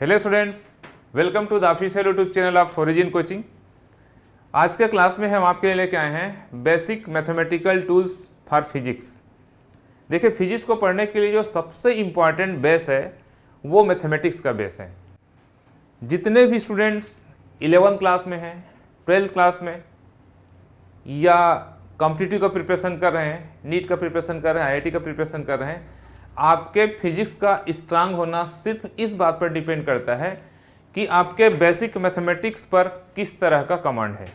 Hello students welcome to the official YouTube channel of Origin coaching आज के class में हम आपके लिए लेके आए हैं basic mathematical tools for physics देखिए फिजिक्स को पढ़ने के लिए जो सबसे इम्पॉर्टेंट बेस है वो मैथमेटिक्स का बेस है जितने भी स्टूडेंट्स इलेवंथ क्लास में हैं ट्वेल्थ क्लास में या कॉम्पिटिटिव का प्रिपरेशन कर रहे हैं नीट का प्रिपरेशन कर रहे हैं आई का प्रिपरेशन कर रहे हैं आपके फिजिक्स का स्ट्रांग होना सिर्फ इस बात पर डिपेंड करता है कि आपके बेसिक मैथमेटिक्स पर किस तरह का कमांड है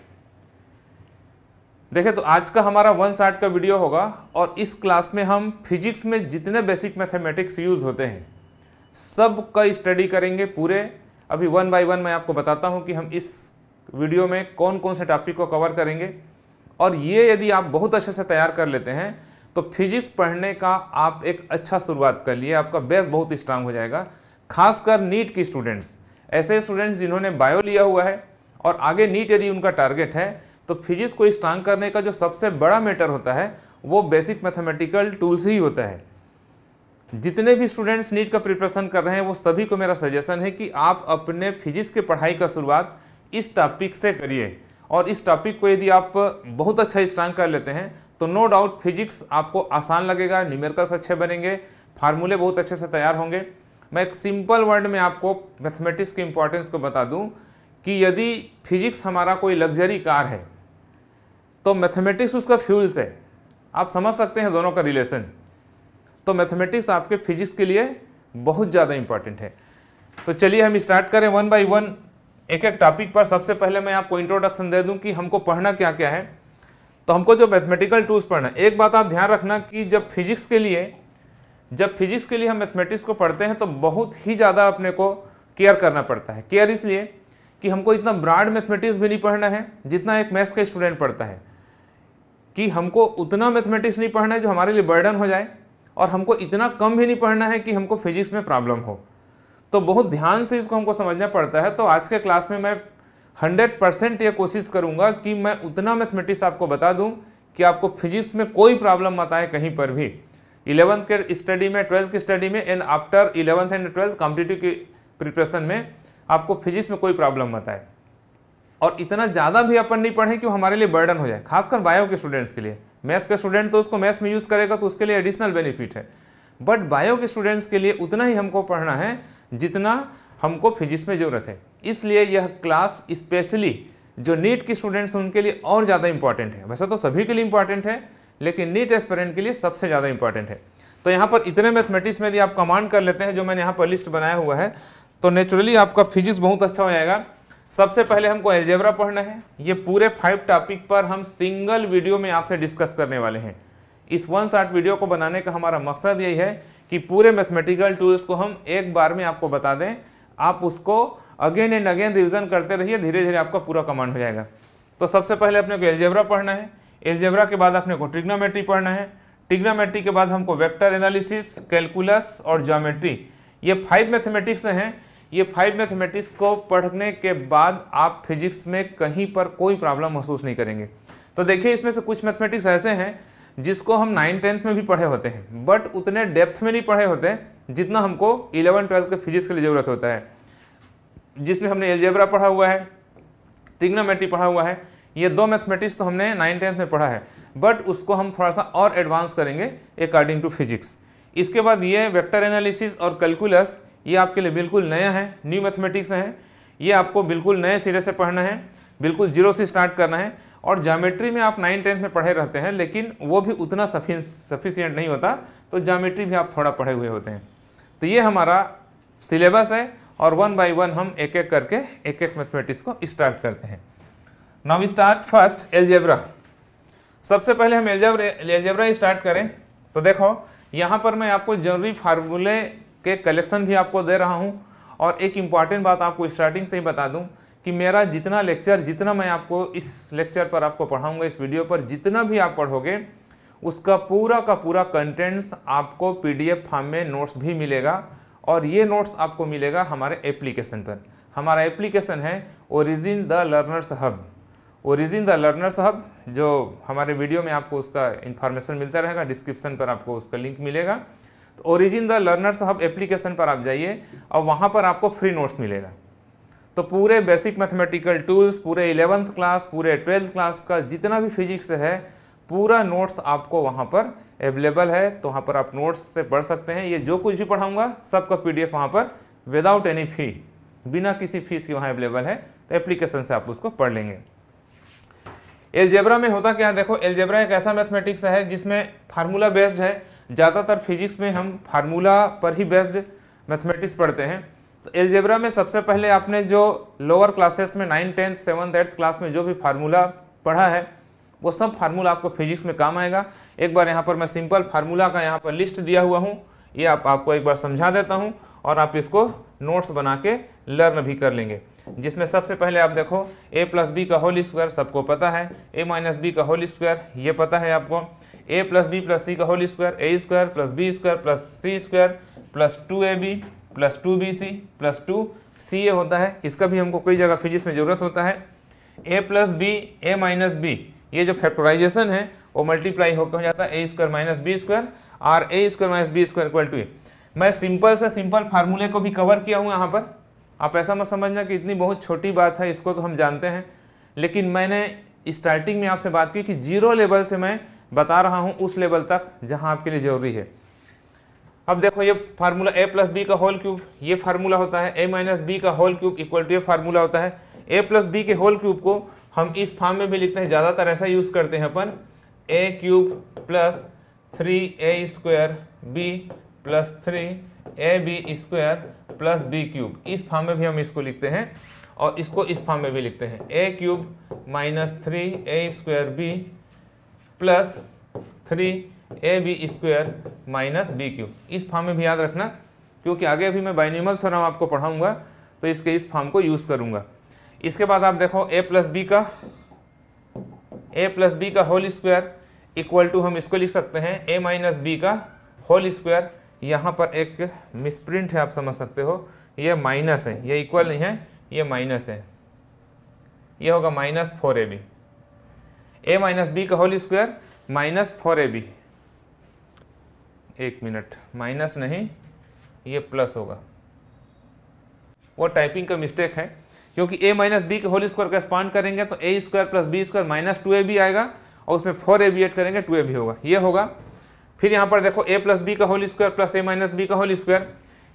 देखें तो आज का हमारा वन साइड का वीडियो होगा और इस क्लास में हम फिजिक्स में जितने बेसिक मैथमेटिक्स यूज़ होते हैं सब का स्टडी करेंगे पूरे अभी वन बाय वन मैं आपको बताता हूँ कि हम इस वीडियो में कौन कौन से टॉपिक को कवर करेंगे और ये यदि आप बहुत अच्छे से तैयार कर लेते हैं तो फिजिक्स पढ़ने का आप एक अच्छा शुरुआत कर लिए आपका बेस बहुत स्ट्रांग हो जाएगा खासकर नीट की स्टूडेंट्स ऐसे स्टूडेंट्स जिन्होंने बायो लिया हुआ है और आगे नीट यदि उनका टारगेट है तो फिजिक्स को स्ट्रांग करने का जो सबसे बड़ा मैटर होता है वो बेसिक मैथमेटिकल टूल्स ही होता है जितने भी स्टूडेंट्स नीट का प्रिपरेशन कर रहे हैं वो सभी को मेरा सजेशन है कि आप अपने फिजिक्स के पढ़ाई का शुरुआत इस टॉपिक से करिए और इस टॉपिक को यदि आप बहुत अच्छा स्ट्रांग कर लेते हैं तो नो डाउट फिजिक्स आपको आसान लगेगा न्यूमेरिकल्स अच्छे बनेंगे फार्मूले बहुत अच्छे से तैयार होंगे मैं एक सिंपल वर्ड में आपको मैथमेटिक्स की इंपॉर्टेंस को बता दूं कि यदि फिजिक्स हमारा कोई लग्जरी कार है तो मैथमेटिक्स उसका फ्यूल्स है आप समझ सकते हैं दोनों का रिलेशन तो मैथमेटिक्स आपके फिजिक्स के लिए बहुत ज़्यादा इंपॉर्टेंट है तो चलिए हम स्टार्ट करें वन बाई वन एक एक टॉपिक पर सबसे पहले मैं आपको इंट्रोडक्शन दे दूं कि हमको पढ़ना क्या क्या है तो हमको जो मैथमेटिकल टूल्स पढ़ना है एक बात आप ध्यान रखना कि जब फिजिक्स के लिए जब फिजिक्स के लिए हम मैथमेटिक्स को पढ़ते हैं तो बहुत ही ज़्यादा अपने को केयर करना पड़ता है केयर इसलिए कि हमको इतना ब्राड मैथमेटिक्स भी नहीं पढ़ना है जितना एक मैथ्स का स्टूडेंट पढ़ता है कि हमको उतना मैथमेटिक्स नहीं पढ़ना है जो हमारे लिए बर्डन हो जाए और हमको इतना कम भी नहीं पढ़ना है कि हमको फिजिक्स में प्रॉब्लम हो तो बहुत ध्यान से इसको हमको समझना पड़ता है तो आज के क्लास में मैं हंड्रेड परसेंट ये कोशिश करूंगा कि मैं उतना मैथमेटिक्स आपको बता दूँ कि आपको फिजिक्स में कोई प्रॉब्लम मत आए कहीं पर भी इलेवंथ के स्टडी में ट्वेल्थ की स्टडी में and after eleventh and twelfth competitive की प्रिपरेशन में आपको फिजिक्स में कोई प्रॉब्लम मत आए और इतना ज़्यादा भी अपन नहीं पढ़ें कि हमारे लिए बर्डन हो जाए खासकर बायो के स्टूडेंट्स के लिए मैथ्स के स्टूडेंट तो उसको मैथ्स में यूज़ करेगा तो उसके लिए एडिशनल बेनिफिट है बट बायो के स्टूडेंट्स के लिए उतना ही हमको पढ़ना है जितना हमको फिजिक्स में ज़रूरत है इसलिए यह क्लास स्पेशली जो नीट के स्टूडेंट्स उनके लिए और ज़्यादा इंपॉर्टेंट है वैसे तो सभी के लिए इंपॉर्टेंट है लेकिन नीट एस्पेरेंट के लिए सबसे ज़्यादा इंपॉर्टेंट है तो यहाँ पर इतने मैथमेटिक्स में यदि आप कमांड कर लेते हैं जो मैंने यहाँ पर लिस्ट बनाया हुआ है तो नेचुरली आपका फिजिक्स बहुत अच्छा हो जाएगा सबसे पहले हमको एल्जेब्रा पढ़ना है ये पूरे फाइव टॉपिक पर हम सिंगल वीडियो में आपसे डिस्कस करने वाले हैं इस वन शार्ट वीडियो को बनाने का हमारा मकसद यही है कि पूरे मैथमेटिकल टूल्स को हम एक बार में आपको बता दें आप उसको अगेन एंड अगेन रिविजन करते रहिए धीरे धीरे आपका पूरा कमांड हो जाएगा तो सबसे पहले अपने को एलजेब्रा पढ़ना है एलजेब्रा के बाद अपने को ट्रिग्नोमेट्री पढ़ना है ट्रिग्नोमेट्री के बाद हमको वेक्टर एनालिसिस कैलकुलस और ज्योमेट्री ये फाइव मैथमेटिक्स हैं ये फाइव मैथमेटिक्स को पढ़ने के बाद आप फिजिक्स में कहीं पर कोई प्रॉब्लम महसूस नहीं करेंगे तो देखिए इसमें से कुछ मैथमेटिक्स ऐसे हैं जिसको हम नाइन टेंथ में भी पढ़े होते हैं बट उतने डेप्थ में नहीं पढ़े होते जितना हमको इलेवन ट्वेल्थ के फिजिक्स के लिए ज़रूरत होता है जिसमें हमने एलजेब्रा पढ़ा हुआ है ट्रिग्नोमेट्री पढ़ा हुआ है ये दो मैथमेटिक्स तो हमने नाइन टेंथ में पढ़ा है बट उसको हम थोड़ा सा और एडवांस करेंगे अकॉर्डिंग टू फिजिक्स इसके बाद ये वेक्टर एनालिसिस और कैलकुलस ये आपके लिए बिल्कुल नया है न्यू मैथमेटिक्स हैं ये आपको बिल्कुल नए सिरे से पढ़ना है बिल्कुल जीरो से स्टार्ट करना है और जामेट्री में आप नाइन टेंथ में पढ़े रहते हैं लेकिन वो भी उतना सफिशियंट नहीं होता तो जामेट्री भी आप थोड़ा पढ़े हुए होते हैं तो ये हमारा सिलेबस है और वन बाई वन हम एक एक करके एक एक मैथमेटिक्स को स्टार्ट करते हैं नाउ स्टार्ट फर्स्ट एलजेब्रा सबसे पहले हम एल्जेब्रा एलजेब्रा स्टार्ट करें तो देखो यहाँ पर मैं आपको जरूरी फार्मूले के कलेक्शन भी आपको दे रहा हूँ और एक इम्पॉर्टेंट बात आपको स्टार्टिंग से ही बता दूँ कि मेरा जितना लेक्चर जितना मैं आपको इस लेक्चर पर आपको पढ़ाऊँगा इस वीडियो पर जितना भी आप पढ़ोगे उसका पूरा का पूरा कंटेंट्स आपको पीडीएफ फॉर्म में नोट्स भी मिलेगा और ये नोट्स आपको मिलेगा हमारे एप्लीकेशन पर हमारा एप्लीकेशन है Origin the learners hub Origin the learners hub जो हमारे वीडियो में आपको उसका इन्फॉर्मेशन मिलता रहेगा डिस्क्रिप्शन पर आपको उसका लिंक मिलेगा तो Origin the learners hub application पर आप जाइए और वहाँ पर आपको फ्री नोट्स मिलेगा तो पूरे बेसिक मैथमेटिकल टूल्स पूरे इलेवंथ क्लास पूरे ट्वेल्थ क्लास का जितना भी फिजिक्स है पूरा नोट्स आपको वहाँ पर अवेलेबल है तो वहाँ पर आप नोट्स से पढ़ सकते हैं ये जो कुछ भी पढ़ाऊँगा सबका पी डी एफ वहाँ पर विदाउट एनी फ़ी बिना किसी फीस के वहाँ अवेलेबल है तो एप्लीकेशन से आप उसको पढ़ लेंगे एलजेब्रा में होता क्या देखो एलजेब्रा एक ऐसा मैथमेटिक्स है जिसमें फार्मूला बेस्ड है ज़्यादातर फिजिक्स में हम फार्मूला पर ही बेस्ड मैथमेटिक्स पढ़ते हैं तो एलजेब्रा में सबसे पहले आपने जो लोअर क्लासेस में ninth tenth seventh eighth class में जो भी फार्मूला पढ़ा है वो सब फार्मूला आपको फिजिक्स में काम आएगा एक बार यहाँ पर मैं सिंपल फार्मूला का यहाँ पर लिस्ट दिया हुआ हूँ ये आप आपको एक बार समझा देता हूँ और आप इसको नोट्स बना के लर्न भी कर लेंगे जिसमें सबसे पहले आप देखो ए प्लस बी का होल स्क्वायर सबको पता है ए माइनस बी का होल स्क्वायर ये पता है आपको A plus B plus C का whole square A square plus B square plus C square plus two A B plus two B C plus two C A होता है इसका भी हमको कई जगह फिजिक्स में ज़रूरत होता है A plus B A minus B ये जो फैक्टराइजेशन है वो मल्टीप्लाई होकर हो जाता है A square minus B square और A square minus B square equal to A मैं सिंपल से सिंपल फार्मूले को भी कवर किया हूँ यहाँ पर आप ऐसा मत समझना कि इतनी बहुत छोटी बात है इसको तो हम जानते हैं लेकिन मैंने स्टार्टिंग में आपसे बात की कि जीरो लेवल से मैं बता रहा हूँ उस लेवल तक जहाँ आपके लिए ज़रूरी है अब देखो ये फार्मूला ए प्लस बी का होल क्यूब ये फार्मूला होता है ए माइनस बी का होल क्यूब इक्वल टू ये फार्मूला होता है ए प्लस बी के होल क्यूब को हम इस फॉर्म में भी लिखते हैं ज़्यादातर ऐसा यूज़ करते हैं अपन A cube plus three A square B plus three A B square plus B cube इस फॉर्म में भी हम इसको लिखते हैं और इसको इस फॉर्म में भी लिखते हैं A cube minus three A square B plus three A B square minus B cube इस फॉर्म में भी याद रखना क्योंकि आगे भी मैं बाइनिमल थ्योरम आपको पढ़ाऊंगा तो इसके इस फॉर्म को यूज़ करूँगा इसके बाद आप देखो ए प्लस बी का ए प्लस बी का होल स्क्वायर इक्वल टू हम इसको लिख सकते हैं ए माइनस बी का होल स्क्वायर यहाँ पर एक मिसप्रिंट है आप समझ सकते हो ये माइनस है ये इक्वल नहीं है ये माइनस है ये होगा minus four A B A minus B का whole square minus four A B एक मिनट माइनस नहीं ये प्लस होगा वो टाइपिंग का मिस्टेक है क्योंकि ए माइनस बी के होल स्क्वायर करस्पॉन्ड करेंगे तो A square plus B square minus two A B आएगा और उसमें फोर ए बी एड करेंगे टू ए बी होगा ये होगा फिर यहाँ पर देखो ए प्लस बी का whole square plus A minus B का होल स्क्वायर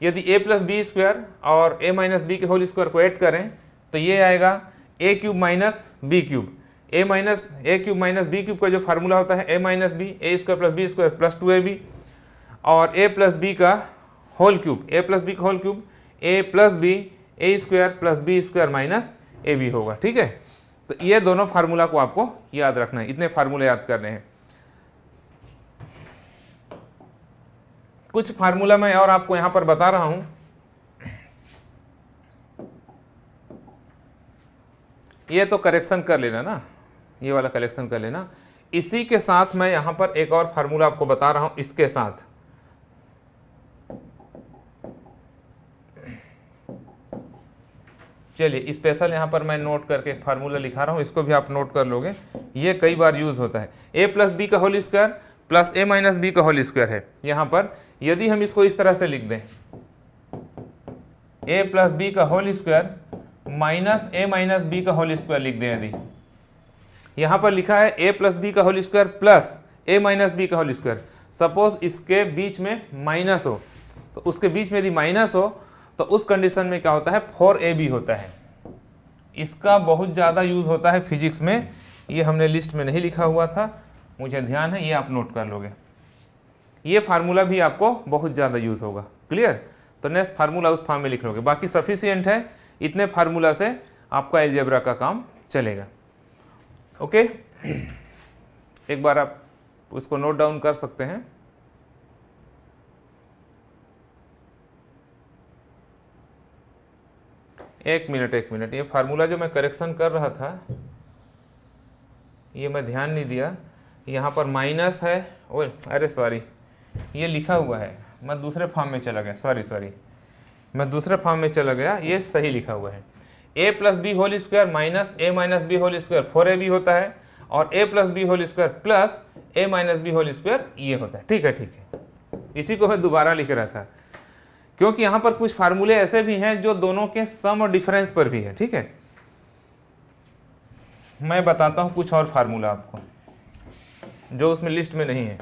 यदि ए प्लस बी स्क्वायर और ए माइनस बी के होल स्क्वायर को ऐड करें तो ये आएगा A cube minus B cube A minus A cube minus B cube का जो फार्मूला होता है A minus B A square plus B square plus two A B और ए प्लस बी का whole cube A plus B का whole cube A plus B A square plus B square minus A B होगा ठीक है तो ये दोनों formula को आपको याद रखना है इतने फार्मूले याद कर रहे हैं कुछ फार्मूला मैं और आपको यहां पर बता रहा हूं ये तो करेक्शन कर लेना ना ये वाला कलेक्शन कर लेना इसी के साथ मैं यहां पर एक और फार्मूला आपको बता रहा हूं इसके साथ चलिए स्पेशल यहाँ पर मैं नोट करके फार्मूला लिखा रहा हूँ इसको भी आप नोट कर लोगे ये कई बार यूज़ होता है ए प्लस बी का whole square plus A minus B का होल स्क्वायर है यहाँ पर यदि हम इसको इस तरह से लिख दें ए प्लस बी का whole square minus A minus B का होल स्क्वायर लिख दें यदि यहाँ पर लिखा है ए प्लस बी का whole square plus A minus B का होल स्क्वायर सपोज इसके बीच में माइनस हो तो उसके बीच में यदि माइनस हो तो उस कंडीशन में क्या होता है फोर ए बी होता है इसका बहुत ज़्यादा यूज़ होता है फिजिक्स में ये हमने लिस्ट में नहीं लिखा हुआ था मुझे ध्यान है ये आप नोट कर लोगे ये फार्मूला भी आपको बहुत ज़्यादा यूज़ होगा क्लियर तो नेक्स्ट फार्मूला उस फॉर्म में लिख लोगे बाकी सफिशियंट है इतने फार्मूला से आपका एल्जेब्रा का काम चलेगा ओके एक बार आप उसको नोट डाउन कर सकते हैं एक मिनट एक मिनट ये फार्मूला जो मैं करेक्शन कर रहा था ये मैं ध्यान नहीं दिया यहाँ पर माइनस है ओ अरे सॉरी ये लिखा हुआ है मैं दूसरे फॉर्म में चला गया सॉरी सॉरी मैं दूसरे फॉर्म में चला गया ये सही लिखा हुआ है A plus B whole square minus A minus B whole square four A B होता है और A plus B whole square plus A minus B whole square ये होता है ठीक है ठीक है इसी को मैं दोबारा लिख रहा था क्योंकि यहां पर कुछ फार्मूले ऐसे भी हैं जो दोनों के सम और डिफरेंस पर भी है ठीक है मैं बताता हूँ कुछ और फार्मूला आपको जो उसमें लिस्ट में नहीं है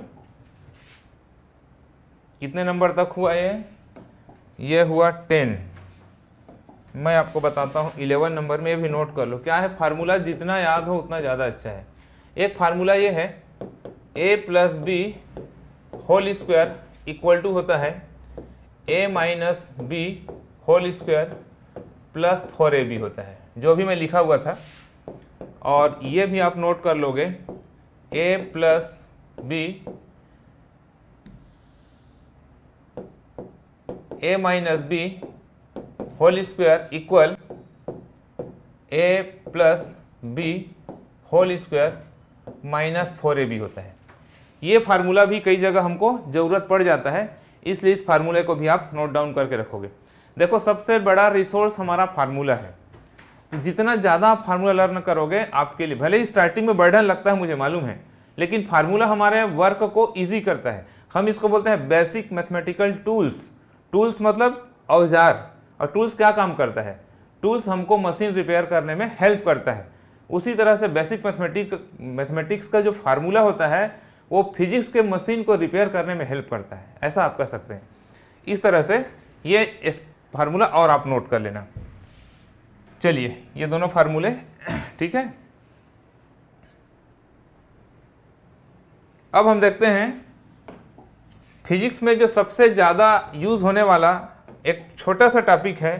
कितने नंबर तक हुआ ये ये हुआ टेन मैं आपको बताता हूँ इलेवन नंबर में ये भी नोट कर लो क्या है फार्मूला जितना याद हो उतना ज़्यादा अच्छा है एक फार्मूला ये है A plus B whole square equal to होता है A minus B whole square plus four A B होता है जो भी मैं लिखा हुआ था और ये भी आप नोट कर लोगे A plus B A minus B whole square equal A plus B whole square minus four A B होता है ये फार्मूला भी कई जगह हमको ज़रूरत पड़ जाता है इसलिए इस फार्मूले को भी आप नोट डाउन करके रखोगे देखो सबसे बड़ा रिसोर्स हमारा फार्मूला है जितना ज़्यादा आप फार्मूला लर्न करोगे आपके लिए भले ही स्टार्टिंग में बर्डन लगता है मुझे मालूम है लेकिन फार्मूला हमारे वर्क को ईजी करता है हम इसको बोलते हैं बेसिक मैथमेटिकल टूल्स टूल्स मतलब औजार और टूल्स क्या काम करता है टूल्स हमको मशीन रिपेयर करने में हेल्प करता है उसी तरह से बेसिक मैथमेटिक मैथमेटिक्स का जो फार्मूला होता है वो फिजिक्स के मशीन को रिपेयर करने में हेल्प करता है ऐसा आप कह सकते हैं इस तरह से ये इस फार्मूला और आप नोट कर लेना चलिए ये दोनों फार्मूले ठीक है अब हम देखते हैं फिजिक्स में जो सबसे ज़्यादा यूज़ होने वाला एक छोटा सा टॉपिक है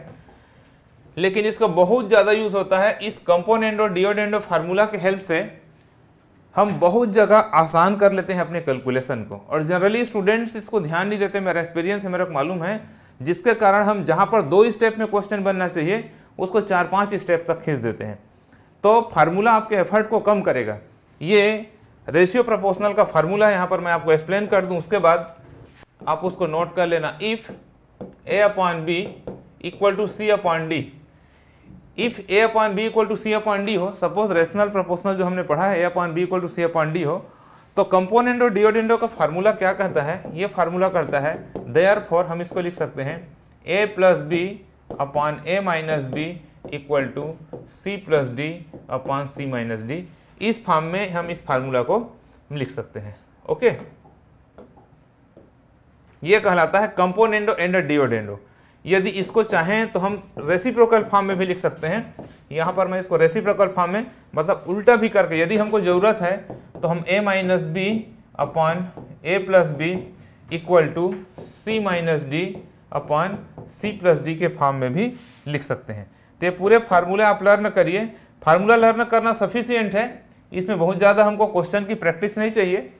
लेकिन इसका बहुत ज़्यादा यूज़ होता है इस कंपोनेंट और डिओडेंडो फार्मूला के हेल्प से हम बहुत जगह आसान कर लेते हैं अपने कैलकुलेशन को और जनरली स्टूडेंट्स इसको ध्यान नहीं देते मेरा एक्सपीरियंस है मेरे को मालूम है जिसके कारण हम जहाँ पर दो स्टेप में क्वेश्चन बनना चाहिए उसको चार पाँच स्टेप तक खींच देते हैं तो फार्मूला आपके एफर्ट को कम करेगा ये रेशियो प्रपोशनल का फार्मूला है यहाँ पर मैं आपको एक्सप्लेन कर दूँ उसके बाद आप उसको नोट कर लेना if A upon B equal to C upon D if A upon B equal to C upon D हो सपोज रेशनल प्रोपोर्शनल जो हमने पढ़ा है A upon B equal to C upon D हो तो कंपोनेंट और डिओडेंडो का फार्मूला क्या कहता है ये फार्मूला करता है देयर फॉर हम इसको लिख सकते हैं A plus B upon A minus B equal to C plus D upon C minus D इस फॉर्म में हम इस फार्मूला को लिख सकते हैं ओके ये कहलाता है कंपोनेंडो एंड डिओडेंडो यदि इसको चाहें तो हम रेसिप्रोकल फॉर्म में भी लिख सकते हैं यहाँ पर मैं इसको रेसिप्रोकल फॉर्म में मतलब उल्टा भी करके यदि हमको ज़रूरत है तो हम a minus B upon A plus B equal to C minus D upon C plus D के फॉर्म में भी लिख सकते हैं तो ये पूरे फार्मूले आप लर्न करिए फार्मूला लर्न करना सफिशियंट है इसमें बहुत ज़्यादा हमको क्वेश्चन की प्रैक्टिस नहीं चाहिए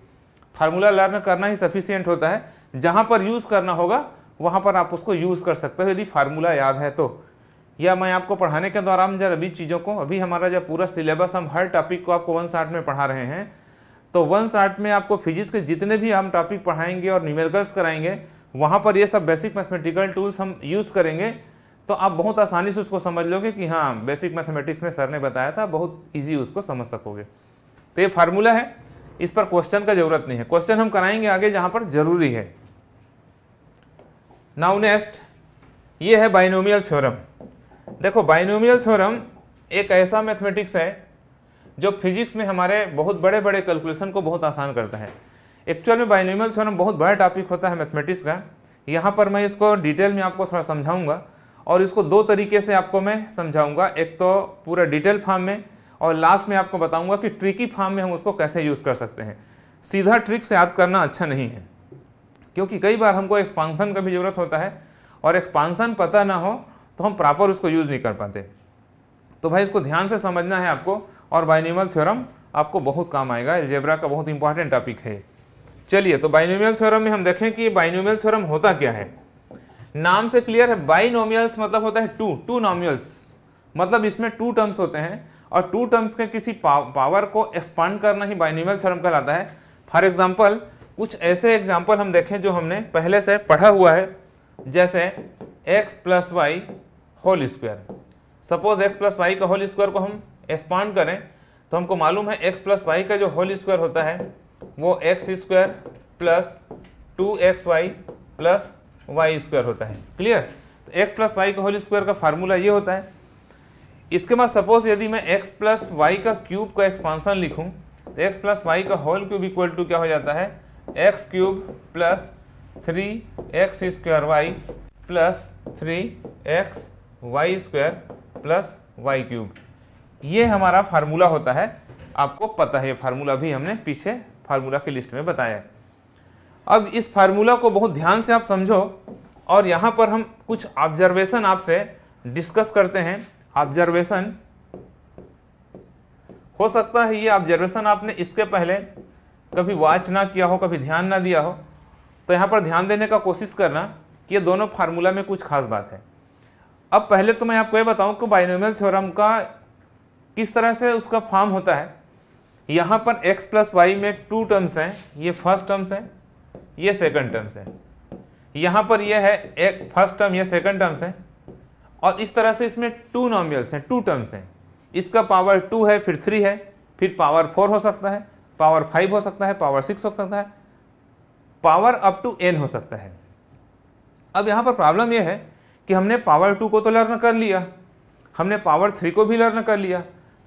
फार्मूला लर्न करना ही सफिशियंट होता है जहाँ पर यूज़ करना होगा वहाँ पर आप उसको यूज़ कर सकते हो यदि फार्मूला याद है तो या मैं आपको पढ़ाने के दौरान जब अभी चीज़ों को अभी हमारा जब पूरा सिलेबस हम हर टॉपिक को आपको वन साठ में पढ़ा रहे हैं तो वन साठ में आपको फिजिक्स के जितने भी हम टॉपिक पढ़ाएंगे और न्यूमेरिकल्स कराएंगे वहाँ पर ये सब बेसिक मैथमेटिकल टूल्स हम यूज़ करेंगे तो आप बहुत आसानी से उसको समझ लोगे कि हाँ बेसिक मैथमेटिक्स में सर ने बताया था बहुत ईजी उसको समझ सकोगे तो ये फार्मूला है इस पर क्वेश्चन का ज़रूरत नहीं है क्वेश्चन हम कराएंगे आगे जहाँ पर ज़रूरी है नाउ नेक्स्ट ये है बाइनोमियल थ्योरम देखो बाइनोमियल थ्योरम एक ऐसा मैथमेटिक्स है जो फिजिक्स में हमारे बहुत बड़े बड़े कैलकुलेशन को बहुत आसान करता है एक्चुअल में बाइनोमियल थ्योरम बहुत बड़ा टॉपिक होता है मैथमेटिक्स का यहाँ पर मैं इसको डिटेल में आपको थोड़ा समझाऊंगा और इसको दो तरीके से आपको मैं समझाऊंगा एक तो पूरा डिटेल फॉर्म में और लास्ट में आपको बताऊंगा कि ट्रिकी फॉर्म में हम उसको कैसे यूज़ कर सकते हैं सीधा ट्रिक से याद करना अच्छा नहीं है क्योंकि कई बार हमको एक्सपांसन का भी ज़रूरत होता है और एक्सपांसन पता ना हो तो हम प्रॉपर उसको यूज़ नहीं कर पाते तो भाई इसको ध्यान से समझना है आपको और बाइनिमल थ्योरम आपको बहुत काम आएगा एल्जेब्रा का बहुत इंपॉर्टेंट टॉपिक है चलिए तो बाइनोमियल थ्योरम में हम देखें कि बाइनोमियल थ्योरम होता क्या है नाम से क्लियर है बाइनोमियल्स मतलब होता है टू टू नॉमियल्स मतलब इसमें टू टर्म्स होते हैं और टू टर्म्स के किसी पावर को एक्सपांड करना ही बाइनोमियल थ्योरम कहलाता है फॉर एग्जाम्पल कुछ ऐसे एग्जाम्पल हम देखें जो हमने पहले से पढ़ा हुआ है जैसे x plus Y whole square suppose x plus Y का होल स्क्वायर को हम एक्सपांड करें तो हमको मालूम है x प्लस वाई का जो होल स्क्वायर होता है वो X square plus two X Y plus Y square होता है क्लियर तो x प्लस वाई का होल स्क्वायर का फार्मूला ये होता है इसके बाद सपोज यदि मैं x प्लस वाई का क्यूब का एक्सपांसन लिखूँ तो एक्स प्लस वाई का होल क्यूब इक्वल टू क्या हो जाता है X cube plus three X square Y plus three X Y square plus Y cube ये हमारा फार्मूला होता है आपको पता है ये फार्मूला भी हमने पीछे फार्मूला की लिस्ट में बताया अब इस फार्मूला को बहुत ध्यान से आप समझो और यहाँ पर हम कुछ ऑब्जर्वेशन आपसे डिस्कस करते हैं ऑब्जर्वेशन हो सकता है ये ऑब्जर्वेशन आपने इसके पहले कभी वाच ना किया हो कभी ध्यान ना दिया हो तो यहाँ पर ध्यान देने का कोशिश करना कि ये दोनों फार्मूला में कुछ खास बात है अब पहले तो मैं आपको ये बताऊँ कि बाइनोमियल थ्योरम का किस तरह से उसका फॉर्म होता है यहाँ पर x प्लस वाई में टू टर्म्स हैं ये फर्स्ट टर्म्स हैं ये सेकंड टर्म्स हैं यहाँ पर ये है एक फर्स्ट टर्म ये सेकंड टर्म्स हैं और इस तरह से इसमें टू नॉमियल्स हैं टू टर्म्स हैं इसका पावर टू है फिर थ्री है फिर पावर फोर हो सकता है पावर फाइव हो सकता है पावर सिक्स हो सकता है पावर अप टू एन हो सकता है अब यहाँ पर प्रॉब्लम यह है कि हमने पावर टू को तो लर्न कर लिया हमने पावर थ्री को भी लर्न कर लिया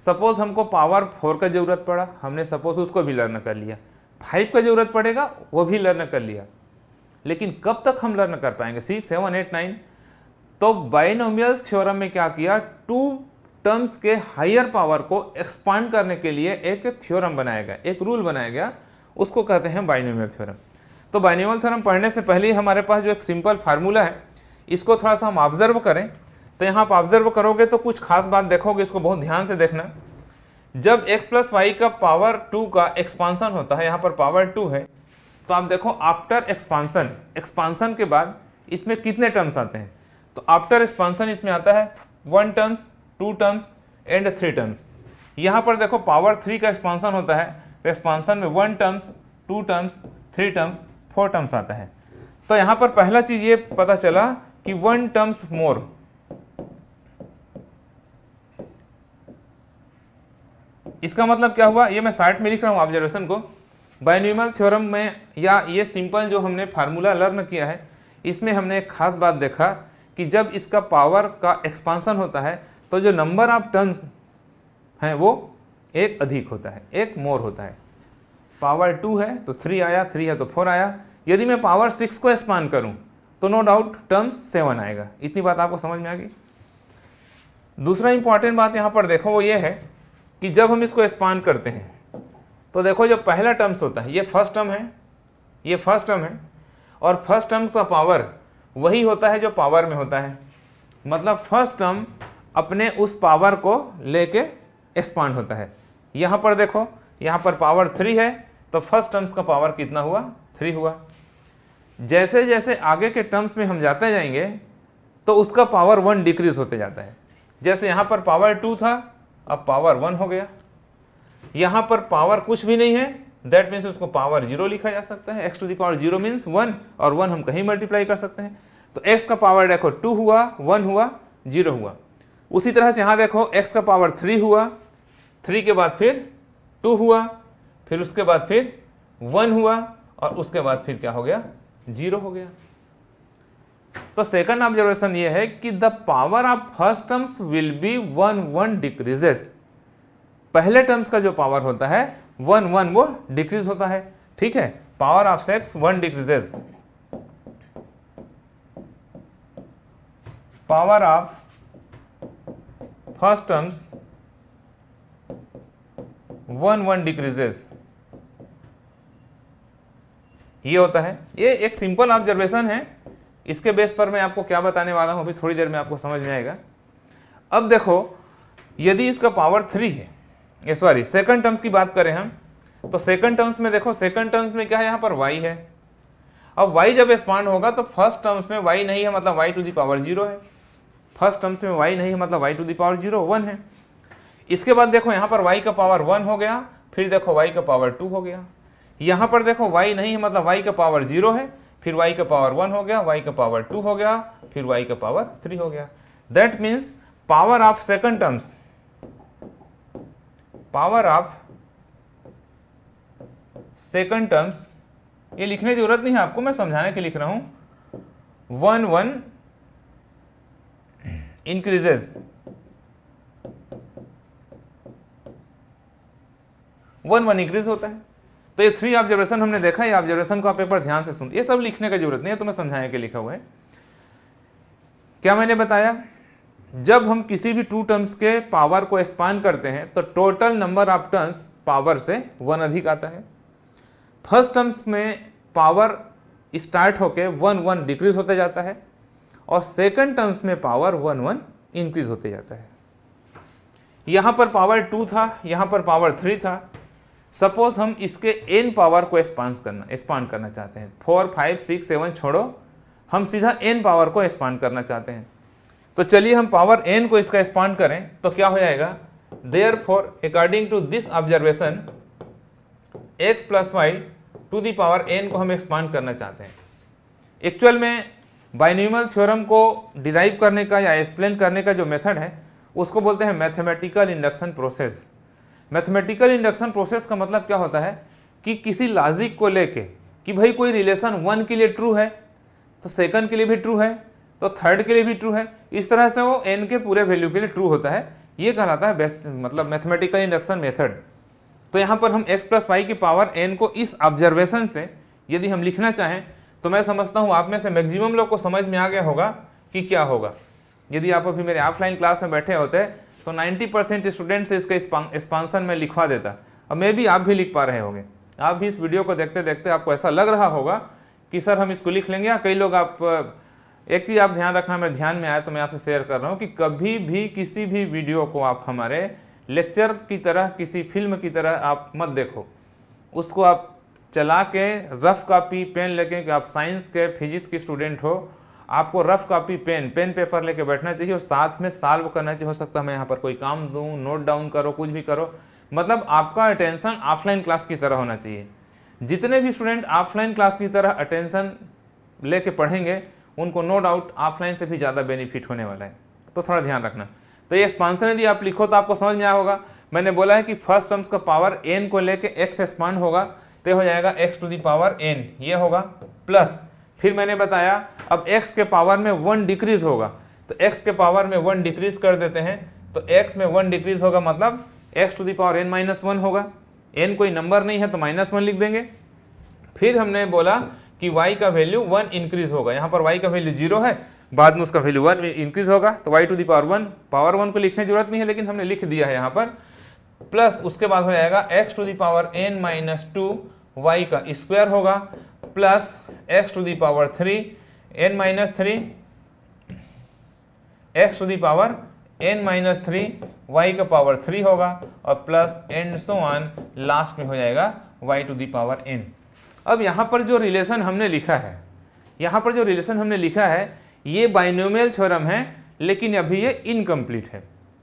सपोज़ हमको पावर फोर का ज़रूरत पड़ा हमने सपोज़ उसको भी लर्न कर लिया फाइव का ज़रूरत पड़ेगा वो भी लर्न कर लिया लेकिन कब तक हम लर्न कर पाएंगे सिक्स सेवन एट नाइन तो बाइनोमियल्स थ्योरम में क्या किया टू टर्म्स के हायर पावर को एक्सपांड करने के लिए एक थ्योरम बनाया गया एक रूल बनाया गया उसको कहते हैं बाइनोमियल थ्योरम तो बाइनोमियल थ्योरम पढ़ने से पहले हमारे पास जो एक सिंपल फार्मूला है इसको थोड़ा सा हम ऑब्जर्व करें तो यहाँ आप ऑब्जर्व करोगे तो कुछ खास बात देखोगे इसको बहुत ध्यान से देखना जब x प्लस वाई का पावर टू का एक्सपांसन होता है यहाँ पर पावर टू है तो आप देखो आफ्टर एक्सपांसन एक्सपांसन के बाद इसमें कितने टर्म्स आते हैं तो आफ्टर एक्सपांसन इसमें आता है one terms two terms and three terms यहाँ पर देखो पावर थ्री का एक्सपांसन होता है तो एक्सपांसन में one terms two terms three terms four terms आता है तो यहाँ पर पहला चीज़ ये पता चला कि वन टर्म्स मोर इसका मतलब क्या हुआ ये मैं साइट में लिख रहा हूँ ऑब्जर्वेशन को बायोनिमल थ्योरम में या ये सिंपल जो हमने फार्मूला लर्न किया है इसमें हमने एक खास बात देखा कि जब इसका पावर का एक्सपांसन होता है तो जो नंबर ऑफ टर्न्स हैं वो एक अधिक होता है एक मोर होता है पावर टू है तो थ्री आया थ्री है तो फोर आया यदि मैं पावर सिक्स को स्पान करूं तो नो डाउट टर्म्स सेवन आएगा इतनी बात आपको समझ में आ गई दूसरा इंपॉर्टेंट बात यहाँ पर देखो वो ये है कि जब हम इसको स्पान करते हैं तो देखो जो पहला टर्म्स होता है ये फर्स्ट टर्म है ये फर्स्ट टर्म है और फर्स्ट टर्म का पावर वही होता है जो पावर में होता है मतलब फर्स्ट टर्म अपने उस पावर को लेके एक्सपांड होता है यहाँ पर देखो यहाँ पर पावर थ्री है तो फर्स्ट टर्म्स का पावर कितना हुआ थ्री हुआ जैसे जैसे आगे के टर्म्स में हम जाते जाएंगे तो उसका पावर वन डिक्रीज होते जाता है जैसे यहाँ पर पावर टू था अब पावर वन हो गया यहाँ पर पावर कुछ भी नहीं है दैट मीन्स उसको पावर जीरो लिखा जा सकता है x to the power zero means one और वन हम कहीं मल्टीप्लाई कर सकते हैं तो एक्स का पावर देखो टू हुआ वन हुआ जीरो हुआ उसी तरह से यहाँ देखो एक्स का पावर थ्री हुआ थ्री के बाद फिर टू हुआ फिर उसके बाद फिर वन हुआ और उसके बाद फिर क्या हो गया जीरो हो गया तो सेकंड ऑब्जर्वेशन ये है कि the power of first terms will be one one decreases पहले टर्म्स का जो पावर होता है वन वन वो डिक्रीज होता है ठीक है power of X one decreases power of first terms one one decreases ये होता है ये एक सिंपल ऑब्जर्वेशन है इसके बेस पर मैं आपको क्या बताने वाला हूं अभी थोड़ी देर में आपको समझ में आएगा अब देखो यदि इसका पावर थ्री है ये सॉरी सेकंड टर्म्स की बात करें हम तो सेकंड टर्म्स में देखो सेकंड टर्म्स में क्या है यहां पर वाई है अब वाई जब एक्सपांड होगा तो फर्स्ट टर्म्स में वाई नहीं है मतलब Y to the power zero है फर्स्ट टर्म्स में वाई नहीं है मतलब Y to the power zero one है इसके बाद देखो यहाँ पर वाई का पावर वन हो गया फिर देखो वाई का पावर टू हो गया यहाँ पर देखो वाई नहीं है मतलब वाई का पावर जीरो है फिर वाई का पावर वन हो गया वाई का पावर टू हो गया फिर वाई का पावर थ्री हो गया that means power of second terms power of second terms ये लिखने की जरूरत नहीं है आपको मैं समझाने के लिख रहा हूं one one increases one one increase होता है तो ये थ्री ऑब्जर्वेशन हमने देखा ये ऑब्जर्वेशन को आप बार ध्यान से सुन ये सब लिखने की जरूरत नहीं है तो मैं समझाने के लिखा हुआ है क्या मैंने बताया जब हम किसी भी टू टर्म्स के पावर को एक्सपांड करते हैं तो total number of terms power से वन अधिक आता है फर्स्ट टर्म्स में पावर स्टार्ट होकर वन वन डिक्रीज होता जाता है और सेकंड टर्म्स में पावर वन वन इंक्रीज होते जाता है यहां पर पावर टू था यहां पर पावर थ्री था सपोज हम इसके एन पावर को एक्सपांस करना एक्सपांड करना चाहते हैं फोर फाइव सिक्स सेवन छोड़ो हम सीधा एन पावर को एक्सपांड करना चाहते हैं तो चलिए हम पावर एन को इसका एक्सपांड करें तो क्या हो जाएगा therefore according to this observation X plus Y to the power N को हम एक्सपांड करना चाहते हैं एक्चुअल में बाइनिमल थ्योरम को डिराइव करने का या एक्सप्लेन करने का जो मेथड है उसको बोलते हैं mathematical induction process mathematical induction process का मतलब क्या होता है कि किसी लॉजिक को लेके कि भाई कोई रिलेशन वन के लिए ट्रू है तो सेकंड के लिए भी ट्रू है तो थर्ड के लिए भी ट्रू है इस तरह से वो एन के पूरे वैल्यू के लिए ट्रू होता है ये कहलाता है बेस्ट मतलब मैथमेटिकल इंडक्शन मेथड तो यहाँ पर हम एक्स प्लस वाई की पावर एन को इस ऑब्जर्वेशन से यदि हम लिखना चाहें तो मैं समझता हूँ आप में से मैक्सिमम लोग को समझ में आ गया होगा कि क्या होगा यदि आप अभी मेरे ऑफलाइन क्लास में बैठे होते तो 90 परसेंट स्टूडेंट्स इसके स्पॉन्सर में लिखवा देता और मे भी आप भी लिख पा रहे होंगे आप भी इस वीडियो को देखते देखते आपको ऐसा लग रहा होगा कि सर हम इसको लिख लेंगे या हाँ, कई लोग आप एक चीज़ आप ध्यान रखना मेरे ध्यान में आया तो मैं आपसे शेयर कर रहा हूँ कि कभी भी किसी भी वीडियो को आप हमारे लेक्चर की तरह किसी फिल्म की तरह आप मत देखो उसको आप चला के रफ़ कापी पेन लेके कि आप साइंस के फिजिक्स के स्टूडेंट हो आपको rough copy pen pen paper लेके बैठना चाहिए और साथ में साल्व करना चाहिए हो सकता है मैं यहाँ पर कोई काम दूँ नोट डाउन करो कुछ भी करो मतलब आपका अटेंशन ऑफलाइन क्लास की तरह होना चाहिए जितने भी स्टूडेंट ऑफलाइन क्लास की तरह अटेंशन लेके पढ़ेंगे उनको नो डाउट ऑफलाइन से भी ज़्यादा बेनिफिट होने वाला है तो थोड़ा ध्यान रखना तो ये एक्सपांसन यदि आप लिखो तो आपको समझ में आया होगा मैंने बोला है कि फर्स्ट टर्म्स का पावर एन को लेके एक्स एक्सपांड होगा तो हो जाएगा x to the power N ये होगा प्लस फिर मैंने बताया अब x के पावर में वन डिक्रीज होगा तो x के पावर में वन डिक्रीज कर देते हैं तो x में वन डिक्रीज होगा मतलब x to power n minus one होगा n कोई नंबर नहीं है तो माइनस वन लिख देंगे फिर हमने बोला कि y का वैल्यू वन इंक्रीज होगा यहाँ पर y का वैल्यू जीरो है बाद में उसका वैल्यू वन इंक्रीज होगा तो Y to the power one power one को लिखने की जरूरत नहीं है लेकिन हमने लिख दिया है यहाँ पर प्लस उसके बाद हो जाएगा x to the power N minus two Y का स्क्वायर होगा plus x to the power three N minus three X to the power N minus three Y का पावर थ्री होगा और plus N so on last में हो जाएगा वाई टू दावर एन अब यहाँ पर जो रिलेशन हमने लिखा है यहाँ पर जो रिलेशन हमने लिखा है ये बाइनोमियल थ्योरम है लेकिन अभी ये इनकम्प्लीट है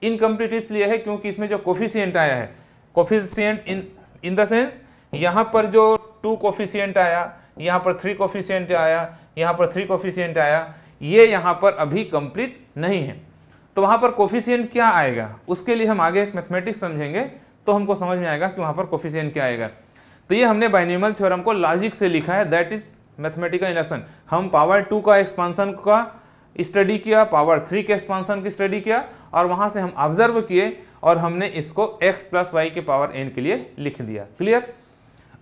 इनकम्प्लीट इसलिए है क्योंकि इसमें जो कोफिशियंट आया है coefficient in in the sense यहाँ पर जो टू कोफिशियंट आया यहाँ पर थ्री कोफिशियंट आया यहाँ पर थ्री कोफिशियंट आया ये यहाँ पर अभी कंप्लीट नहीं है तो वहाँ पर कोफिशियंट क्या आएगा उसके लिए हम आगे एक मैथमेटिक्स समझेंगे तो हमको समझ में आएगा कि वहाँ पर कोफिशियंट क्या आएगा तो ये हमने बाइनिमल थ्योरम को लॉजिक से लिखा है दैट इज मैथमेटिकल इंडक्शन हम पावर टू का एक्सपांसन का स्टडी किया पावर थ्री के एक्सपांसन की स्टडी किया और वहाँ से हम ऑब्जर्व किए और हमने इसको एक्स प्लस वाई के पावर एन के लिए लिख दिया क्लियर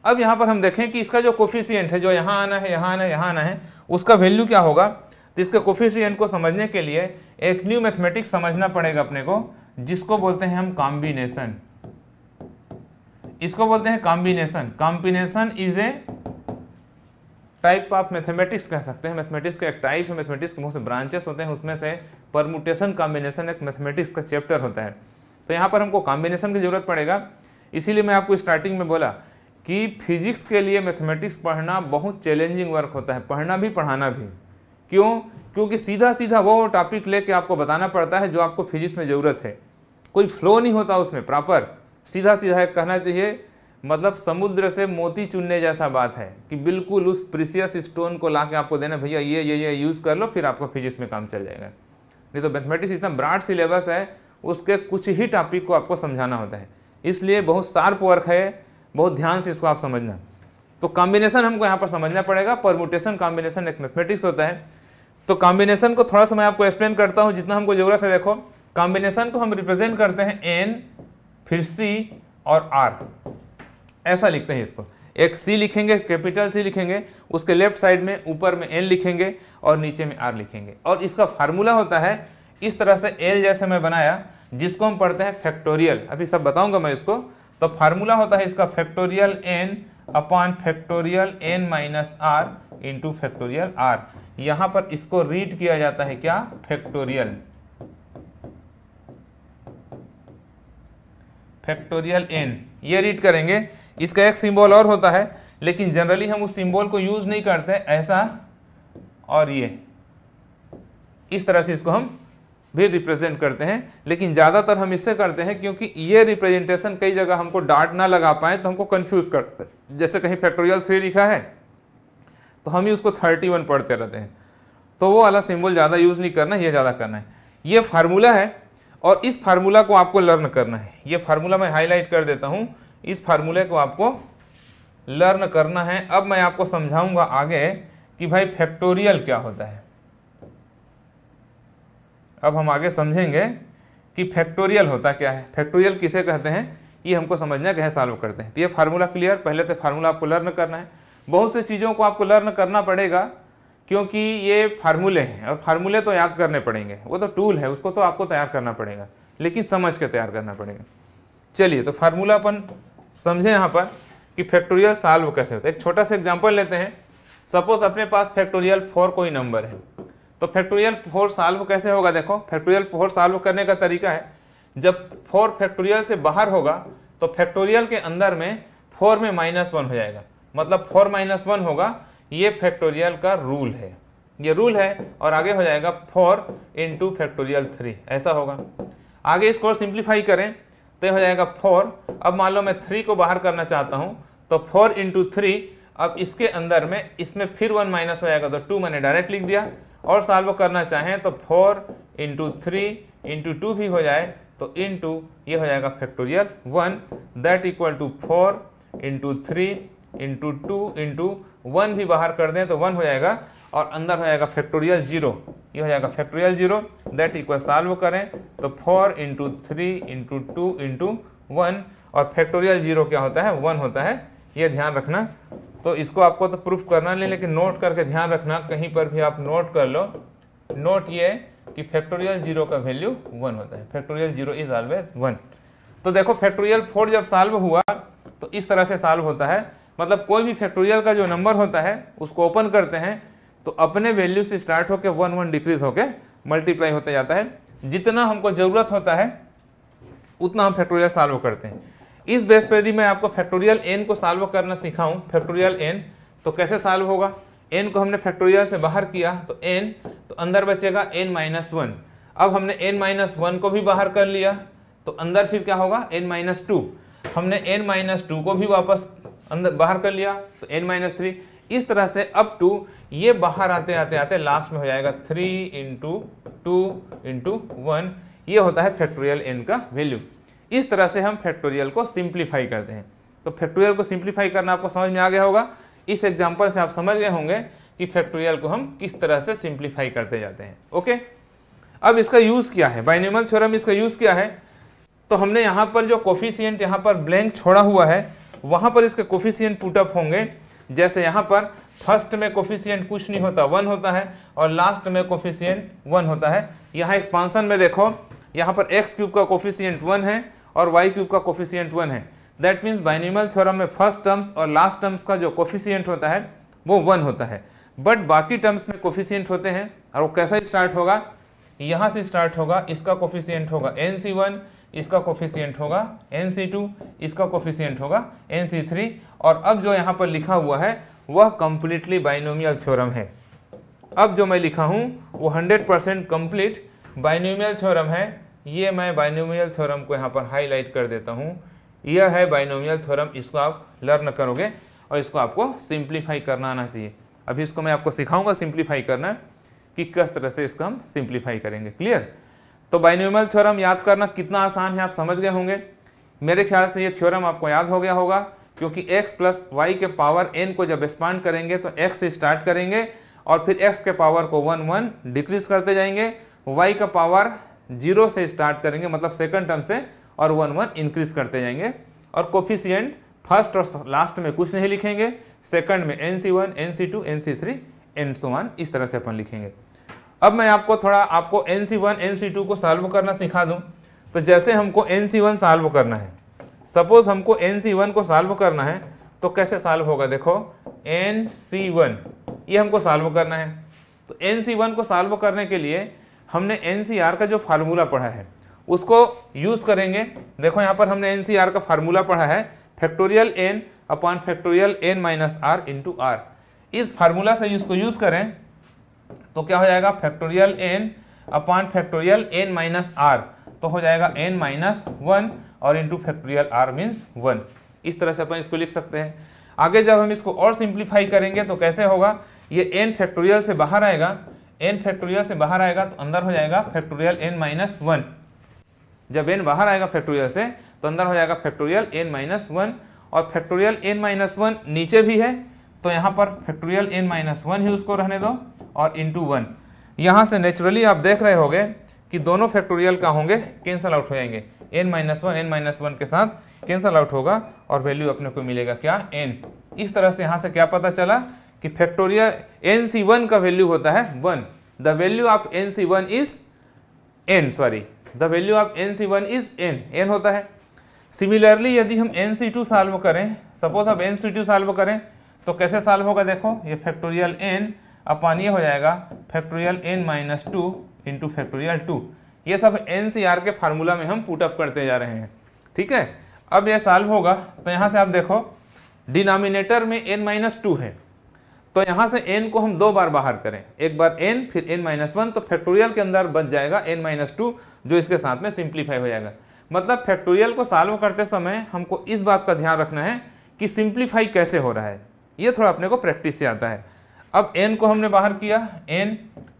अब यहाँ पर हम देखें कि इसका जो कोफिशियंट है जो यहाँ आना है यहाँ आना है यहाँ आना है उसका वैल्यू क्या होगा तो इसके कोफिशियंट को समझने के लिए एक न्यू मैथमेटिक्स समझना पड़ेगा अपने को जिसको बोलते हैं हम कॉम्बिनेशन इसको बोलते हैं combination combination is a type आप मैथमेटिक्स कह सकते हैं मैथमेटिक्स का एक टाइप है मैथमेटिक्स के बहुत से ब्रांचेस होते हैं उसमें से परमुटेशन कॉम्बिनेशन एक मैथमेटिक्स का चैप्टर होता है तो यहाँ पर हमको कॉम्बिनेशन की जरूरत पड़ेगा इसीलिए मैं आपको स्टार्टिंग में बोला कि फिजिक्स के लिए मैथमेटिक्स पढ़ना बहुत चैलेंजिंग वर्क होता है पढ़ना भी पढ़ाना भी क्यों क्योंकि सीधा सीधा वो टॉपिक लेके आपको बताना पड़ता है जो आपको फिजिक्स में ज़रूरत है कोई फ्लो नहीं होता उसमें प्रॉपर सीधा सीधा एक कहना चाहिए मतलब समुद्र से मोती चुनने जैसा बात है कि बिल्कुल उस प्रीसियस स्टोन को ला के आपको देना भैया ये ये ये यूज़ कर लो फिर आपको फिजिक्स में काम चल जाएगा नहीं तो मैथमेटिक्स इतना ब्राड सिलेबस है उसके कुछ ही टॉपिक को आपको समझाना होता है इसलिए बहुत शार्प वर्क है बहुत ध्यान से इसको आप समझना तो कॉम्बिनेशन हमको यहाँ पर समझना पड़ेगा परमुटेशन कॉम्बिनेशन एक मैथमेटिक्स होता है तो कॉम्बिनेशन को थोड़ा सा मैं आपको एक्सप्लेन करता हूँ जितना हमको जरूरत है देखो कॉम्बिनेशन को हम रिप्रेजेंट करते हैं एन फिर सी और आर ऐसा लिखते हैं इसको एक सी लिखेंगे कैपिटल सी लिखेंगे उसके लेफ्ट साइड में ऊपर में एन लिखेंगे और नीचे में आर लिखेंगे और इसका फार्मूला होता है इस तरह से एल जैसे मैं बनाया जिसको हम पढ़ते हैं फैक्टोरियल अभी सब बताऊंगा मैं इसको तो फार्मूला होता है इसका factorial N upon factorial N minus R into factorial R यहां पर इसको रीड किया जाता है क्या फैक्टोरियल फैक्टोरियल एन ये रीड करेंगे इसका एक सिंबल और होता है लेकिन जनरली हम उस सिंबल को यूज नहीं करते ऐसा और ये इस तरह से इसको हम भी रिप्रेजेंट करते हैं लेकिन ज़्यादातर हम इससे करते हैं क्योंकि ये रिप्रेजेंटेशन कई जगह हमको डाट ना लगा पाए तो हमको कन्फ्यूज़ करते हैं जैसे कहीं फैक्टोरियल थ्री लिखा है तो हम ही उसको थर्टी वन पढ़ते रहते हैं तो वो वाला सिंबल ज़्यादा यूज़ नहीं करना ये ज़्यादा करना है ये फार्मूला है और इस फार्मूला को आपको लर्न करना है ये फार्मूला मैं हाईलाइट कर देता हूँ इस फार्मूले को आपको लर्न करना है अब मैं आपको समझाऊँगा आगे कि भाई फैक्टोरियल क्या होता है अब हम आगे समझेंगे कि फैक्टोरियल होता क्या है फैक्टोरियल किसे कहते हैं ये हमको समझना कैसे सॉल्व करते हैं तो ये फार्मूला क्लियर पहले तो फार्मूला आपको लर्न करना है बहुत सी चीज़ों को आपको लर्न करना पड़ेगा क्योंकि ये फार्मूले हैं और फार्मूले तो याद करने पड़ेंगे वो तो टूल है उसको तो आपको तैयार करना पड़ेगा लेकिन समझ के तैयार करना पड़ेगा चलिए तो फार्मूला अपन समझें यहाँ पर कि फैक्टोरियल सॉल्व कैसे होता है एक छोटा सा एग्जाम्पल लेते हैं सपोज अपने पास फैक्टोरियल फोर कोई नंबर है तो फैक्टोरियल फोर साल्व कैसे होगा देखो फैक्टोरियल फोर साल्व करने का तरीका है जब फोर फैक्टोरियल से बाहर होगा तो फैक्टोरियल के अंदर में फोर में माइनस वन हो जाएगा मतलब फोर माइनस वन होगा ये फैक्टोरियल का रूल है ये रूल है और आगे हो जाएगा फोर इंटू फैक्टोरियल थ्री ऐसा होगा आगे इसको सिंप्लीफाई करें तो हो जाएगा फोर अब मान लो मैं थ्री को बाहर करना चाहता हूँ तो फोर इंटू थ्री अब इसके अंदर में इसमें फिर वन माइनस हो जाएगा तो टू मैंने डायरेक्ट लिख दिया और सॉल्व करना चाहें तो four into three into two भी हो जाए तो इंटू ये हो जाएगा factorial one that equal to four into three into two into one भी बाहर कर दें तो वन हो जाएगा और अंदर हो जाएगा फैक्टोरियल जीरो ये हो जाएगा factorial zero that equal solve करें तो four into three into two into one और फैक्टोरियल जीरो क्या होता है वन होता है ये ध्यान रखना तो इसको आपको तो प्रूफ करना नहीं लेकिन नोट करके ध्यान रखना कहीं पर भी आप नोट कर लो नोट ये कि फैक्टोरियल जीरो का वैल्यू वन होता है factorial zero is always one तो देखो फैक्टोरियल फोर जब सॉल्व हुआ तो इस तरह से सॉल्व होता है मतलब कोई भी फैक्टोरियल का जो नंबर होता है उसको ओपन करते हैं तो अपने वैल्यू से स्टार्ट होकर वन वन डिक्रीज होकर मल्टीप्लाई होता जाता है जितना हमको ज़रूरत होता है उतना हम फैक्टोरियल सॉल्व करते हैं इस बेस पर यदि मैं आपको फैक्टोरियल एन को सॉल्व करना सिखाऊं फैक्टोरियल एन तो कैसे सॉल्व होगा एन को हमने फैक्टोरियल से बाहर किया तो एन तो अंदर बचेगा एन माइनस वन अब हमने एन माइनस वन को भी बाहर कर लिया तो अंदर फिर क्या होगा एन माइनस टू हमने एन माइनस टू को भी वापस अंदर बाहर कर लिया तो एन माइनस थ्री इस तरह से अब टू ये बाहर आते आते आते लास्ट में हो जाएगा three into two into one ये होता है फैक्टोरियल एन का वैल्यू इस तरह से हम फैक्टोरियल को सिंप्लीफाई करते हैं तो फैक्टोरियल को सिंप्लीफाई करना आपको समझ में आ गया होगा इस एग्जाम्पल से आप समझ गए होंगे कि फैक्टोरियल को हम किस तरह से सिंप्लीफाई करते जाते हैं ओके अब इसका यूज़ क्या है बाइनिमल थ्योरम इसका यूज़ क्या है तो हमने यहाँ पर जो कोफिशियंट यहाँ पर ब्लैंक छोड़ा हुआ है वहाँ पर इसके कोफिशियंट पुटअप होंगे जैसे यहाँ पर फर्स्ट में कोफिशियंट कुछ नहीं होता वन होता है और लास्ट में कोफिशियंट वन होता है यहाँ एक्सपांसन में देखो यहाँ पर एक्स क्यूब का कोफिशियंट वन है और वाई क्यूब का कोफिशियंट वन है दैट मीन्स बाइनिमल थ्योरम में फर्स्ट टर्म्स और लास्ट टर्म्स का जो कोफिशियंट होता है वो वन होता है बट बाकी टर्म्स में कोफिशियंट होते हैं और वो कैसा स्टार्ट होगा यहाँ से स्टार्ट होगा इसका कोफिशियंट होगा एन सी वन इसका कोफिशियंट होगा एन सी टू इसका कोफिशियंट होगा एन सी थ्री और अब जो यहाँ पर लिखा हुआ है वह कम्प्लीटली बाइनोमियल थ्योरम है अब जो मैं लिखा हूँ वो hundred percent complete binomial theorem है ये मैं बाइनोमियल थ्योरम को यहाँ पर हाईलाइट कर देता हूँ यह है बाइनोमियल थ्योरम इसको आप लर्न करोगे और इसको आपको सिंप्लीफाई करना आना चाहिए अभी इसको मैं आपको सिखाऊंगा सिंप्लीफाई करना कि किस तरह से इसको हम सिंप्लीफाई करेंगे क्लियर तो बाइनोमियल थ्योरम याद करना कितना आसान है आप समझ गए होंगे मेरे ख्याल से ये थ्योरम आपको याद हो गया होगा क्योंकि x प्लस वाई के पावर n को जब एक्सपांड करेंगे तो x से स्टार्ट करेंगे और फिर x के पावर को वन वन डिक्रीज करते जाएंगे y का पावर जीरो से स्टार्ट करेंगे मतलब सेकंड टर्म से और वन वन इंक्रीज करते जाएंगे और कोफिशियंट फर्स्ट और लास्ट में कुछ नहीं लिखेंगे सेकंड में N C one N C two N C three and so on इस तरह से अपन लिखेंगे अब मैं आपको थोड़ा आपको N C one N C two को सॉल्व करना सिखा दूँ तो जैसे हमको एन सी वन सॉल्व करना है सपोज हमको एन सी वन को सॉल्व करना है तो कैसे सॉल्व होगा देखो एन सी वन ये हमको सॉल्व करना है तो एन सी वन को सॉल्व करने के लिए हमने एन का जो फार्मूला पढ़ा है उसको यूज़ करेंगे देखो यहाँ पर हमने एन का फार्मूला पढ़ा है factorial N upon factorial N minus R into R इस फार्मूला से इसको यूज़ करें तो क्या हो जाएगा factorial N upon factorial N minus R तो हो जाएगा एन माइनस वन और into factorial R means one इस तरह से अपन इसको लिख सकते हैं आगे जब हम इसको और सिंप्लीफाई करेंगे तो कैसे होगा ये एन फैक्टोरियल से बाहर आएगा एन फैक्टोरियल से बाहर आएगा तो अंदर हो जाएगा फैक्टोरियल एन माइनस वन जब एन बाहर आएगा फैक्टोरियल से तो अंदर हो जाएगा फैक्टोरियल एन माइनस वन और फैक्टोरियल एन माइनस वन नीचे भी है तो यहाँ पर फैक्टोरियल एन माइनस वन ही उसको रहने दो और इन टू वन यहाँ से नेचुरली आप देख रहे होंगे कि दोनों फैक्टोरियल का होंगे कैंसल आउट हो जाएंगे n minus one n minus one के साथ कैंसल आउट होगा और वैल्यू अपने को मिलेगा क्या एन इस तरह से यहाँ से क्या पता चला कि फैक्टोरियल एन सी वन का वैल्यू होता है one the value of n C one is n sorry the value of n C one is n n होता है सिमिलरली यदि हम एन सी टू साल्व करें सपोज आप एन सी टू साल्व करें तो कैसे साल्व होगा देखो ये फैक्टोरियल एन अपान ये हो जाएगा factorial N minus two into factorial two ये सब एन सी आर के फार्मूला में हम पुटअप करते जा रहे हैं ठीक है अब यह साल्व होगा तो यहाँ से आप देखो डिनोमिनेटर में एन माइनस टू है तो यहाँ से n को हम दो बार बाहर करें एक बार n फिर n माइनस वन तो फैक्टोरियल के अंदर बच जाएगा n माइनस टू जो इसके साथ में सिंप्लीफाई हो जाएगा मतलब फैक्टोरियल को सॉल्व करते समय हमको इस बात का ध्यान रखना है कि सिंप्लीफाई कैसे हो रहा है ये थोड़ा अपने को प्रैक्टिस से आता है अब n को हमने बाहर किया n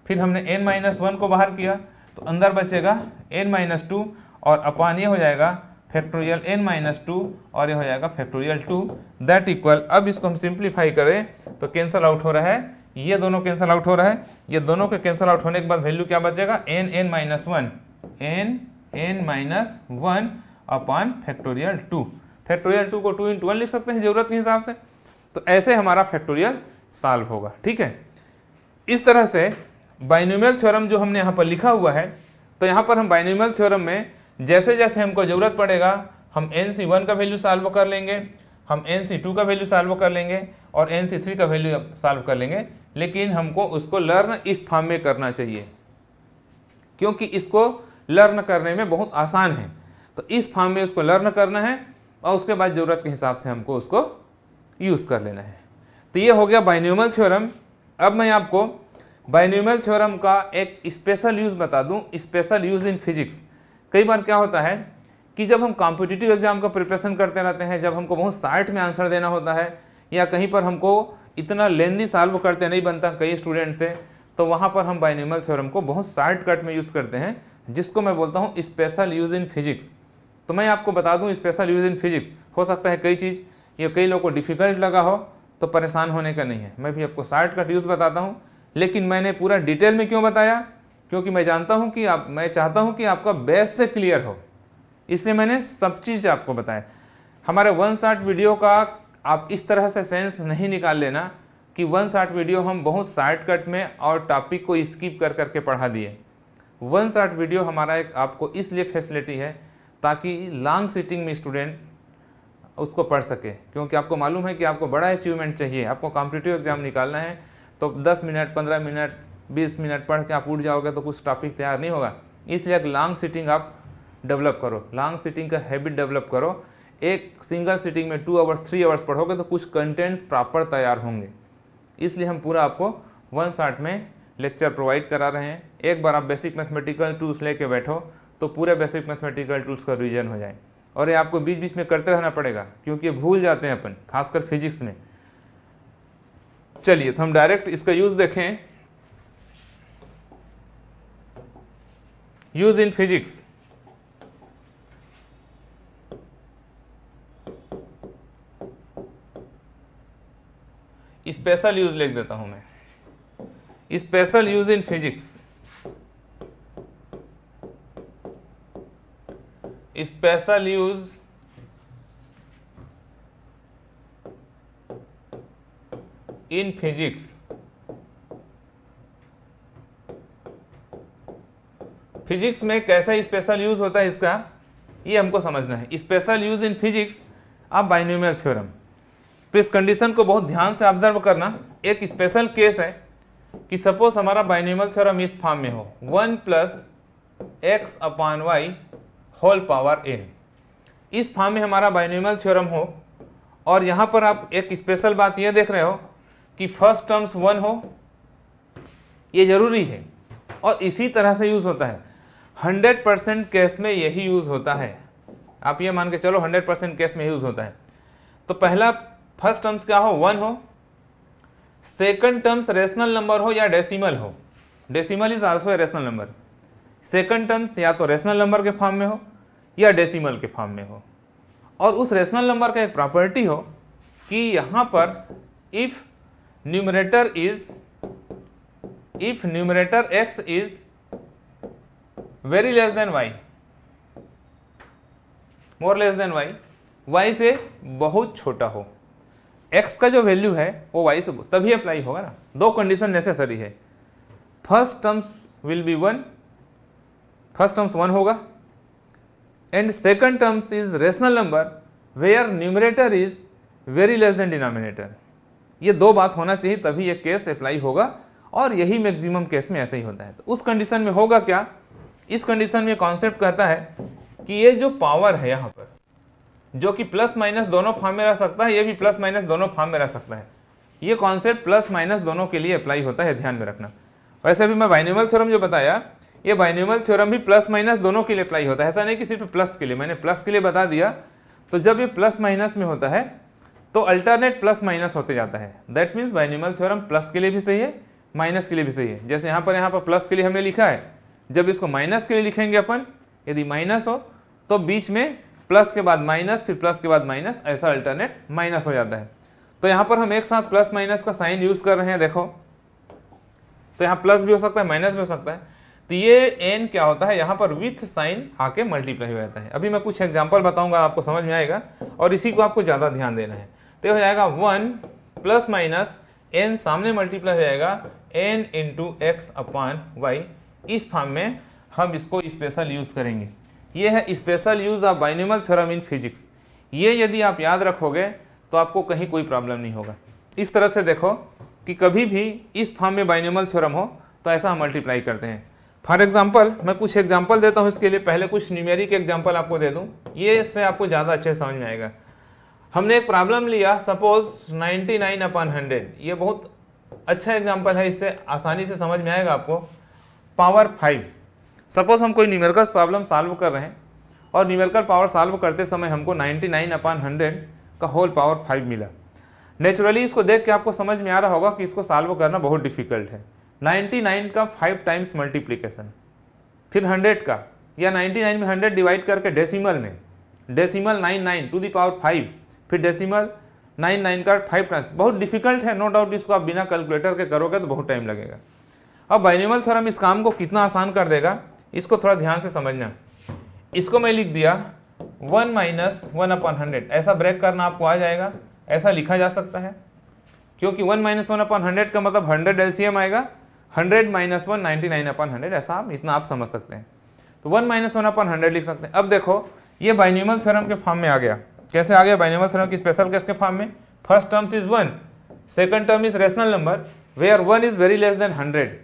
फिर हमने n माइनस वन को बाहर किया तो अंदर बचेगा n माइनस टू और अपान ये हो जाएगा फैक्टोरियल एन माइनस टू और ये हो जाएगा फैक्टोरियल टू दैट इक्वल अब इसको हम सिंप्लीफाई करें तो कैंसल आउट हो रहा है ये दोनों कैंसल आउट हो रहा है ये दोनों के कैंसल आउट होने के बाद वैल्यू क्या बचेगा n n minus one n n minus one upon factorial two factorial two को टू इंटू वन लिख सकते हैं ज़रूरत के हिसाब से तो ऐसे हमारा फैक्टोरियल सॉल्व होगा ठीक है इस तरह से बाइनोमियल थ्योरम जो हमने यहाँ पर लिखा हुआ है तो यहाँ पर हम बाइनोमियल थ्योरम में जैसे जैसे हमको ज़रूरत पड़ेगा हम एन सी वन का वैल्यू सॉल्व कर लेंगे हम एन सी टू का वैल्यू सॉल्व कर लेंगे और एन सी थ्री का वैल्यू सॉल्व कर लेंगे लेकिन हमको उसको लर्न इस फॉर्म में करना चाहिए क्योंकि इसको लर्न करने में बहुत आसान है तो इस फॉर्म में उसको लर्न करना है और उसके बाद ज़रूरत के हिसाब से हमको उसको यूज़ कर लेना है तो ये हो गया बाइन्यूमल थ्योरम अब मैं आपको बाइन्यूमल थ्योरम का एक स्पेशल यूज़ बता दूं स्पेशल यूज़ इन फिजिक्स कई बार क्या होता है कि जब हम कॉम्पिटिटिव एग्जाम का प्रिपरेशन करते रहते हैं जब हमको बहुत साठ में आंसर देना होता है या कहीं पर हमको इतना लेंदी सॉल्व करते नहीं बनता कई स्टूडेंट से तो वहाँ पर हम बाइनिमल थ्योरम को बहुत शार्ट कट में यूज़ करते हैं जिसको मैं बोलता हूँ स्पेशल यूज़ इन फिजिक्स तो मैं आपको बता दूँ स्पेशल यूज़ इन फिजिक्स हो सकता है कई चीज़ ये कई लोगों को डिफ़िकल्ट लगा हो तो परेशान होने का नहीं है मैं भी आपको शार्ट कट यूज़ बताता हूँ लेकिन मैंने पूरा डिटेल में क्यों बताया क्योंकि मैं जानता हूँ कि आप मैं चाहता हूँ कि आपका बेस से क्लियर हो इसलिए मैंने सब चीज़ आपको बताया हमारे वन साठ वीडियो का आप इस तरह से सेंस नहीं निकाल लेना कि वन साठ वीडियो हम बहुत शॉर्टकट में और टॉपिक को स्किप कर करके पढ़ा दिए वन साठ वीडियो हमारा एक आपको इसलिए फैसिलिटी है ताकि लॉन्ग सीटिंग में स्टूडेंट उसको पढ़ सके क्योंकि आपको मालूम है कि आपको बड़ा अचीवमेंट चाहिए आपको कॉम्पिटिव एग्ज़ाम निकालना है तो 10 मिनट 15 मिनट बीस मिनट पढ़ के आप उठ जाओगे तो कुछ टॉपिक तैयार नहीं होगा इसलिए एक लॉन्ग सीटिंग आप डेवलप करो लॉन्ग सीटिंग का हैबिट डेवलप करो एक सिंगल सीटिंग में टू आवर्स थ्री आवर्स पढ़ोगे तो कुछ कंटेंट्स प्रॉपर तैयार होंगे इसलिए हम पूरा आपको वन शार्ट में लेक्चर प्रोवाइड करा रहे हैं एक बार आप बेसिक मैथमेटिकल टूल्स लेके बैठो तो पूरे बेसिक मैथमेटिकल टूल्स का रिविजन हो जाए और ये आपको बीच बीच में करते रहना पड़ेगा क्योंकि भूल जाते हैं अपन खासकर फिजिक्स में चलिए तो हम डायरेक्ट इसका यूज़ देखें use in physics special use लिख देता हूं मैं special use in physics special use in physics physics में कैसा स्पेशल यूज होता है इसका ये हमको समझना है स्पेशल यूज इन फिजिक्स आप बाइनोमियल थ्योरम तो इस कंडीशन को बहुत ध्यान से ऑब्जर्व करना एक स्पेशल केस है कि सपोज हमारा बाइनोमियल थ्योरम इस फॉर्म में हो one plus x upon y whole power n इस फॉर्म में हमारा बाइनोमियल थ्योरम हो और यहाँ पर आप एक स्पेशल बात यह देख रहे हो कि फर्स्ट टर्म्स वन हो ये ज़रूरी है और इसी तरह से यूज़ होता है हंड्रेड परसेंट केस में यही यूज़ होता है आप ये मान के चलो हंड्रेड परसेंट केस में यूज़ होता है तो पहला फर्स्ट टर्म्स क्या हो वन हो सेकंड टर्म्स रेशनल नंबर हो या डेसिमल हो decimal is also a rational number second terms या तो रेशनल नंबर के फॉर्म में हो या डेसिमल के फॉर्म में हो और उस रेशनल नंबर का एक प्रॉपर्टी हो कि यहाँ पर if numerator is if numerator x is very less than y more less than y y से बहुत छोटा हो एक्स का जो वैल्यू है वो वाई से तभी अप्लाई होगा ना दो कंडीशन नेसेसरी है first terms will be one first terms one होगा and second terms is rational number where numerator is very less than denominator ये दो बात होना चाहिए तभी ये केस अप्लाई होगा और यही मैक्सिमम केस में ऐसा ही होता है तो उस कंडीशन में होगा क्या इस कंडीशन में कॉन्सेप्ट कहता है कि ये जो पावर है यहाँ पर जो कि प्लस माइनस दोनों फॉर्म में रह सकता है ये भी प्लस माइनस दोनों फॉर्म में रह सकता है ये कॉन्सेप्ट प्लस माइनस दोनों के लिए अप्लाई होता है ध्यान में रखना वैसे भी मैं बाइनोमियल थ्योरम जो बताया ये बाइनोमियल थ्योरम भी प्लस माइनस दोनों के लिए अप्लाई होता है ऐसा नहीं कि सिर्फ प्लस के लिए मैंने प्लस के लिए बता दिया तो जब ये प्लस माइनस में होता है तो अल्टरनेट प्लस माइनस होते जाता है that means binomial theorem plus के लिए भी सही है माइनस के लिए भी सही है जैसे यहाँ पर यहाँ पर प्लस के लिए हमने लिखा है जब इसको माइनस के लिए लिखेंगे अपन यदि माइनस हो तो बीच में प्लस के बाद माइनस फिर प्लस के बाद माइनस ऐसा अल्टरनेट माइनस हो जाता है तो यहां पर हम एक साथ प्लस माइनस का साइन यूज़ कर रहे हैं देखो तो यहाँ प्लस भी हो सकता है माइनस भी हो सकता है तो ये एन क्या होता है यहां पर विथ साइन आके मल्टीप्लाई हो जाता है अभी मैं कुछ एग्जाम्पल बताऊंगा आपको समझ में आएगा और इसी को आपको ज़्यादा ध्यान देना है तो हो जाएगा वन प्लस माइनस एन सामने मल्टीप्लाई हो जाएगा n into x upon y इस फॉर्म में हम इसको स्पेशल यूज़ करेंगे ये है special use of binomial theorem in physics ये यदि आप याद रखोगे तो आपको कहीं कोई प्रॉब्लम नहीं होगा इस तरह से देखो कि कभी भी इस फॉर्म में बाइनिमल थ्योरम हो तो ऐसा हम मल्टीप्लाई करते हैं फॉर एग्जाम्पल मैं कुछ एग्जाम्पल देता हूँ इसके लिए पहले कुछ न्यूमेरिक एग्जाम्पल आपको दे दूँ ये इससे आपको ज़्यादा अच्छे समझ में आएगा हमने एक प्रॉब्लम लिया सपोज 99 नाइन अपन हंड्रेड ये बहुत अच्छा एग्जाम्पल है इससे आसानी से समझ में आएगा आपको पावर फाइव सपोज हम कोई न्यूमेरिकल प्रॉब्लम सॉल्व कर रहे हैं और न्यूमेरिकल पावर सॉल्व करते समय हमको 99 अपॉन हंड्रेड का होल पावर फाइव मिला नेचुरली इसको देख के आपको समझ में आ रहा होगा कि इसको सॉल्व करना बहुत डिफिकल्ट है 99 का फाइव टाइम्स मल्टीप्लीकेशन फिर 100 का या 99 में 100 डिवाइड करके डेसिमल में decimal 99 to the power five फिर नाइन नाइन का फाइव टाइम्स बहुत डिफिकल्ट है नो डाउट इसको आप बिना कैलकुलेटर के करोगे तो बहुत टाइम लगेगा अब बाइनिमल थ्योरम इस काम को कितना आसान कर देगा इसको थोड़ा ध्यान से समझना इसको मैं लिख दिया one minus one upon hundred ऐसा ब्रेक करना आपको आ जाएगा ऐसा लिखा जा सकता है क्योंकि one minus one upon hundred का मतलब हंड्रेड एलसीएम आएगा hundred minus one ninety nine upon hundred ऐसा आप इतना आप समझ सकते हैं तो one minus one upon hundred लिख सकते हैं अब देखो ये बाइन्यूमल थ्योरम के फॉर्म में आ गया कैसे आ गया बाइन्यूमल थ्योरम की स्पेशल केस के फॉर्म में first terms is one second term is rational number where one is very less than hundred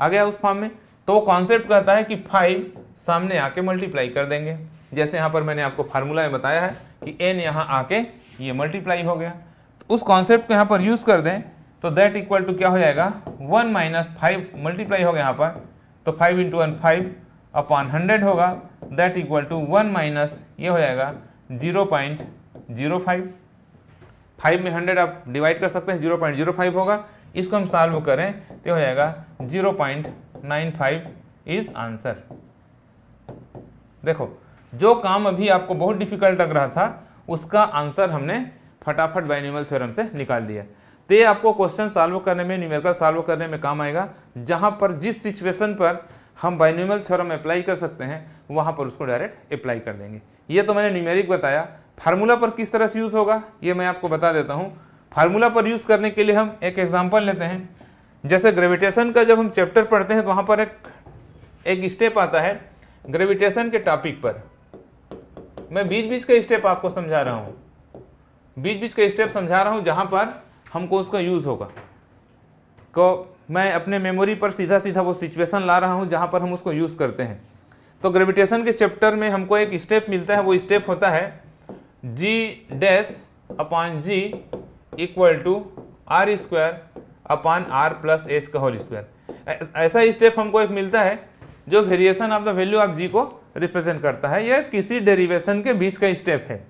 आ गया उस फॉर्म में तो कॉन्सेप्ट कहता है कि फाइव सामने आके मल्टीप्लाई कर देंगे जैसे यहाँ पर मैंने आपको फार्मूला में बताया है कि एन यहाँ आके ये मल्टीप्लाई हो गया तो उस कॉन्सेप्ट को यहाँ पर यूज़ कर दें तो दैट इक्वल टू क्या हो जाएगा वन माइनस फाइव मल्टीप्लाई हो गया यहाँ पर तो five into one five upon hundred होगा that equal to one minus ये हो जाएगा zero point zero five five में हंड्रेड आप डिवाइड कर सकते हैं जीरो पॉइंट जीरो फाइव होगा इसको हम सॉल्व करें तो हो जाएगा zero point nine five is answer देखो जो काम अभी आपको बहुत डिफिकल्ट लग रहा था उसका आंसर हमने फटाफट बाइनिमल थ्योरम से निकाल दिया तो ये आपको क्वेश्चन सॉल्व करने में न्यूमेरिकल सॉल्व करने में काम आएगा जहां पर जिस सिचुएशन पर हम बाइनिमल थ्योरम अप्लाई कर सकते हैं वहां पर उसको डायरेक्ट अप्लाई कर देंगे ये तो मैंने न्यूमेरिक बताया फार्मूला पर किस तरह से यूज़ होगा ये मैं आपको बता देता हूँ फार्मूला पर यूज़ करने के लिए हम एक एग्जाम्पल लेते हैं जैसे ग्रेविटेशन का जब हम चैप्टर पढ़ते हैं तो वहाँ पर एक एक स्टेप आता है ग्रेविटेशन के टॉपिक पर मैं बीच बीच का स्टेप आपको समझा रहा हूँ बीच बीच का स्टेप समझा रहा हूँ जहाँ पर हमको उसका यूज़ होगा को मैं अपने मेमोरी पर सीधा सीधा वो सिचुएशन ला रहा हूँ जहाँ पर हम उसको यूज़ करते हैं तो ग्रेविटेशन के चैप्टर में हमको एक स्टेप मिलता है वो स्टेप होता है g dash upon g equal to r square upon r plus h का होल स्क्वायर ऐसा स्टेप हमको एक मिलता है जो variation of the value of g को रिप्रेजेंट करता है यह किसी डेरिवेशन के बीच का स्टेप है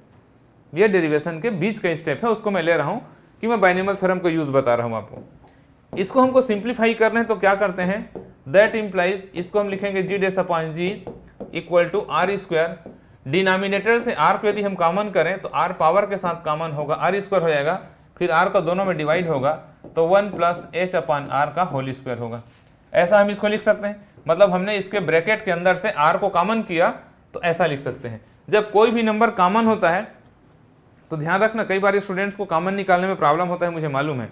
यह डेरिवेशन के बीच का स्टेप है उसको मैं ले रहा हूँ कि मैं बाइनिमल सरम का यूज़ बता रहा हूँ आपको इसको हमको सिंप्लीफाई करना है तो क्या करते हैं दैट इम्प्लाइज इसको हम लिखेंगे g dash upon g equal to r square denominator से आर को यदि हम कॉमन करें तो आर पावर के साथ कॉमन होगा आर स्क्वायर हो जाएगा फिर आर का दोनों में डिवाइड होगा तो one plus h upon r का होल स्क्वायर होगा ऐसा हम इसको लिख सकते हैं मतलब हमने इसके ब्रैकेट के अंदर से आर को कॉमन किया तो ऐसा लिख सकते हैं जब कोई भी नंबर कॉमन होता है तो ध्यान रखना कई बार स्टूडेंट्स को कॉमन निकालने में प्रॉब्लम होता है मुझे मालूम है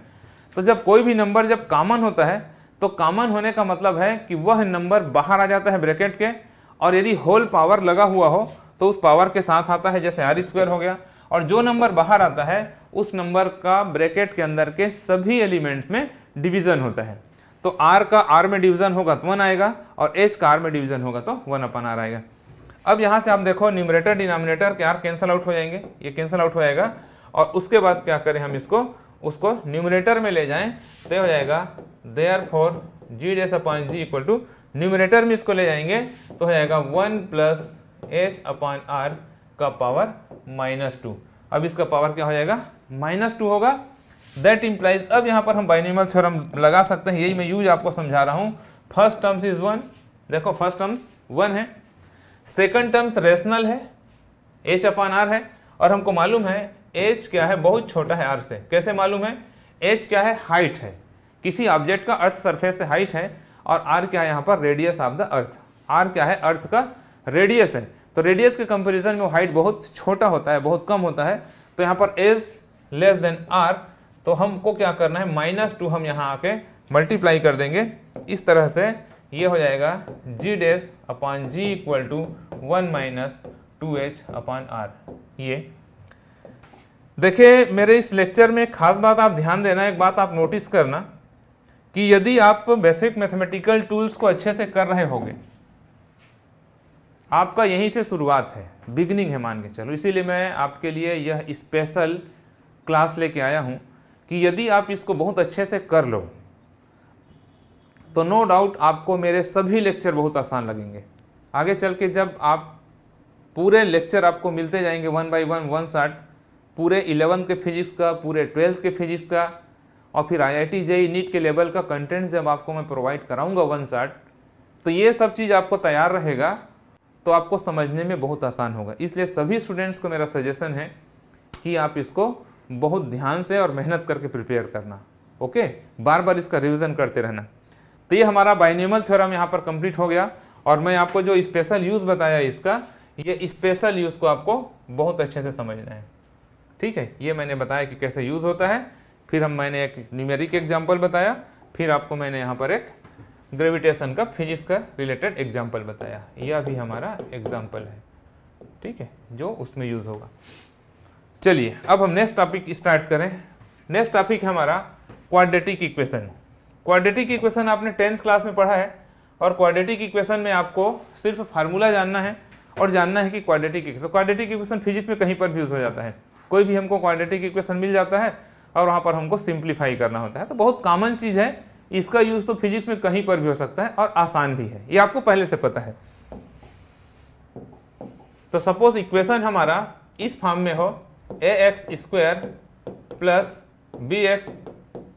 तो जब कोई भी नंबर जब कॉमन होता है तो कॉमन होने का मतलब है कि वह नंबर बाहर आ जाता है ब्रैकेट के और यदि होल पावर लगा हुआ हो तो उस पावर के साथ आता है जैसे आर स्क्वायर हो गया और जो नंबर बाहर आता है उस नंबर का ब्रैकेट के अंदर के सभी एलिमेंट्स में डिवीजन होता है तो आर का आर में डिवीजन होगा तो वन आएगा और एच का आर में डिवीजन होगा तो वन अपन आर आएगा अब यहाँ से आप देखो न्यूमरेटर डिनोमिनेटर के आर कैंसल आउट हो जाएंगे ये कैंसल आउट हो जाएगा और उसके बाद क्या करें हम इसको उसको न्यूमरेटर में ले जाएं तो हो जाएगा therefore g dash upon g equal to numerator में इसको ले जाएंगे तो हो जाएगा one plus h upon r का पावर माइनस टू अब इसका पावर क्या हो जाएगा माइनस टू होगा दैट इम्प्लाइज अब यहाँ पर हम बाइनिमल थ्योरम लगा सकते हैं यही मैं यूज आपको समझा रहा हूँ फर्स्ट टर्म्स इज वन देखो फर्स्ट टर्म्स वन है सेकंड टर्म्स रेशनल है एच अपान आर है और हमको मालूम है एच क्या है बहुत छोटा है आर से कैसे मालूम है एच क्या है हाइट है किसी ऑब्जेक्ट का अर्थ सरफेस से हाइट है और आर क्या है यहाँ पर radius of the earth r क्या है अर्थ का रेडियस है तो रेडियस के कंपेरिजन में हाइट बहुत छोटा होता है बहुत कम होता है तो यहाँ पर एस लेस देन आर तो हमको क्या करना है माइनस टू हम यहाँ आके मल्टीप्लाई कर देंगे इस तरह से ये हो जाएगा g dash upon g equal to one minus two h upon r ये देखिए मेरे इस लेक्चर में खास बात आप ध्यान देना एक बात आप नोटिस करना कि यदि आप बेसिक मैथमेटिकल टूल्स को अच्छे से कर रहे होंगे आपका यहीं से शुरुआत है बिगनिंग है मान के चलो इसीलिए मैं आपके लिए यह स्पेशल क्लास लेके आया हूँ कि यदि आप इसको बहुत अच्छे से कर लो तो नो डाउट आपको मेरे सभी लेक्चर बहुत आसान लगेंगे आगे चल के जब आप पूरे लेक्चर आपको मिलते जाएंगे one by one one shot पूरे इलेवंथ के फिजिक्स का पूरे ट्वेल्थ के फिजिक्स का और फिर I I T JEE NEET के लेवल का कंटेंट जब आपको मैं प्रोवाइड कराऊंगा वन शार्ट तो ये सब चीज़ आपको तैयार रहेगा तो आपको समझने में बहुत आसान होगा इसलिए सभी स्टूडेंट्स को मेरा सजेशन है कि आप इसको बहुत ध्यान से और मेहनत करके प्रिपेयर करना ओके बार बार इसका रिविज़न करते रहना तो ये हमारा बाइनिमल थ्योरम यहाँ पर कंप्लीट हो गया और मैं आपको जो स्पेशल यूज़ बताया इसका ये स्पेशल यूज़ को आपको बहुत अच्छे से समझना है ठीक है ये मैंने बताया कि कैसे यूज़ होता है फिर हम मैंने एक न्यूमेरिक एग्जाम्पल बताया फिर आपको मैंने यहाँ पर एक ग्रेविटेशन का फिजिक्स का रिलेटेड एग्जाम्पल बताया यह भी हमारा एग्जाम्पल है ठीक है जो उसमें यूज़ होगा चलिए अब हम नेक्स्ट टॉपिक स्टार्ट करें नेक्स्ट टॉपिक हमारा क्वाड्रेटिक इक्वेशन क्वाड्रेटिक इक्वेशन आपने टेंथ क्लास में पढ़ा है और क्वाड्रेटिक इक्वेशन में आपको सिर्फ फार्मूला जानना है और जानना है कि quadratic equation quadratic equation physics में कहीं पर भी यूज़ हो जाता है कोई भी हमको क्वाड्रेटिक इक्वेशन मिल जाता है और वहाँ पर हमको सिंप्लीफाई करना होता है तो बहुत कॉमन चीज़ है इसका यूज़ तो फिजिक्स में कहीं पर भी हो सकता है और आसान भी है ये आपको पहले से पता है तो सपोज इक्वेशन हमारा इस फॉर्म में हो a x square plus b x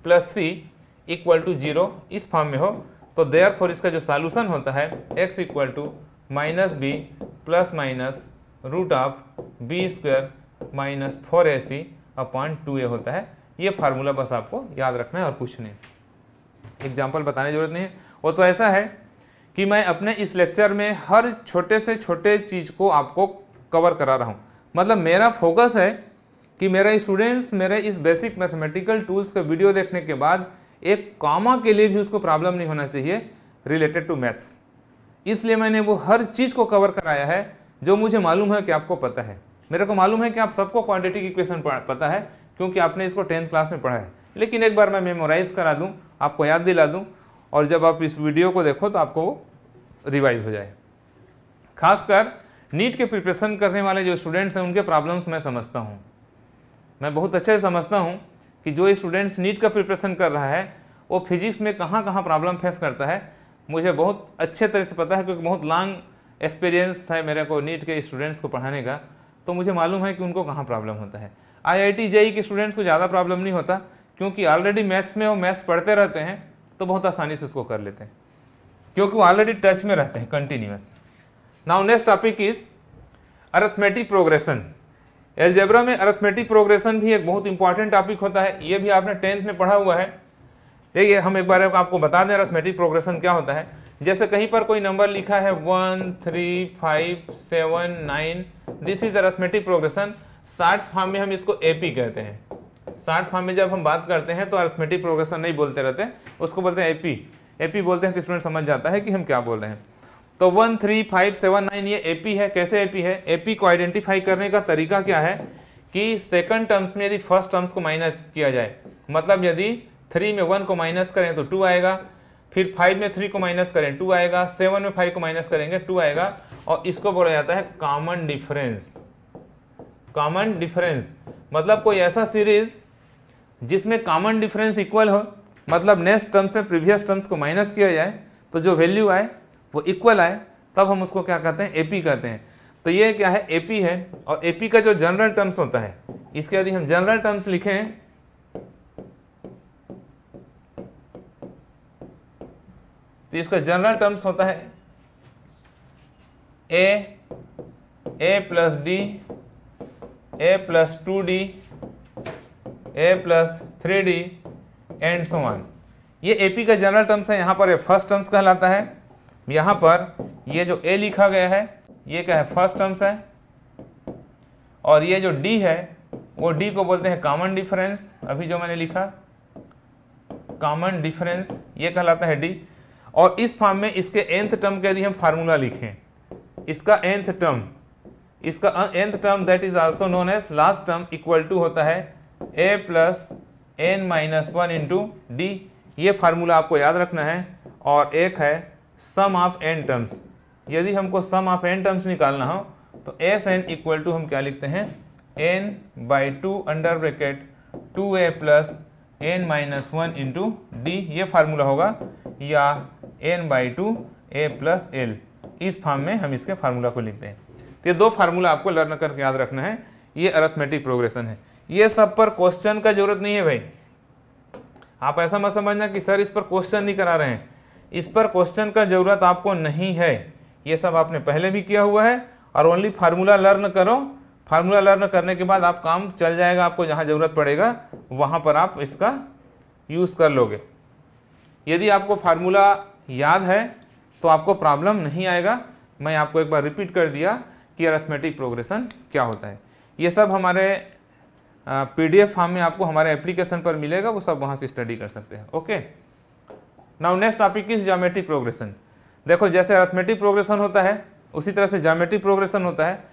plus c equal to zero इस फॉर्म में हो तो देयर फॉर इसका जो सॉल्यूशन होता है x equal to minus b plus minus root of b square minus four a c upon two a होता है ये फार्मूला बस आपको याद रखना है और कुछ नहीं एग्जाम्पल बताने की ज़रूरत नहीं है वो तो ऐसा है कि मैं अपने इस लेक्चर में हर छोटे से छोटे चीज़ को आपको कवर करा रहा हूँ मतलब मेरा फोकस है कि मेरे स्टूडेंट्स मेरे इस बेसिक मैथमेटिकल टूल्स का वीडियो देखने के बाद एक कामा के लिए भी उसको प्रॉब्लम नहीं होना चाहिए रिलेटेड टू मैथ्स इसलिए मैंने वो हर चीज़ को कवर कराया है जो मुझे मालूम है कि आपको पता है मेरे को मालूम है कि आप सबको क्वांटिटी इक्वेशन पता है क्योंकि आपने इसको टेंथ क्लास में पढ़ा है लेकिन एक बार मैं मेमोराइज करा दूँ आपको याद दिला दूँ और जब आप इस वीडियो को देखो तो आपको वो रिवाइज हो जाए खासकर नीट के प्रिपरेशन करने वाले जो स्टूडेंट्स हैं उनके प्रॉब्लम्स मैं समझता हूँ मैं बहुत अच्छे से समझता हूँ कि जो स्टूडेंट्स नीट का प्रिपरेशन कर रहा है वो फिजिक्स में कहाँ कहाँ प्रॉब्लम फेस करता है मुझे बहुत अच्छे तरह से पता है क्योंकि बहुत लॉन्ग एक्सपीरियंस है मेरे को नीट के स्टूडेंट्स को पढ़ाने का तो मुझे मालूम है कि उनको कहाँ प्रॉब्लम होता है आई आई टी के स्टूडेंट्स को ज़्यादा प्रॉब्लम नहीं होता क्योंकि ऑलरेडी मैथ्स में वो मैथ्स पढ़ते रहते हैं तो बहुत आसानी से उसको कर लेते हैं क्योंकि वो ऑलरेडी टच में रहते हैं continuous now next topic is arithmetic progression algebra में अरथमेटिक प्रोग्रेशन भी एक बहुत इंपॉर्टेंट टॉपिक होता है ये भी आपने टेंथ में पढ़ा हुआ है देखिए हम एक बार आपको बता दें अरथमेटिक प्रोग्रेशन क्या होता है जैसे कहीं पर कोई नंबर लिखा है one three five seven nine this is arithmetic progression short form में हम इसको पी कहते हैं शार्ट फॉर्म में जब हम बात करते हैं तो अर्थमेटिक प्रोग्रेशन नहीं बोलते रहते उसको बोलते हैं एपी एपी बोलते हैं तो स्टूडेंट समझ जाता है कि हम क्या बोल रहे हैं तो one three five seven nine ये एपी है कैसे एपी है एपी को आइडेंटिफाई करने का तरीका क्या है कि सेकंड टर्म्स में यदि फर्स्ट टर्म्स को माइनस किया जाए मतलब यदि थ्री में वन को माइनस करें तो टू आएगा फिर फाइव में थ्री को माइनस करें टू आएगा सेवन में फाइव को माइनस करेंगे टू आएगा और इसको बोला जाता है कॉमन डिफरेंस कॉमन डिफरेंस मतलब कोई ऐसा सीरीज जिसमें कॉमन डिफरेंस इक्वल हो मतलब नेक्स्ट टर्म से प्रीवियस टर्म्स को माइनस किया जाए तो जो वैल्यू आए वो इक्वल आए तब हम उसको क्या कहते हैं एपी कहते हैं तो ये क्या है एपी है और एपी का जो जनरल टर्म्स होता है इसके यदि हम जनरल टर्म्स लिखें तो इसका जनरल टर्म्स होता है a a plus d a plus two d a plus three d and so on ये ए पी का जनरल टर्म्स है यहाँ पर ये फर्स्ट टर्म्स कहलाता है यहाँ पर ये जो ए लिखा गया है ये क्या है फर्स्ट टर्म्स है और ये जो डी है वो डी को बोलते हैं कॉमन डिफरेंस अभी जो मैंने लिखा कॉमन डिफरेंस ये कहलाता है डी और इस फॉर्म में इसके एंथ टर्म के लिए हम फार्मूला लिखें इसका एंथ टर्म इसका nth term that is also known as last term equal to होता है A plus n minus one into D ये फार्मूला आपको याद रखना है और एक है सम ऑफ एन टर्म्स यदि हमको सम ऑफ एन टर्म्स निकालना हो तो एस एन इक्वल टू हम क्या लिखते हैं n by two under bracket two A plus n minus one into D ये फार्मूला होगा या n by two A plus l इस फॉर्म में हम इसके फार्मूला को लिखते हैं तो ये दो फार्मूला आपको लर्न करके याद रखना है ये अरथमेटिक प्रोग्रेशन है ये सब पर क्वेश्चन का जरूरत नहीं है भाई आप ऐसा मत समझना कि सर इस पर क्वेश्चन नहीं करा रहे हैं इस पर क्वेश्चन का जरूरत आपको नहीं है ये सब आपने पहले भी किया हुआ है और ओनली फार्मूला लर्न करो फार्मूला लर्न करने के बाद आप काम चल जाएगा आपको जहाँ ज़रूरत पड़ेगा वहाँ पर आप इसका यूज़ कर लोगे यदि आपको फार्मूला याद है तो आपको प्रॉब्लम नहीं आएगा मैं आपको एक बार रिपीट कर दिया कि अरेथमेटिक प्रोग्रेशन क्या होता है ये सब हमारे पीडीएफ फॉर्म में आपको हमारे एप्लीकेशन पर मिलेगा वो सब वहाँ से स्टडी कर सकते हैं okay now next topic is geometric progression देखो जैसे अर्थमेटिक प्रोग्रेशन होता है उसी तरह से जोमेट्रिक प्रोग्रेशन होता है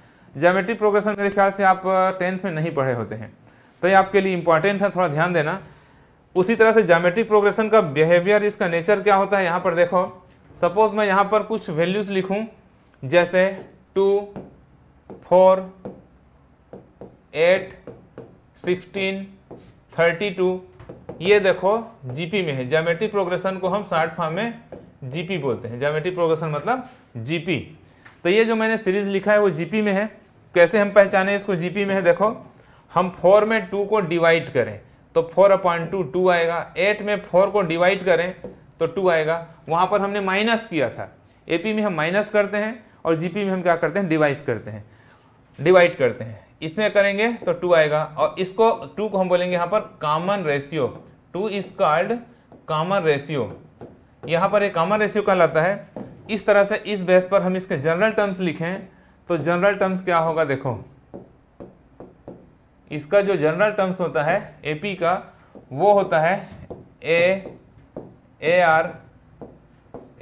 जोमेट्रिक प्रोग्रेशन मेरे ख्याल से आप टेंथ में नहीं पढ़े होते हैं तो ये आपके लिए इंपॉर्टेंट है थोड़ा ध्यान देना उसी तरह से जोमेट्रिक प्रोग्रेशन का बिहेवियर इसका नेचर क्या होता है यहाँ पर देखो सपोज मैं यहाँ पर कुछ वैल्यूज लिखूँ जैसे two four eight sixteen thirty two ये देखो जीपी में है ज्योमेट्रिक प्रोग्रेशन को हम शार्ट फॉर्म में जीपी बोलते हैं जोमेट्रिक प्रोग्रेशन मतलब जीपी तो ये जो मैंने सीरीज लिखा है वो जीपी में है कैसे हम पहचाने इसको जीपी में है देखो हम फोर में टू को डिवाइड करें तो फोर अपॉइंट टू टू आएगा एट में फोर को डिवाइड करें तो टू आएगा वहाँ पर हमने माइनस किया था एपी में हम माइनस करते हैं और जीपी में हम क्या करते हैं डिवाइस करते हैं डिवाइड करते हैं इसमें करेंगे तो टू आएगा और इसको टू को हम बोलेंगे यहाँ पर common ratio two is called common ratio यहाँ पर एक कॉमन रेशियो कहलाता है इस तरह से इस बेस पर हम इसके जनरल टर्म्स लिखें तो जनरल टर्म्स क्या होगा देखो इसका जो जनरल टर्म्स होता है एपी का वो होता है a a r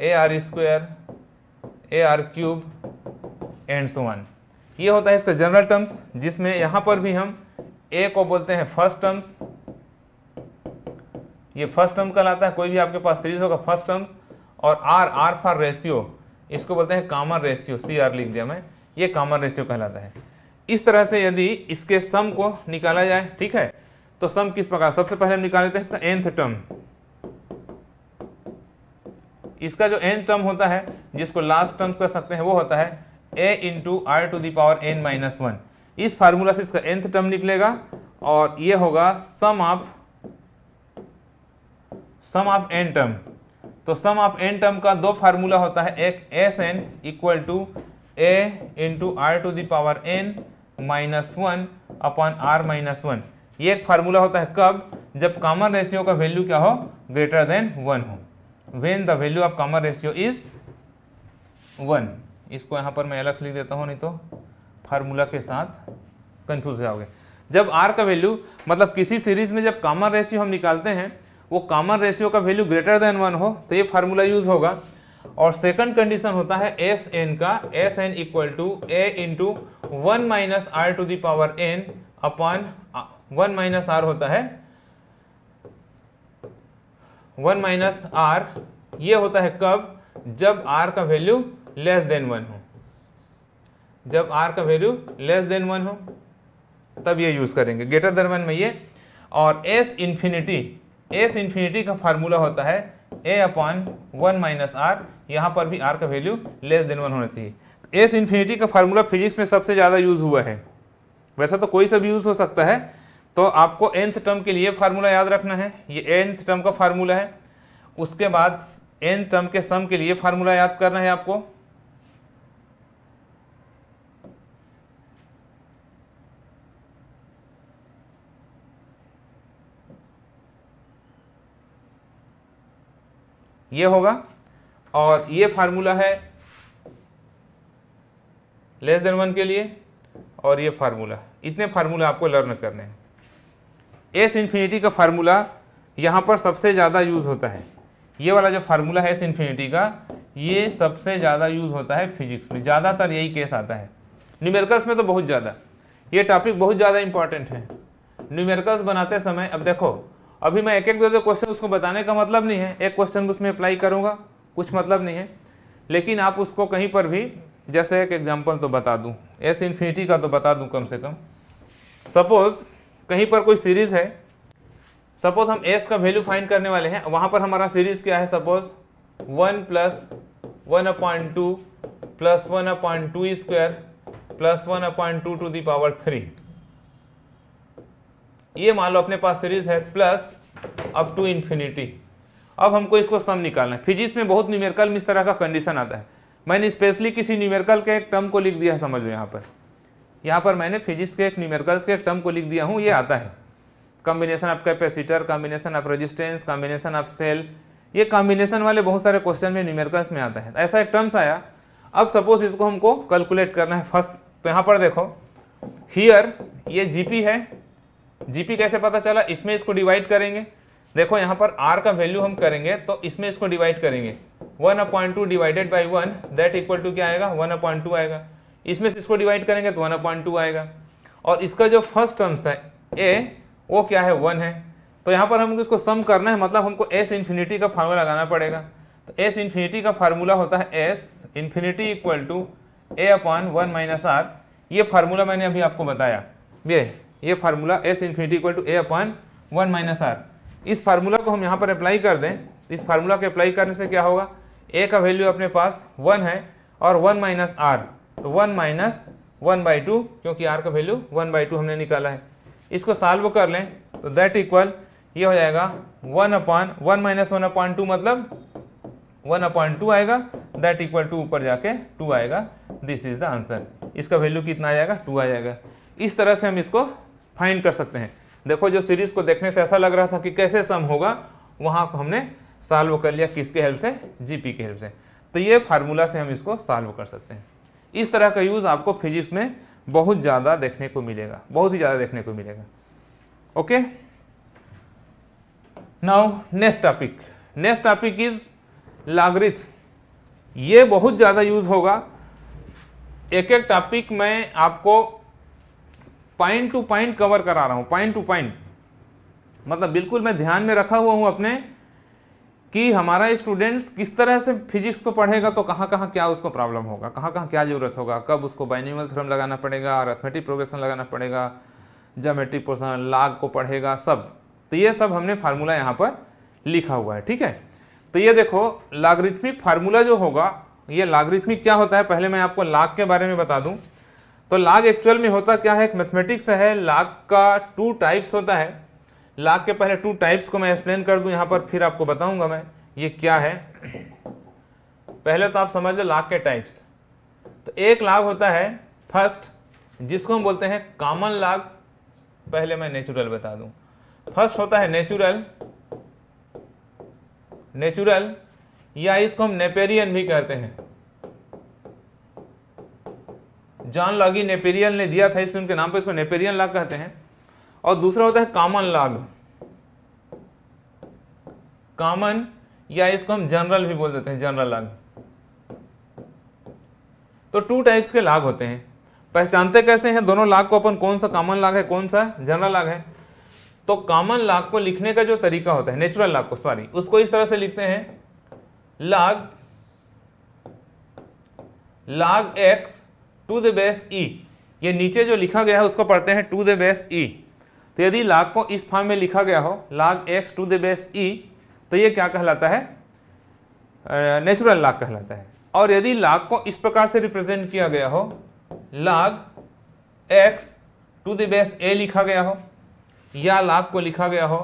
a r square a r cube and so on ये होता है इसका जनरल टर्म्स जिसमें यहां पर भी हम ए को बोलते हैं फर्स्ट टर्म्स ये फर्स्ट टर्म कहलाता है कोई भी आपके पास सीरीज होगा फर्स्ट टर्म्स और आर आर फॉर रेशियो इसको बोलते हैं कॉमन रेशियो सी आर लिख दिया मैं ये कॉमन रेशियो कहलाता है इस तरह से यदि इसके सम को निकाला जाए ठीक है तो सम किस प्रकार सबसे पहले हम निकाल लेते हैं इसका एंथ टर्म इसका जो एंथ टर्म होता है जिसको लास्ट टर्म कह सकते हैं वो होता है A into R to the power N minus one इस फार्मूला से इसका एंथ टर्म निकलेगा और ये होगा sum of sum of N term तो सम ऑफ एन टर्म का दो फार्मूला होता है एक S N equal to A into R to the power N minus one upon R minus one ये एक फार्मूला होता है कब जब कॉमन रेशियो का वैल्यू क्या हो ग्रेटर देन वन हो when the value of common ratio is one इसको यहाँ पर मैं अलग लिख देता हूँ नहीं तो फार्मूला के साथ कन्फ्यूज हो जाओगे जब आर का वैल्यू मतलब किसी सीरीज में जब कामन रेशियो हम निकालते हैं वो कामन रेशियो का वैल्यू ग्रेटर देन वन हो तो ये फार्मूला यूज होगा और सेकंड कंडीशन होता है एस एन का S N equal to A into one minus R to the power N upon one minus R होता है वन माइनस आर ये होता है कब जब आर का वैल्यू लेस देन वन हो जब आर का वैल्यू लेस देन वन हो तब ये यूज़ करेंगे ग्रेटर देन वन में ये और एस इन्फिनिटी एस इन्फिनिटी का फार्मूला होता है A upon one minus R यहाँ पर भी आर का वैल्यू लेस देन वन होना चाहिए तो एस इन्फिनिटी का फार्मूला फिजिक्स में सबसे ज़्यादा यूज़ हुआ है वैसा तो कोई सा भी यूज़ हो सकता है तो आपको एंथ टर्म के लिए फार्मूला याद रखना है ये एंथ टर्म का फार्मूला है उसके बाद एंथ टर्म के सम के लिए फार्मूला याद करना है आपको ये होगा और ये फार्मूला है लेस देन वन के लिए और ये फार्मूला इतने फार्मूला आपको लर्न करने हैं एस इन्फिनिटी का फार्मूला यहाँ पर सबसे ज़्यादा यूज़ होता है ये वाला जो फार्मूला है एस इन्फिनिटी का ये सबसे ज़्यादा यूज़ होता है फिजिक्स में ज़्यादातर यही केस आता है न्यूमेरिकल्स में तो बहुत ज़्यादा ये टॉपिक बहुत ज़्यादा इंपॉर्टेंट है न्यूमेरिकल्स बनाते समय अब देखो अभी मैं एक एक दो दो क्वेश्चन उसको बताने का मतलब नहीं है एक क्वेश्चन उसमें अप्लाई करूँगा कुछ मतलब नहीं है लेकिन आप उसको कहीं पर भी जैसे एक एग्जाम्पल तो बता दूँ एस इन्फिनिटी का तो बता दूँ कम से कम सपोज़ कहीं पर कोई सीरीज़ है सपोज हम एस का वैल्यू फाइंड करने वाले हैं वहाँ पर हमारा सीरीज़ क्या है suppose one plus one upon two plus one upon two square plus one upon two to the power three ये मान लो अपने पास सीरीज है प्लस अप टू इन्फिनिटी अब हमको इसको सम निकालना है फिजिक्स में बहुत न्यूमेरिकल में इस तरह का कंडीशन आता है मैंने स्पेशली किसी न्यूमेरिकल के एक टर्म को लिख दिया है समझ लो यहाँ पर यहाँ पर मैंने फिजिक्स के एक न्यूमेरिकल्स के एक टर्म को लिख दिया हूँ ये आता है combination of capacitor combination of resistance combination of cell ये कॉम्बिनेशन वाले बहुत सारे क्वेश्चन में न्यूमेरिकल्स में आता है ऐसा एक टर्म्स आया अब सपोज इसको हमको कैलकुलेट करना है फर्स्ट तो यहाँ पर देखो हियर ये पी है जीपी कैसे पता चला इसमें इसको डिवाइड करेंगे देखो यहाँ पर आर का वैल्यू हम करेंगे तो इसमें इसको डिवाइड करेंगे one upon two divided by one that equal to क्या आएगा वन अपॉइंट टू आएगा इसमें से इसको डिवाइड करेंगे तो वन अपॉइंट टू आएगा और इसका जो फर्स्ट टर्म्स है ए वो क्या है वन है तो यहाँ पर हमको इसको सम करना है मतलब हमको एस इन्फिनिटी का फार्मूला लगाना पड़ेगा तो एस इन्फिनिटी का फार्मूला होता है S infinity equal to A upon one minus R ये फार्मूला मैंने अभी आपको बताया ये ये formula S infinity equal to A upon one minus R इस फार्मूला को हम यहाँ पर अप्लाई कर दें तो इस फार्मूला को अप्लाई करने से क्या होगा ए का वैल्यू अपने पास वन है और वन माइनस आर तो one minus one by two क्योंकि आर का वैल्यू वन बाई टू हमने निकाला है इसको सॉल्व कर लें तो दैट इक्वल ये हो जाएगा one upon one minus one upon two मतलब वन अपॉन टू आएगा दैट इक्वल टू ऊपर जाके टू आएगा दिस इज द आंसर इसका वैल्यू कितना आ जाएगा टू आ जाएगा इस तरह से हम इसको फाइंड कर सकते हैं देखो जो सीरीज को देखने से ऐसा लग रहा था कि कैसे सम होगा वहां हमने सॉल्व कर लिया किसके हेल्प से जीपी के हेल्प से तो ये फार्मूला से हम इसको सॉल्व कर सकते हैं इस तरह का यूज़ आपको फिजिक्स में बहुत ज़्यादा देखने को मिलेगा बहुत ही ज़्यादा देखने को मिलेगा okay now next topic next topic is logarithm ये बहुत ज़्यादा यूज़ होगा एक एक टॉपिक में आपको पॉइंट टू पॉइंट कवर करा रहा हूं पॉइंट टू पॉइंट मतलब बिल्कुल मैं ध्यान में रखा हुआ हूं अपने कि हमारा स्टूडेंट्स किस तरह से फिजिक्स को पढ़ेगा तो कहाँ कहाँ क्या उसको प्रॉब्लम होगा कहाँ कहाँ क्या ज़रूरत होगा कब उसको बाइनिमल थ्रम लगाना पड़ेगा अरेथमेटिक प्रोग्रेशन लगाना पड़ेगा जोमेट्रिक प्रोग्रेशन लाग को पढ़ेगा सब तो ये सब हमने फार्मूला यहाँ पर लिखा हुआ है ठीक है तो ये देखो लागरिथमिक फार्मूला जो होगा ये लागरिथमिक क्या होता है पहले मैं आपको लाग के बारे में बता दूँ तो लाग एक्चुअल में होता क्या है एक मैथमेटिक्स है लाग का टू टाइप्स होता है लाग के पहले टू टाइप्स को मैं एक्सप्लेन कर दूं यहाँ पर फिर आपको बताऊंगा मैं ये क्या है पहले तो आप समझ लो लाग के टाइप्स तो एक लाग होता है फर्स्ट जिसको हम बोलते हैं कॉमन लाग पहले मैं नेचुरल बता दूं फर्स्ट होता है नेचुरल नेचुरल या इसको हम नेपेरियन भी कहते हैं जॉन लॉगी नेपेरियन ने दिया था इसलिए उनके नाम पर इसको नेपेरियन लॉग कहते हैं और दूसरा होता है कॉमन लॉग कॉमन या इसको हम जनरल भी बोल देते हैं जनरल लॉग तो टू टाइप्स के लाग होते हैं पहचानते कैसे हैं दोनों लाग को अपन कौन सा कॉमन लाग है कौन सा जनरल लाग है तो कॉमन लाग को लिखने का जो तरीका होता है नेचुरल लॉग को सॉरी उसको इस तरह से लिखते हैं log log x to the base E ये नीचे जो लिखा गया है उसको पढ़ते हैं टू द बेस ई तो यदि लाग को इस फॉर्म में लिखा गया हो log x to the base ई तो ये क्या कहलाता है नेचुरल लाग कहलाता है और यदि लाग को इस प्रकार से रिप्रेजेंट किया गया हो log x to the base A लिखा गया हो या लाग को लिखा गया हो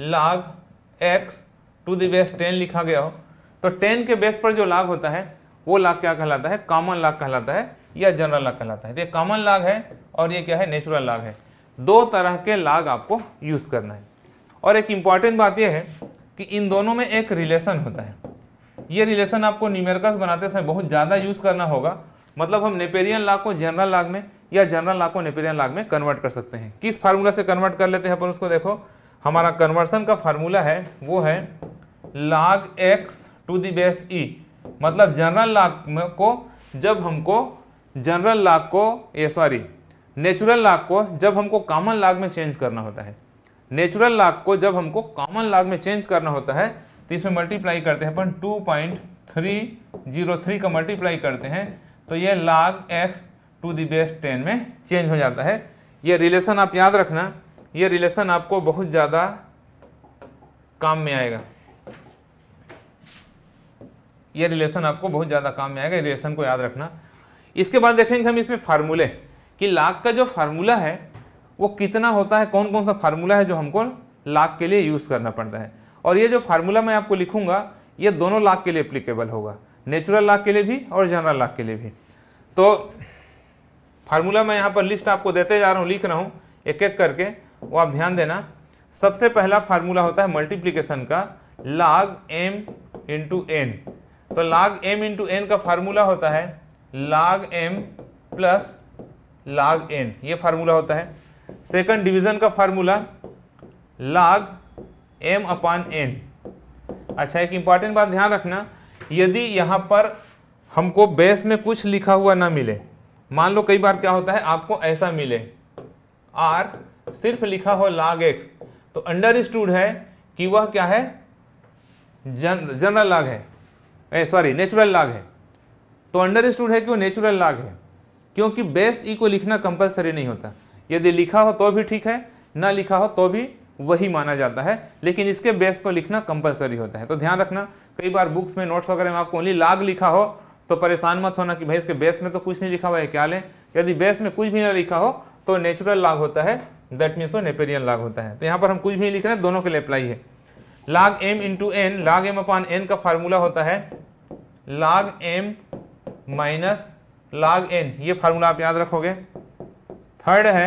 log x to the base ten लिखा गया हो तो टेन के बेस पर जो लाग होता है वो लाग क्या कहलाता है कॉमन लाग कहलाता है या जनरल लॉग कहलाता है तो ये कॉमन लॉग है और ये क्या है नेचुरल लॉग है दो तरह के लॉग आपको यूज़ करना है और एक इंपॉर्टेंट बात यह है कि इन दोनों में एक रिलेशन होता है ये रिलेशन आपको न्यूमेरिकल्स बनाते समय बहुत ज़्यादा यूज़ करना होगा मतलब हम नेपेरियन लॉग को जनरल लॉग में या जनरल लॉग को नेपेरियन लॉग में कन्वर्ट कर सकते हैं किस फार्मूला से कन्वर्ट कर लेते हैं अपन उसको देखो हमारा कन्वर्सन का फार्मूला है वो है log X to the base E मतलब जनरल लॉग को जब हमको जनरल लाग को ये सॉरी नेचुरल लाग को जब हमको कॉमन लाग में चेंज करना होता है नेचुरल लाग को जब हमको कॉमन लाग में चेंज करना होता है तो इसमें मल्टीप्लाई करते हैं अपन two point three zero three का मल्टीप्लाई करते हैं तो ये log x to the base ten में चेंज हो जाता है ये रिलेशन आप याद रखना ये रिलेशन आपको बहुत ज़्यादा काम में आएगा ये रिलेशन आपको बहुत ज़्यादा काम में आएगा रिलेशन को याद रखना इसके बाद देखेंगे हम इसमें फार्मूले कि लाख का जो फार्मूला है वो कितना होता है कौन कौन सा फार्मूला है जो हमको लाख के लिए यूज़ करना पड़ता है और ये जो फार्मूला मैं आपको लिखूंगा ये दोनों लाख के लिए अप्लीकेबल होगा नेचुरल लाख के लिए भी और जनरल लाख के लिए भी तो फार्मूला मैं यहाँ पर लिस्ट आपको देते जा रहा हूँ लिख रहा हूँ एक एक करके वो आप ध्यान देना सबसे पहला फार्मूला होता है मल्टीप्लीकेशन का लाग एम इंटू एन तो लाग एम इंटू एन का फार्मूला होता है log M plus log N ये फार्मूला होता है सेकंड डिवीजन का formula log M upon N अच्छा एक इंपॉर्टेंट बात ध्यान रखना यदि यहाँ पर हमको बेस में कुछ लिखा हुआ ना मिले मान लो कई बार क्या होता है आपको ऐसा मिले आर सिर्फ लिखा हो लाग एक्स तो अंडर स्टूड है कि वह क्या है जन जनरल लाग है सॉरी नेचुरल लाग है अंडर तो स्टूड है नेचुरल लॉग है क्योंकि बेस ई e को लिखना कंपलसरी नहीं होता यदि लिखा हो तो भी ठीक है ना लिखा हो तो भी वही माना जाता है लेकिन इसके बेस को लिखना कंपलसरी होता है तो ध्यान रखना कई बार बुक्स में नोट्स वगैरह में आपको ओनली लाग लिखा हो तो परेशान मत होना कि भाई इसके बेस में तो कुछ नहीं लिखा हुआ है क्या लें यदि बेस में कुछ भी ना लिखा हो तो नेचुरल लाग होता है दैट मीन्स वो नेपेरियन लाग होता है तो यहाँ पर हम कुछ भी लिख रहे हैं दोनों के लिए अप्लाई है log M into N log M upon N का फार्मूला होता है log M minus log N ये फार्मूला आप याद रखोगे थर्ड है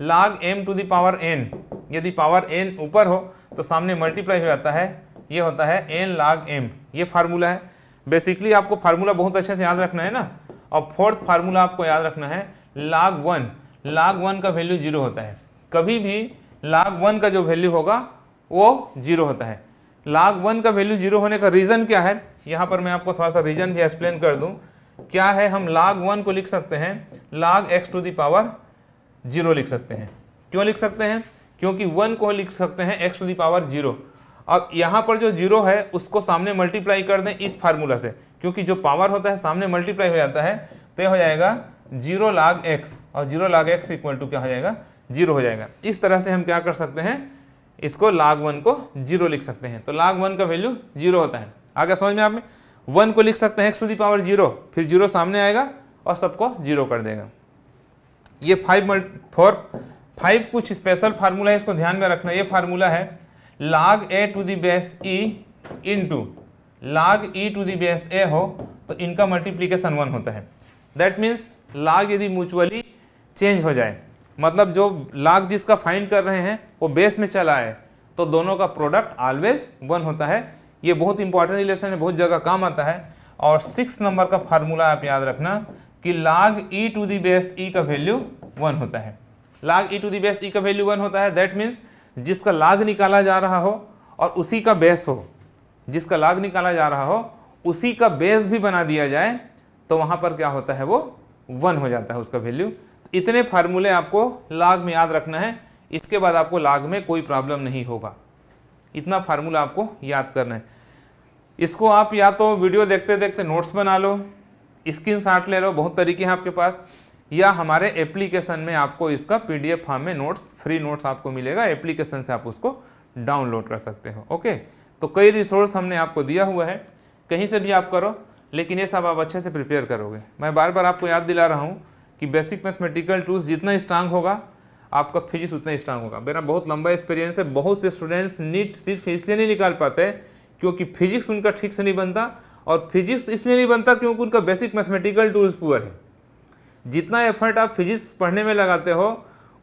log M to the power N यदि पावर एन ऊपर हो तो सामने मल्टीप्लाई हो जाता है ये होता है एन लाग एम ये फार्मूला है बेसिकली आपको फार्मूला बहुत अच्छे से याद रखना है ना और फोर्थ फार्मूला आपको याद रखना है लाग वन लाग वन का वैल्यू जीरो होता है कभी भी लाग वन का जो वैल्यू होगा वो जीरो होता है लाग वन का वैल्यू जीरो होने का रीज़न क्या है यहाँ पर मैं आपको थोड़ा सा रीज़न भी एक्सप्लेन कर दूँ क्या है हम लाग वन को लिख सकते हैं लाग एक्स टू दावर जीरो लिख सकते हैं क्यों लिख सकते हैं क्योंकि वन को लिख सकते हैं एक्स टू दावर जीरो अब यहाँ पर जो जीरो है उसको सामने मल्टीप्लाई कर दें इस फार्मूला से क्योंकि जो पावर होता है सामने मल्टीप्लाई हो जाता है तो यह हो जाएगा जीरो लाग एक्स और जीरो लाग एक्स इक्वल टू क्या हो जाएगा जीरो हो जाएगा इस तरह से हम क्या कर सकते हैं इसको लाग वन को जीरो लिख सकते हैं तो लाग वन का वैल्यू जीरो होता है आगे समझ में आप वन को लिख सकते हैं X to the power zero फिर जीरो सामने आएगा और सबको जीरो कर देगा ये फाइव फोर फाइव कुछ स्पेशल फार्मूला है इसको ध्यान में रखना ये फार्मूला है log A to the base E into log E to the base ए हो तो इनका मल्टीप्लीकेशन वन होता है दैट मीन्स लाग यदि म्यूचुअली चेंज हो जाए मतलब जो लाख जिसका फाइंड कर रहे हैं वो बेस में चला है तो दोनों का प्रोडक्ट ऑलवेज वन होता है ये बहुत इंपॉर्टेंट रिलेशन है बहुत जगह काम आता है और सिक्स नंबर का फार्मूला आप याद रखना कि लाग ई टू दी बेस ई का वैल्यू वन होता है लाग ई टू दी बेस ई का वैल्यू वन होता है दैट मीन्स जिसका लाग निकाला जा रहा हो और उसी का बेस हो जिसका लाग निकाला जा रहा हो उसी का बेस भी बना दिया जाए तो वहाँ पर क्या होता है वो वन हो जाता है उसका वैल्यू इतने फार्मूले आपको लाग में याद रखना है इसके बाद आपको लाग में कोई प्रॉब्लम नहीं होगा इतना फार्मूला आपको याद करना है इसको आप या तो वीडियो देखते देखते नोट्स बना लो स्क्रीन शाट ले लो बहुत तरीके हैं आपके पास या हमारे एप्लीकेशन में आपको इसका पीडीएफ फॉर्म में नोट्स फ्री नोट्स आपको मिलेगा एप्लीकेशन से आप उसको डाउनलोड कर सकते हो ओके तो कई रिसोर्स हमने आपको दिया हुआ है कहीं से भी आप करो लेकिन ये सब आप अच्छे से प्रिपेयर करोगे मैं बार बार आपको याद दिला रहा हूँ कि बेसिक मैथमेटिकल टूल्स जितना स्ट्रांग होगा आपका फिजिक्स उतना स्ट्रांग होगा मेरा बहुत लंबा एक्सपीरियंस है बहुत से स्टूडेंट्स नीट सिर्फ इसलिए नहीं निकाल पाते क्योंकि फिजिक्स उनका ठीक से नहीं बनता और फिजिक्स इसलिए नहीं बनता क्योंकि उनका बेसिक मैथमेटिकल टूल्स पुअर है जितना एफर्ट आप फिजिक्स पढ़ने में लगाते हो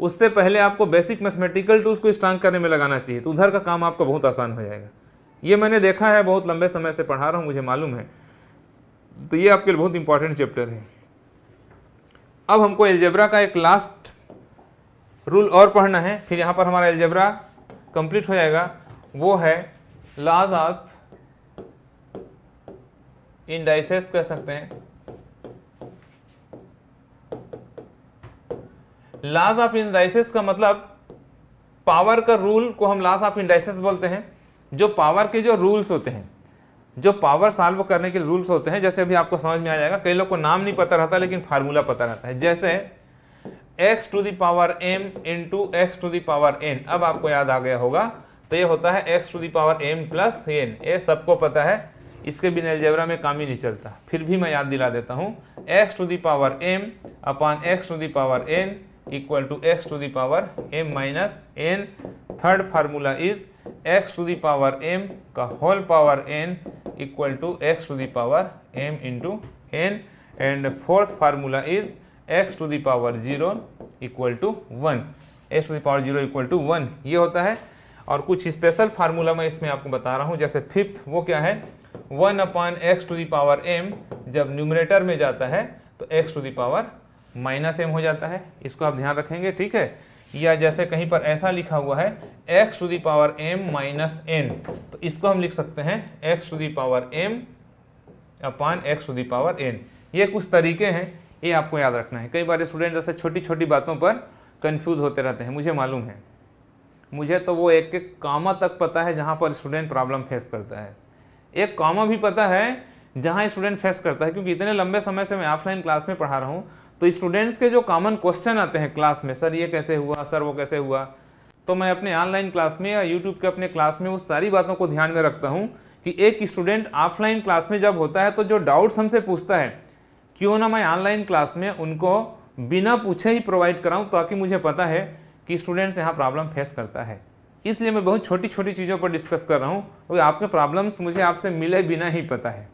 उससे पहले आपको बेसिक मैथमेटिकल टूल्स को स्ट्रांग करने में लगाना चाहिए तो उधर का काम आपका बहुत आसान हो जाएगा ये मैंने देखा है बहुत लंबे समय से पढ़ा रहा हूँ मुझे मालूम है तो ये आपके लिए बहुत इंपॉर्टेंट चैप्टर है अब हमको एल्जेब्रा का एक लास्ट रूल और पढ़ना है फिर यहाँ पर हमारा एल्जेब्रा कंप्लीट हो जाएगा वो है लॉज ऑफ इंडाइसेस कह सकते हैं लॉज ऑफ इंडाइसेस का मतलब पावर का रूल को हम लॉज ऑफ इंडाइसेस बोलते हैं जो पावर के जो रूल्स होते हैं जो पावर सॉल्व करने के रूल्स होते हैं जैसे अभी आपको समझ में आ जाएगा कई लोग को नाम नहीं पता रहता लेकिन फार्मूला पता रहता है जैसे x to the power m to x to the power n अब आपको याद आ गया होगा तो ये होता है x to the power m plus N ये सबको पता है इसके बिना एल्जेब्रा में काम ही नहीं चलता फिर भी मैं याद दिला देता हूँ X to the power m upon X to the power n equal to x to the power m minus N third formula is X to the power M का whole power N equal to x to the power M into N and fourth formula is X to the power zero equal to one x to the power zero equal to one ये होता है और कुछ special formula मैं इसमें आपको बता रहा हूँ जैसे फिफ्थ वो क्या है one upon X to the power M जब न्यूमरेटर में जाता है तो X to the power minus M हो जाता है इसको आप ध्यान रखेंगे ठीक है या जैसे कहीं पर ऐसा लिखा हुआ है x to the power m minus N तो इसको हम लिख सकते हैं x to the power m upon x to the power n ये कुछ तरीके हैं ये आपको याद रखना है कई बार स्टूडेंट जैसे छोटी छोटी बातों पर कंफ्यूज होते रहते हैं मुझे मालूम है मुझे तो वो एक एक कामा तक पता है जहाँ पर स्टूडेंट प्रॉब्लम फेस करता है एक कामा भी पता है जहाँ स्टूडेंट फेस करता है क्योंकि इतने लंबे समय से मैं ऑफलाइन क्लास में पढ़ा रहा हूँ तो स्टूडेंट्स के जो कॉमन क्वेश्चन आते हैं क्लास में सर ये कैसे हुआ सर वो कैसे हुआ तो मैं अपने ऑनलाइन क्लास में या यूट्यूब के अपने क्लास में वो सारी बातों को ध्यान में रखता हूँ कि एक स्टूडेंट ऑफलाइन क्लास में जब होता है तो जो डाउट्स हमसे पूछता है क्यों ना मैं ऑनलाइन क्लास में उनको बिना पूछे ही प्रोवाइड कराऊँ ताकि मुझे पता है कि स्टूडेंट्स यहाँ प्रॉब्लम फेस करता है इसलिए मैं बहुत छोटी छोटी चीज़ों पर डिस्कस कर रहा हूँ और आपके प्रॉब्लम्स मुझे आपसे मिले बिना ही पता है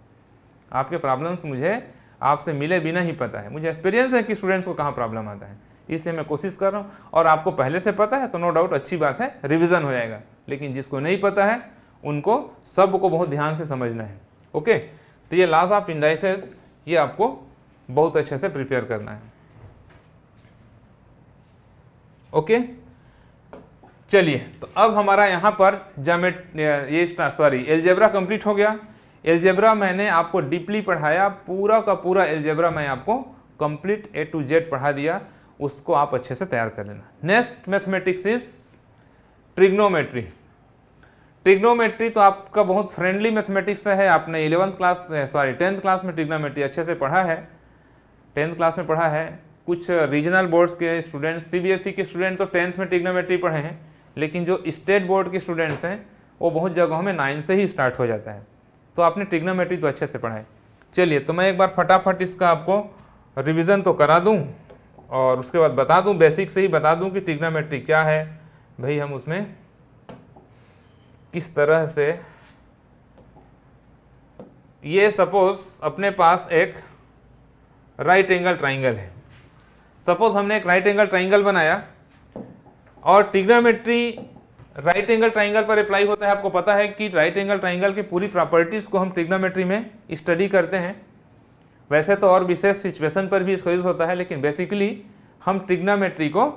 आपके प्रॉब्लम्स मुझे आपसे मिले बिना ही पता है मुझे एक्सपीरियंस है कि स्टूडेंट्स को कहाँ प्रॉब्लम आता है इसलिए मैं कोशिश कर रहा हूँ और आपको पहले से पता है तो नो डाउट अच्छी बात है रिविज़न हो जाएगा लेकिन जिसको नहीं पता है उनको सबको बहुत ध्यान से समझना है ओके तो ये लॉस ऑफ इंडाइसेस ये आपको बहुत अच्छे से प्रिपेयर करना है ओके चलिए तो अब हमारा यहाँ पर जामेट ये सॉरी एलजेब्रा कंप्लीट हो गया एल्जेब्रा मैंने आपको डीपली पढ़ाया पूरा का पूरा एल्जेब्रा मैं आपको कंप्लीट ए टू जेड पढ़ा दिया उसको आप अच्छे से तैयार कर लेना next mathematics is trigonometry trigonometry तो आपका बहुत फ्रेंडली मैथमेटिक्स है आपने eleventh class sorry tenth class में ट्रिग्नोमेट्री अच्छे से पढ़ा है टेंथ क्लास में पढ़ा है कुछ रीजनल बोर्ड्स के स्टूडेंट्स सीबीएसई e के स्टूडेंट तो टेंथ में ट्रिग्नोमेट्री पढ़े हैं लेकिन जो स्टेट बोर्ड के स्टूडेंट्स हैं वो बहुत जगहों में नाइन्थ से ही स्टार्ट हो जाता है तो आपने ट्रिग्नोमेट्री तो अच्छे से पढ़ा है चलिए तो मैं एक बार फटाफट इसका आपको रिविज़न तो करा दूँ और उसके बाद बता दूँ बेसिक से ही बता दूँ कि ट्रिग्नोमेट्री क्या है भाई हम उसमें किस तरह से ये सपोज अपने पास एक राइट एंगल ट्राइंगल है सपोज हमने एक राइट एंगल ट्राइंगल बनाया और टिग्नोमेट्री राइट एंगल ट्राइंगल पर अप्लाई होता है आपको पता है कि राइट एंगल ट्राइंगल की पूरी प्रॉपर्टीज़ को हम ट्रिग्नोमेट्री में स्टडी करते हैं वैसे तो और विशेष सिचुएशन पर भी इसका यूज़ होता है लेकिन बेसिकली हम ट्रिग्नोमेट्री को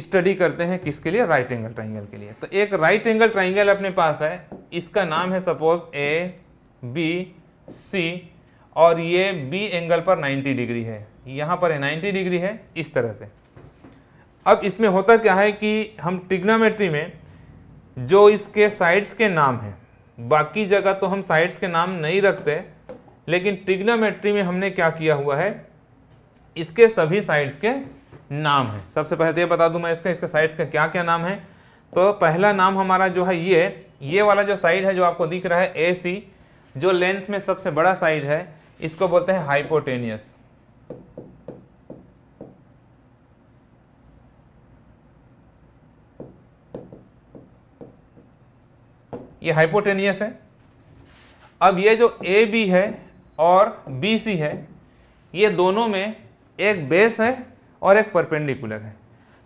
स्टडी करते हैं किसके लिए राइट एंगल ट्राइंगल के लिए तो एक राइट एंगल ट्राइंगल अपने पास है इसका नाम है सपोज ए बी सी और ये बी एंगल पर 90 डिग्री है यहाँ पर है 90 डिग्री है इस तरह से अब इसमें होता क्या है कि हम टिग्नोमेट्री में जो इसके साइड्स के नाम हैं बाकी जगह तो हम साइड्स के नाम नहीं रखते लेकिन टिग्नोमेट्री में हमने क्या किया हुआ है इसके सभी साइड्स के नाम हैं सबसे पहले तो ये बता दूं मैं इसका इसके साइड्स का क्या क्या नाम है तो पहला नाम हमारा जो है ये ये वाला जो साइड है जो आपको दिख रहा है ए सी जो लेंथ में सबसे बड़ा साइड है इसको बोलते हैं हाइपोटेनियस ये हाइपोटेनियस है अब ये जो ए बी है और बी सी है ये दोनों में एक बेस है और एक परपेंडिकुलर है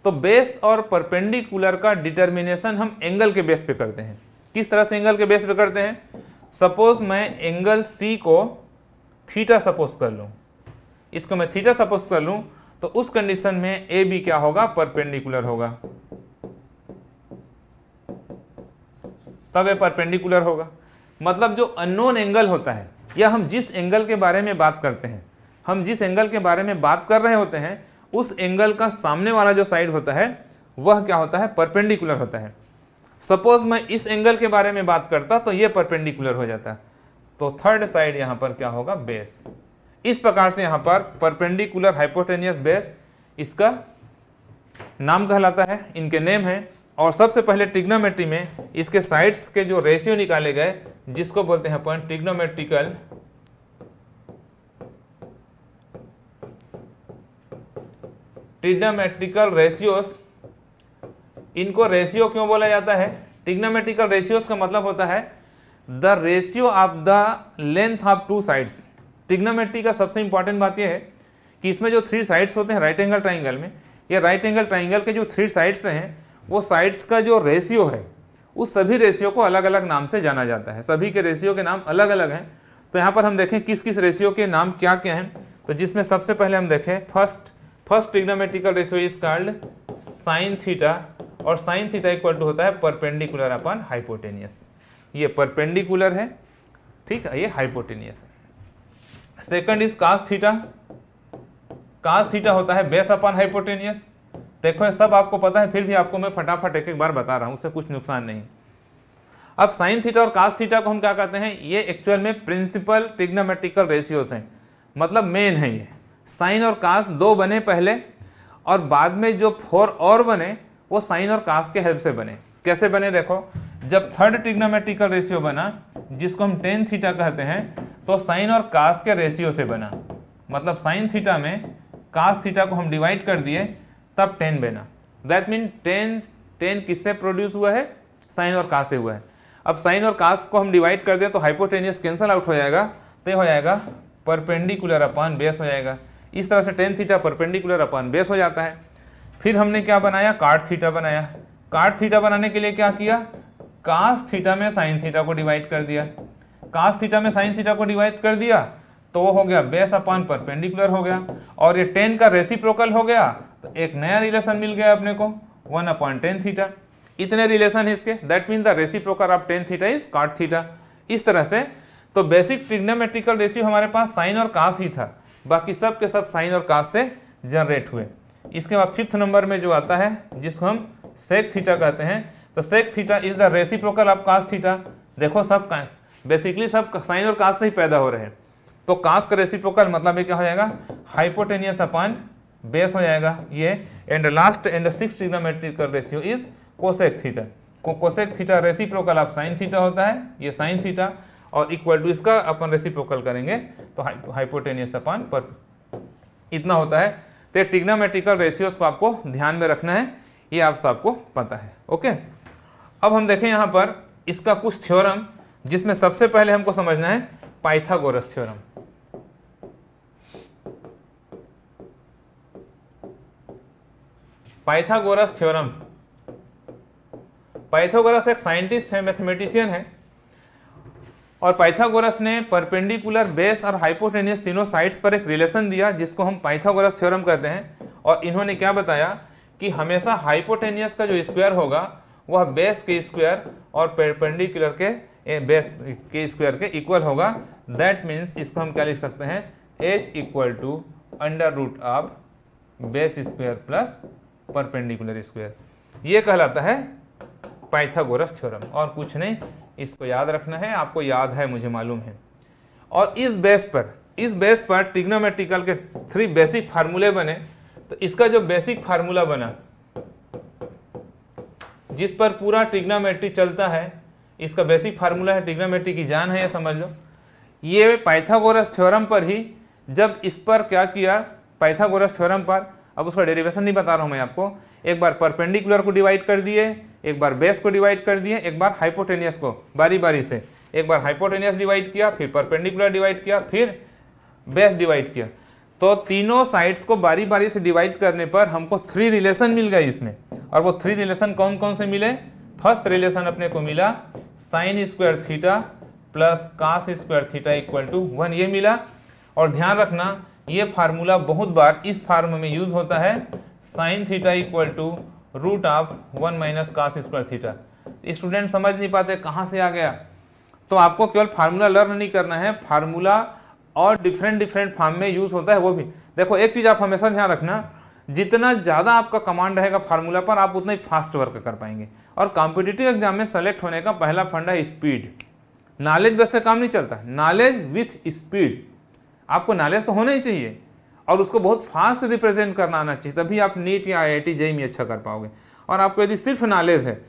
तो बेस और परपेंडिकुलर का डिटर्मिनेशन हम एंगल के बेस पे करते हैं किस तरह से एंगल के बेस पे करते हैं सपोज मैं एंगल सी को थीटा सपोज कर लूँ इसको मैं थीटा सपोज कर लूँ तो उस कंडीशन में ए बी क्या होगा परपेंडिकुलर होगा तब ये परपेंडिकुलर होगा मतलब जो अननोन एंगल होता है या हम जिस एंगल के बारे में बात करते हैं हम जिस एंगल के बारे में बात कर रहे होते हैं उस एंगल का सामने वाला जो साइड होता है वह क्या होता है परपेंडिकुलर होता है सपोज मैं इस एंगल के बारे में बात करता तो ये परपेंडिकुलर हो जाता तो थर्ड साइड यहाँ पर क्या होगा बेस इस प्रकार से यहाँ पर परपेंडिकुलर हाइपोटेनियस बेस इसका नाम कहलाता है इनके नेम है और सबसे पहले ट्रिग्नोमेट्री में इसके साइड्स के जो रेशियो निकाले गए जिसको बोलते हैं अपन ट्रिग्नोमेट्रिकल ट्रिग्नोमेट्रिकल रेशियोस इनको रेशियो क्यों बोला जाता है ट्रिग्नोमेट्रिकल रेशियोस का मतलब होता है the ratio of the length of two sides trigonometry का सबसे इंपॉर्टेंट बात यह है कि इसमें जो थ्री साइड्स होते हैं राइट एंगल ट्राइंगल में ये राइट एंगल ट्राइंगल के जो थ्री साइड्स हैं वो साइड्स का जो रेशियो है उस सभी रेशियो को अलग अलग नाम से जाना जाता है सभी के रेशियो के नाम अलग अलग हैं तो यहाँ पर हम देखें किस किस रेशियो के नाम क्या क्या हैं तो जिसमें सबसे पहले हम देखें first first trigonometrical ratio is called sine theta और साइन थीटा इक्वल टू होता है परपेंडिकुलर अपॉन हाइपोटेनियस ये परपेंडिकुलर है ठीक है ये हाइपोटेनियस है second is cos theta theta theta होता है बेस अपॉन हाइपोटेनियस देखो ये सब आपको पता है फिर भी आपको मैं फटाफट एक एक बार बता रहा हूँ उससे कुछ नुकसान नहीं अब साइन थीटा और कास्ट थीटा को हम क्या कहते हैं ये एक्चुअल में प्रिंसिपल टिग्नोमेट्रिकल रेशियोज हैं मतलब मेन है ये साइन और कास्ट दो बने पहले और बाद में जो फोर और बने वो साइन और कास्ट के हेल्प से बने कैसे बने देखो जब थर्ड टिग्नोमेट्रिकल रेशियो बना जिसको हम टेन थीटा कहते हैं तो साइन और कास्ट के रेशियो से बना मतलब साइन थीटा में कास्ट थीटा को हम डिवाइड कर दिए तब टेन बना दैट मीन टेन टेन किससे प्रोड्यूस हुआ है साइन और कास्ट से हुआ है अब साइन और कास्ट को हम डिवाइड कर दें तो हाइपोटेनियस कैंसल आउट हो जाएगा तो हो जाएगा परपेंडिकुलर अपान बेस हो जाएगा इस तरह से tan theta perpendicular upon base हो जाता है फिर हमने क्या बनाया कार्ड थीटा बनाया कार्ड थीटा बनाने के लिए क्या किया कास्ट थीटा में साइन थीटा को डिवाइड कर दिया कास्ट थीटा में साइन थीटा को डिवाइड कर दिया तो वो हो गया बेस अपॉन परपेंडिकुलर हो गया और ये टेन का रेसिप्रोकल हो गया तो एक नया रिलेशन मिल गया अपने को वन अपॉन टेन थीटा इतने रिलेशन है इसके that mean the reciprocal of tan theta is cot theta इस तरह से तो बेसिक ट्रिग्नोमेट्रिकल रेशियो हमारे पास साइन और कास ही था बाकी सब के सब साइन और कास से जनरेट हुए इसके बाद फिफ्थ नंबर में जो आता है जिसको हम सेक थीटा कहते हैं तो sec theta is the reciprocal of cos theta देखो सब बेसिकली सब साइन और कास से ही पैदा हो रहे हैं तो कांस का रेसिप्रोकल मतलब ये क्या हो जाएगा हाइपोटेनियस अपन बेस हो जाएगा ये and last and six trigonometrical ratio is cosec theta को कोसेक थीटा रेसिप्रोकल आप साइन थीटा होता है ये साइन थीटा और इक्वल टू इसका अपन रेसिप्रोकल करेंगे तो हाइपोटेनियस अपन पर इतना होता है तो ट्रिग्नोमेट्रिकल रेशियोज को आपको ध्यान में रखना है ये आप सबको पता है ओके अब हम देखें यहाँ पर इसका कुछ थ्योरम जिसमें सबसे पहले हमको समझना है Pythagoras theorem Pythagoras theorem Pythagoras एक साइंटिस्ट है मैथमेटिशियन है और पाइथागोरस ने परपेंडिकुलर बेस और हाइपोटेनियस तीनों साइड्स पर एक रिलेशन दिया जिसको हम पाइथागोरस थ्योरम कहते हैं और इन्होंने क्या बताया कि हमेशा हाइपोटेनियस का जो स्क्वायर होगा वह बेस के स्क्वायर और परपेंडिकुलर के बेस के स्क्वायर के इक्वल होगा दैट मीन्स इसको हम क्या लिख सकते हैं H equal to under root of base square plus perpendicular square ये कहलाता है पाइथागोरस थ्योरम और कुछ नहीं इसको याद रखना है आपको याद है मुझे मालूम है और इस बेस पर इस बेस पर ट्रिग्नोमेट्रिकल के थ्री बेसिक फार्मूले बने तो इसका जो बेसिक फार्मूला बना जिस पर पूरा ट्रिग्नोमेट्री चलता है इसका बेसिक फार्मूला है ट्रिग्नोमेट्री की जान है ये समझ लो ये पाइथागोरस थ्योरम पर ही जब इस पर क्या किया पाइथागोरस थ्योरम पर अब उसका डेरिवेशन नहीं बता रहा हूँ मैं आपको एक बार परपेंडिकुलर को डिवाइड कर दिए एक बार बेस को डिवाइड कर दिए एक बार हाइपोटेनियस को बारी बारी से एक बार हाइपोटेनियस डिवाइड किया फिर परपेंडिकुलर डिवाइड किया फिर बेस डिवाइड किया तो तीनों साइड्स को बारी बारी से डिवाइड करने पर हमको थ्री रिलेशन मिल गया इसमें और वो थ्री रिलेशन कौन कौन से मिले फर्स्ट रिलेशन अपने को मिला sine square theta plus cos square theta equal to one ये मिला और ध्यान रखना ये फार्मूला बहुत बार इस फार्म में यूज होता है sine theta equal to root of one minus cos square theta student समझ नहीं पाते कहाँ से आ गया तो आपको केवल फार्मूला लर्न नहीं करना है फार्मूला और डिफरेंट डिफरेंट फार्म में यूज़ होता है वो भी देखो एक चीज़ आप हमेशा ध्यान रखना जितना ज़्यादा आपका कमांड रहेगा फार्मूला पर आप उतना ही फास्ट वर्क कर पाएंगे और कॉम्पिटिटिव एग्जाम में सेलेक्ट होने का पहला फंड है स्पीड नॉलेज वैसे काम नहीं चलता नॉलेज विथ स्पीड आपको नॉलेज तो होना ही चाहिए और उसको बहुत फास्ट रिप्रेजेंट करना आना चाहिए तभी आप नीट या आई आई जेई में अच्छा कर पाओगे और आपको यदि सिर्फ नॉलेज है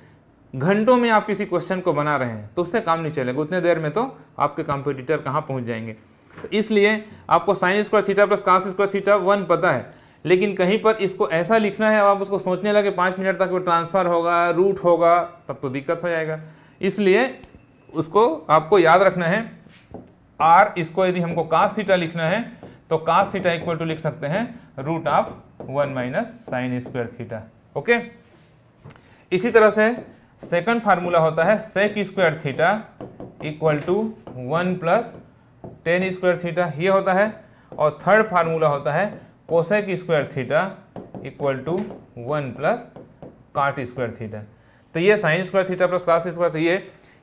घंटों में आप किसी क्वेश्चन को बना रहे हैं तो उससे काम नहीं चलेगा उतने देर में तो आपके कॉम्पिटिटर कहाँ पहुँच जाएंगे तो इसलिए आपको sine square theta plus cos square theta one पता है लेकिन कहीं पर इसको ऐसा लिखना है अब आप उसको सोचने लगे पाँच मिनट तक वो ट्रांसफ़र होगा रूट होगा तब तो दिक्कत हो जाएगा इसलिए उसको आपको याद रखना है आर इसको यदि हमको कास थीटा लिखना है तो कास थीटा इक्वल टू लिख सकते हैं root of one minus sine square theta okay इसी तरह से सेकंड फार्मूला होता है sec square theta equal to one plus tan square theta ये होता है और थर्ड फार्मूला होता है cosec square theta equal to one plus cot square theta तो ये sine square theta plus cos square तो ये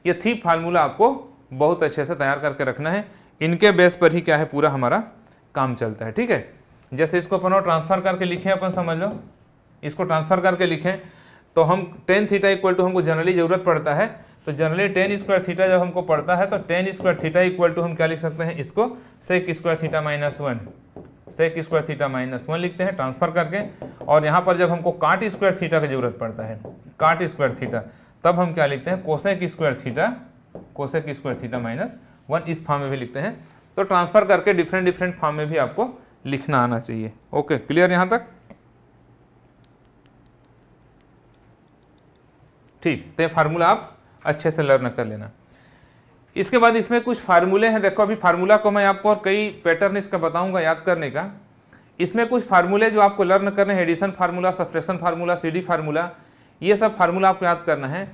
ये थी फार्मूला आपको बहुत अच्छे से तैयार करके रखना है इनके बेस पर ही क्या है पूरा हमारा काम चलता है ठीक है जैसे इसको अपन और ट्रांसफ़र करके लिखें अपन समझ लो इसको ट्रांसफ़र करके लिखें तो हम टेन थीटा इक्वल टू हमको जनरली ज़रूरत पड़ता है तो जनरली टेन स्क्वायर थीटा जब हमको पड़ता है तो tan square theta equal to हम क्या लिख सकते हैं इसको sec square theta minus one sec square theta minus one लिखते हैं ट्रांसफर करके और यहाँ पर जब हमको काट स्क्वायर थीटा की जरूरत पड़ता है काट स्क्वायर थीटा तब हम क्या लिखते हैं cosec square theta cosec square theta minus one इस फॉर्म में भी लिखते हैं तो ट्रांसफर करके डिफरेंट डिफरेंट फॉर्म में भी आपको लिखना आना चाहिए ओके क्लियर यहां तक ठीक तो ये फार्मूला आप अच्छे से लर्न कर लेना इसके बाद इसमें कुछ फार्मूले हैं देखो अभी फार्मूला को मैं आपको और कई पैटर्न इसका बताऊंगा याद करने का इसमें कुछ फार्मूले जो आपको लर्न करने हैं addition formula subtraction formula CD formula ये सब फार्मूला आपको याद करना है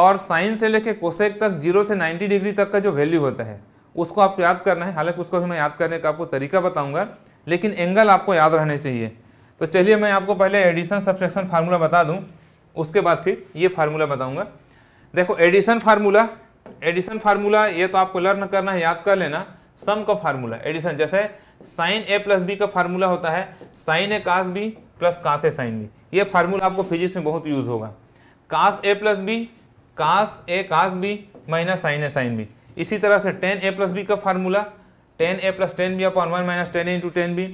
और साइन से लेके कोसेक तक जीरो से नाइन्टी डिग्री तक का जो वैल्यू होता है उसको आपको याद करना है हालांकि उसको भी मैं याद करने का आपको तरीका बताऊंगा लेकिन एंगल आपको याद रहने चाहिए तो चलिए मैं आपको पहले एडिशन सब्सट्रैक्शन फार्मूला बता दूं उसके बाद फिर ये फार्मूला बताऊंगा देखो एडिशन फार्मूला एडिशन फार्मूला ये तो आपको लर्न करना है याद कर लेना सम का फार्मूला एडिशन जैसे साइन ए प्लस बी का फार्मूला होता है sine A cos B plus cos A sine B ये फार्मूला आपको फिजिक्स में बहुत यूज होगा cos A plus B cos A cos B minus sine A sine B इसी तरह से टेन ए प्लस बी का formula tan A plus tan B upon one minus tan A into tan B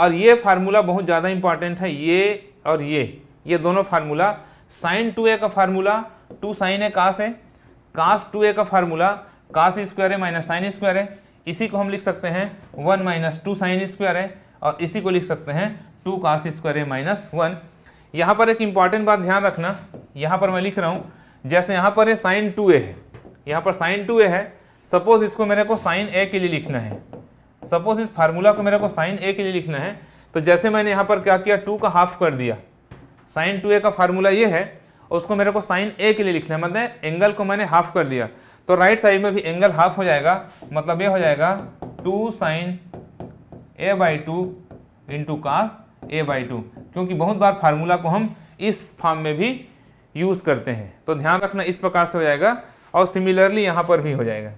और ये formula बहुत ज़्यादा important है ये और ये ये दोनों फार्मूला साइन टू ए का formula two sine A cos है कास टू ए का फार्मूला कास स्क्वायर है माइनस साइन स्क्वायर है इसी को हम लिख सकते हैं one minus two sine square है और इसी को लिख सकते हैं टू कास स्क्वायर है माइनस वन यहाँ पर एक इंपॉर्टेंट बात ध्यान रखना यहाँ पर मैं लिख रहा हूँ जैसे यहाँ पर ये साइन टू ए है यहाँ पर साइन टू ए है सपोज इसको मेरे को साइन ए के लिए लिखना है सपोज इस फार्मूला को मेरे को साइन ए के लिए लिखना है तो जैसे मैंने यहाँ पर क्या किया टू का हाफ कर दिया साइन टू ए का फार्मूला ये है और उसको मेरे को साइन ए के लिए लिखना है मतलब एंगल को मैंने हाफ कर दिया तो राइट साइड में भी एंगल हाफ हो जाएगा मतलब ये हो जाएगा two sine A by two into cos A by two क्योंकि बहुत बार फार्मूला को हम इस फॉर्म में भी यूज़ करते हैं तो ध्यान रखना इस प्रकार से हो जाएगा और सिमिलरली यहाँ पर भी हो जाएगा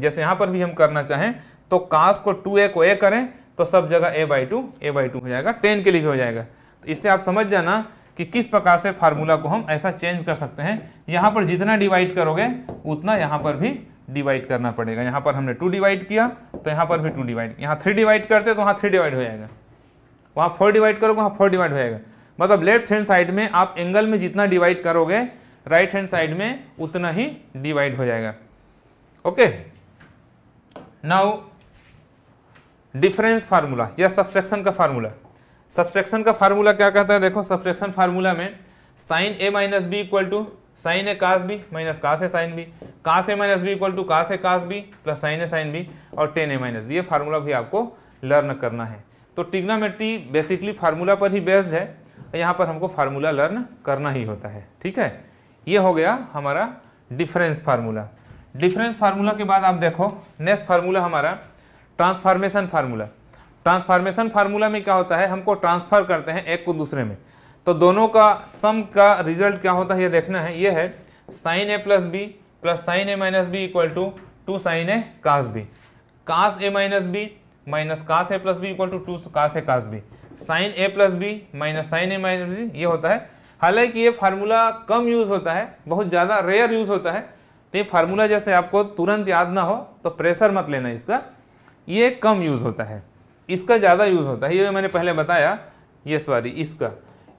जैसे यहाँ पर भी हम करना चाहें तो कास को टू ए को ए करें तो सब जगह A by two A by two हो जाएगा टेन के लिए भी हो जाएगा तो इससे आप समझ जाना कि किस प्रकार से फार्मूला को हम ऐसा चेंज कर सकते हैं यहाँ पर जितना डिवाइड करोगे उतना यहाँ पर भी डिवाइड करना पड़ेगा यहाँ पर हमने टू डिवाइड किया तो यहाँ पर भी टू डिवाइड यहाँ थ्री डिवाइड करते तो वहाँ थ्री डिवाइड हो जाएगा वहाँ फोर डिवाइड करोगे वहाँ फोर डिवाइड हो जाएगा मतलब लेफ्ट हैंड साइड में आप एंगल में जितना डिवाइड करोगे राइट हैंड साइड में उतना ही डिवाइड हो जाएगा ओके नाउ डिफरेंस फार्मूला या सब्सट्रैक्शन का फार्मूला सब्सट्रैक्शन का फार्मूला क्या कहता है देखो सब्सट्रैक्शन फार्मूला में sine A minus B equal to sine A cos B minus cos A sine B cos A minus B equal to cos A cos B plus sine A sine B और tan A minus B ये formula भी आपको learn करना है तो trigonometry basically formula पर ही based है तो यहाँ पर हमको फार्मूला लर्न करना ही होता है ठीक है ये हो गया हमारा डिफरेंस फार्मूला डिफरेंस फार्मूला के बाद आप देखो नेक्स्ट फार्मूला हमारा ट्रांसफार्मेशन फार्मूला ट्रांसफार्मेशन फार्मूला में क्या होता है हमको ट्रांसफर करते हैं एक को दूसरे में तो दोनों का सम का रिजल्ट क्या होता है ये देखना है ये है sine A plus B plus sine A minus B equal to two sine A cos B cos A minus B minus cos A plus B equal to two cos A cos B sine A plus B minus sine A minus B ये होता है हालांकि ये formula कम use होता है बहुत ज़्यादा rare use होता है तो ये फार्मूला जैसे आपको तुरंत याद ना हो तो प्रेशर मत लेना इसका ये कम यूज़ होता है इसका ज़्यादा यूज़ होता है ये मैंने पहले बताया ये सॉरी इसका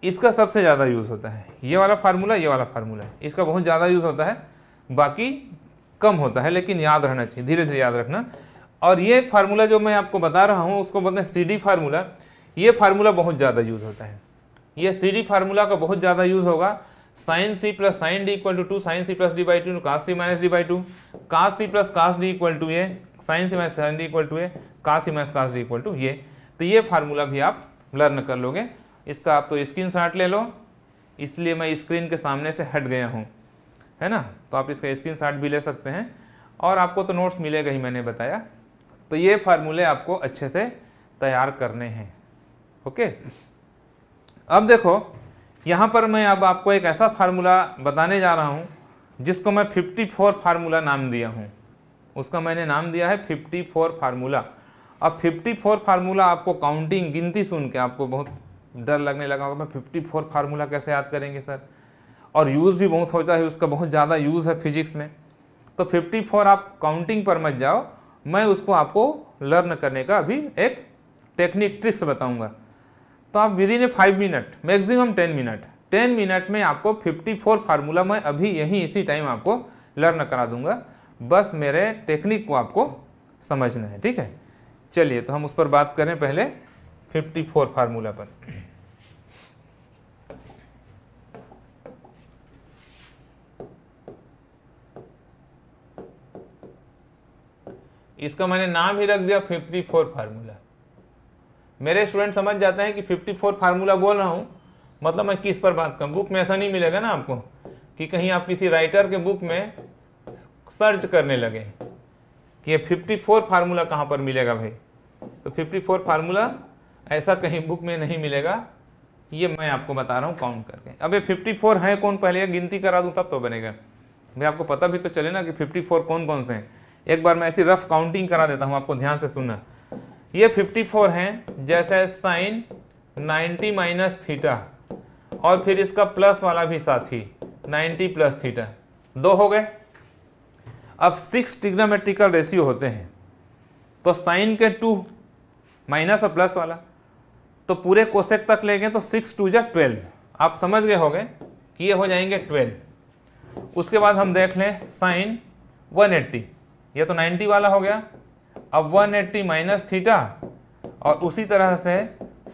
इसका सबसे ज़्यादा यूज़ होता है ये वाला फार्मूला ये वाला फार्मूला इसका बहुत ज़्यादा यूज़ होता है बाकी कम होता है लेकिन याद रहना चाहिए धीरे धीरे याद रखना और ये फार्मूला जो मैं आपको बता रहा हूँ उसको बोलते हैं सी डी फार्मूला ये फार्मूला बहुत ज़्यादा यूज़ होता है यह सी डी फार्मूला का बहुत ज़्यादा यूज़ होगा sine C plus sine D equal to two sine C plus D by two cos C minus D by two cos C plus cos D equal to A sine C minus sine D equal to A cos C minus cos D equal to ये तो ये formula भी आप learn कर लोगे इसका आप तो स्क्रीन शॉट ले लो इसलिए मैं स्क्रीन के सामने से हट गया हूँ है ना तो आप इसका स्क्रीन शॉट भी ले सकते हैं और आपको तो नोट्स मिलेगा ही मैंने बताया तो ये फार्मूले आपको अच्छे से तैयार करने हैं ओके अब देखो यहाँ पर मैं अब आपको एक ऐसा फार्मूला बताने जा रहा हूँ जिसको मैं 54 फार्मूला नाम दिया हूँ उसका मैंने नाम दिया है 54 फार्मूला अब 54 फार्मूला आपको काउंटिंग गिनती सुन के आपको बहुत डर लगने लगा होगा मैं 54 फार्मूला कैसे याद करेंगे सर और यूज़ भी बहुत होता है उसका बहुत ज़्यादा यूज़ है फिजिक्स में तो फोर आप काउंटिंग पर मत जाओ मैं उसको आपको लर्न करने का अभी एक टेक्निक ट्रिक्स बताऊँगा तो आप within a five minute maximum ten minute ten minute में आपको फिफ्टी फोर फार्मूला मैं अभी यहीं इसी टाइम आपको लर्न करा दूंगा बस मेरे टेक्निक को आपको समझना है ठीक है चलिए तो हम उस पर बात करें पहले फिफ्टी फोर फार्मूला पर इसका मैंने नाम ही रख दिया फिफ्टी फोर फार्मूला मेरे स्टूडेंट समझ जाते हैं कि 54 फार्मूला बोल रहा हूँ मतलब मैं किस पर बात करूँ बुक में ऐसा नहीं मिलेगा ना आपको कि कहीं आप किसी राइटर के बुक में सर्च करने लगे कि ये 54 फार्मूला कहाँ पर मिलेगा भाई तो 54 फार्मूला ऐसा कहीं बुक में नहीं मिलेगा ये मैं आपको बता रहा हूँ काउंट करके अब ये फिफ्टी फोर हैं कौन पहले गिनती करा दूँ तब तो बनेगा भाई आपको पता भी तो चले ना कि फिफ्टी फोर कौन कौन से हैं एक बार मैं ऐसी रफ काउंटिंग करा देता हूँ आपको ध्यान से सुनना ये 54 हैं जैसे साइन 90 माइनस थीटा और फिर इसका प्लस वाला भी साथ ही 90 प्लस थीटा दो हो गए अब सिक्स टिग्नोमेट्रिकल रेशियो होते हैं तो साइन के टू माइनस और प्लस वाला तो पूरे कोशेक तक ले गए तो सिक्स टू जै ट्वेल्व आप समझ गए हो गए कि ये हो जाएंगे ट्वेल्व उसके बाद हम देख लें साइन 180 ये तो 90 वाला हो गया अब 180 एट्टी माइनस थीटा और उसी तरह से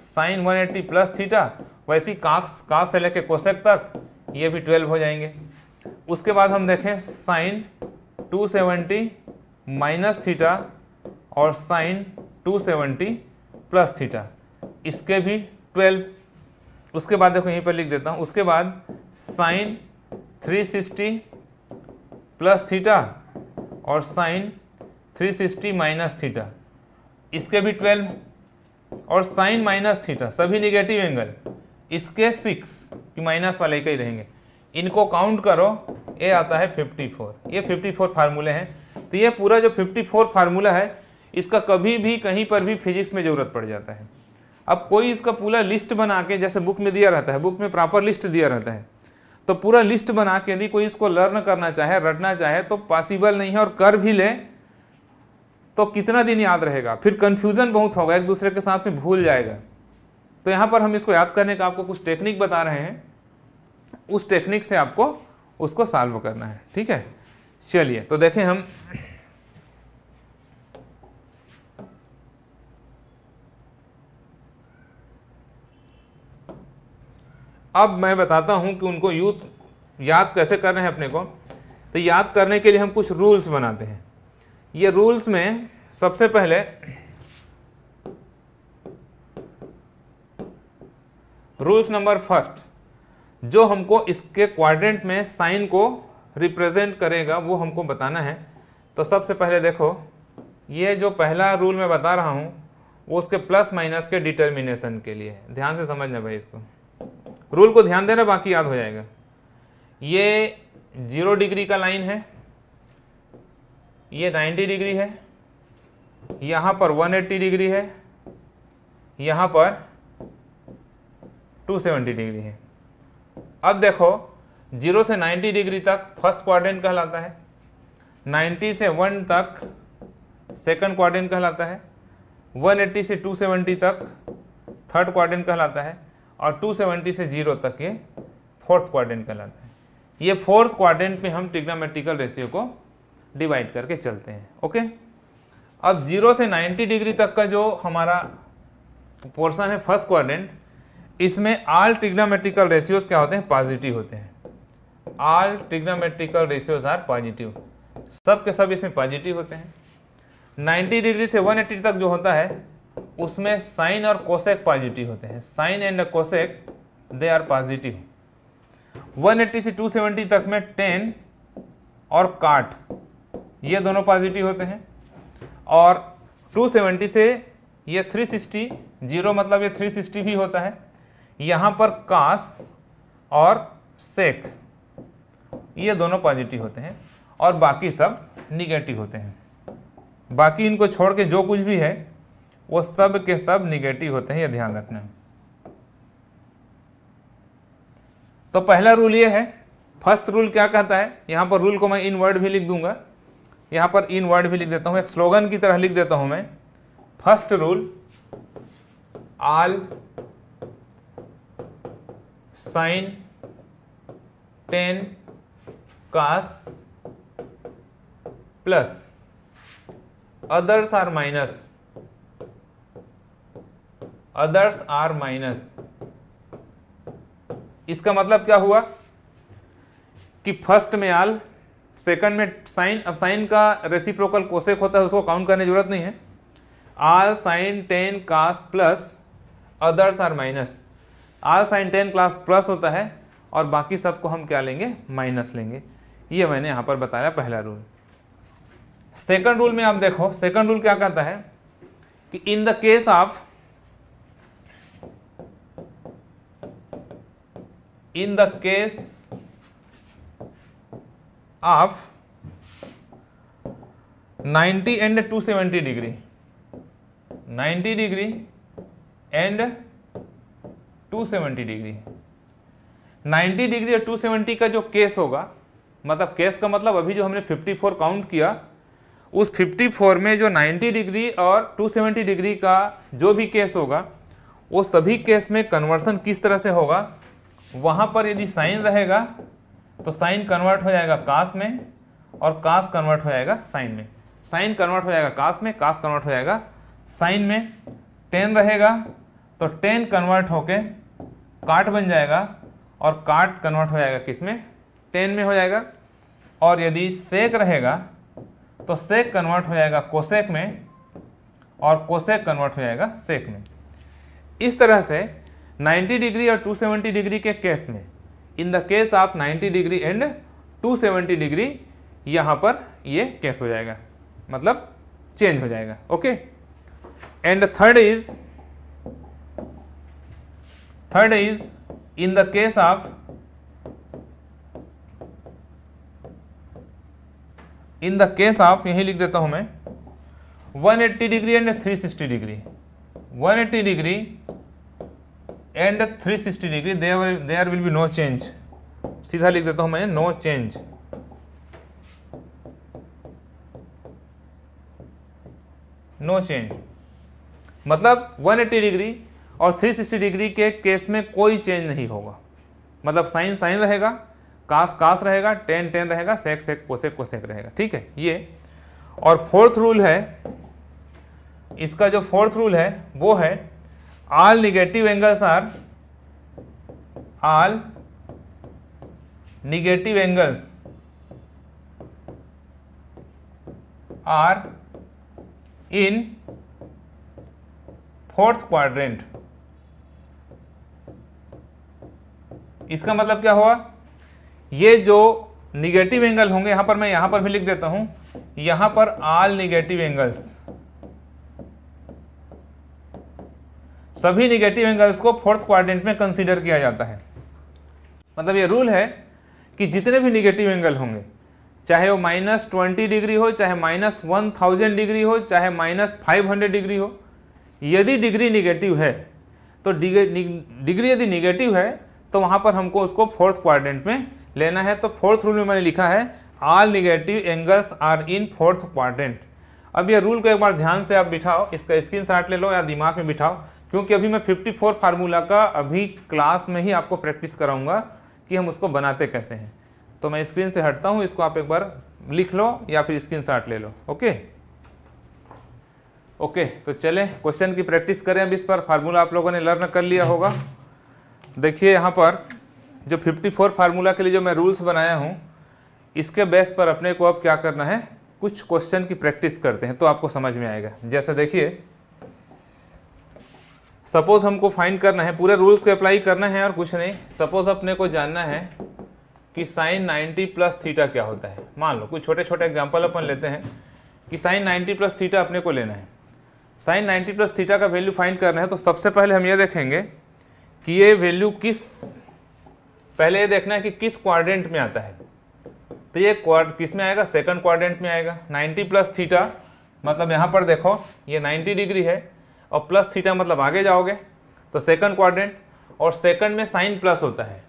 साइन 180 एट्टी प्लस थीटा वैसी काक्स कास से लेकर कोशेक तक ये भी 12 हो जाएंगे उसके बाद हम देखें साइन 270 सेवेंटी माइनस थीटा और साइन 270 सेवेंटी प्लस थीटा इसके भी 12 उसके बाद देखो यहीं पर लिख देता हूँ उसके बाद साइन 360 प्लस थीटा और sine three sixty minus theta इसके भी ट्वेल्व और साइन माइनस थीटा सभी निगेटिव एंगल इसके सिक्स माइनस वाले का ही रहेंगे इनको काउंट करो ये आता है फिफ्टी फोर ये फिफ्टी फोर फार्मूले हैं तो ये पूरा जो फिफ्टी फोर फार्मूला है इसका कभी भी कहीं पर भी फिजिक्स में ज़रूरत पड़ जाता है अब कोई इसका पूरा लिस्ट बना के जैसे बुक में दिया रहता है बुक में प्रॉपर लिस्ट दिया रहता है तो पूरा लिस्ट बना के यदि कोई इसको लर्न करना चाहे रटना चाहे तो पॉसिबल नहीं है और कर भी ले तो कितना दिन याद रहेगा फिर कन्फ्यूज़न बहुत होगा एक दूसरे के साथ में भूल जाएगा तो यहाँ पर हम इसको याद करने का आपको कुछ टेक्निक बता रहे हैं उस टेक्निक से आपको उसको सॉल्व करना है ठीक है चलिए तो देखें हम अब मैं बताता हूं कि उनको यूथ याद कैसे कर रहे हैं अपने को तो याद करने के लिए हम कुछ रूल्स बनाते हैं ये रूल्स में सबसे पहले रूल्स नंबर फर्स्ट जो हमको इसके क्वाड्रेंट में साइन को रिप्रेजेंट करेगा वो हमको बताना है तो सबसे पहले देखो ये जो पहला रूल मैं बता रहा हूँ वो उसके प्लस माइनस के डिटर्मिनेशन के लिए है ध्यान से समझना भाई इसको रूल को ध्यान देना बाकी याद हो जाएगा ये जीरो डिग्री का लाइन है ये 90 डिग्री है यहाँ पर 180 डिग्री है यहाँ पर 270 डिग्री है अब देखो जीरो से 90 डिग्री तक फर्स्ट क्वाड्रेंट कहलाता है 90 से 1 तक सेकंड क्वाड्रेंट कहलाता है 180 से 270 तक थर्ड क्वाड्रेंट कहलाता है और 270 से जीरो तक ये फोर्थ क्वाड्रेंट कहलाता है ये फोर्थ क्वाड्रेंट में हम ट्रिग्नोमेट्रिकल रेशियो को डिवाइड करके चलते हैं ओके अब जीरो से नाइन्टी डिग्री तक का जो हमारा पोर्सन है फर्स्ट क्वारेंट इसमें आल ट्रिग्नोमेट्रिकल रेशियोज क्या होते हैं पॉजिटिव होते हैं all trigonometrical ratios are positive सब के सब इसमें पॉजिटिव होते हैं 90 डिग्री से 180 तक जो होता है उसमें साइन और कोसेक पॉजिटिव होते हैं sine and cosec they are positive 180 से 270 तक में टेन और काट ये दोनों पॉजिटिव होते हैं और 270 से ये 360 जीरो मतलब ये 360 भी होता है यहाँ पर कास और सेक ये दोनों पॉजिटिव होते हैं और बाकी सब निगेटिव होते हैं बाकी इनको छोड़ के जो कुछ भी है वो सब के सब निगेटिव होते हैं ये ध्यान रखना तो पहला रूल ये है फर्स्ट रूल क्या कहता है यहाँ पर रूल को मैं इन वर्ड भी लिख दूंगा यहाँ पर इन वर्ड भी लिख देता हूँ एक स्लोगन की तरह लिख देता हूँ मैं first rule all sine tan cos plus others are minus others are minus इसका मतलब क्या हुआ कि फर्स्ट में आल सेकंड में साइन अब साइन का रेसिप्रोकल कोसेक होता है उसको काउंट करने की जरूरत नहीं है are sine tan cos plus others are minus are sine tan cos plus होता है और बाकी सबको हम क्या लेंगे माइनस लेंगे ये मैंने यहाँ पर बताया पहला रूल सेकंड रूल में आप देखो सेकंड रूल क्या कहता है कि in the case of in the case of 90 and 270 degree 90 degree and 270 degree 90 degree और 270 का जो केस होगा मतलब केस का मतलब अभी जो हमने 54 काउंट किया उस 54 में जो 90 डिग्री और 270 डिग्री का जो भी केस होगा वो सभी केस में कन्वर्सन किस तरह से होगा वहाँ पर यदि साइन रहेगा तो साइन कन्वर्ट हो जाएगा कास में और कास कन्वर्ट हो जाएगा साइन में साइन कन्वर्ट हो जाएगा कास में कास कन्वर्ट हो जाएगा साइन में टेन रहेगा तो टेन कन्वर्ट होके काट बन जाएगा और काट कन्वर्ट हो जाएगा किस में टेन में हो जाएगा और यदि सेक रहेगा तो सेक कन्वर्ट हो जाएगा कोसेक में और कोसेक कन्वर्ट हो जाएगा सेक में इस तरह से 90 डिग्री और 270 डिग्री के केस में in the case of 90 degree and 270 degree यहां पर ये केस हो जाएगा मतलब चेंज हो जाएगा okay and third is third is in the case of in the case of यही लिख देता हूं मैं 180 degree and 360 degree 180 degree and 360 degree there there will be no change सीधा लिख देता हूं मैं नो चेंज नो चेंज मतलब 180 डिग्री और 360 डिग्री के केस में कोई चेंज नहीं होगा मतलब साइन साइन रहेगा कास कास रहेगा टेन टेन रहेगा सेक सेक कोसेक कोसेक रहेगा ठीक है ये और फोर्थ रूल है इसका जो फोर्थ रूल है वो है all negative angles are all negative angles are in fourth quadrant इसका मतलब क्या हुआ ये जो निगेटिव एंगल होंगे यहां पर मैं यहां पर भी लिख देता हूं यहां पर आल निगेटिव एंगल्स सभी निगेटिव एंगल्स को फोर्थ क्वारेंट में कंसिडर किया जाता है मतलब ये रूल है कि जितने भी निगेटिव एंगल होंगे चाहे वो माइनस ट्वेंटी डिग्री हो चाहे माइनस वन थाउजेंड डिग्री हो चाहे माइनस फाइव हंड्रेड डिग्री हो यदि डिग्री निगेटिव है तो डिग्री यदि निगेटिव है तो वहाँ पर हमको उसको फोर्थ क्वारेंट में लेना है तो फोर्थ रूल में मैंने लिखा है all negative angles are in fourth quadrant अब यह रूल को एक बार ध्यान से आप बिठाओ इसका स्क्रीन ले लो या दिमाग में बिठाओ क्योंकि अभी मैं 54 फार्मूला का अभी क्लास में ही आपको प्रैक्टिस कराऊंगा कि हम उसको बनाते कैसे हैं तो मैं स्क्रीन से हटता हूँ इसको आप एक बार लिख लो या फिर स्क्रीन ले लो ओके ओके तो चलें क्वेश्चन की प्रैक्टिस करें अभी इस पर फार्मूला आप लोगों ने लर्न कर लिया होगा देखिए यहाँ पर जो फिफ्टी फार्मूला के लिए जो मैं रूल्स बनाया हूँ इसके बेस पर अपने को अब क्या करना है कुछ क्वेश्चन की प्रैक्टिस करते हैं तो आपको समझ में आएगा जैसे देखिए सपोज हमको फाइंड करना है पूरे रूल्स को अप्लाई करना है और कुछ नहीं सपोज अपने को जानना है कि साइन 90 प्लस थीटा क्या होता है मान लो कुछ छोटे छोटे एग्जाम्पल अपन लेते हैं कि साइन 90 प्लस थीटा अपने को लेना है साइन 90 प्लस थीटा का वैल्यू फाइंड करना है तो सबसे पहले हम ये देखेंगे कि ये वैल्यू किस पहले ये देखना है कि किस क्वारेंट में आता है तो ये क्वार किस में आएगा सेकंड क्वारेंट में आएगा नाइन्टी प्लस थीटा मतलब यहाँ पर देखो ये नाइन्टी डिग्री है और प्लस थीटा मतलब आगे जाओगे तो सेकंड क्वाड्रेंट और सेकंड में साइन प्लस होता है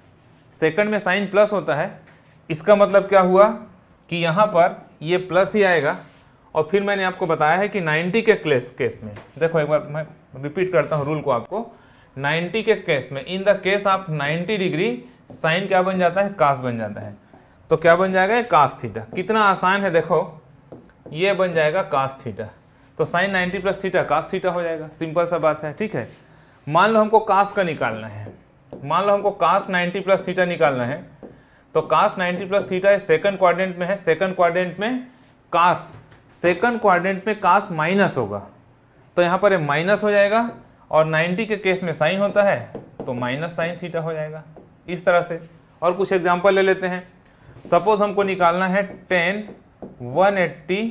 सेकंड में साइन प्लस होता है इसका मतलब क्या हुआ कि यहाँ पर ये प्लस ही आएगा और फिर मैंने आपको बताया है कि 90 के केस केस में देखो एक बार मैं रिपीट करता हूँ रूल को आपको 90 के केस में in the case of 90 degree sine क्या बन जाता है कास बन जाता है तो क्या बन जाएगा कास थीटा कितना आसान है देखो ये बन जाएगा कास थीटा तो sine ninety plus theta cos theta हो जाएगा सिंपल सा बात है ठीक है मान लो हमको कास का निकालना है मान लो हमको कास 90 प्लस थीटा निकालना है तो कास 90 प्लस थीटा है सेकंड क्वाड्रेंट में है सेकंड क्वाड्रेंट में कास सेकंड क्वाड्रेंट में कास माइनस होगा तो यहाँ पर माइनस हो जाएगा और नाइन्टी के केस में साइन होता है तो माइनस साइन थीटा हो जाएगा इस तरह से और कुछ एग्जाम्पल ले लेते हैं सपोज हमको निकालना है tan one eighty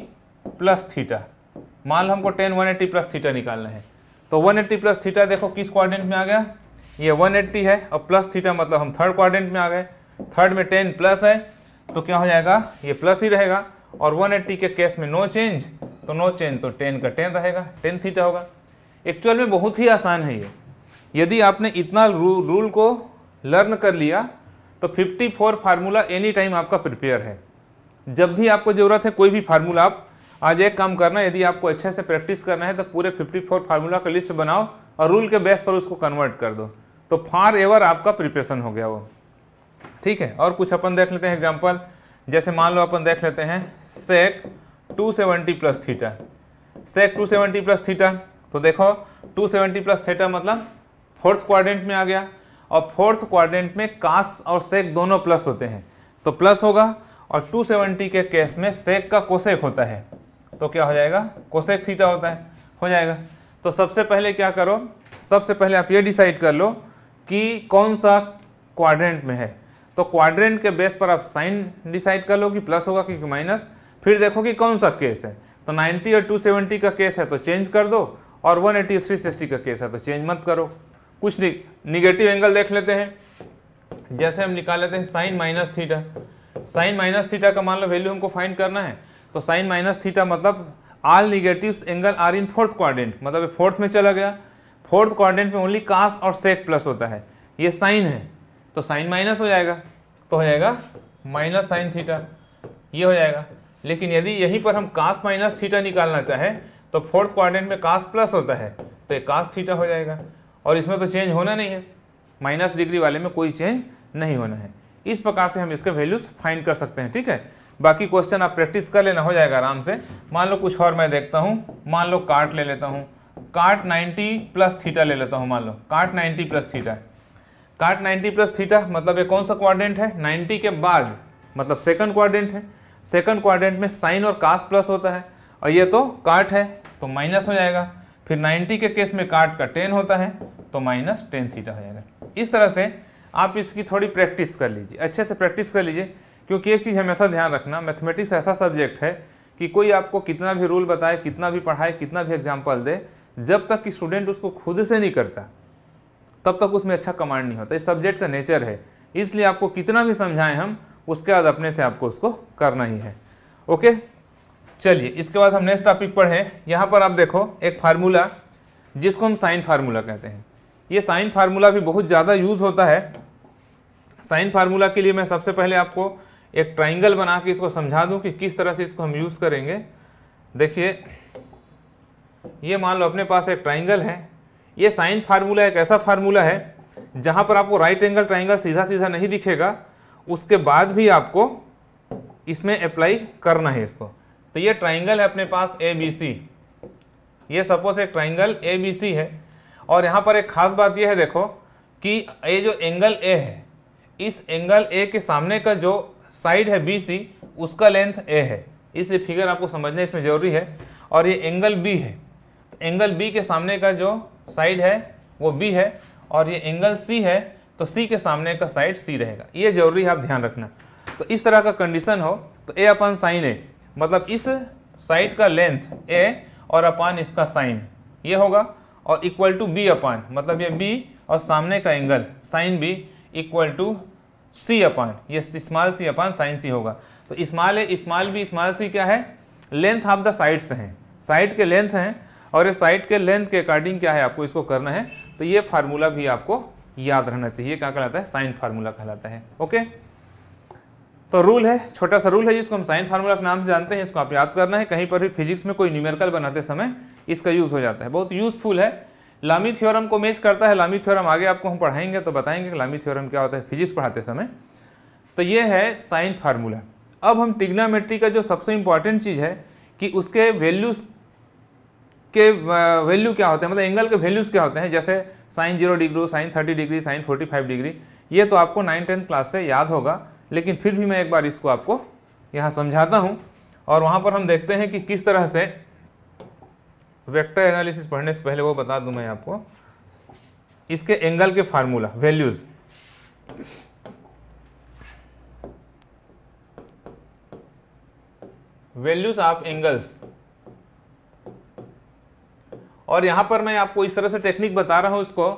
plus theta मान लो हमको tan one eighty plus theta निकालना है तो वन एट्टी प्लस थीटा देखो किस क्वाड्रेंट में आ गया ये वन एट्टी है और प्लस थीटा मतलब हम थर्ड क्वाड्रेंट में आ गए थर्ड में टेन प्लस है तो क्या हो जाएगा ये प्लस ही रहेगा और 180 के केस में नो चेंज तो नो चेंज तो टेन का टेन रहेगा टेन थीटा होगा एक्चुअल में बहुत ही आसान है ये यदि आपने इतना रू, रूल को लर्न कर लिया तो 54 फार्मूला एनी टाइम आपका प्रिपेयर है जब भी आपको ज़रूरत है कोई भी फार्मूला आप आज एक काम करना यदि आपको अच्छे से प्रैक्टिस करना है तो पूरे 54 फार्मूला का लिस्ट बनाओ और रूल के बेस पर उसको कन्वर्ट कर दो तो फार एवर आपका प्रिपरेशन हो गया वो ठीक है और कुछ अपन देख लेते हैं एग्जाम्पल जैसे मान लो अपन देख लेते हैं sec 270 plus theta sec 270 plus theta तो देखो 270 प्लस थीटा मतलब फोर्थ क्वाड्रेंट में आ गया और फोर्थ क्वाड्रेंट में कास और सेक दोनों प्लस होते हैं तो प्लस होगा और 270 के केस में सेक का कोसेक होता है तो क्या हो जाएगा कोसेक थीटा होता है हो जाएगा तो सबसे पहले क्या करो सबसे पहले आप ये डिसाइड कर लो कि कौन सा क्वाड्रेंट में है तो क्वाड्रेंट के बेस पर आप साइन डिसाइड कर लो कि प्लस होगा कि माइनस फिर देखो कि कौन सा केस है तो 90 और 270 का केस है तो चेंज कर दो और 180 360 का केस है तो चेंज मत करो कुछ नहीं निगेटिव एंगल देख लेते हैं जैसे हम निकाल लेते हैं sine minus theta sine minus theta का मान लो वैल्यू हमको फाइंड करना है तो साइन माइनस थीटा मतलब all negative angle are in fourth quadrant मतलब फोर्थ में चला गया फोर्थ क्वारेंट में ओनली कास और सेक प्लस होता है ये साइन है तो साइन माइनस हो जाएगा तो हो जाएगा माइनस साइन थीटा ये हो जाएगा लेकिन यदि यहीं पर हम कास माइनस थीटा निकालना चाहें तो फोर्थ क्वारेंट में कास प्लस होता है तो ये कास थीटा हो जाएगा और इसमें तो चेंज होना नहीं है माइनस डिग्री वाले में कोई चेंज नहीं होना है इस प्रकार से हम इसके वैल्यूज़ फाइंड कर सकते हैं ठीक है बाकी क्वेश्चन आप प्रैक्टिस कर लेना हो जाएगा आराम से मान लो कुछ और मैं देखता हूँ मान लो काट ले लेता हूँ काट 90 प्लस थीटा ले लेता हूँ मान लो काट 90 प्लस थीटा काट 90 प्लस थीटा मतलब ये कौन सा क्वाड्रेंट है 90 के बाद मतलब सेकंड क्वाड्रेंट है सेकंड क्वाड्रेंट में साइन और कास प्लस होता है और ये तो काट है तो माइनस हो जाएगा फिर 90 के केस में काट का टेन होता है तो माइनस टेन थीटा हो जाएगा इस तरह से आप इसकी थोड़ी प्रैक्टिस कर लीजिए अच्छे से प्रैक्टिस कर लीजिए क्योंकि एक चीज़ हमेशा ध्यान रखना मैथमेटिक्स ऐसा सब्जेक्ट है कि कोई आपको कितना भी रूल बताए कितना भी पढ़ाए कितना भी एग्जाम्पल दे जब तक कि स्टूडेंट उसको खुद से नहीं करता तब तक उसमें अच्छा कमांड नहीं होता इस सब्जेक्ट का नेचर है इसलिए आपको कितना भी समझाएं हम उसके बाद अपने से आपको उसको करना ही है ओके चलिए इसके बाद हम नेक्स्ट टॉपिक पढ़ें यहाँ पर आप देखो एक फार्मूला जिसको हम साइन फार्मूला कहते हैं ये साइन फार्मूला भी बहुत ज़्यादा यूज़ होता है साइन फार्मूला के लिए मैं सबसे पहले आपको एक ट्राइंगल बना के इसको समझा दूं कि किस तरह से इसको हम यूज़ करेंगे देखिए ये मान लो अपने पास एक ट्राइंगल है ये साइन फार्मूला एक ऐसा फार्मूला है जहाँ पर आपको राइट एंगल ट्राइंगल सीधा सीधा नहीं दिखेगा उसके बाद भी आपको इसमें अप्लाई करना है इसको तो ये ट्राइंगल है अपने पास ए बी सी ये सपोज एक ट्राइंगल ए बी सी है और यहाँ पर एक खास बात यह है देखो कि ये जो एंगल ए है इस एंगल ए के सामने का जो साइड है बी सी उसका लेंथ ए है इसलिए फिगर आपको समझना इसमें ज़रूरी है और ये एंगल बी है तो एंगल बी के सामने का जो साइड है वो बी है और ये एंगल सी है तो सी के सामने का साइड सी रहेगा ये जरूरी है आप ध्यान रखना तो इस तरह का कंडीशन हो तो ए अपन साइन ए मतलब इस साइड का लेंथ ए और अपान इसका साइन ये होगा और इक्वल टू बी अपान मतलब ये बी और सामने का angle sine B equal to C upon ये small C upon sine C होगा तो स्मॉल है स्मॉल भी स्मॉल सी क्या है लेंथ ऑफ द साइड्स हैं साइड के लेंथ हैं और इस साइड के लेंथ के अकॉर्डिंग क्या है आपको इसको करना है तो ये फार्मूला भी आपको याद रहना चाहिए क्या कहलाता है साइन फार्मूला कहलाता है ओके तो रूल है छोटा सा रूल है जिसको हम साइन फार्मूला के नाम से जानते हैं इसको आप याद करना है कहीं पर भी फिजिक्स में कोई न्यूमेरिकल बनाते समय इसका यूज़ हो जाता है बहुत यूज़फुल है लामी थ्योरम को मेज करता है लामी थ्योरम आगे आपको हम पढ़ाएंगे तो बताएंगे कि लामी थ्योरम क्या होता है फिजिक्स पढ़ाते समय तो ये है साइन फार्मूला अब हम टिग्नामेट्री का जो सबसे इम्पॉर्टेंट चीज़ है कि उसके वैल्यूज़ के वैल्यू क्या होते हैं मतलब एंगल के वैल्यूज़ क्या होते हैं जैसे sine zero degree sine thirty degree sine forty five degree ये तो आपको नाइन टेंथ क्लास से याद होगा लेकिन फिर भी मैं एक बार इसको आपको यहाँ समझाता हूँ और वहाँ पर हम देखते हैं कि किस तरह से वेक्टर एनालिसिस पढ़ने से पहले वो बता दूं मैं आपको इसके एंगल के formula values values of angles और यहां पर मैं आपको इस तरह से टेक्निक बता रहा हूं उसको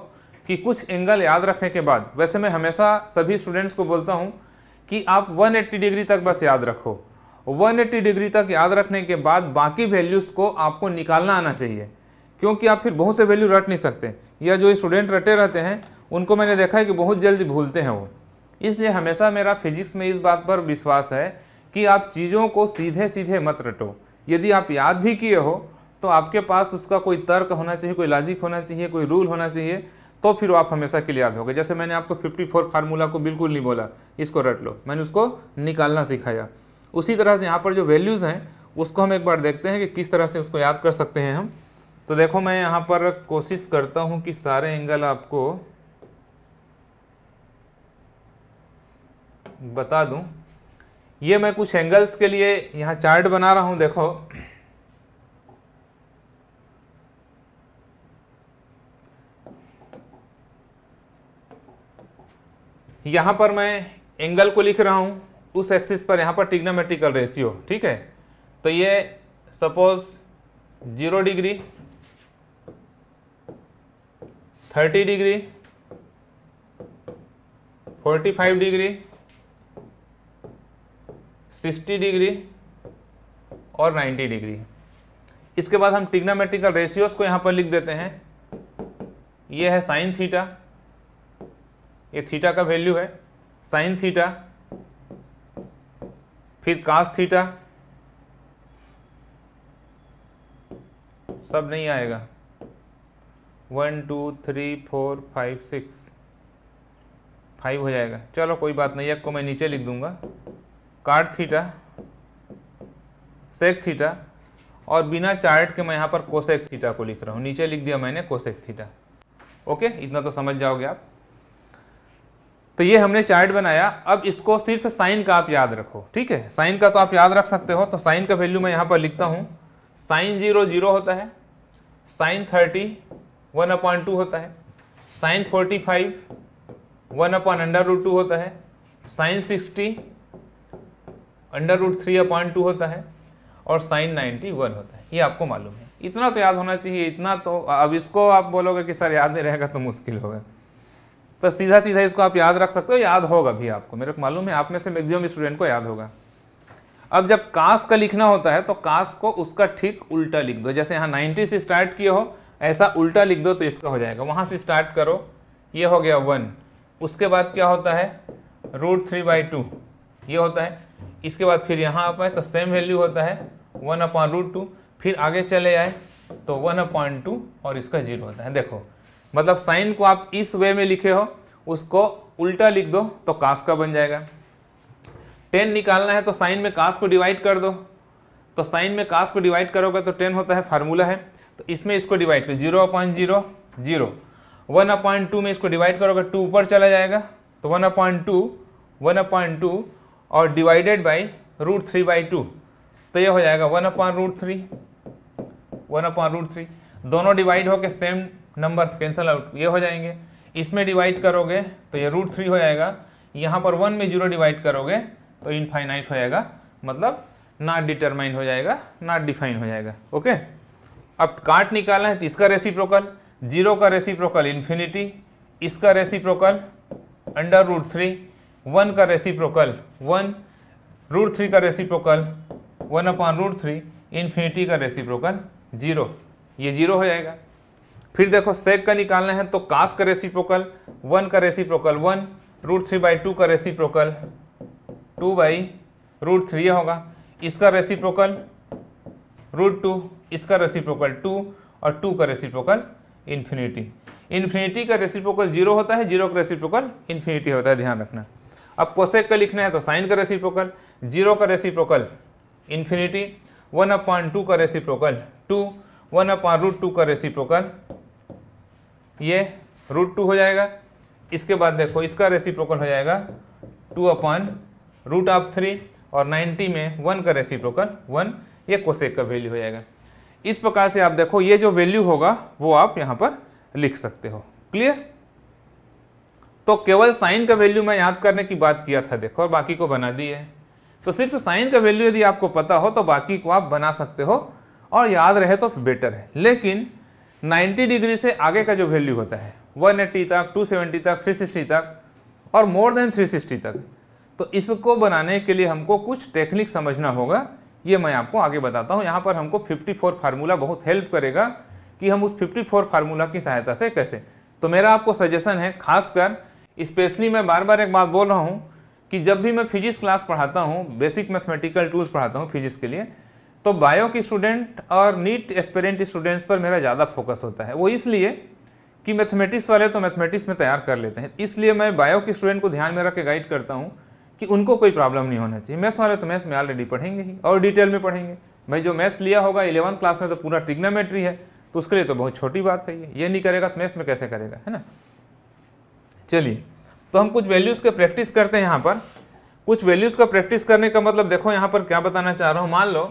कि कुछ एंगल याद रखने के बाद वैसे मैं हमेशा सभी स्टूडेंट्स को बोलता हूं कि आप 180 डिग्री तक बस याद रखो 180 डिग्री तक याद रखने के बाद बाकी वैल्यूज़ को आपको निकालना आना चाहिए क्योंकि आप फिर बहुत से वैल्यू रट नहीं सकते या जो स्टूडेंट रटे रहते हैं उनको मैंने देखा है कि बहुत जल्दी भूलते हैं वो इसलिए हमेशा मेरा फिजिक्स में इस बात पर विश्वास है कि आप चीज़ों को सीधे सीधे मत रटो यदि आप याद भी किए हो तो आपके पास उसका कोई तर्क होना चाहिए कोई लॉजिक होना चाहिए कोई रूल होना चाहिए तो फिर आप हमेशा के लिए याद होगा जैसे मैंने आपको 54 फार्मूला को बिल्कुल नहीं बोला इसको रट लो मैंने उसको निकालना सिखाया उसी तरह से यहाँ पर जो वैल्यूज़ हैं उसको हम एक बार देखते हैं कि किस तरह से उसको याद कर सकते हैं हम तो देखो मैं यहाँ पर कोशिश करता हूँ कि सारे एंगल आपको बता दूँ ये मैं कुछ एंगल्स के लिए यहाँ चार्ट बना रहा हूँ देखो यहाँ पर मैं एंगल को लिख रहा हूँ उस एक्सिस पर यहाँ पर टिग्नोमेट्रिकल रेशियो ठीक है तो ये suppose zero degree thirty degree forty five degree sixty degree और नाइन्टी डिग्री इसके बाद हम टिग्नोमेट्रिकल रेशियोज को यहाँ पर लिख देते हैं ये है साइन थीटा ये थीटा का वैल्यू है साइन थीटा फिर कास थीटा सब नहीं आएगा one two three four five six five हो जाएगा चलो कोई बात नहीं एक को मैं नीचे लिख दूंगा काट थीटा सेक थीटा और बिना चार्ट के मैं यहाँ पर कोसेक थीटा को लिख रहा हूँ नीचे लिख दिया मैंने कोसेक थीटा ओके इतना तो समझ जाओगे आप तो ये हमने चार्ट बनाया अब इसको सिर्फ साइन का आप याद रखो ठीक है साइन का तो आप याद रख सकते हो तो साइन का वैल्यू मैं यहाँ पर लिखता हूँ साइन जीरो जीरो होता है sine thirty one upon two होता है sine forty five one upon under root two होता है sine sixty under root three upon two होता है और साइन नाइन्टी वन होता है ये आपको मालूम है इतना तो याद होना चाहिए इतना तो अब इसको आप बोलोगे कि सर याद नहीं रहेगा तो मुश्किल होगा तो सीधा सीधा इसको आप याद रख सकते हो याद होगा भी आपको मेरे को मालूम है आप में से मैक्सिमम स्टूडेंट को याद होगा अब जब कास का लिखना होता है तो कास को उसका ठीक उल्टा लिख दो जैसे यहाँ नाइन्टी से स्टार्ट किए हो ऐसा उल्टा लिख दो तो इसका हो जाएगा वहाँ से स्टार्ट करो ये हो गया वन उसके बाद क्या होता है रूट थ्री बाई टू ये होता है इसके बाद फिर यहाँ आ पाए तो सेम वैल्यू होता है वन अपॉन रूट टू फिर आगे चले आए तो वन अपॉइंट टू और इसका जीरो होता है देखो मतलब साइन को आप इस वे में लिखे हो उसको उल्टा लिख दो तो कास का बन जाएगा टेन निकालना है तो साइन में कास को डिवाइड कर दो तो साइन में कास को डिवाइड करोगे तो टेन होता है फार्मूला है तो इसमें इसको डिवाइड करो zero upon zero zero one upon two में इसको डिवाइड करोगे टू ऊपर चला जाएगा तो one upon two one upon two और divided by root three by two तो ये हो जाएगा one upon root three one upon root three दोनों डिवाइड होकर सेम नंबर कैंसल आउट ये हो जाएंगे इसमें डिवाइड करोगे तो ये रूट थ्री हो जाएगा यहाँ पर वन में जीरो डिवाइड करोगे तो इनफाइनाइट हो जाएगा मतलब नॉट डिटरमाइन हो जाएगा नॉट डिफाइन हो जाएगा ओके अब काट निकालना है तो इसका रेसी प्रोकल जीरो का रेसी प्रोकल इन्फिनिटी इसका reciprocal under root three one का reciprocal one root three का reciprocal one upon root three infinity का रेसी प्रोकल जीरो ये जीरो हो जाएगा फिर देखो सेक का निकालना है तो कास का रेसी प्रोकल वन का reciprocal one root three by two का reciprocal two by root three होगा इसका रेसी प्रोकल रूट टू इसका रेसी प्रोकल टू और टू का रेसी प्रोकल इन्फिनिटी इन्फिनिटी का रेसी प्रोकल जीरो होता है जीरो का रेसी प्रोकल इन्फिनिटी होता है ध्यान रखना अब कोसेक का लिखना है तो साइन का रेसी प्रोकल जीरो का reciprocal infinity one upon two का reciprocal two one upon root two का रेसी प्रोकल ये रूट टू हो जाएगा इसके बाद देखो इसका रेसिप्रोकल हो जाएगा two upon root of three और 90 में वन का रेसिप्रोकल वन ये कोसेक का वैल्यू हो जाएगा इस प्रकार से आप देखो ये जो वैल्यू होगा वो आप यहाँ पर लिख सकते हो क्लियर तो केवल साइन का वैल्यू मैं याद करने की बात किया था देखो और बाकी को बना दिए तो सिर्फ साइन का वैल्यू यदि आपको पता हो तो बाकी को आप बना सकते हो और याद रहे तो बेटर है लेकिन 90 डिग्री से आगे का जो वैल्यू होता है 180 तक 270 तक 360 तक और मोर देन 360 तक तो इसको बनाने के लिए हमको कुछ टेक्निक समझना होगा ये मैं आपको आगे बताता हूँ यहाँ पर हमको 54 फार्मूला बहुत हेल्प करेगा कि हम उस 54 फार्मूला की सहायता से कैसे तो मेरा आपको सजेशन है खासकर स्पेशली मैं बार बार एक बात बोल रहा हूँ कि जब भी मैं फिजिक्स क्लास पढ़ाता हूँ बेसिक मैथमेटिकल टूल्स पढ़ाता हूँ फिजिक्स के लिए तो बायो की स्टूडेंट और नीट एक्सपेरेंट स्टूडेंट्स पर मेरा ज़्यादा फोकस होता है वो इसलिए कि मैथमेटिक्स वाले तो मैथमेटिक्स में तैयार कर लेते हैं इसलिए मैं बायो के स्टूडेंट को ध्यान में रख के गाइड करता हूँ कि उनको कोई प्रॉब्लम नहीं होना चाहिए मैथ्स वाले तो मैथ्स में ऑलरेडी पढ़ेंगे ही और डिटेल में पढ़ेंगे मैं जो मैथ्स लिया होगा इलेवंथ क्लास में तो पूरा टिग्नोमेट्री है तो उसके लिए तो बहुत छोटी बात है ये ये नहीं करेगा तो मैथ्स में कैसे करेगा है ना चलिए तो हम कुछ वैल्यूज़ के प्रैक्टिस करते हैं यहाँ पर कुछ वैल्यूज़ का प्रैक्टिस करने का मतलब देखो यहाँ पर क्या बताना चाह रहा हूँ मान लो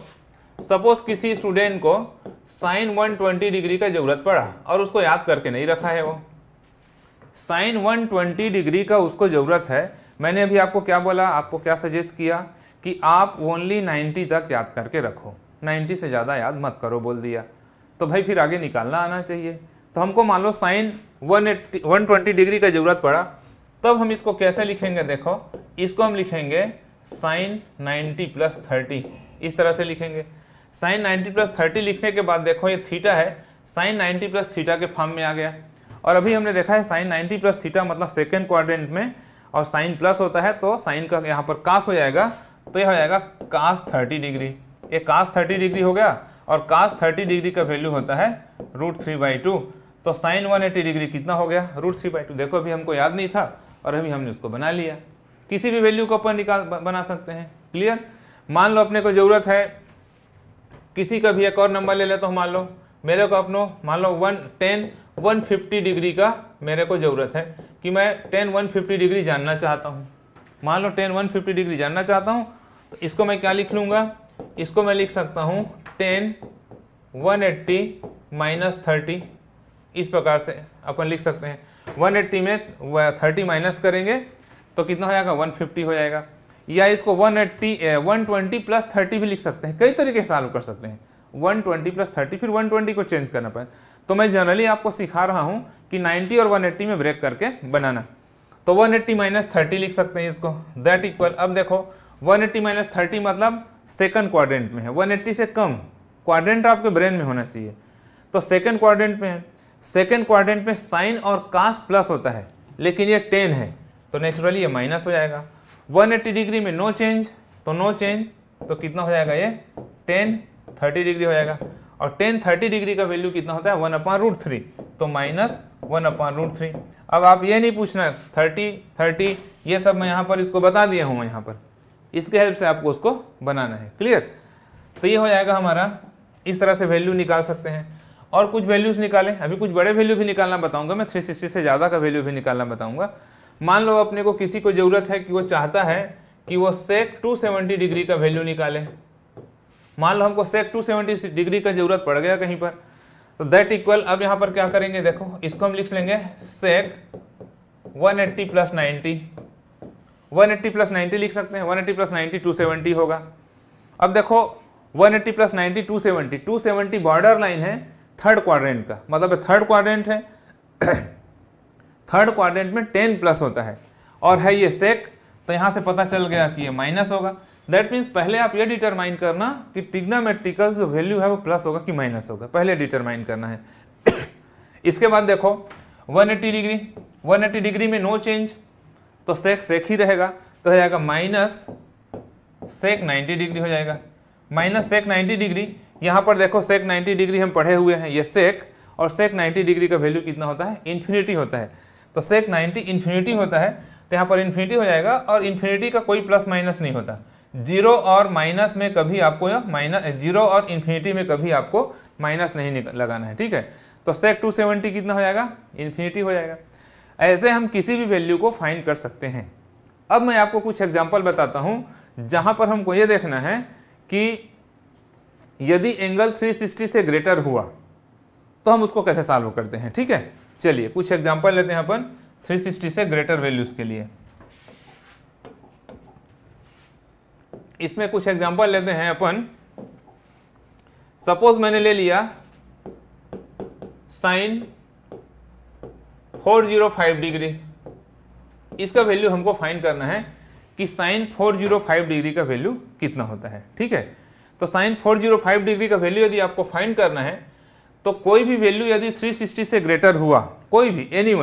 सपोज किसी स्टूडेंट को साइन 120 डिग्री का जरूरत पड़ा और उसको याद करके नहीं रखा है वो साइन 120 डिग्री का उसको ज़रूरत है मैंने अभी आपको क्या बोला आपको क्या सजेस्ट किया कि आप ओनली 90 तक याद करके रखो 90 से ज़्यादा याद मत करो बोल दिया तो भाई फिर आगे निकालना आना चाहिए तो हमको मान लो साइन वन एट्टी डिग्री का ज़रूरत पड़ा तब हम इसको कैसे लिखेंगे देखो इसको हम लिखेंगे साइन 90 प्लस थर्टी इस तरह से लिखेंगे साइन नाइन्टी प्लस थर्टी लिखने के बाद देखो ये थीटा है साइन नाइन्टी प्लस थीटा के फॉर्म में आ गया और अभी हमने देखा है साइन नाइन्टी प्लस थीटा मतलब सेकेंड क्वाड्रेंट में और साइन प्लस होता है तो साइन का यहाँ पर कास हो जाएगा तो यह हो जाएगा कास थर्टी डिग्री ये कास थर्टी डिग्री हो गया और कास थर्टी डिग्री का वैल्यू होता है रूट थ्री बाई टू तो साइन वन एटी डिग्री कितना हो गया रूट थ्री बाई टू देखो अभी हमको याद नहीं था और अभी हमने उसको बना लिया किसी भी वैल्यू को अपन निकाल बना सकते हैं क्लियर मान लो अपने को ज़रूरत है किसी का भी एक और नंबर ले लेता तो हूँ मान लो मेरे को अपनो मान लो one tan one fifty degree का मेरे को ज़रूरत है कि मैं टेन वन फिफ्टी डिग्री जानना चाहता हूँ मान लो टेन वन फिफ्टी डिग्री जानना चाहता हूँ तो इसको मैं क्या लिख लूँगा इसको मैं लिख सकता हूँ tan one eighty minus thirty इस प्रकार से अपन लिख सकते हैं वन एट्टी में थर्टी माइनस करेंगे तो कितना हो जाएगा वन फिफ्टी हो जाएगा या इसको 180 120 प्लस 30 भी लिख सकते हैं कई तरीके से सॉल्व कर सकते हैं 120 प्लस 30 फिर 120 को चेंज करना पड़े तो मैं जनरली आपको सिखा रहा हूँ कि 90 और 180 में ब्रेक करके बनाना तो 180 एट्टी माइनस थर्टी लिख सकते हैं इसको दैट इक्वल अब देखो 180 एट्टी माइनस थर्टी मतलब सेकंड क्वाड्रेंट में है 180 से कम क्वाड्रेंट आपके ब्रेन में होना चाहिए तो सेकंड क्वाड्रेंट में है सेकंड क्वाड्रेंट में साइन और कास्ट प्लस होता है लेकिन ये टेन है तो नेचुरली ये माइनस हो जाएगा 180 डिग्री में नो चेंज तो नो चेंज तो कितना हो जाएगा ये टेन थर्टी डिग्री हो जाएगा और टेन थर्टी डिग्री का वैल्यू कितना होता है वन अपॉन रूट थ्री तो minus one upon root three अब आप ये नहीं पूछना थर्टी थर्टी ये सब मैं यहाँ पर इसको बता दिया हूँ यहाँ पर इसके हेल्प से आपको उसको बनाना है क्लियर तो ये हो जाएगा हमारा इस तरह से वैल्यू निकाल सकते हैं और कुछ वैल्यूज़ निकालें अभी कुछ बड़े वैल्यू भी निकालना बताऊंगा मैं 360 से ज़्यादा का वैल्यू भी निकालना बताऊंगा मान लो अपने को किसी को ज़रूरत है कि वो चाहता है कि वो सेक 270 डिग्री का वैल्यू निकाले मान लो हमको सेक 270 डिग्री का ज़रूरत पड़ गया कहीं पर तो दैट इक्वल अब यहाँ पर क्या करेंगे देखो इसको हम लिख लेंगे sec 180 plus one eighty plus 90 लिख सकते हैं 180 प्लस टू सेवेंटी होगा अब देखो 180 प्लस 90 टू 270 बॉर्डर लाइन है थर्ड क्वाड्रेंट का मतलब थर्ड क्वाड्रेंट है थर्ड क्वाड्रेंट में टेन प्लस होता है और है ये सेक तो यहाँ से पता चल गया कि ये माइनस होगा दैट मीन्स पहले आप ये डिटरमाइन करना कि टिग्नामेट्रिकल जो वैल्यू है वो प्लस होगा कि माइनस होगा पहले डिटरमाइन करना है इसके बाद देखो 180 डिग्री 180 डिग्री में नो चेंज तो सेक सेक ही रहेगा तो हो जाएगा माइनस सेक 90 डिग्री हो जाएगा माइनस सेक 90 डिग्री यहाँ पर देखो सेक 90 डिग्री हम पढ़े हुए हैं ये सेक और सेक 90 डिग्री का वैल्यू कितना होता है इन्फिनिटी होता है तो सेक नाइन्टी इन्फिनिटी होता है तो यहाँ पर इन्फिनिटी हो जाएगा और इन्फिनिटी का कोई प्लस माइनस नहीं होता जीरो और माइनस में कभी आपको माइनस जीरो और इन्फिनिटी में कभी आपको माइनस नहीं लगाना है ठीक है तो सेक टू सेवेंटी कितना हो जाएगा इन्फिनिटी हो जाएगा ऐसे हम किसी भी वैल्यू को फाइन कर सकते हैं अब मैं आपको कुछ एग्जाम्पल बताता हूँ जहाँ पर हमको ये देखना है कि यदि एंगल 360 से ग्रेटर हुआ तो हम उसको कैसे सॉल्व करते हैं ठीक है चलिए कुछ एग्जाम्पल लेते हैं अपन 360 से ग्रेटर वैल्यूज के लिए इसमें कुछ एग्जाम्पल लेते हैं अपन सपोज मैंने ले लिया साइन 405 डिग्री इसका वैल्यू हमको फाइन करना है कि साइन 405 डिग्री का वैल्यू कितना होता है ठीक है तो साइन 405 डिग्री का वैल्यू यदि आपको फाइन करना है तो कोई भी वैल्यू यदि 360 से ग्रेटर हुआ कोई भी एनी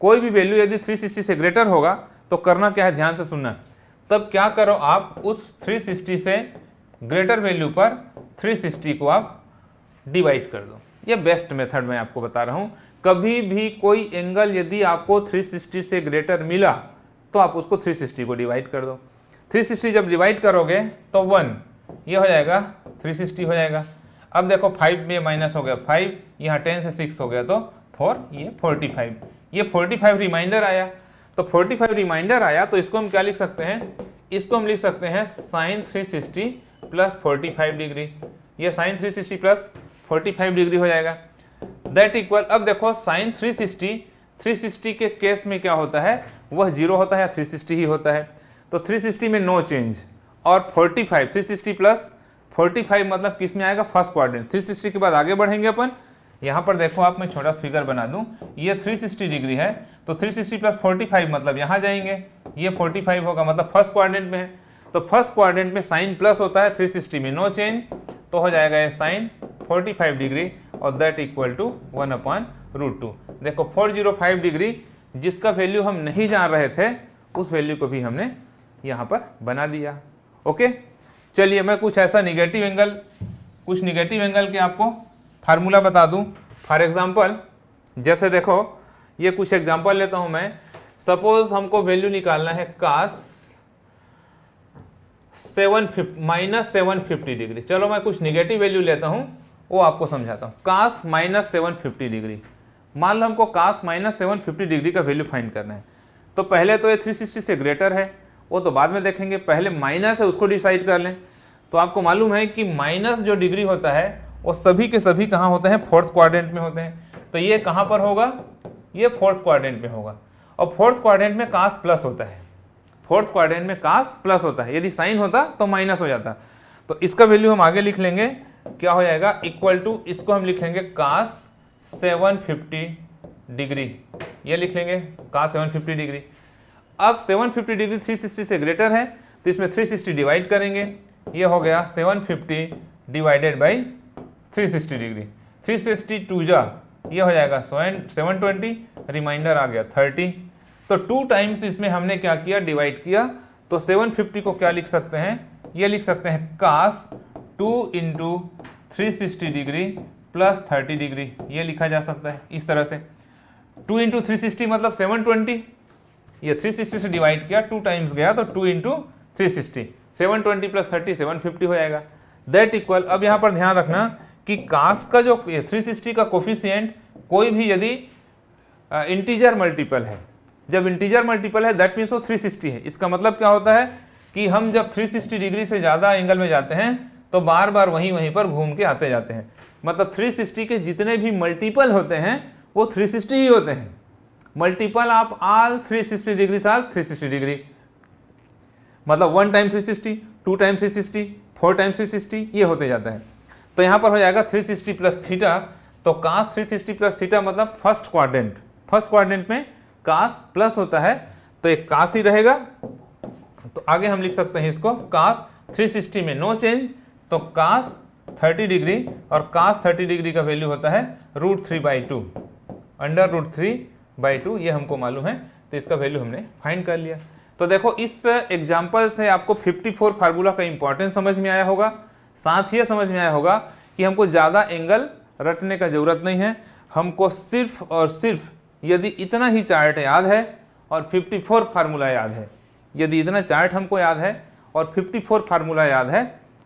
कोई भी वैल्यू यदि 360 से ग्रेटर होगा तो करना क्या है ध्यान से सुनना तब क्या करो आप उस 360 से ग्रेटर वैल्यू पर 360 को आप डिवाइड कर दो ये बेस्ट मेथड मैं आपको बता रहा हूँ कभी भी कोई एंगल यदि आपको 360 से ग्रेटर मिला तो आप उसको 360 को डिवाइड कर दो 360 जब डिवाइड करोगे तो वन ये हो जाएगा 360 हो जाएगा अब देखो फाइव में माइनस हो गया फाइव यहाँ टेन से सिक्स हो गया तो फोर ये फोर्टी फाइव ये फोर्टी फाइव रिमाइंडर आया तो फोर्टी फाइव रिमाइंडर आया तो इसको हम क्या लिख सकते हैं इसको हम लिख सकते हैं sine three sixty plus forty five degree ये sine three sixty plus forty five degree हो जाएगा दैट इक्वल अब देखो sine three sixty three sixty के केस में क्या होता है वह जीरो होता है या थ्री सिक्सटी ही होता है तो थ्री सिक्सटी में नो चेंज और forty five three sixty plus forty five मतलब किस में आएगा फर्स्ट क्वारेंट थ्री सिक्सटी के बाद आगे बढ़ेंगे अपन यहाँ पर देखो आप मैं छोटा फिगर बना दूँ ये थ्री सिक्सटी डिग्री है तो three sixty plus forty five मतलब यहाँ जाएंगे ये फोर्टी फाइव होगा मतलब फर्स्ट क्वाड्रेंट में है तो फर्स्ट क्वाड्रेंट में साइन प्लस होता है थ्री सिक्सटी में नो चेंज तो हो जाएगा ये साइन फोर्टी फाइव डिग्री और that equal to one upon root two देखो फोर जीरो फाइव डिग्री जिसका वैल्यू हम नहीं जान रहे थे उस वैल्यू को भी हमने यहाँ पर बना दिया ओके चलिए मैं कुछ ऐसा निगेटिव एंगल कुछ निगेटिव एंगल के आपको फार्मूला बता दूं फॉर एग्जाम्पल जैसे देखो ये कुछ एग्जाम्पल लेता हूं मैं सपोज हमको वैल्यू निकालना है cos seven fifty minus seven fifty degree चलो मैं कुछ निगेटिव वैल्यू लेता हूँ वो आपको समझाता हूँ cos minus seven fifty degree मान लो हमको cos minus seven fifty degree का वैल्यू फाइंड करना है तो पहले तो ये थ्री सिक्सटी से ग्रेटर है वो तो बाद में देखेंगे पहले माइनस है उसको डिसाइड कर लें तो आपको मालूम है कि माइनस जो डिग्री होता है वो सभी के सभी कहाँ होते हैं फोर्थ क्वाड्रेंट में होते हैं तो ये कहाँ पर होगा ये फोर्थ क्वाड्रेंट में होगा और फोर्थ क्वाड्रेंट में कास प्लस होता है फोर्थ क्वाड्रेंट में कास प्लस होता है यदि साइन होता तो माइनस हो जाता तो इसका वैल्यू हम आगे लिख लेंगे क्या हो जाएगा इक्वल टू इसको हम लिखेंगे कास 750 डिग्री ये लिख लेंगे कास 750 डिग्री अब 750 डिग्री 360 से ग्रेटर है तो इसमें 360 डिवाइड करेंगे ये हो गया 750 divided by 360 degree 360 sixty two जा ये हो जाएगा सेवन ट्वेंटी रिमाइंडर आ गया 30 तो टू टाइम्स इसमें हमने क्या किया डिवाइड किया तो 750 को क्या लिख सकते हैं ये लिख सकते हैं cos two into three degree plus thirty degree ये लिखा जा सकता है इस तरह से टू इंटू थ्री सिक्सटी मतलब सेवन ट्वेंटी ये 360 से डिवाइड किया टू टाइम्स गया तो two into three sixty seven twenty plus thirty seven fifty हो जाएगा दैट इक्वल अब यहाँ पर ध्यान रखना कि कास्ट का जो थ्री सिक्सटी का कोफिशियंट कोई भी यदि इंटीजर मल्टीपल है जब इंटीजर मल्टीपल है दैट मीन्स वो थ्री सिक्सटी है इसका मतलब क्या होता है कि हम जब थ्री सिक्सटी डिग्री से ज़्यादा एंगल में जाते हैं तो बार बार वहीं वहीं पर घूम के आते जाते हैं मतलब थ्री सिक्सटी के जितने भी मल्टीपल होते हैं वो थ्री सिक्सटी ही होते हैं multiple of all 360 degrees are 360 degree मतलब one time 360 two time sixty four time 360 ये होते जाता है तो यहाँ पर हो जाएगा 360 प्लस थीटा तो कास 360 प्लस थीटा मतलब फर्स्ट क्वाड्रेंट फर्स्ट क्वाड्रेंट में कास प्लस होता है तो एक कास ही रहेगा तो आगे हम लिख सकते हैं इसको कास 360 में नो चेंज तो कास 30 डिग्री और कास 30 डिग्री का वैल्यू होता है root three by two under root three by two ये हमको मालूम है तो इसका वैल्यू हमने फाइंड कर लिया तो देखो इस एग्जाम्पल से आपको 54 फार्मूला का इंपॉर्टेंस समझ में आया होगा साथ ही समझ में आया होगा कि हमको ज़्यादा एंगल रटने का ज़रूरत नहीं है हमको सिर्फ और सिर्फ यदि इतना ही चार्ट याद है और 54 फार्मूला याद है यदि इतना चार्ट हमको याद है और 54 फार्मूला याद है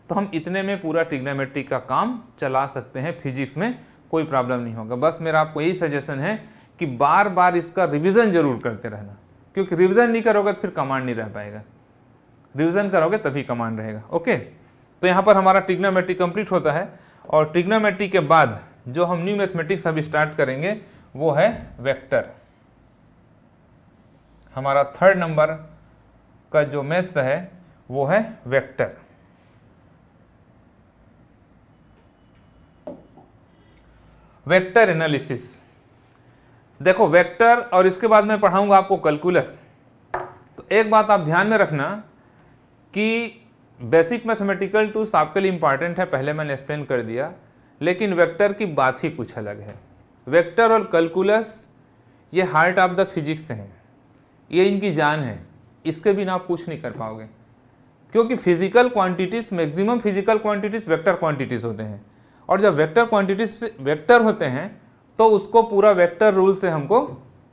तो हम इतने में पूरा टिग्नामेट्रिक का काम चला सकते हैं फिजिक्स में कोई प्रॉब्लम नहीं होगा बस मेरा आपको यही सजेशन है कि बार बार इसका रिविज़न जरूर करते रहना क्योंकि रिविज़न नहीं करोगे तो फिर कमांड नहीं रह पाएगा रिविज़न करोगे तभी कमांड रहेगा ओके तो यहाँ पर हमारा टिग्नोमेट्री कंप्लीट होता है और टिग्नोमेट्री के बाद जो हम न्यू मैथमेटिक्स अभी स्टार्ट करेंगे वो है वेक्टर हमारा थर्ड नंबर का जो मैथ्स है वो है वेक्टर वेक्टर एनालिसिस देखो वेक्टर और इसके बाद मैं पढ़ाऊंगा आपको कैलकुलस तो एक बात आप ध्यान में रखना कि बेसिक मैथमेटिकल टूल्स आपके लिए इंपॉर्टेंट है पहले मैंने एक्सप्लेन कर दिया लेकिन वेक्टर की बात ही कुछ अलग है वेक्टर और कैलकुलस ये हार्ट ऑफ द फिजिक्स हैं ये इनकी जान है इसके बिना आप कुछ नहीं कर पाओगे क्योंकि physical quantities maximum physical quantities vector quantities होते हैं और जब वेक्टर क्वांटिटीज वेक्टर होते हैं तो उसको पूरा वेक्टर रूल से हमको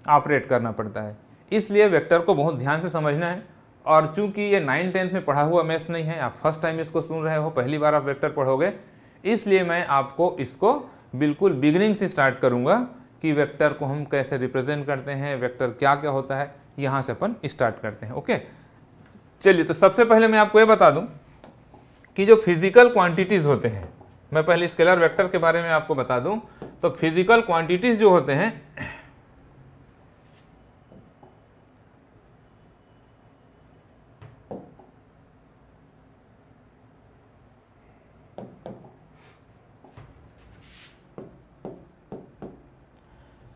ऑपरेट करना पड़ता है इसलिए वेक्टर को बहुत ध्यान से समझना है और चूंकि ये नाइन टेंथ में पढ़ा हुआ मैथ्स नहीं है आप फर्स्ट टाइम इसको सुन रहे हो पहली बार आप वेक्टर पढ़ोगे इसलिए मैं आपको इसको बिल्कुल बिगनिंग से स्टार्ट करूँगा कि वेक्टर को हम कैसे रिप्रेजेंट करते हैं वेक्टर क्या क्या होता है यहाँ से अपन स्टार्ट करते हैं ओके चलिए तो सबसे पहले मैं आपको ये बता दूँ कि जो फिजिकल क्वांटिटीज़ होते हैं मैं पहले स्केलर वेक्टर के बारे में आपको बता दूँ तो फिजिकल क्वांटिटीज जो होते हैं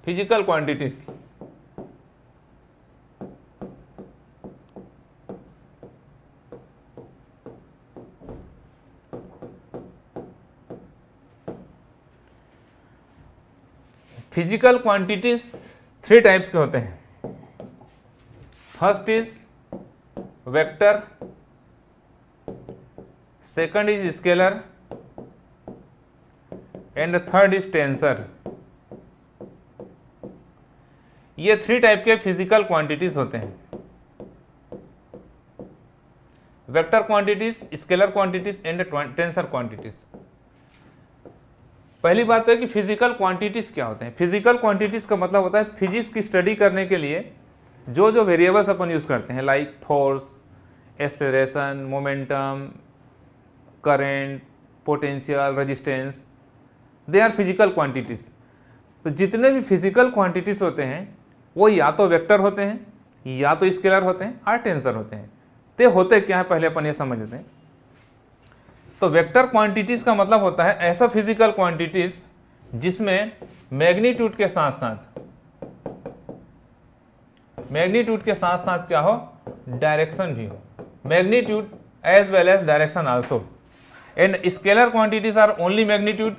physical quantities physical quantities three types के होते हैं first is vector second is scalar and third is tensor ये थ्री टाइप के फिजिकल क्वांटिटीज होते हैं vector quantities scalar quantities and tensor quantities पहली बात तो है कि फिजिकल क्वांटिटीज़ क्या होते हैं फिजिकल क्वांटिटीज़ का मतलब होता है फिजिक्स की स्टडी करने के लिए जो जो वेरिएबल्स अपन यूज़ करते हैं like force acceleration momentum current potential resistance they are physical quantities तो जितने भी फिजिकल क्वांटिटीज़ होते हैं वो या तो वेक्टर होते हैं या तो स्केलर होते हैं और टेंसर होते हैं तो होते क्या है पहले अपन ये समझ लेते हैं तो वेक्टर क्वांटिटीज का मतलब होता है ऐसा फिजिकल क्वांटिटीज जिसमें मैग्नीट्यूड के साथ साथ मैग्नीट्यूड के साथ साथ क्या हो डायरेक्शन भी हो magnitude as well as direction also and scalar quantities are only magnitude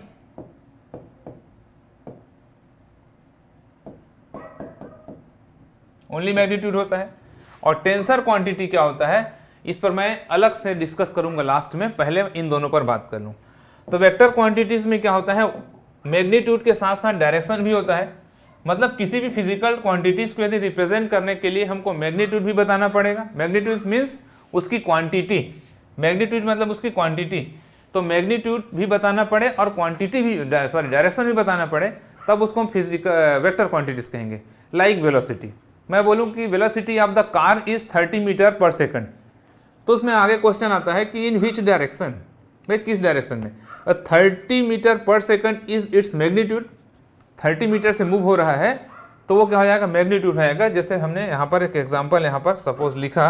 only magnitude होता है और टेंसर क्वांटिटी क्या होता है इस पर मैं अलग से डिस्कस करूंगा लास्ट में पहले इन दोनों पर बात कर लूँ तो वेक्टर क्वांटिटीज़ में क्या होता है मैग्नीट्यूड के साथ साथ डायरेक्शन भी होता है मतलब किसी भी फिजिकल क्वांटिटीज़ को यदि रिप्रेजेंट करने के लिए हमको मैग्नीट्यूड भी बताना पड़ेगा मैग्नीट्यूड मीन्स उसकी क्वांटिटी मैग्नीट्यूड मतलब उसकी क्वांटिटी तो मैग्नीट्यूड भी बताना पड़े और क्वांटिटी भी सॉरी डायरेक्शन भी बताना पड़े तब उसको हम फिजिकल वैक्टर क्वांटिटीज कहेंगे लाइक वेलोसिटी मैं बोलूँ कि velocity of the car is thirty metre per second तो उसमें आगे क्वेश्चन आता है कि इन विच डायरेक्शन भाई किस डायरेक्शन में thirty metre per second is its magnitude thirty metre से मूव हो रहा है तो वो क्या हो जाएगा मैग्नीट्यूड रहेगा जैसे हमने यहाँ पर एक एग्जाम्पल यहाँ पर सपोज लिखा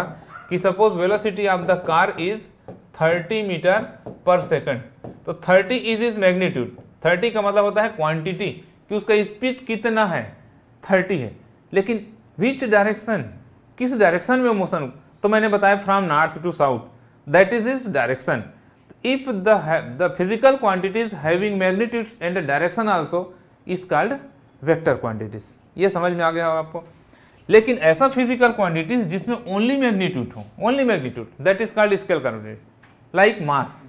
कि suppose velocity of the car is thirty metre per second तो thirty is is magnitude thirty का मतलब होता है क्वांटिटी कि उसका स्पीड कितना है थर्टी है लेकिन विच डायरेक्शन किस डायरेक्शन में मोशन तो मैंने बताया from north to south that is is direction if the physical quantities having magnitudes and direction also is called vector quantities ये समझ में आ गया होगा आपको लेकिन ऐसा फिजिकल क्वांटिटीज जिसमें ओनली मैग्नीट्यूड हो only magnitude that is called scalar quantity like mass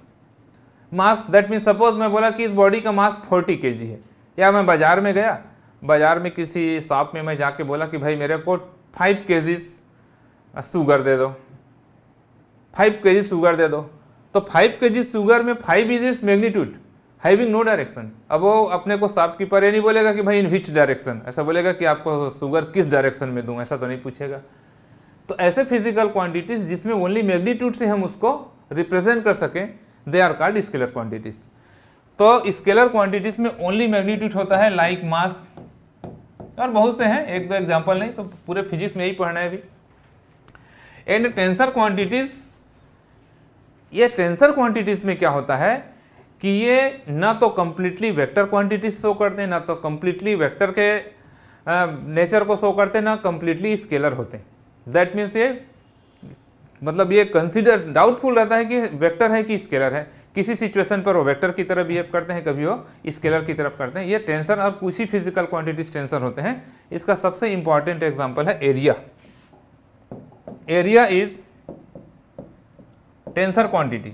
mass that mean suppose मैं बोला कि इस बॉडी का मास 40 के है या मैं बाजार में गया बाजार में किसी शॉप में मैं जाके बोला कि भाई मेरे को फाइव केजीज शुगर दे दो फाइव के जी शुगर दे दो तो फाइव के जी शुगर में five is its magnitude having no direction अब वो अपने को साफ कीपर ये नहीं बोलेगा कि भाई इन विच डायरेक्शन ऐसा बोलेगा कि आपको शुगर किस डायरेक्शन में दूँ ऐसा तो नहीं पूछेगा तो ऐसे फिजिकल क्वांटिटीज जिसमें ओनली मैग्नीट्यूड से हम उसको रिप्रेजेंट कर सकें they are called scalar quantities तो स्केलर क्वांटिटीज में ओनली मैग्नीट्यूड होता है लाइक like मास और बहुत से हैं एक दो एग्जाम्पल नहीं तो पूरे फिजिक्स में यही पढ़ना है अभी एंड टेंसर क्वांटिटीज ये टेंसर क्वांटिटीज में क्या होता है कि ये ना तो कंप्लीटली वेक्टर क्वांटिटीज शो करते हैं ना तो कंप्लीटली वेक्टर के नेचर को शो करते हैं ना कंप्लीटली स्केलर होते हैं दैट मीन्स ये मतलब ये कंसिडर डाउटफुल रहता है कि वेक्टर है कि स्केलर है किसी सिचुएशन पर वो वेक्टर की तरफ बिहेव करते हैं कभी वो स्केलर की तरफ करते हैं ये टेंसर और कुछ ही फिजिकल क्वांटिटीज टेंसर होते हैं इसका सबसे इंपॉर्टेंट एग्जाम्पल है area area is tensor quantity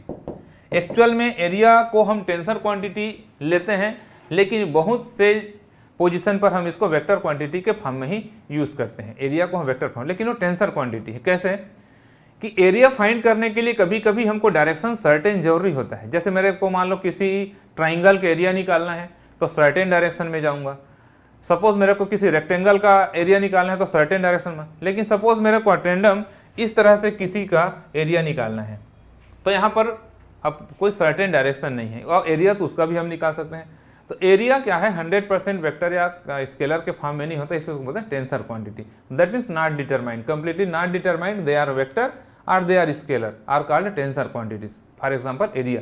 actual में एरिया को हम टेंसर क्वांटिटी लेते हैं लेकिन बहुत से पोजीशन पर हम इसको वेक्टर क्वांटिटी के फॉर्म में ही यूज़ करते हैं एरिया को हम वेक्टर फॉर्म लेकिन वो टेंसर क्वांटिटी है कैसे कि एरिया फाइंड करने के लिए कभी कभी हमको डायरेक्शन सर्टेन जरूरी होता है जैसे मेरे को मान लो किसी ट्राइंगल का एरिया निकालना है तो सर्टेन डायरेक्शन में जाऊँगा सपोज मेरे को किसी रेक्टेंगल का एरिया निकालना है तो सर्टेन डायरेक्शन में लेकिन सपोज मेरे को अटेंडम इस तरह से किसी का एरिया निकालना है तो यहाँ पर अब कोई सर्टेन डायरेक्शन नहीं है और एरिया तो उसका भी हम निकाल सकते हैं तो एरिया क्या है 100 परसेंट वैक्टर या स्केलर के फॉर्म में नहीं होता इसको बोलते हैं tensor quantity that means not determined completely not determined they are vector are they are scalar are called tensor quantities for example area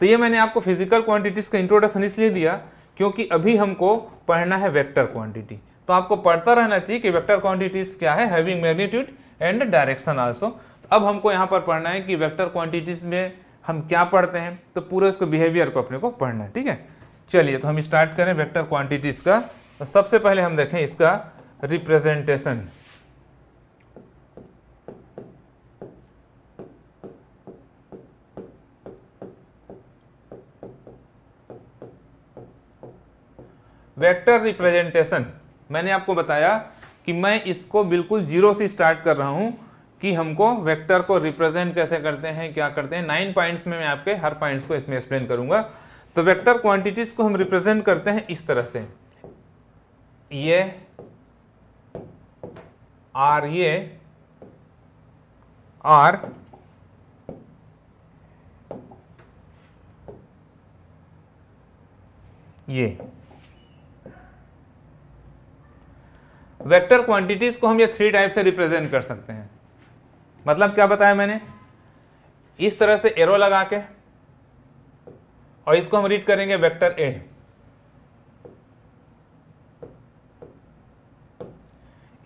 तो ये मैंने आपको फिजिकल क्वांटिटीज़ का इंट्रोडक्शन इसलिए दिया क्योंकि अभी हमको पढ़ना है वैक्टर क्वांटिटी तो आपको पढ़ता रहना चाहिए कि वैक्टर क्वांटिटीज़ क्या है having magnitude and direction also तो अब हमको यहाँ पर पढ़ना है कि वेक्टर क्वांटिटीज में हम क्या पढ़ते हैं तो पूरे उसको बिहेवियर को अपने को पढ़ना है ठीक है चलिए तो हम स्टार्ट करें वेक्टर क्वांटिटीज का तो सबसे पहले हम देखें इसका रिप्रेजेंटेशन वेक्टर रिप्रेजेंटेशन मैंने आपको बताया कि मैं इसको बिल्कुल जीरो से स्टार्ट कर रहा हूँ कि हमको वेक्टर को रिप्रेजेंट कैसे करते हैं क्या करते हैं नाइन पॉइंट्स में मैं आपके हर पॉइंट्स को इसमें एक्सप्लेन करूंगा तो वेक्टर क्वांटिटीज को हम रिप्रेजेंट करते हैं इस तरह से ये आर ये आर ये वेक्टर क्वांटिटीज को हम ये थ्री टाइप से रिप्रेजेंट कर सकते हैं मतलब क्या बताया मैंने इस तरह से एरो लगा के और इसको हम रीड करेंगे वेक्टर ए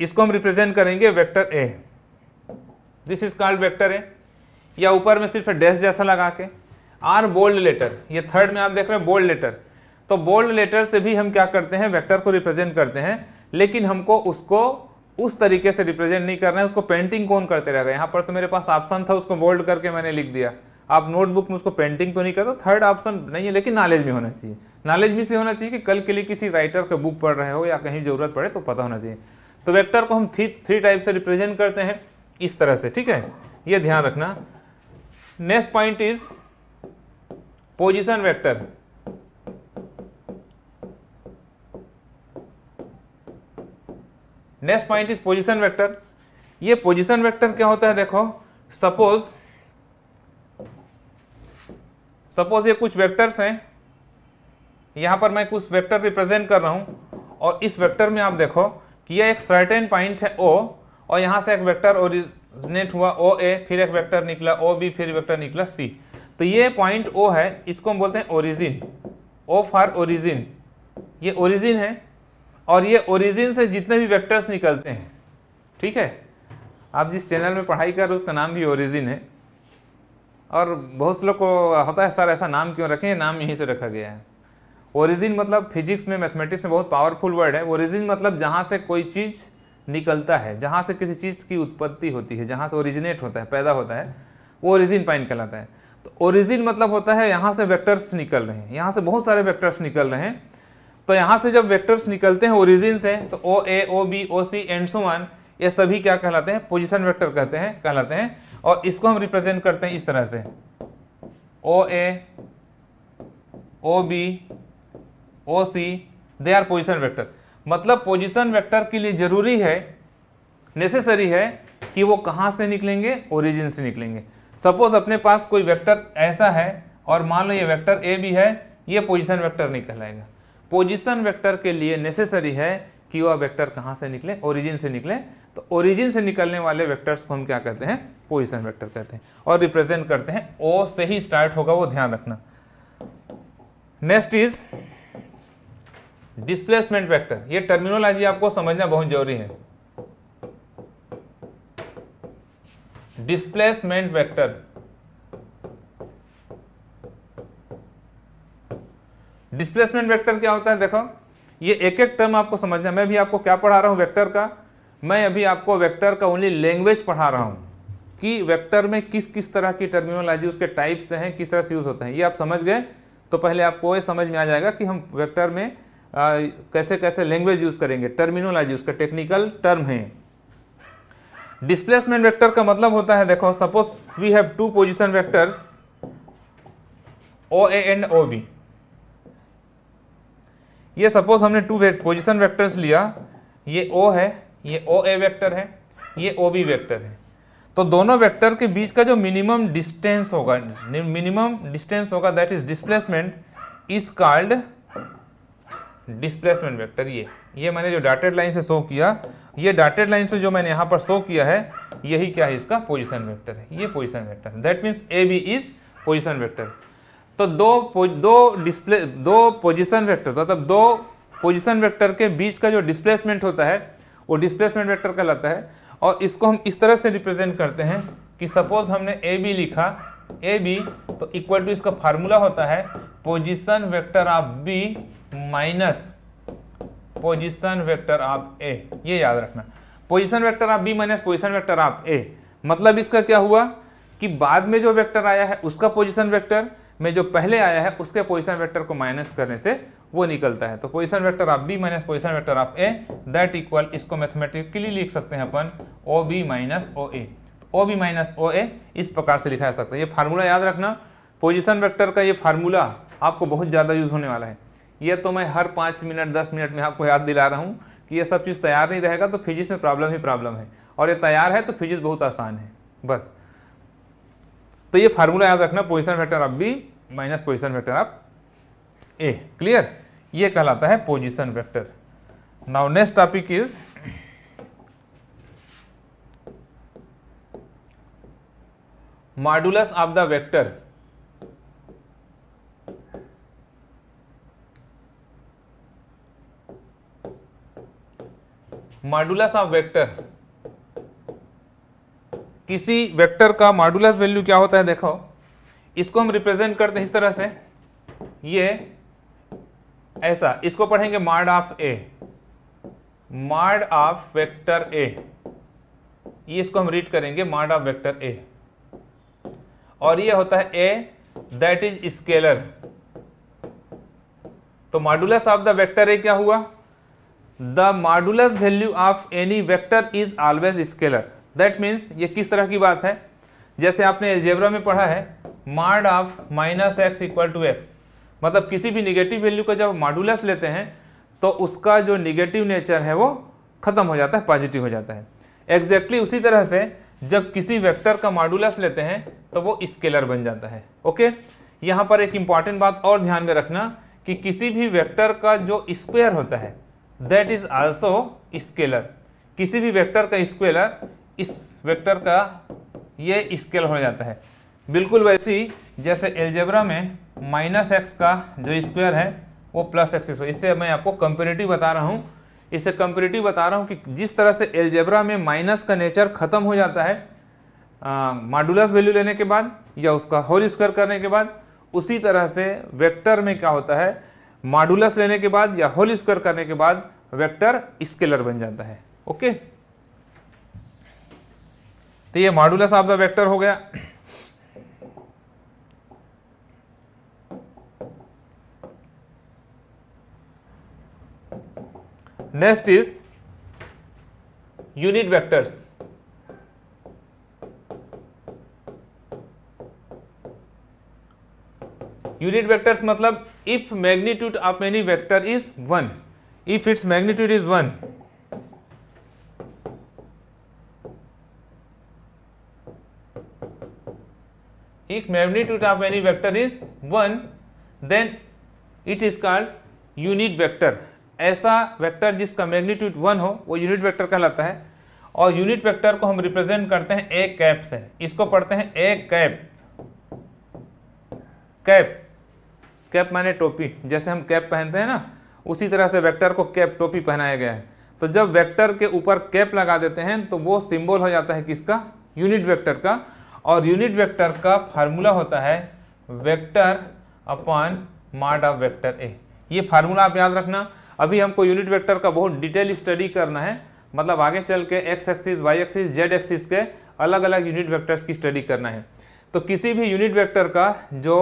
इसको हम रिप्रेजेंट करेंगे vector A this is called vector A या ऊपर में सिर्फ डैश जैसा लगा के आर बोल्ड लेटर ये थर्ड में आप देख रहे हैं बोल्ड लेटर तो बोल्ड लेटर से भी हम क्या करते हैं वेक्टर को रिप्रेजेंट करते हैं लेकिन हमको उसको उस तरीके से रिप्रेजेंट नहीं करना है उसको पेंटिंग कौन करते रहेगा यहाँ पर तो मेरे पास ऑप्शन था उसको बोल्ड करके मैंने लिख दिया आप नोटबुक में उसको पेंटिंग तो नहीं करते थर्ड ऑप्शन नहीं है लेकिन नॉलेज भी होना चाहिए नॉलेज भी इसलिए होना चाहिए कि कल के लिए किसी राइटर का बुक पढ़ रहे हो या कहीं ज़रूरत पड़े तो पता होना चाहिए तो वेक्टर को हम थ्री थ्री टाइप से रिप्रेजेंट करते हैं इस तरह से ठीक है ये ध्यान रखना next point is position vector next point is position vector ये पोजिशन वैक्टर क्या होता है देखो सपोज सपोज ये कुछ वैक्टर्स हैं यहाँ पर मैं कुछ वैक्टर रिप्रेजेंट कर रहा हूँ और इस वैक्टर में आप देखो कि यह एक सर्टेन पॉइंट है ओ और यहाँ से एक वैक्टर ओरिजिनेट हुआ ओ ए फिर एक वेक्टर निकला ओ बी फिर वेक्टर निकला सी तो ये पॉइंट ओ है इसको हम बोलते हैं ओरिजिन ओ फॉर ओरिजिन ये ओरिजिन है और ये ओरिजिन से जितने भी वेक्टर्स निकलते हैं ठीक है आप जिस चैनल में पढ़ाई कर रहे हो उसका नाम भी ओरिजिन है और बहुत से लोग को होता है सर ऐसा नाम क्यों रखें नाम यहीं से रखा गया है ओरिजिन मतलब फिजिक्स में मैथमेटिक्स में बहुत पावरफुल वर्ड है ओरिजिन मतलब जहाँ से कोई चीज़ निकलता है जहाँ से किसी चीज़ की उत्पत्ति होती है जहाँ से ओरिजिनेट होता है पैदा होता है वो ओरिजिन पाइन कहलाता है तो ओरिजिन मतलब होता है यहाँ से वेक्टर्स निकल रहे हैं यहाँ से बहुत सारे वेक्टर्स निकल रहे हैं तो यहाँ से जब वेक्टर्स निकलते हैं ओरिजिन से तो O A O B O C and so on ये सभी क्या कहलाते हैं पोजिशन वेक्टर कहते हैं कहलाते हैं और इसको हम रिप्रेजेंट करते हैं इस तरह से O A O B O C they are position vector मतलब पोजिशन वेक्टर के लिए ज़रूरी है नेसेसरी है कि वो कहाँ से निकलेंगे ओरिजिन से निकलेंगे सपोज अपने पास कोई वेक्टर ऐसा है और मान लो ये वेक्टर ए भी है ये पोजिशन वेक्टर नहीं कहलाएगा पोजिशन वैक्टर के लिए नेसेसरी है कि वह वैक्टर कहाँ से निकले ओरिजिन से निकले तो ओरिजिन से निकलने वाले वेक्टर्स को हम क्या कहते हैं पोजिशन वेक्टर कहते हैं और रिप्रेजेंट करते हैं ओ से ही स्टार्ट होगा वो ध्यान रखना नेक्स्ट इज डिस्प्लेसमेंट वेक्टर ये टर्मिनोलॉजी आपको समझना बहुत जरूरी है डिस्प्लेसमेंट वेक्टर डिस्प्लेसमेंट वेक्टर क्या होता है देखो ये एक एक टर्म आपको समझना मैं भी आपको क्या पढ़ा रहा हूँ वेक्टर का मैं अभी आपको वेक्टर का ओनली लैंग्वेज पढ़ा रहा हूँ कि वेक्टर में किस किस तरह की टर्मिनोलॉजी उसके टाइप्स हैं किस तरह से यूज़ होते हैं ये आप समझ गए तो पहले आपको ये समझ में आ जाएगा कि हम वेक्टर में आ, कैसे कैसे लैंग्वेज यूज़ करेंगे टर्मिनोलॉजी उसका टेक्निकल टर्म है डिस्प्लेसमेंट वेक्टर का मतलब होता है देखो suppose we have two position vectors O A and O B ये सपोज हमने टू पोजिशन वैक्टर्स लिया ये ओ है ये ओ ए वैक्टर है ये ओ बी वैक्टर है तो दोनों वेक्टर के बीच का जो मिनिमम डिस्टेंस होगा मिनिमम डिस्टेंस होगा that is displacement is called displacement vector ये ये मैंने जो डाटेड लाइन से शो किया ये डाटेड लाइन से जो मैंने यहाँ पर शो किया है यही क्या है इसका पोजिशन वेक्टर है ये position vector that means A B is position vector तो दो दो डिस्प्ले दो पोजिशन वैक्टर मतलब दो पोजिशन वैक्टर के बीच का जो डिस्प्लेसमेंट होता है वो डिस्प्लेसमेंट वैक्टर कहलाता है और इसको हम इस तरह से रिप्रेजेंट करते हैं कि सपोज हमने ए बी लिखा ए बी तो इक्वल टू इसका फार्मूला होता है position vector of B minus position vector of A ये याद रखना position vector of B minus position vector of A मतलब इसका क्या हुआ कि बाद में जो वेक्टर आया है उसका पोजिशन वेक्टर में जो पहले आया है उसके पोजिशन वैक्टर को माइनस करने से वो निकलता है तो position vector of B minus position vector of A that equal इसको मैथमेटिकली लिख सकते हैं अपन O B minus O A O B minus O A इस प्रकार से लिखा जा सकता है ये फार्मूला याद रखना पोजिशन वैक्टर का ये फार्मूला आपको बहुत ज़्यादा यूज़ होने वाला है ये तो मैं हर पाँच मिनट दस मिनट में आपको याद दिला रहा हूँ कि ये सब चीज़ तैयार नहीं रहेगा तो फिजिक्स में प्रॉब्लम ही प्रॉब्लम है और ये तैयार है तो फिजिक्स बहुत आसान है बस तो ये फार्मूला याद रखना पोजिशन वैक्टर अब भी minus position vector of A clear ये कहलाता है position vector now next topic is modulus of the vector modulus of vector किसी वेक्टर का मॉडुलस वैल्यू क्या होता है देखो इसको हम रिप्रेजेंट करते हैं इस तरह से ये ऐसा इसको पढ़ेंगे mod of A mod of vector A ये इसको हम रीड करेंगे मार्ड ऑफ वेक्टर ए और ये होता है ए दैट इज स्केलर तो modulus of the vector A क्या हुआ the modulus value of any vector is always scalar that means ये किस तरह की बात है जैसे आपने एल्जेब्रा में पढ़ा है mod of minus X equal to X मतलब किसी भी निगेटिव वैल्यू का जब मॉडुलस लेते हैं तो उसका जो निगेटिव नेचर है वो ख़त्म हो जाता है पॉजिटिव हो जाता है एग्जैक्टली exactly उसी तरह से जब किसी वेक्टर का मॉडुलस लेते हैं तो वो स्केलर बन जाता है ओके यहाँ पर एक इंपॉर्टेंट बात और ध्यान में रखना कि किसी भी वेक्टर का जो स्क्वेयर होता है दैट इज आल्सो स्केलर किसी भी वेक्टर का स्क्वेलर इस वेक्टर का ये स्केल हो जाता है बिल्कुल वैसी जैसे एल्जेब्रा में माइनस एक्स का जो स्क्वायर है वो प्लस एक्स स्क्वायर इससे मैं आपको कंपेरेटिव बता रहा हूँ इससे कंपेरेटिव बता रहा हूँ कि जिस तरह से एल्जेब्रा में माइनस का नेचर ख़त्म हो जाता है मॉडुलस वैल्यू लेने के बाद या उसका होल स्क्वायर करने के बाद उसी तरह से वेक्टर में क्या होता है मॉडुलस लेने के बाद या होल स्क्वायर करने के बाद वेक्टर स्केलर बन जाता है ओके तो ये मॉडुलस ऑफ द वेक्टर हो गया Next is unit vectors. Unit vectors matlab if magnitude of any vector is 1, if its magnitude is 1, if magnitude of any vector is 1, then it is called unit vector. ऐसा vector जिसका magnitude one हो वो unit vector कहलाता है और unit vector को हम represent करते हैं ए कैप से इसको पढ़ते हैं ए कैप कैप कैप माने टोपी जैसे हम कैप पहनते हैं ना उसी तरह से वेक्टर को कैप टोपी पहनाया गया है तो जब वेक्टर के ऊपर कैप लगा देते हैं तो वो सिंबल हो जाता है किसका यूनिट वेक्टर का और यूनिट वेक्टर का फार्मूला होता है vector upon mod of vector A ये फार्मूला आप याद रखना अभी हमको यूनिट वेक्टर का बहुत डिटेल स्टडी करना है मतलब आगे चल के X axis Y axis Z axis के अलग अलग यूनिट वेक्टर्स की स्टडी करना है तो किसी भी यूनिट वेक्टर का जो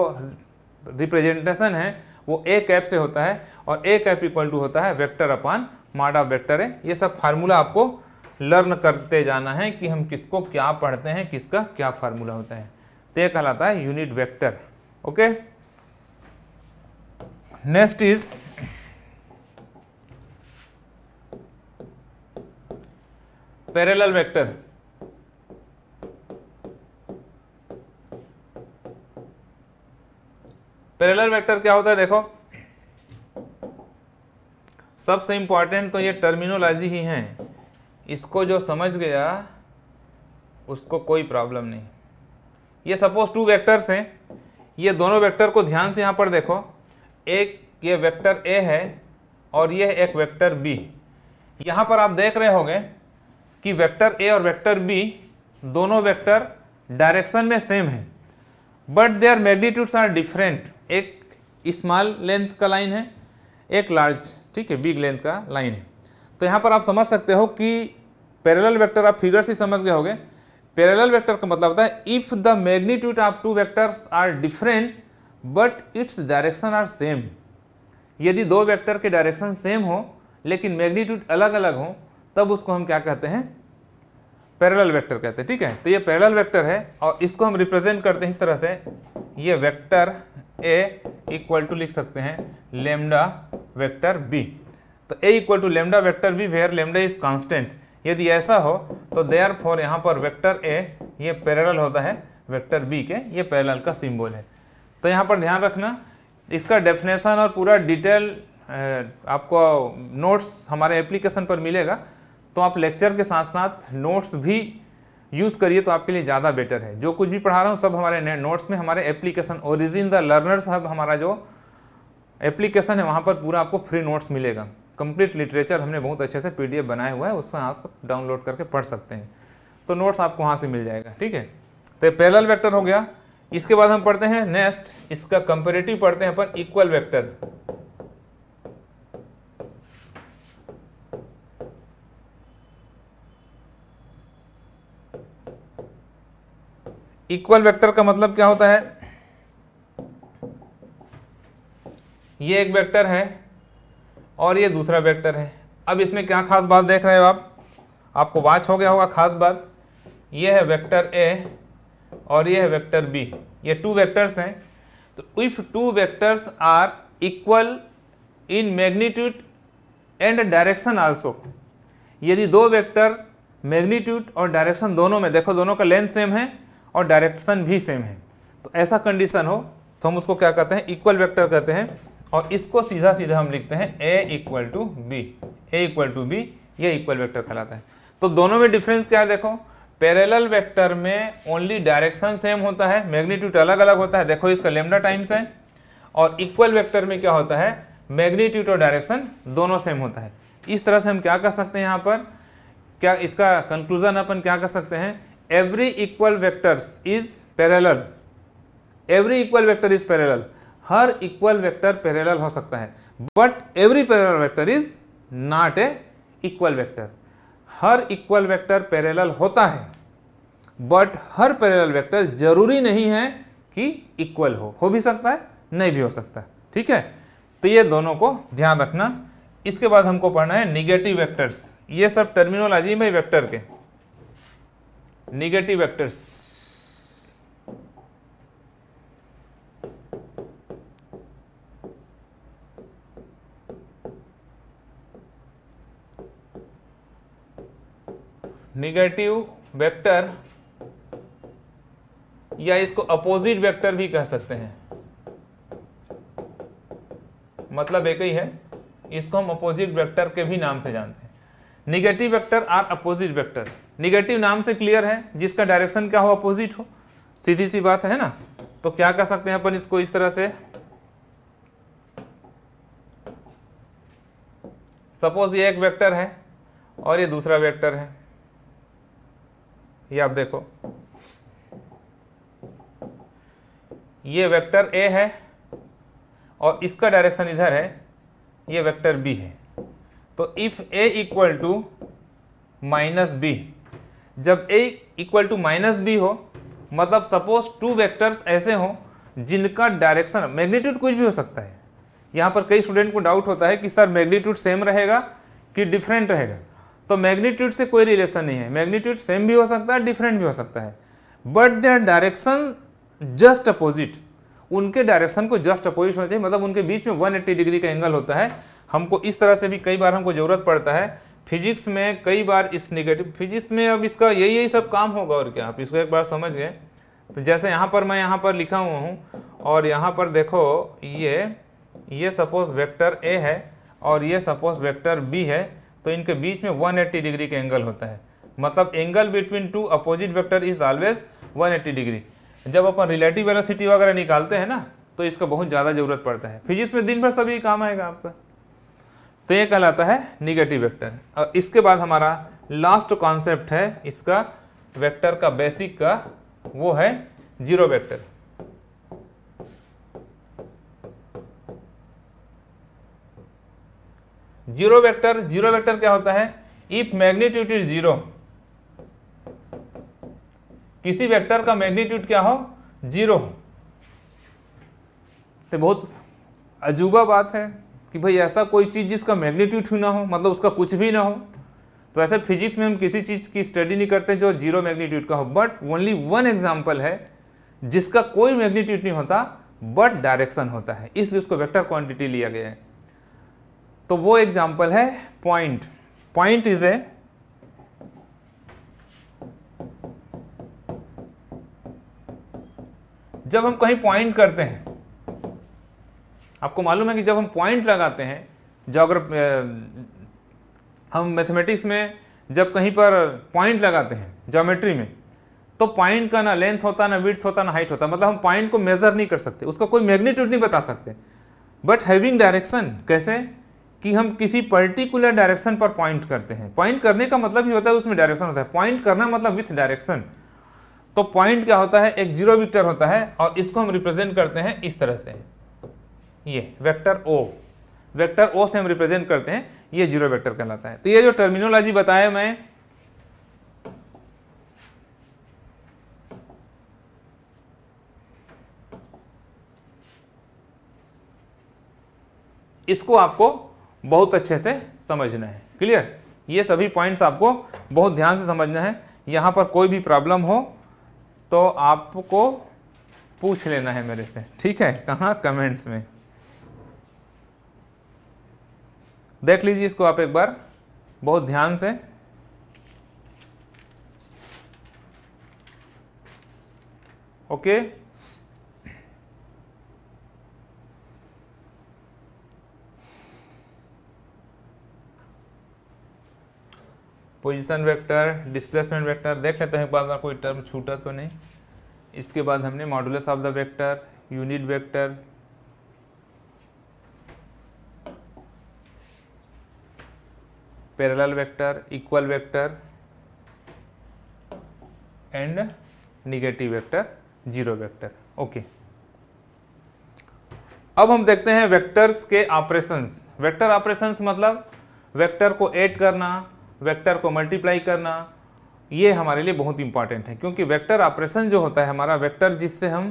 रिप्रेजेंटेशन है वो ए कैप से होता है और ए कैप इक्वल टू होता है वेक्टर अपान माडा ऑफ वेक्टर है ये सब फार्मूला आपको लर्न करते जाना है कि हम किसको क्या पढ़ते हैं किसका क्या फार्मूला होता है तो यह कहलाता है unit vector okay next is parallel vector parallel vector क्या होता है देखो सबसे इंपॉर्टेंट तो ये टर्मिनोलॉजी ही है इसको जो समझ गया उसको कोई प्रॉब्लम नहीं ये सपोज टू वेक्टर्स हैं ये दोनों वेक्टर को ध्यान से यहाँ पर देखो एक ये वेक्टर ए है और ये एक वेक्टर बी यहाँ पर आप देख रहे होंगे कि वेक्टर ए और वेक्टर बी दोनों वेक्टर डायरेक्शन में सेम है but their magnitudes are different एक स्मॉल लेंथ का लाइन है एक लार्ज ठीक है बिग लेंथ का लाइन है तो यहाँ पर आप समझ सकते हो कि पैरेलल वेक्टर आप फिगर से समझ गए होंगे पैरेलल वेक्टर का मतलब होता है if the magnitude of two vectors are different but its direction are same यदि दो वेक्टर के डायरेक्शन सेम हो लेकिन मैग्नीट्यूड अलग अलग हो तब उसको हम क्या कहते हैं पैरेलल वेक्टर कहते हैं ठीक है तो ये पैरेलल वेक्टर है और इसको हम रिप्रेजेंट करते हैं इस तरह से ये वेक्टर ए इक्वल टू लिख सकते हैं लेमडा वेक्टर बी तो A equal to lambda vector B where lambda is constant यदि ऐसा हो तो दे आर फॉर यहाँ पर वेक्टर ए ये पैरेलल होता है वेक्टर बी के ये पैरेलल का सिम्बोल है तो यहाँ पर ध्यान रखना इसका डेफिनेशन और पूरा डिटेल आपको नोट्स हमारे एप्लीकेशन पर मिलेगा तो आप लेक्चर के साथ साथ नोट्स भी यूज़ करिए तो आपके लिए ज़्यादा बेटर है जो कुछ भी पढ़ा रहा हूँ सब हमारे नोट्स में हमारे application origin the learners hub हमारा जो एप्लीकेशन है वहाँ पर पूरा आपको फ्री नोट्स मिलेगा कंप्लीट लिटरेचर हमने बहुत अच्छे से पीडीएफ बनाया हुआ है उसको यहाँ सब डाउनलोड करके पढ़ सकते हैं तो नोट्स आपको वहाँ से मिल जाएगा ठीक है तो ये पैरल वैक्टर हो गया इसके बाद हम पढ़ते हैं नेक्स्ट इसका कंपेरेटिव पढ़ते हैं अपन इक्वल वैक्टर इक्वल वेक्टर का मतलब क्या होता है ये एक वेक्टर है और ये दूसरा वेक्टर है अब इसमें क्या खास बात देख रहे हो आप आपको वाच हो गया होगा खास बात ये है वेक्टर ए और ये है वेक्टर बी ये टू वेक्टर्स हैं तो if two vectors are equal in magnitude and direction also यदि दो वेक्टर मैग्नीट्यूड और डायरेक्शन दोनों में देखो दोनों का लेंथ सेम है और डायरेक्शन भी सेम है तो ऐसा कंडीशन हो तो हम उसको क्या कहते हैं इक्वल वेक्टर कहते हैं और इसको सीधा सीधा हम लिखते हैं A equal to B A equal to B ये इक्वल वेक्टर कहलाता है तो दोनों में डिफरेंस क्या है देखो पैरेलल वेक्टर में ओनली डायरेक्शन सेम होता है मैग्नीट्यूड अलग अलग होता है देखो इसका लेमडा टाइम्स है और इक्वल वेक्टर में क्या होता है मैग्नीट्यूड और डायरेक्शन दोनों सेम होता है इस तरह से हम क्या कर सकते हैं यहाँ पर क्या इसका कंक्लूजन अपन क्या कर सकते हैं every equal vectors is parallel every equal vector is parallel हर इक्वल वेक्टर पैरेलल हो सकता है but every parallel vector is not a equal vector हर इक्वल वेक्टर पैरेलल होता है बट हर पैरेलल वेक्टर जरूरी नहीं है कि इक्वल हो हो भी सकता है नहीं भी हो सकता ठीक है तो ये दोनों को ध्यान रखना इसके बाद हमको पढ़ना है निगेटिव वैक्टर्स ये सब टर्मिनोलॉजी में वैक्टर के निगेटिव वेक्टर्स निगेटिव वेक्टर या इसको अपोजिट वेक्टर भी कह सकते हैं मतलब एक ही है इसको हम अपोजिट वेक्टर के भी नाम से जानते हैं negative vector or opposite vector negative नाम से क्लियर है जिसका डायरेक्शन क्या हो अपोजिट हो सीधी सी बात है ना तो क्या कर सकते हैं अपन इसको इस तरह से सपोज ये एक वेक्टर है और ये दूसरा वेक्टर है ये आप देखो ये वेक्टर ए है और इसका डायरेक्शन इधर है ये वेक्टर बी है तो if A equal to minus B जब A equal to minus B हो मतलब सपोज टू वेक्टर्स ऐसे हों जिनका डायरेक्शन मैग्नीट्यूड कुछ भी हो सकता है यहाँ पर कई स्टूडेंट को डाउट होता है कि सर मैग्नीट्यूड सेम रहेगा कि डिफरेंट रहेगा तो मैग्नीट्यूड से कोई रिलेशन नहीं है मैग्नीट्यूड सेम भी हो सकता है डिफरेंट भी हो सकता है but their direction just opposite उनके डायरेक्शन को जस्ट अपोजिट होना चाहिए मतलब उनके बीच में 180 डिग्री का एंगल होता है हमको इस तरह से भी कई बार हमको ज़रूरत पड़ता है फिजिक्स में कई बार इस निगेटिव फिजिक्स में अब इसका यही यही सब काम होगा और क्या आप इसको एक बार समझ गए तो जैसे यहाँ पर मैं यहाँ पर लिखा हुआ हूँ और यहाँ पर देखो ये ये सपोज वेक्टर ए है और ये सपोज वेक्टर बी है तो इनके बीच में 180 डिग्री के एंगल होता है मतलब angle between two opposite vector is always 180 degree जब अपन रिलेटिव वेलोसिटी वगैरह निकालते हैं ना तो इसका बहुत ज़्यादा ज़रूरत पड़ता है फिजिक्स में दिन भर सभी काम आएगा आपका तो ये कहलाता है निगेटिव वेक्टर और इसके बाद हमारा लास्ट कॉन्सेप्ट है इसका वेक्टर का बेसिक का वो है zero vector zero vector zero vector क्या होता है इफ मैग्नीट्यूड इज जीरो किसी वेक्टर का मैग्नीट्यूड क्या हो जीरो हो तो बहुत अजूबा बात है कि भाई ऐसा कोई चीज़ जिसका मैग्नीट्यूड ही ना हो मतलब उसका कुछ भी ना हो तो ऐसे फिजिक्स में हम किसी चीज़ की स्टडी नहीं करते जो जीरो मैग्नीट्यूड का हो बट ओनली वन एग्जाम्पल है जिसका कोई मैग्नीट्यूड नहीं होता बट डायरेक्शन होता है इसलिए उसको वेक्टर क्वांटिटी लिया गया है तो वो एग्जाम्पल है पॉइंट पॉइंट इज ए जब हम कहीं पॉइंट करते हैं आपको मालूम है कि जब हम पॉइंट लगाते हैं जोग्राफ हम मैथमेटिक्स में जब कहीं पर पॉइंट लगाते हैं ज्योमेट्री में तो पॉइंट का ना लेंथ होता ना विड्थ होता ना हाइट होता मतलब हम पॉइंट को मेज़र नहीं कर सकते उसका कोई मैग्नीट्यूड नहीं बता सकते बट हैविंग डायरेक्शन कैसे कि हम किसी पर्टिकुलर डायरेक्शन पर पॉइंट करते हैं पॉइंट करने का मतलब ही होता है उसमें डायरेक्शन होता है पॉइंट करना मतलब विथ डायरेक्शन तो पॉइंट क्या होता है एक जीरो विक्टर होता है और इसको हम रिप्रेजेंट करते हैं इस तरह से ये वेक्टर ओ वेक्टर ओ से हम रिप्रेजेंट करते हैं ये जीरो वेक्टर कहलाता है तो ये जो टर्मिनोलॉजी बताया मैं इसको आपको बहुत अच्छे से समझना है क्लियर ये सभी पॉइंट्स आपको बहुत ध्यान से समझना है यहां पर कोई भी प्रॉब्लम हो तो आपको पूछ लेना है मेरे से ठीक है कहाँ कमेंट्स में देख लीजिए इसको आप एक बार बहुत ध्यान से okay position vector displacement vector देख लेते हैं एक बार कोई टर्म छूटा तो नहीं इसके बाद हमने modulus of the vector unit vector parallel vector equal vector and negative vector zero vector okay अब हम देखते हैं वेक्टर्स के ऑपरेशंस वेक्टर ऑपरेशंस मतलब वेक्टर को ऐड करना वेक्टर को मल्टीप्लाई करना ये हमारे लिए बहुत इंपॉर्टेंट है क्योंकि वेक्टर ऑपरेशन जो होता है हमारा वेक्टर जिससे हम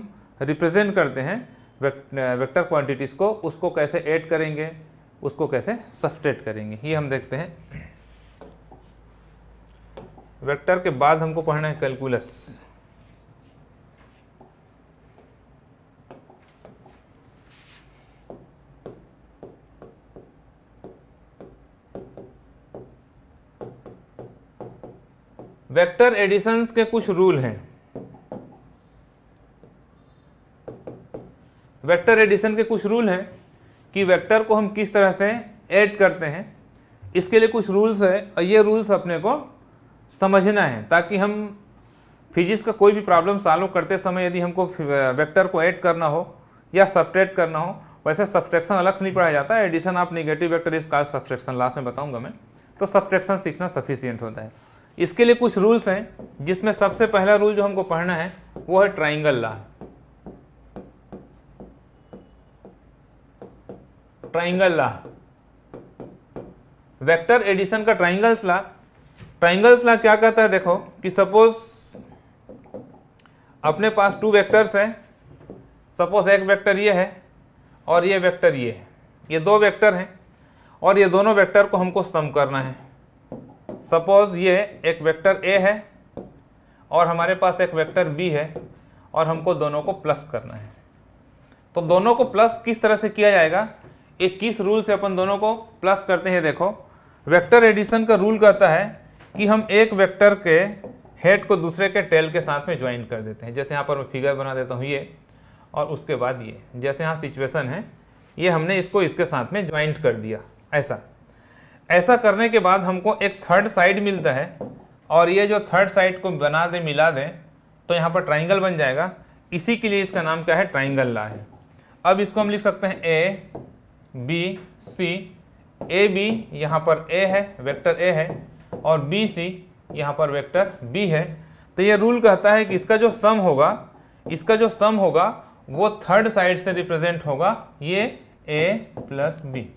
रिप्रेजेंट करते हैं वेक्टर क्वांटिटीज़ को उसको कैसे ऐड करेंगे उसको कैसे सफ्टेट करेंगे ये हम देखते हैं वेक्टर के बाद हमको पढ़ना है कैलकुलस वेक्टर एडिशंस के कुछ रूल हैं वेक्टर एडिशन के कुछ रूल हैं कि वेक्टर को हम किस तरह से ऐड करते हैं इसके लिए कुछ रूल्स है और ये रूल्स अपने को समझना है ताकि हम फिजिक्स का कोई भी प्रॉब्लम सॉल्व करते समय यदि हमको वेक्टर को ऐड करना हो या सब्ट्रैक्ट करना हो वैसे सब्ट्रैक्शन अलग से नहीं पढ़ाया जाता है एडिशन आप निगेटिव वैक्टर इस कार सब्ट्रैक्शन लास्ट में बताऊँगा मैं तो सब्ट्रैक्शन सीखना सफिशियंट होता है इसके लिए कुछ रूल्स हैं जिसमें सबसे पहला रूल जो हमको पढ़ना है वो है triangle law triangle law vector addition का ट्राइंगल्स ला ट्राइंगल्स ला क्या कहता है देखो कि सपोज अपने पास टू वेक्टर्स हैं सपोज एक वेक्टर ये है और ये वेक्टर ये है ये दो वेक्टर हैं और ये दोनों वेक्टर को हमको सम करना है सपोज ये एक वेक्टर ए है और हमारे पास एक वेक्टर बी है और हमको दोनों को प्लस करना है तो दोनों को प्लस किस तरह से किया जाएगा एक किस रूल से अपन दोनों को प्लस करते हैं देखो वेक्टर एडिशन का रूल कहता है कि हम एक वेक्टर के हेड को दूसरे के टेल के साथ में ज्वाइन कर देते हैं जैसे यहाँ पर मैं फिगर बना देता हूँ ये और उसके बाद ये जैसे यहाँ सिचुएसन है ये हमने इसको इसके साथ में ज्वाइंट कर दिया ऐसा ऐसा करने के बाद हमको एक थर्ड साइड मिलता है और ये जो थर्ड साइड को बना दें मिला दें तो यहाँ पर ट्राइंगल बन जाएगा इसी के लिए इसका नाम क्या है ट्राइंगल ला है अब इसको हम लिख सकते हैं A B C A B यहाँ पर ए है वेक्टर ए है और बी सी यहाँ पर वेक्टर बी है तो ये रूल कहता है कि इसका जो सम होगा इसका जो सम होगा वो थर्ड साइड से रिप्रेजेंट होगा ये ए प्लस बी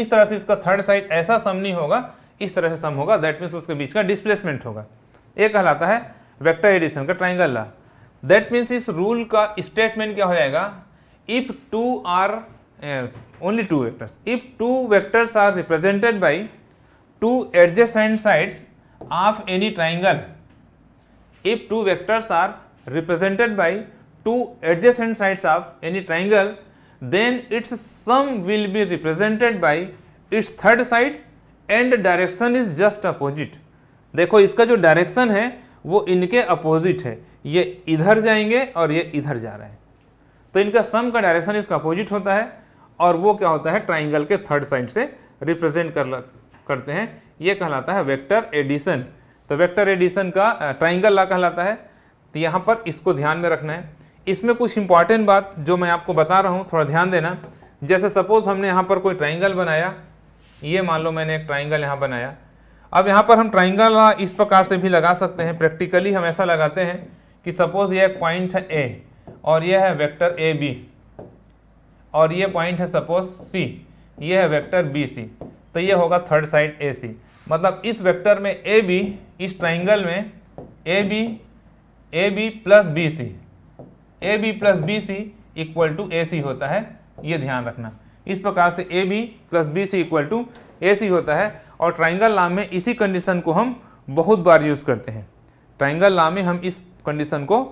इस तरह से इसका थर्ड साइड ऐसा सम नहीं होगा इस तरह से सम होगा दैट मीन्स उसके बीच का डिस्प्लेसमेंट होगा ये कहलाता है वेक्टर एडिशन का ट्राइंगल ला दैट मीन्स इस रूल का स्टेटमेंट क्या हो जाएगा if two are uh, only two vectors. If two vectors are represented by two adjacent sides of any triangle, if two vectors are represented by two adjacent sides of any triangle, then its sum will be represented by its third side and direction is just opposite. देखो इसका जो direction है वो इनके opposite है ये इधर जाएंगे और ये इधर जा रहे हैं तो इनका सम का डायरेक्शन इसका अपोजिट होता है और वो क्या होता है ट्राइंगल के थर्ड साइड से रिप्रेजेंट कर करते हैं ये कहलाता है वेक्टर एडिशन तो वेक्टर एडिशन का ट्राइंगल ला कहलाता है तो यहाँ पर इसको ध्यान में रखना है इसमें कुछ इंपॉर्टेंट बात जो मैं आपको बता रहा हूँ थोड़ा ध्यान देना जैसे सपोज हमने यहाँ पर कोई ट्राइंगल बनाया ये मान लो मैंने एक ट्राइंगल यहाँ बनाया अब यहाँ पर हम ट्राइंगल इस प्रकार से भी लगा सकते हैं प्रैक्टिकली हम ऐसा लगाते हैं कि सपोज ये एक पॉइंट है ए और यह है वेक्टर ए बी और ये पॉइंट है सपोज सी ये है वेक्टर बी सी तो ये होगा थर्ड साइड ए सी मतलब इस वेक्टर में ए बी इस ट्राइंगल में A B A B plus B C A B plus B C equal to A C होता है ये ध्यान रखना इस प्रकार से A B plus B C equal to A C होता है और ट्राइंगल लॉ में इसी कंडीशन को हम बहुत बार यूज़ करते हैं ट्राइंगल लॉ में हम इस कंडीशन को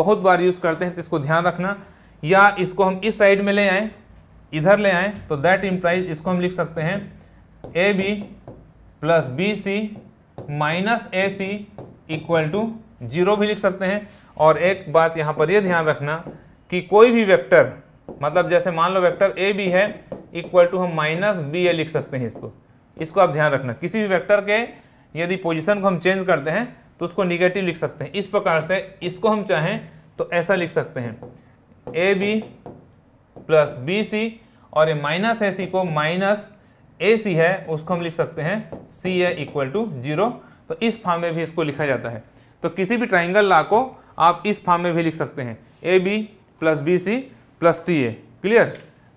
बहुत बार यूज़ करते हैं तो इसको ध्यान रखना या इसको हम इस साइड में ले आएँ इधर ले आएँ तो दैट इम्प्लाइज इसको हम लिख सकते हैं A B plus B C minus A C equal to zero भी लिख सकते हैं और एक बात यहाँ पर यह ध्यान रखना कि कोई भी वेक्टर मतलब जैसे मान लो वेक्टर ए बी है इक्वल टू हम माइनस बी ए लिख सकते हैं इसको इसको आप ध्यान रखना किसी भी वेक्टर के यदि पोजिशन को हम चेंज करते हैं तो उसको निगेटिव लिख सकते हैं इस प्रकार से इसको हम चाहें तो ऐसा लिख सकते हैं A B plus B C और ये माइनस ए सी को माइनस ए सी है उसको हम लिख सकते हैं C A equal to zero तो इस फॉर्म में भी इसको लिखा जाता है तो किसी भी ट्राइंगल ला को आप इस फॉर्म में भी लिख सकते हैं A B plus B C plus C A clear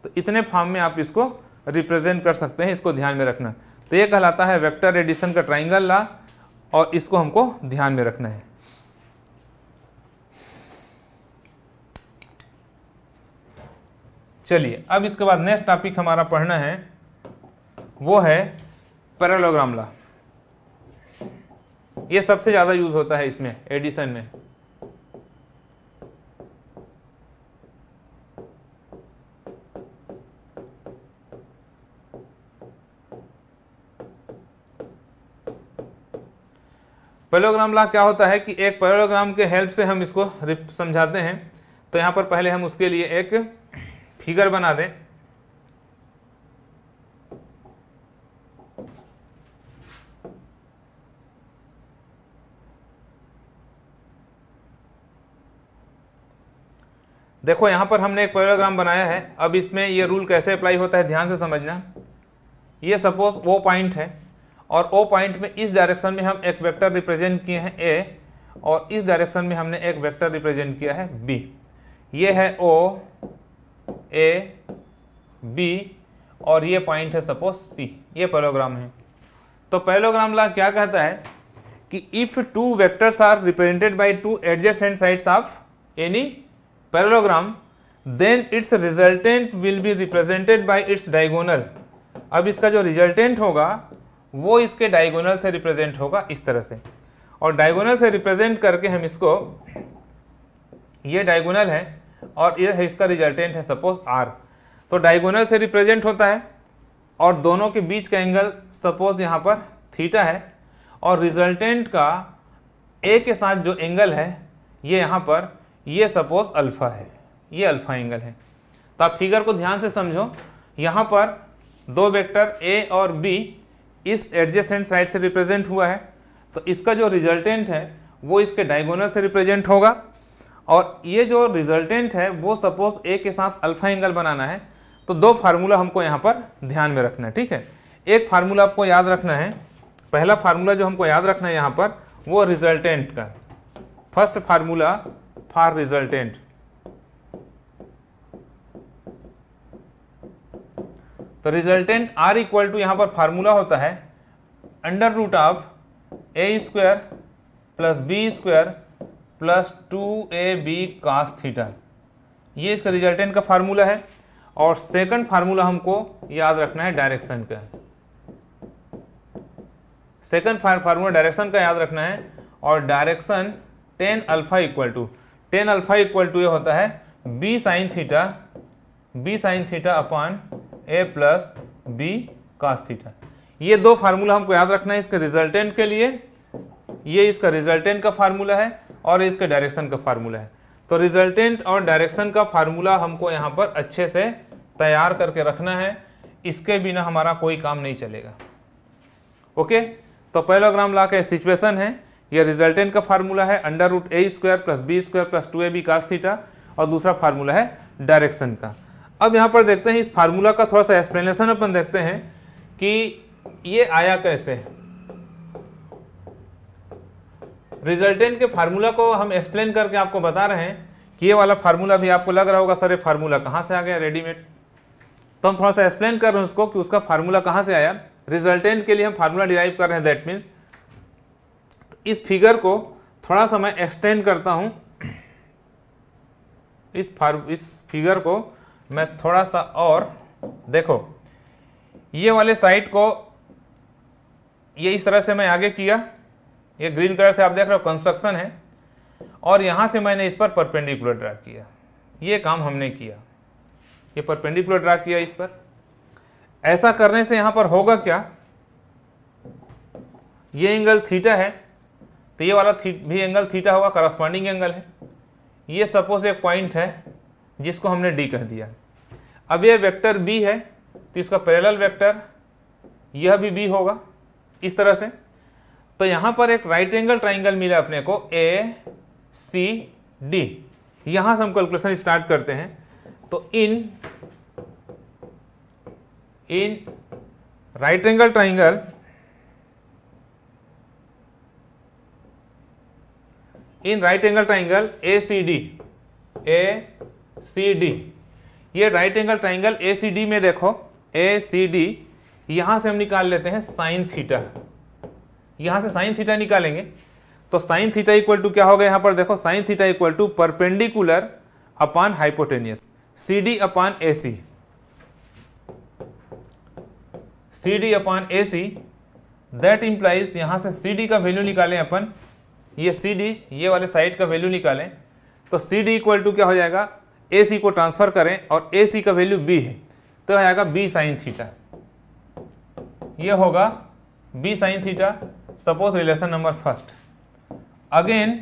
तो इतने फॉर्म में आप इसको रिप्रेजेंट कर सकते हैं इसको ध्यान में रखना तो ये कहलाता है वेक्टर एडिशन का ट्राइंगल ला और इसको हमको ध्यान में रखना है चलिए अब इसके बाद नेक्स्ट टॉपिक हमारा पढ़ना है वो है पैरालोग्राम ला ये सबसे ज़्यादा यूज होता है इसमें एडिशन में पैरोग्राम ला क्या होता है कि एक पैरोग्राम के हेल्प से हम इसको समझाते हैं तो यहाँ पर पहले हम उसके लिए एक फिगर बना दें देखो यहां पर हमने एक पैराग्राम बनाया है अब इसमें यह रूल कैसे अप्लाई होता है ध्यान से समझना ये सपोज वो पॉइंट है और ओ पॉइंट में इस डायरेक्शन में हम एक वेक्टर रिप्रेजेंट किए हैं ए और इस डायरेक्शन में हमने एक वेक्टर रिप्रेजेंट किया है बी ये है ओ ए बी और ये पॉइंट है सपोज सी ये पैलोग्राम है तो पैलोग्राम ला क्या कहता है कि if two vectors are represented by two adjacent sides of any parallelogram then its resultant will be represented by its diagonal अब इसका जो रिजल्टेंट होगा वो इसके डायगोनल से रिप्रेजेंट होगा इस तरह से और डायगोनल से रिप्रेजेंट करके हम इसको ये डायगोनल है और यह है इसका रिजल्टेंट है सपोज आर तो डायगोनल से रिप्रेजेंट होता है और दोनों के बीच का एंगल सपोज यहाँ पर थीटा है और रिजल्टेंट का ए के साथ जो एंगल है ये यहाँ पर ये सपोज अल्फ़ा है ये अल्फ़ा एंगल है तो आप फिगर को ध्यान से समझो यहाँ पर दो वेक्टर ए और बी इस एडजेसेंट साइड से रिप्रेजेंट हुआ है तो इसका जो रिजल्टेंट है वो इसके डायगोनल से रिप्रेजेंट होगा और ये जो रिजल्टेंट है वो सपोज ए के साथ अल्फा एंगल बनाना है तो दो फार्मूला हमको यहाँ पर ध्यान में रखना है ठीक है एक फार्मूला आपको याद रखना है पहला फार्मूला जो हमको याद रखना है यहाँ पर वो रिजल्टेंट का फर्स्ट फार्मूला फॉर रिजल्टेंट तो रिजल्टेंट आर इक्वल टू यहाँ पर फार्मूला होता है under root of A square plus B square plus two A B cos theta ये इसका रिजल्टेंट का फार्मूला है और सेकंड फार्मूला हमको याद रखना है डायरेक्शन का सेकंड फार्मूला डायरेक्शन का याद रखना है और direction tan alpha equal to tan alpha equal to ये होता है B sine theta B sine theta upon ए प्लस बी कास थीटा ये दो फार्मूला हमको याद रखना है इसके रिजल्टेंट के लिए ये इसका रिजल्टेंट का फार्मूला है और इसके डायरेक्शन का फार्मूला है तो रिजल्टेंट और डायरेक्शन का फार्मूला हमको यहाँ पर अच्छे से तैयार करके रखना है इसके बिना हमारा कोई काम नहीं चलेगा ओके तो पैलोग्राम ला के सिचुएशन है यह रिजल्टेंट का फार्मूला है under root A square plus B square plus two A B cos theta और दूसरा फार्मूला है डायरेक्शन का अब यहाँ पर देखते हैं इस फार्मूला का थोड़ा सा एक्सप्लेनेशन अपन देखते हैं कि ये आया कैसे है रिजल्टेंट के फार्मूला को हम एक्सप्लेन करके आपको बता रहे हैं कि ये वाला फार्मूला भी आपको लग रहा होगा सर ये फार्मूला कहाँ से आ गया रेडीमेड तो हम थोड़ा सा एक्सप्लेन कर रहे हैं उसको कि उसका फार्मूला कहाँ से आया रिजल्टेंट के लिए हम फार्मूला डिराइव कर रहे हैं दैट मीन्स तो इस फिगर को थोड़ा सा मैं एक्सटेंड करता हूँ इस फार इस फिगर को मैं थोड़ा सा और देखो ये वाले साइड को ये इस तरह से मैं आगे किया ये ग्रीन कलर से आप देख रहे हो कंस्ट्रक्शन है और यहाँ से मैंने इस पर परपेंडिकुलर ड्रा किया ये काम हमने किया ये परपेंडिकुलर ड्रा किया इस पर ऐसा करने से यहाँ पर होगा क्या ये एंगल थीटा है तो ये वाला थी भी एंगल थीटा होगा करस्पॉन्डिंग एंगल है ये सपोज एक पॉइंट है जिसको हमने डी कह दिया अब ये वेक्टर बी है तो इसका पैरेलल वेक्टर यह भी बी होगा इस तरह से तो यहां पर एक राइट एंगल ट्राइंगल मिला अपने को ए सी डी यहां से हम कैलकुलेशन स्टार्ट करते हैं तो in in right angle triangle in right angle triangle A C D A C D ये right angle triangle A C D में देखो ए सी डी यहां से हम निकाल लेते हैं साइन थीटा यहां से साइन थीटा निकालेंगे तो साइन थीटा इक्वल टू क्या होगा यहां पर देखो sine theta equal to perpendicular upon hypotenuse C D upon A C C D upon A C that implies यहां से सी डी का वैल्यू निकालें अपन ये सी डी ये वाले साइड का वैल्यू निकालें तो सी डी इक्वल टू क्या हो जाएगा ए सी को ट्रांसफर करें और ए सी का वैल्यू बी है तो आएगा बी साइन थीटा ये होगा B sine theta suppose relation number first again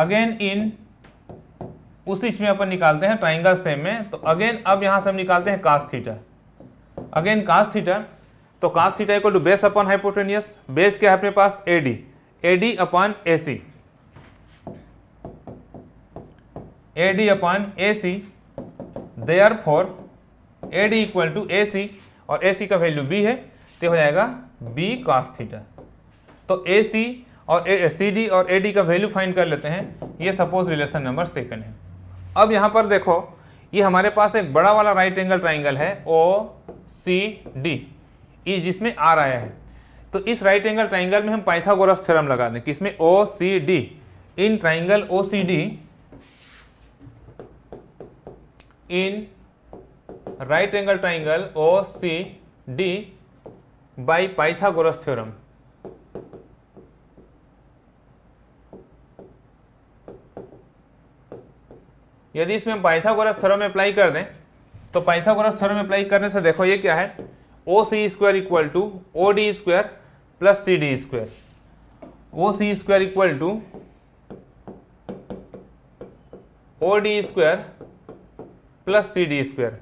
again इन उस में अपन निकालते हैं ट्राइंगल सेम में तो अगेन अब यहां से हम निकालते हैं cos theta again cos theta तो cos theta equal to base upon hypotenuse base क्या है अपने पास A D A D upon A C A D upon A C or for A D equal to A C और A सी का value B है तो हो जाएगा बी कॉस थीटा तो ए सी और ए सी डी और ए डी का वैल्यू फाइंड कर लेते हैं ये सपोज रिलेशन नंबर सेकंड है अब यहाँ पर देखो ये हमारे पास एक बड़ा वाला राइट एंगल ट्राइंगल है ओ सी डी ये जिसमें आ रहा है तो इस राइट एंगल ट्राइंगल में हम पाइथागोरस थ्योरम लगा दें किसमें O C D in triangle O C D in right angle triangle O C D by Pythagoras theorem. यदि इसमें हम पाइथागोरस थ्योरम अप्लाई कर दें तो पाइथागोरस थ्योरम अप्लाई करने से देखो ये क्या है O C square equal to O D square plus C D square O C square equal to O D square plus C D square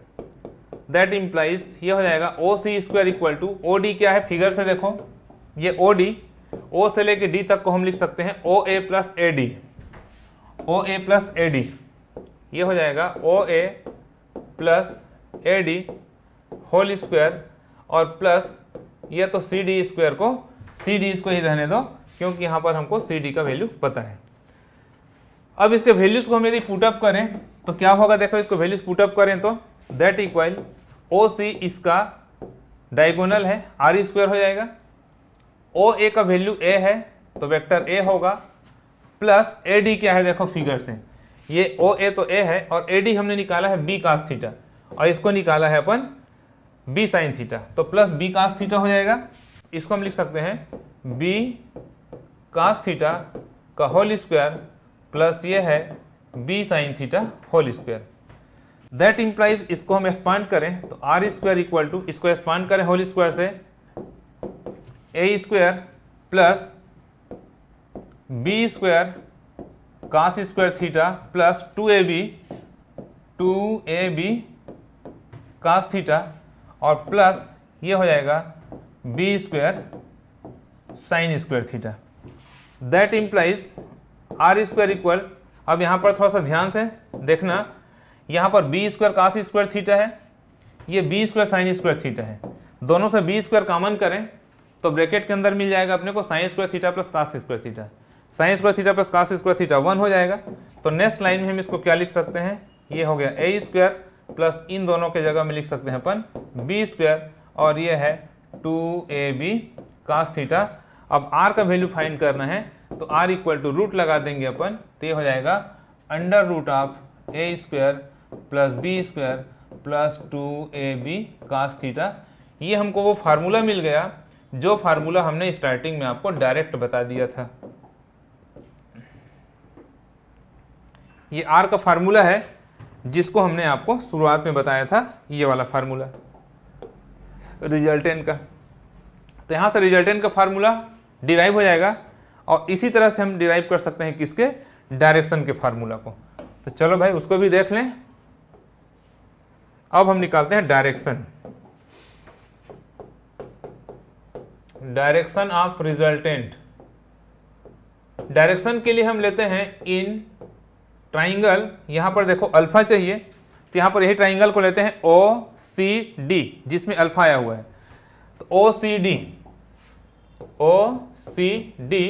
that implies ये हो जाएगा O C square equal to O D क्या है figure से देखो ये O D O से लेके डी तक को हम लिख सकते हैं O A plus A D O A plus A D ये हो जाएगा O A plus A D whole square और प्लस ये तो सी डी स्क्वायर को सी डी इसको ही रहने दो क्योंकि यहाँ पर हमको सी डी का वैल्यू पता है अब इसके वैल्यूज़ को हम यदि पुटअप करें तो क्या होगा देखो इसको वैल्यूज़ पुटअप करें तो दैट इक्वल ओ सी इसका डायगोनल है आर स्क्वायर हो जाएगा ओ ए का वैल्यू ए है तो वेक्टर ए होगा प्लस ए डी क्या है देखो फिगर से ये ओ ए तो ए है और ए डी हमने निकाला है बी कास थीटा और इसको निकाला है अपन बी साइन थीटा तो प्लस बी कास थीटा हो जाएगा इसको हम लिख सकते हैं बी कास थीटा का होल स्क्वायर प्लस ये है B sine theta whole square that implies इसको हम एक्सपांड करें तो आर स्क्वायर इक्वल टू इसको एक्सपांड करें होल स्क्वायर से A square plus B square cos square theta plus two A B two A B cos theta और plus ये हो जाएगा B square sine square theta that implies R square equal अब यहाँ पर थोड़ा सा ध्यान से देखना यहां पर B square cos square theta है ये B square sine square theta है दोनों से बी स्क्वायर कॉमन करें तो ब्रैकेट के अंदर मिल जाएगा अपने को sine square theta plus cos square theta sine square theta plus cos square theta one हो जाएगा तो नेक्स्ट लाइन में हम इसको क्या लिख सकते हैं ये हो गया ए स्क्वायर प्लस इन दोनों के जगह में लिख सकते हैं अपन बी स्क्वायर और ये है two A B cos theta अब आर का वैल्यू फाइंड करना है तो आर इक्वल टू रूट लगा देंगे अपन तो ये हो जाएगा under root of A square plus B square plus two A B cos theta ये हमको वो फार्मूला मिल गया जो फार्मूला हमने स्टार्टिंग में आपको डायरेक्ट बता दिया था ये आर का फार्मूला है जिसको हमने आपको शुरुआत में बताया था ये वाला फार्मूला रिजल्टेंट का तो यहाँ से रिजल्टेंट का फार्मूला डिराइव हो जाएगा और इसी तरह से हम डिराइव कर सकते हैं किसके डायरेक्शन के फार्मूला को तो चलो भाई उसको भी देख लें अब हम निकालते हैं direction direction of resultant direction के लिए हम लेते हैं इन ट्राइंगल यहां पर देखो अल्फा चाहिए तो यहां पर यही ट्राइंगल को लेते हैं ओ सी डी जिसमें अल्फा आया हुआ है तो ओ C D O C D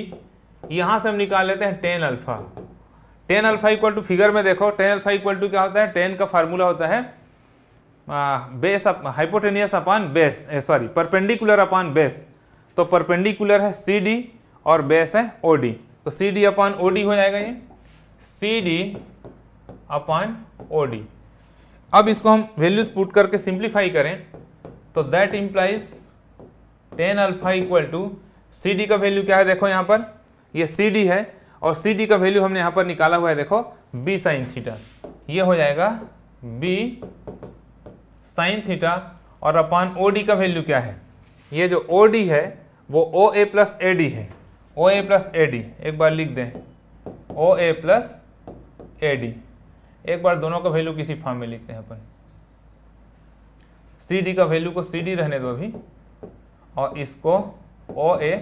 यहां से हम निकाल लेते हैं tan alpha tan alpha equal to figure में देखो टेन अल्फा इक्वल टू क्या होता है टेन का फार्मूला होता है base hypotenuse upon base sorry perpendicular upon base तो परपेंडिकुलर है सी डी और बेस है ओ डी तो C D upon O D हो जाएगा ये C D upon O D अब इसको हम वैल्यूज पुट करके सिंप्लीफाई करें तो that implies tan alpha equal to C D का वैल्यू क्या है देखो यहाँ पर ये सी डी है और सी डी का वैल्यू हमने यहाँ पर निकाला हुआ है देखो बी साइन थीटा ये हो जाएगा बी साइन थीटा और अपॉन ओ डी का वैल्यू क्या है ये जो ओ डी है वो ओ ए प्लस ए डी है ओ ए प्लस ए डी एक बार लिख दें ओ ए प्लस ए डी एक बार दोनों का वैल्यू किसी फॉर्म में लिखते हैं अपन सी डी का वैल्यू को सी डी रहने दो अभी और इसको O A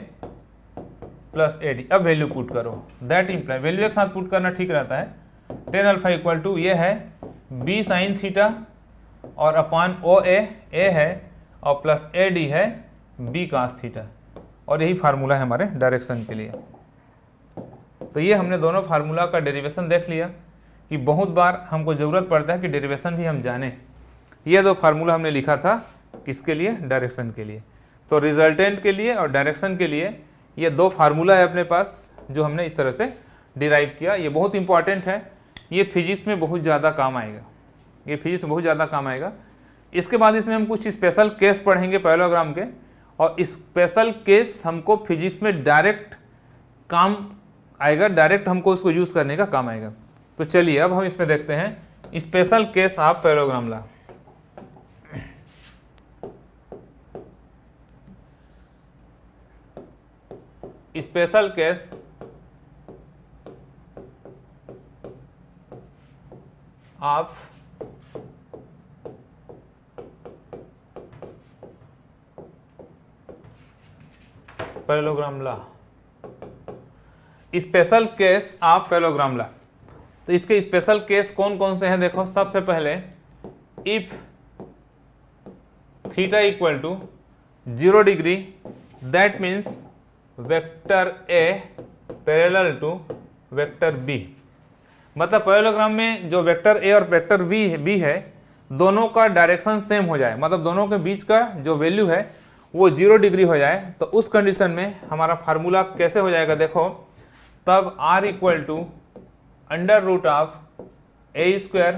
plus A D अब वैल्यू पुट करो दैट इम्प्लाई वैल्यू एक साथ पुट करना ठीक रहता है टेन अल्फा इक्वल टू ये है बी साइन थीटा और अपान ओ ए ए है और प्लस ए डी है बी कास थीटा और यही फार्मूला है हमारे डायरेक्शन के लिए तो ये हमने दोनों फार्मूला का डेरिवेशन देख लिया कि बहुत बार हमको ज़रूरत पड़ता है कि डेरिवेशन भी हम जाने ये दो फार्मूला हमने लिखा था किसके लिए डायरेक्शन के लिए तो रिजल्टेंट के लिए और डायरेक्शन के लिए ये दो फार्मूला है अपने पास जो हमने इस तरह से डिराइव किया ये बहुत इंपॉर्टेंट है ये फिजिक्स में बहुत ज़्यादा काम आएगा ये फिजिक्स बहुत ज़्यादा काम आएगा इसके बाद इसमें हम कुछ स्पेशल केस पढ़ेंगे पैरोग्राम के और स्पेशल केस हमको फिजिक्स में डायरेक्ट काम आएगा डायरेक्ट हमको उसको यूज़ करने का काम आएगा तो चलिए अब हम इसमें देखते हैं special case of parallelogram law special case of law special case of law तो इसके स्पेशल केस कौन कौन से हैं देखो सबसे पहले if theta equal to zero degree that means vector A parallel to vector B मतलब पैरेलोग्राम में जो वेक्टर ए और वेक्टर बी बी है दोनों का डायरेक्शन सेम हो जाए मतलब दोनों के बीच का जो वैल्यू है वो जीरो डिग्री हो जाए तो उस कंडीशन में हमारा फार्मूला कैसे हो जाएगा देखो तब R equal to under root of A square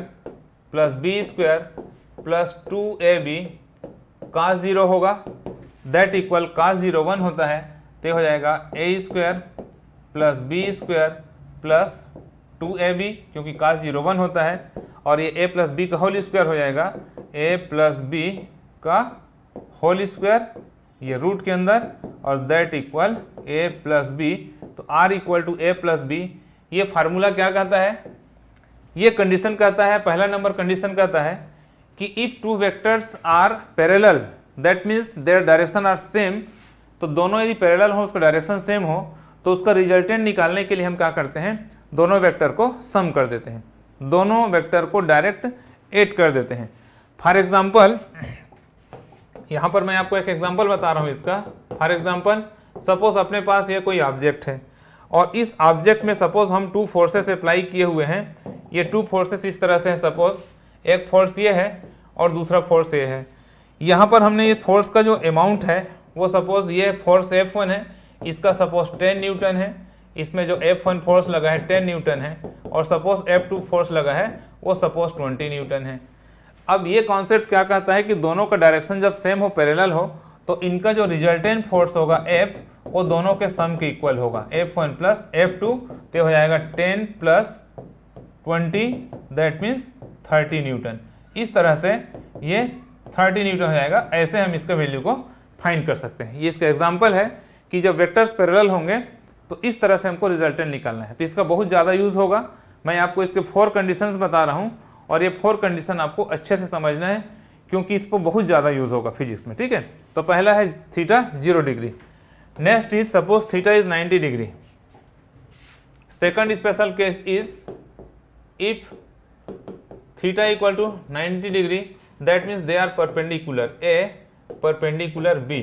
plus B square plus two A B का ज़ीरो होगा दैट इक्वल का ज़ीरो वन होता है तो हो जाएगा A square plus B square plus two A B क्योंकि का ज़ीरो वन होता है और ये ए प्लस बी का होल स्क्वायर हो जाएगा ए प्लस बी का होल स्क्वायर ये रूट के अंदर और that equal A plus B तो R equal to A plus B ये फार्मूला क्या कहता है ये कंडीशन कहता है पहला नंबर कंडीशन कहता है कि if two vectors are parallel that means their direction are same तो दोनों यदि पैरेलल हो उसका डायरेक्शन सेम हो तो उसका रिजल्टेंट निकालने के लिए हम क्या करते हैं दोनों वेक्टर को सम कर देते हैं दोनों वेक्टर को डायरेक्ट एड कर देते हैं फॉर एग्जाम्पल यहाँ पर मैं आपको एक एग्जाम्पल बता रहा हूँ इसका हर एग्जाम्पल सपोज अपने पास ये कोई ऑब्जेक्ट है और इस ऑब्जेक्ट में सपोज हम टू फोर्सेस अप्लाई किए हुए हैं ये टू फोर्सेस इस तरह से हैं सपोज एक फोर्स ये है और दूसरा फोर्स ये है यहाँ पर हमने ये फोर्स का जो अमाउंट है वो सपोज ये फोर्स एफ वन है इसका सपोज टेन न्यूटन है इसमें जो एफ वन फोर्स लगा है टेन न्यूटन है और सपोज एफ टू फोर्स लगा है वो सपोज ट्वेंटी न्यूटन है अब ये कॉन्सेप्ट क्या कहता है कि दोनों का डायरेक्शन जब सेम हो पैरेलल हो तो इनका जो रिजल्टेंट फोर्स होगा एफ वो दोनों के सम के इक्वल होगा F one plus F two तो हो जाएगा ten plus twenty that means thirty newton इस तरह से ये थर्टी न्यूटन हो जाएगा ऐसे हम इसके वैल्यू को फाइंड कर सकते हैं ये इसका एग्जाम्पल है कि जब वेक्टर्स पैरेलल होंगे तो इस तरह से हमको रिजल्टेंट निकालना है तो इसका बहुत ज़्यादा यूज़ होगा मैं आपको इसके फोर कंडीशंस बता रहा हूँ और ये फोर कंडीशन आपको अच्छे से समझना है क्योंकि इसको बहुत ज़्यादा यूज़ होगा फिजिक्स में ठीक है तो पहला है theta zero degree next is suppose theta is ninety degree second special case is if theta equal to 90 degree that means they are perpendicular A perpendicular B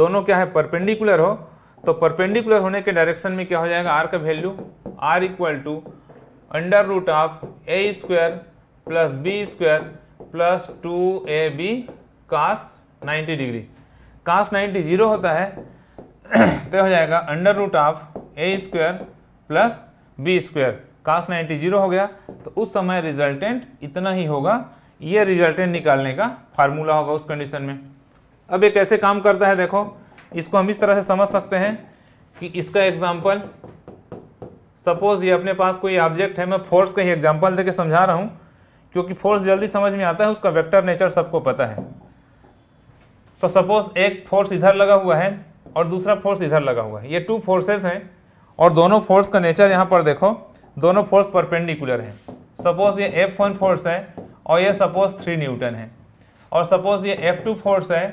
दोनों क्या है परपेंडिकुलर हो तो परपेंडिकुलर होने के डायरेक्शन में क्या हो जाएगा आर का value R equal to under root of A square plus B square plus two A B cos ninety degree cos ninety zero होता है तो हो जाएगा under root of A square plus B square cos ninety zero हो गया तो उस समय रिजल्टेंट इतना ही होगा ये रिजल्टेंट निकालने का फार्मूला होगा उस कंडीशन में अब ये कैसे काम करता है देखो इसको हम इस तरह से समझ सकते हैं कि इसका एग्जाम्पल सपोज ये अपने पास कोई ऑब्जेक्ट है मैं फोर्स का ही एग्जाम्पल देके समझा रहा हूँ क्योंकि फोर्स जल्दी समझ में आता है उसका वेक्टर नेचर सबको पता है तो सपोज एक फोर्स इधर लगा हुआ है और दूसरा फोर्स इधर लगा हुआ है ये टू फोर्सेस हैं और दोनों फोर्स का नेचर यहाँ पर देखो दोनों फोर्स परपेंडिकुलर है सपोज ये एफ वन फोर्स है और ये सपोज थ्री न्यूटन है और सपोज ये एफ टू फोर्स है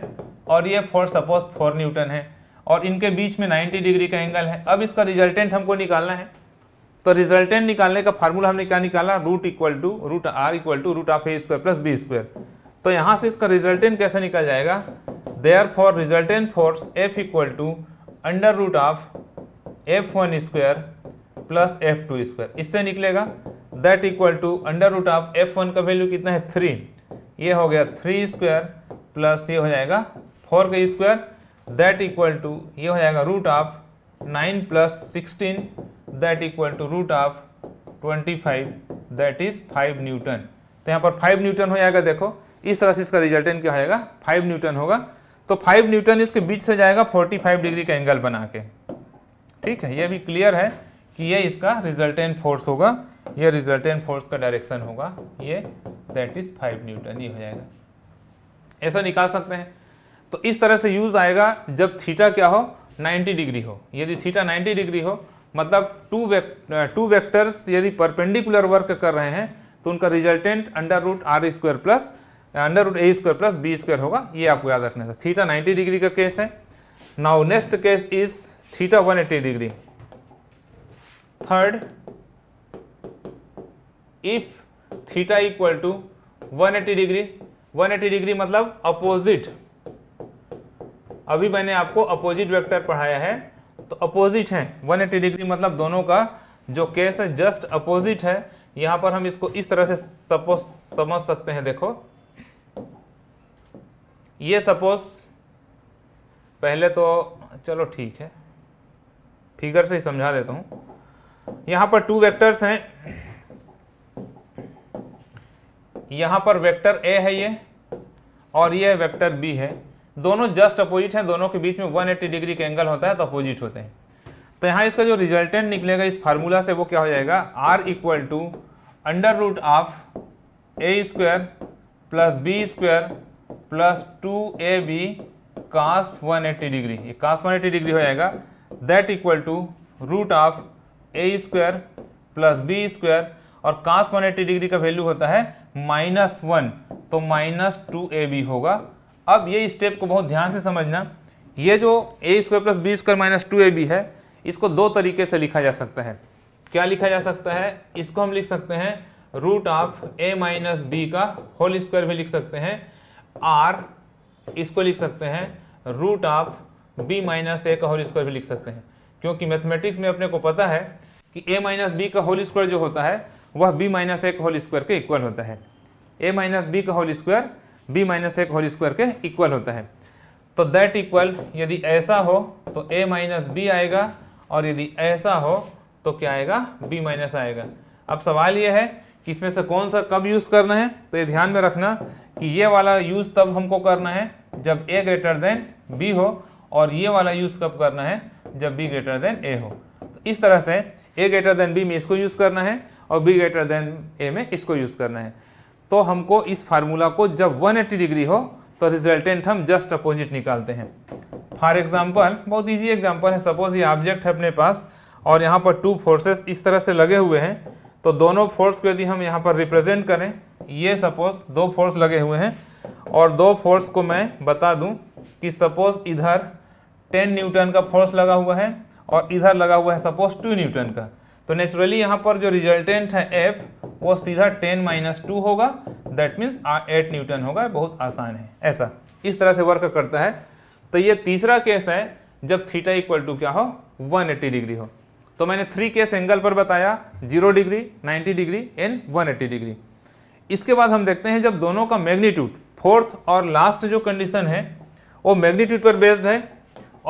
और ये फोर्स सपोज फोर न्यूटन है और इनके बीच में 90 डिग्री का एंगल है अब इसका रिजल्टेंट हमको निकालना है तो रिजल्टेंट निकालने का फार्मूला हमने क्या निकाला root equal to root R equal to root of A square plus B square तो यहाँ से इसका रिजल्टेंट कैसे निकल जाएगा therefore resultant force F equal to under root of F one square plus F two square इससे निकलेगा that equal to under root of F one का वैल्यू कितना है थ्री ये हो गया थ्री स्क्वायर प्लस ये हो जाएगा फोर का स्क्वायर दैट इक्वल टू ये हो जाएगा root of nine plus sixteen that equal to root of twenty five that is five newton तो यहाँ पर फाइव न्यूटन हो जाएगा देखो इस तरह से इसका रिजल्टेंट क्या होगा फाइव न्यूटन होगा तो फाइव न्यूटन इसके बीच से जाएगा फोर्टी फाइव डिग्री का एंगल बना के ठीक है यह भी क्लियर है कि ये इसका रिजल्टेंट फोर्स होगा ये रिजल्टेंट फोर्स का डायरेक्शन होगा ये दैट इज फाइव न्यूटन ये हो जाएगा ऐसा निकाल सकते हैं तो इस तरह से यूज आएगा जब थीटा क्या हो 90 डिग्री हो यदि थीटा 90 डिग्री हो मतलब टू वेक टू वेक्टर्स यदि परपेंडिकुलर वर्क कर रहे हैं तो उनका resultant under root R square plus under root A square plus B square होगा ये आपको याद रखना था थीटा 90 डिग्री का केस है now next case is theta 180 degree third if theta equal to 180 degree 180 degree मतलब अपोजिट अभी मैंने आपको अपोजिट वेक्टर पढ़ाया है तो अपोजिट हैं 180 डिग्री मतलब दोनों का जो केस है जस्ट अपोजिट है यहां पर हम इसको इस तरह से सपोज समझ सकते हैं देखो ये सपोज पहले तो चलो ठीक है फिगर से ही समझा देता हूं यहां पर टू वेक्टर्स हैं यहां पर वेक्टर ए है ये और ये वेक्टर बी है दोनों जस्ट अपोजिट हैं दोनों के बीच में 180 डिग्री के एंगल होता है तो अपोजिट होते हैं तो यहाँ इसका जो रिजल्टेंट निकलेगा इस फार्मूला से वो क्या हो जाएगा R equal to under root of A square plus B square plus two A B cos one eighty degree ये कास वन एट्टी डिग्री हो जाएगा that equal to root of A square plus B square और cos one eighty degree का value होता है minus one तो minus two A B होगा अब ये स्टेप को बहुत ध्यान से समझना ये जो A square plus B square minus two A B है इसको दो तरीके से लिखा जा सकता है क्या लिखा जा सकता है इसको हम लिख सकते हैं root of A minus B का होल स्क्वायर भी लिख सकते हैं आर इसको लिख सकते हैं root of B minus A का होल स्क्वायर भी लिख सकते हैं क्योंकि मैथमेटिक्स में अपने को पता है कि ए माइनस बी का होल स्क्वायर जो होता है वह बी माइनस ए का होल स्क्वायर के इक्वल होता है ए माइनस बी का होल स्क्वायर बी माइनस एक होल स्क्वायर के इक्वल होता है तो दैट इक्वल यदि ऐसा हो तो ए माइनस बी आएगा और यदि ऐसा हो तो क्या आएगा बी माइनस आएगा अब सवाल यह है कि इसमें से कौन सा कब यूज़ करना है तो ये ध्यान में रखना कि ये वाला यूज़ तब हमको करना है जब ए ग्रेटर देन बी हो और ये वाला यूज़ कब करना है जब बी ग्रेटर देन ए हो तो इस तरह से ए ग्रेटर देन बी में इसको यूज़ करना है और बी ग्रेटर देन ए में इसको यूज़ करना है तो हमको इस फार्मूला को जब 180 डिग्री हो तो रिजल्टेंट हम जस्ट अपोजिट निकालते हैं फॉर एग्जाम्पल बहुत ईजी एग्जाम्पल है सपोज ये ऑब्जेक्ट है अपने पास और यहाँ पर टू फोर्सेस इस तरह से लगे हुए हैं तो दोनों फोर्स को यदि हम यहाँ पर रिप्रेजेंट करें ये सपोज दो फोर्स लगे हुए हैं और दो फोर्स को मैं बता दूं कि सपोज इधर 10 न्यूटन का फोर्स लगा हुआ है और इधर लगा हुआ है सपोज 2 न्यूटन का तो नेचुरली यहाँ पर जो रिजल्टेंट है एफ वो सीधा टेन माइनस टू होगा दैट मीन्स एट न्यूटन होगा बहुत आसान है ऐसा इस तरह से वर्क करता है तो ये तीसरा केस है जब थीटा इक्वल टू क्या हो 180 डिग्री हो तो मैंने थ्री केस एंगल पर बताया zero degree 90 degree and 180 degree इसके बाद हम देखते हैं जब दोनों का मैग्नीट्यूड फोर्थ और लास्ट जो कंडीशन है वो मैग्नीट्यूड पर बेस्ड है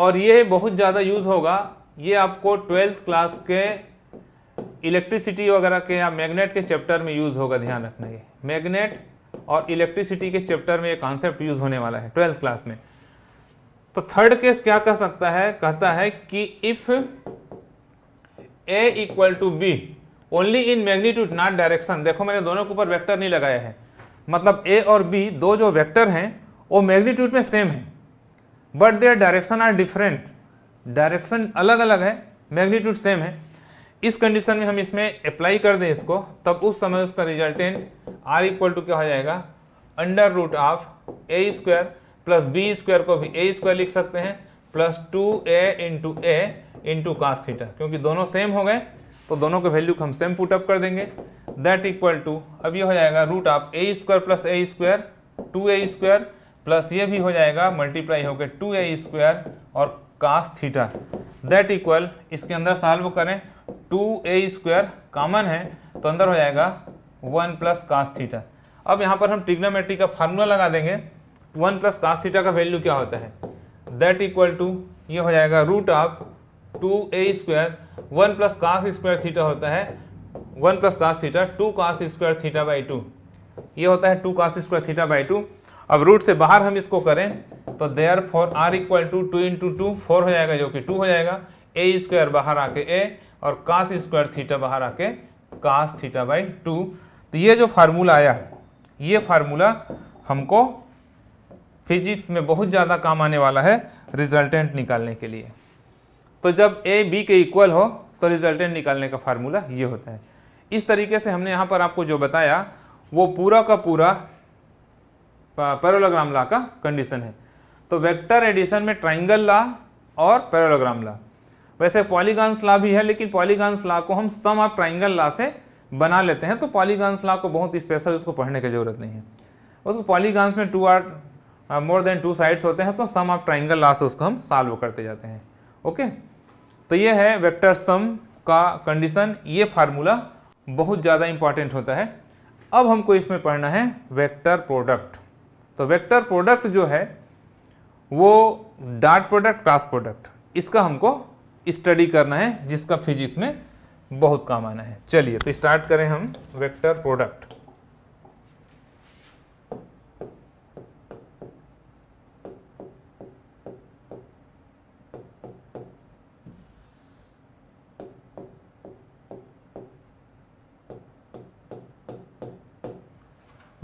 और ये बहुत ज़्यादा यूज़ होगा ये आपको ट्वेल्थ क्लास के इलेक्ट्रिसिटी वगैरह के या मैग्नेट के चैप्टर में यूज़ होगा ध्यान रखना ये मैग्नेट और इलेक्ट्रिसिटी के चैप्टर में ये कॉन्सेप्ट यूज़ होने वाला है ट्वेल्थ क्लास में तो थर्ड केस क्या कह सकता है कहता है कि if A equal to B only in magnitude not direction देखो मैंने दोनों के ऊपर वेक्टर नहीं लगाया है मतलब ए और बी दो जो वेक्टर हैं वो मैग्नीट्यूड में सेम है but their direction are different direction अलग अलग है मैग्नीट्यूड सेम है इस कंडीशन में हम इसमें अप्लाई कर दें इसको तब उस समय उसका रिजल्टेंट आर इक्वल टू क्या हो जाएगा under root of A square plus B square को भी ए स्क्वायर लिख सकते हैं plus two A into A into cos theta क्योंकि दोनों सेम हो गए तो दोनों के वैल्यू को हम सेम पुटअप कर देंगे दैट इक्वल टू अब ये हो जाएगा root of A square plus A square two A square plus ये भी हो जाएगा मल्टीप्लाई होकर टू ए स्क्वायर और कास थीटा दैट इक्वल इसके अंदर सॉल्व करें टू ए स्क्वायर कॉमन है तो अंदर हो जाएगा वन प्लस कास थीटा अब यहाँ पर हम ट्रिग्नोमेट्री का फार्मूला लगा देंगे वन प्लस कास थीटा का वैल्यू क्या होता है दैट इक्वल टू ये हो जाएगा root of two A square one plus cos square theta होता है one plus cos theta two cos square theta by two ये होता है two cos square theta by two अब रूट से बाहर हम इसको करें तो therefore R equal to two into two four हो जाएगा जो कि टू हो जाएगा ए स्क्वायर बाहर आके ए और कास स्क्वायर थीटा बाहर आके कास थीटा बाई टू तो ये जो फार्मूला आया ये फार्मूला हमको फिजिक्स में बहुत ज़्यादा काम आने वाला है रिजल्टेंट निकालने के लिए तो जब ए बी के इक्वल हो तो रिजल्टेंट निकालने का फार्मूला ये होता है इस तरीके से हमने यहाँ पर आपको जो बताया वो पूरा का पूरा पैरोलोग्राम ला का कंडीशन है तो वेक्टर एडिशन में ट्राइंगल ला और पैरोलोग्राम ला वैसे पॉलीगॉन्स ला भी है लेकिन पॉलीगॉन्स ला को हम सम ऑफ ट्राइंगल ला से बना लेते हैं तो पॉलीगॉन्स ला को बहुत स्पेशल उसको पढ़ने की जरूरत नहीं है उसको पॉलीगॉन्स में two or more than two sides होते हैं तो सम ऑफ ट्राइंगल ला से उसको हम सॉल्व करते जाते हैं ओके तो ये है वेक्टर सम का कंडीशन ये फार्मूला बहुत ज़्यादा इंपॉर्टेंट होता है अब हमको इसमें पढ़ना है वेक्टर प्रोडक्ट तो वेक्टर प्रोडक्ट जो है वो डॉट प्रोडक्ट क्रॉस प्रोडक्ट इसका हमको स्टडी करना है जिसका फिजिक्स में बहुत काम आना है चलिए तो स्टार्ट करें हम vector product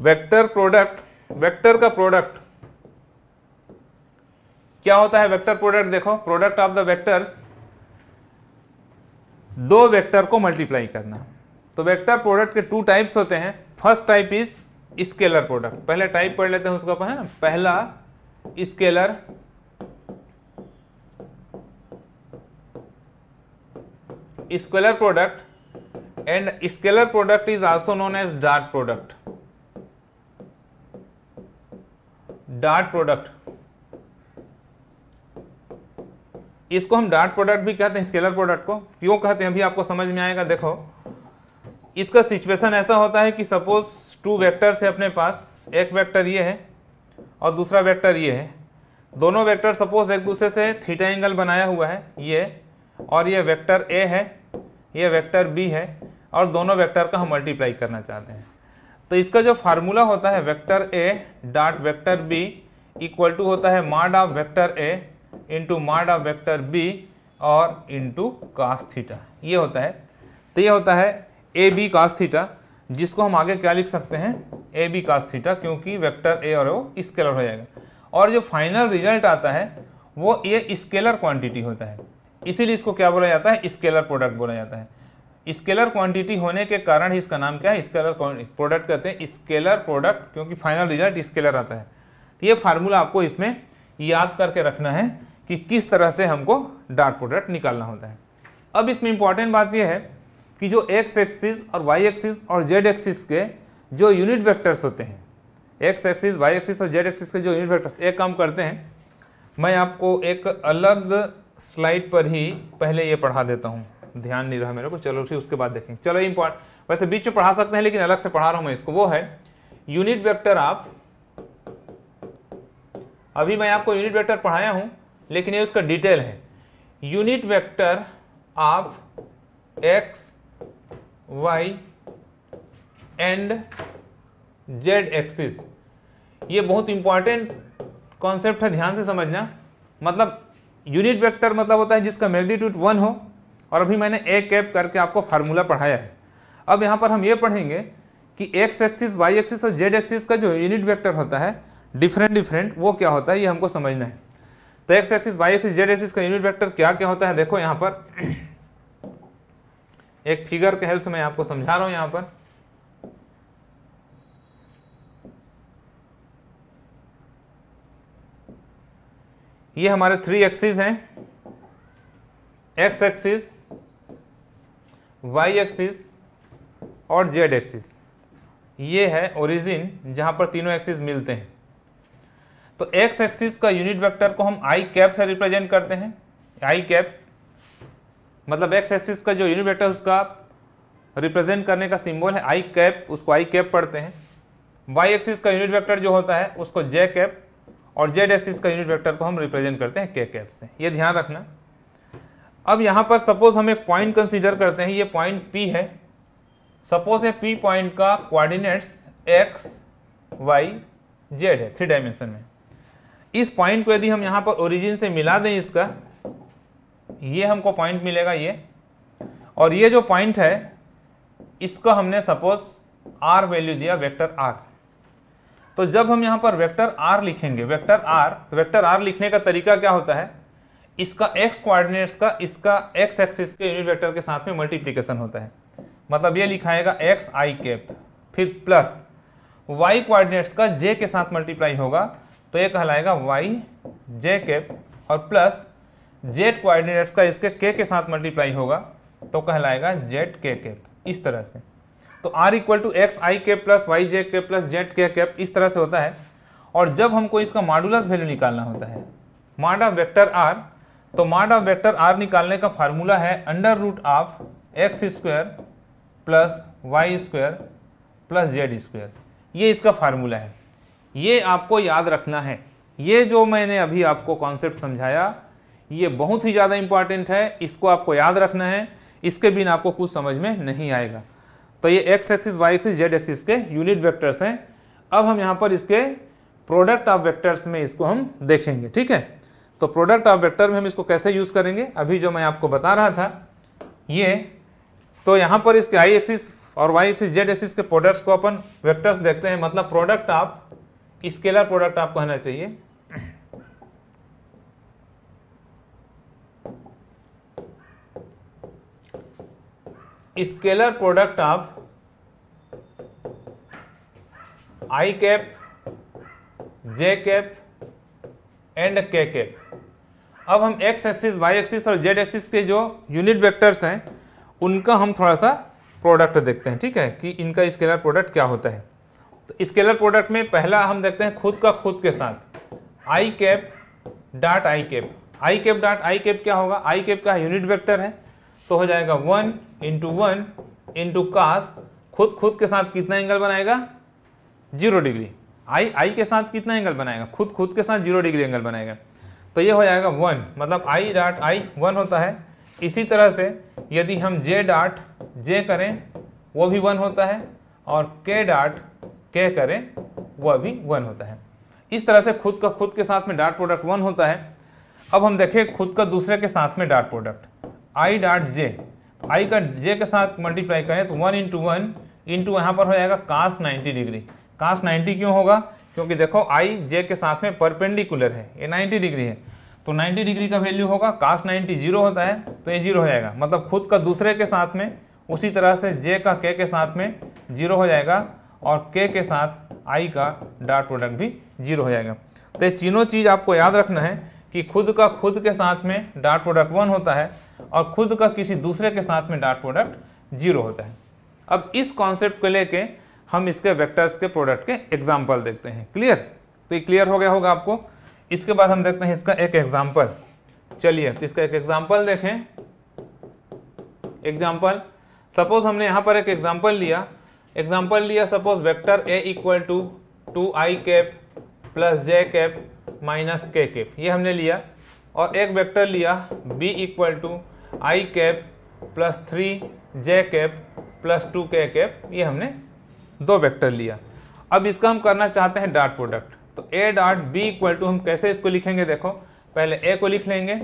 vector product vector का प्रोडक्ट क्या होता है वेक्टर प्रोडक्ट देखो प्रोडक्ट ऑफ द वेक्टर्स दो वेक्टर को मल्टीप्लाई करना तो वेक्टर प्रोडक्ट के टू टाइप्स होते हैं first type is scalar product पहले टाइप पढ़ लेते हैं उसको अपन है ना पहला scalar scalar product and scalar product is also known as डार्ट प्रोडक्ट डॉट प्रोडक्ट इसको हम डॉट प्रोडक्ट भी कहते हैं स्केलर प्रोडक्ट को क्यों कहते हैं अभी आपको समझ में आएगा देखो इसका सिचुएशन ऐसा होता है कि सपोज टू वेक्टर्स है अपने पास एक वेक्टर ये है और दूसरा वेक्टर ये है दोनों वेक्टर सपोज एक दूसरे से थीटा एंगल बनाया हुआ है ये और ये वेक्टर ए है ये वेक्टर बी है और दोनों वेक्टर का हम मल्टीप्लाई करना चाहते हैं तो इसका जो फार्मूला होता है vector A dot vector B equal to होता है mod of vector A into mod of vector B और इंटू कास थीटा ये होता है तो ये होता है ए बी कास थीटा जिसको हम आगे क्या लिख सकते हैं ए बी कास थीटा क्योंकि वेक्टर ए और वो स्केलर हो जाएगा और जो फाइनल रिजल्ट आता है वो ये स्केलर क्वांटिटी होता है इसीलिए इसको क्या बोला जाता है स्केलर प्रोडक्ट बोला जाता है स्केलर क्वांटिटी होने के कारण ही इसका नाम क्या है स्केलर प्रोडक्ट कहते हैं स्केलर प्रोडक्ट क्योंकि फाइनल रिजल्ट स्केलर आता है तो ये फार्मूला आपको इसमें याद करके रखना है कि किस तरह से हमको डॉट प्रोडक्ट निकालना होता है अब इसमें इंपॉर्टेंट बात यह है कि जो एक्स एक्सिस और वाई एक्सिस और जेड एक्सिस के जो यूनिट वैक्टर्स होते हैं एक्स एक्सिस वाई एक्सिस और जेड एक्सिस के जो यूनिट वैक्टर्स एक काम करते हैं मैं आपको एक अलग स्लाइड पर ही पहले ये पढ़ा देता हूँ ध्यान नहीं रहा मेरे को चलो उसी उसके बाद देखेंगे चलो इम्पॉर्ट वैसे बीच में पढ़ा सकते हैं लेकिन अलग से पढ़ा रहा हूँ मैं इसको वो है यूनिट वेक्टर आप अभी मैं आपको यूनिट वेक्टर पढ़ाया हूं लेकिन ये उसका डिटेल है unit vector of X Y and Z axis ये बहुत इंपॉर्टेंट कॉन्सेप्ट है ध्यान से समझना मतलब यूनिट वेक्टर मतलब होता है जिसका मैग्नीट्यूड वन हो और अभी मैंने ए कैप करके आपको फार्मूला पढ़ाया है अब यहाँ पर हम ये पढ़ेंगे कि एक्स एक्सिस वाई एक्सिस और जेड एक्सिस का जो यूनिट वेक्टर होता है डिफरेंट डिफरेंट वो क्या होता है ये हमको समझना है तो X axis Y axis Z axis का यूनिट वेक्टर क्या क्या होता है देखो यहाँ पर एक फिगर के हेल्प से मैं आपको समझा रहा हूँ यहाँ पर ये हमारे थ्री एक्सिस हैं एक्स एक्सिस वाई एक्सिस और जेड एक्सिस ये है ओरिजिन जहाँ पर तीनों एक्सिस मिलते हैं तो एक्स एक्सिस का यूनिट वेक्टर को हम आई कैप से रिप्रेजेंट करते हैं आई कैप मतलब एक्स एक्सिस का जो यूनिट वेक्टर उसका रिप्रेजेंट करने का सिंबल है आई कैप उसको आई कैप पढ़ते हैं वाई एक्सिस का यूनिट वेक्टर जो होता है उसको जे कैप और जेड एक्सिस का यूनिट वेक्टर को हम रिप्रेजेंट करते हैं के कैप से ये ध्यान रखना अब यहाँ पर सपोज हम एक पॉइंट कंसीडर करते हैं ये पॉइंट पी है सपोज है पी पॉइंट का कोऑर्डिनेट्स एक्स वाई जेड है थ्री डायमेंशन में इस पॉइंट को यदि हम यहाँ पर ओरिजिन से मिला दें इसका ये हमको पॉइंट मिलेगा ये और ये जो पॉइंट है इसको हमने सपोज आर वैल्यू दिया वेक्टर आर तो जब हम यहाँ पर वेक्टर आर लिखेंगे वेक्टर आर तो वेक्टर आर लिखने का तरीका क्या होता है इसका एक्स कोऑर्डिनेट्स का इसका एक्स एक्सिस के यूनिट वेक्टर के साथ में मल्टीप्लीकेशन होता है मतलब ये लिखाएगा एक्स आई कैप फिर प्लस वाई कोऑर्डिनेट्स का जे के साथ मल्टीप्लाई होगा तो ये कहलाएगा वाई जे कैप और प्लस जेड कोऑर्डिनेट्स का इसके के के साथ मल्टीप्लाई होगा तो कहलाएगा जेड के कैप इस तरह से तो R equal to X I के प्लस वाई जे के प्लस जेड के कैप इस तरह से होता है और जब हमको इसका मॉडुलस वैल्यू निकालना होता है माडा वेक्टर आर तो मॉड ऑफ वेक्टर आर निकालने का फार्मूला है under root of x square plus Y square plus Z square ये इसका फार्मूला है ये आपको याद रखना है ये जो मैंने अभी आपको कॉन्सेप्ट समझाया ये बहुत ही ज़्यादा इम्पॉर्टेंट है इसको आपको याद रखना है इसके बिना आपको कुछ समझ में नहीं आएगा तो ये x axis Y axis Z axis के यूनिट वेक्टर्स हैं अब हम यहाँ पर इसके प्रोडक्ट ऑफ वेक्टर्स में इसको हम देखेंगे ठीक है तो प्रोडक्ट ऑफ वेक्टर में हम इसको कैसे यूज़ करेंगे अभी जो मैं आपको बता रहा था ये तो यहाँ पर इसके आई एक्सिस और वाई एक्सिस जेड एक्सिस के प्रोडक्ट्स को अपन वेक्टर्स देखते हैं मतलब प्रोडक्ट आप स्केलर प्रोडक्ट आप कहना चाहिए scalar product of I cap J cap and K cap अब हम एक्स एक्सिस वाई एक्सिस और जेड एक्सिस के जो यूनिट वेक्टर्स हैं उनका हम थोड़ा सा प्रोडक्ट देखते हैं ठीक है कि इनका स्केलर प्रोडक्ट क्या होता है तो स्केलर प्रोडक्ट में पहला हम देखते हैं खुद का खुद के साथ I cap dot I cap I cap dot I cap क्या होगा आई कैप का यूनिट वेक्टर है तो हो जाएगा one into one into cos खुद खुद के साथ कितना एंगल बनाएगा जीरो डिग्री आई आई के साथ कितना एंगल बनाएगा खुद खुद के साथ जीरो डिग्री एंगल बनाएगा तो ये हो जाएगा वन मतलब आई डॉट आई वन होता है इसी तरह से यदि हम जे डॉट जे करें वो भी वन होता है और के डॉट के करें वह भी वन होता है इस तरह से खुद का खुद के साथ में डॉट प्रोडक्ट वन होता है अब हम देखें खुद का दूसरे के साथ में dot product I dot J I का जे के साथ मल्टीप्लाई करें तो वन इंटू वन इंटू यहाँ पर हो जाएगा कास्ट 90 डिग्री कास्ट 90 क्यों होगा क्योंकि देखो आई जे के साथ में परपेंडिकुलर है ये 90 डिग्री है तो 90 डिग्री का वैल्यू होगा कास्ट नाइन्टी जीरो होता है तो ये जीरो हो जाएगा मतलब खुद का दूसरे के साथ में उसी तरह से जे का के के साथ में जीरो हो जाएगा और के के साथ आई का डार्ट प्रोडक्ट भी जीरो हो जाएगा तो ये तीनों चीज़ आपको याद रखना है कि खुद का खुद के साथ में डार्ट प्रोडक्ट वन होता है और खुद का किसी दूसरे के साथ में डार्ट प्रोडक्ट जीरो होता है अब इस कॉन्सेप्ट को लेके हम इसके वेक्टर्स के प्रोडक्ट के एग्जाम्पल देखते हैं क्लियर तो ये क्लियर हो गया होगा आपको इसके बाद हम देखते हैं इसका एक एग्जाम्पल चलिए तो इसका एक एग्जाम्पल देखें एग्जाम्पल सपोज हमने यहाँ पर एक एग्जाम्पल लिया एग्जाम्पल लिया suppose vector A equal to two I cap plus J cap minus K cap ये हमने लिया और एक वेक्टर लिया B equal to I cap plus three J cap plus two K cap ये हमने दो वेक्टर लिया अब इसका हम करना चाहते हैं डॉट प्रोडक्ट तो A dot B equal to हम कैसे इसको लिखेंगे देखो पहले ए को लिख लेंगे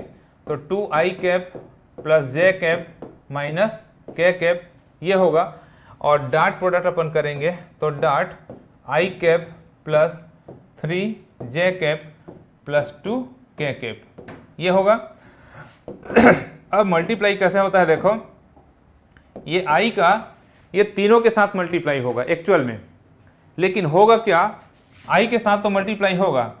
तो two I cap plus J cap minus K cap ये होगा और डॉट प्रोडक्ट अपन करेंगे तो dot I cap plus three J cap plus two K cap ये होगा अब मल्टीप्लाई कैसे होता है देखो ये आई का ये तीनों के साथ मल्टीप्लाई होगा एक्चुअल में लेकिन होगा क्या आई के साथ तो मल्टीप्लाई होगा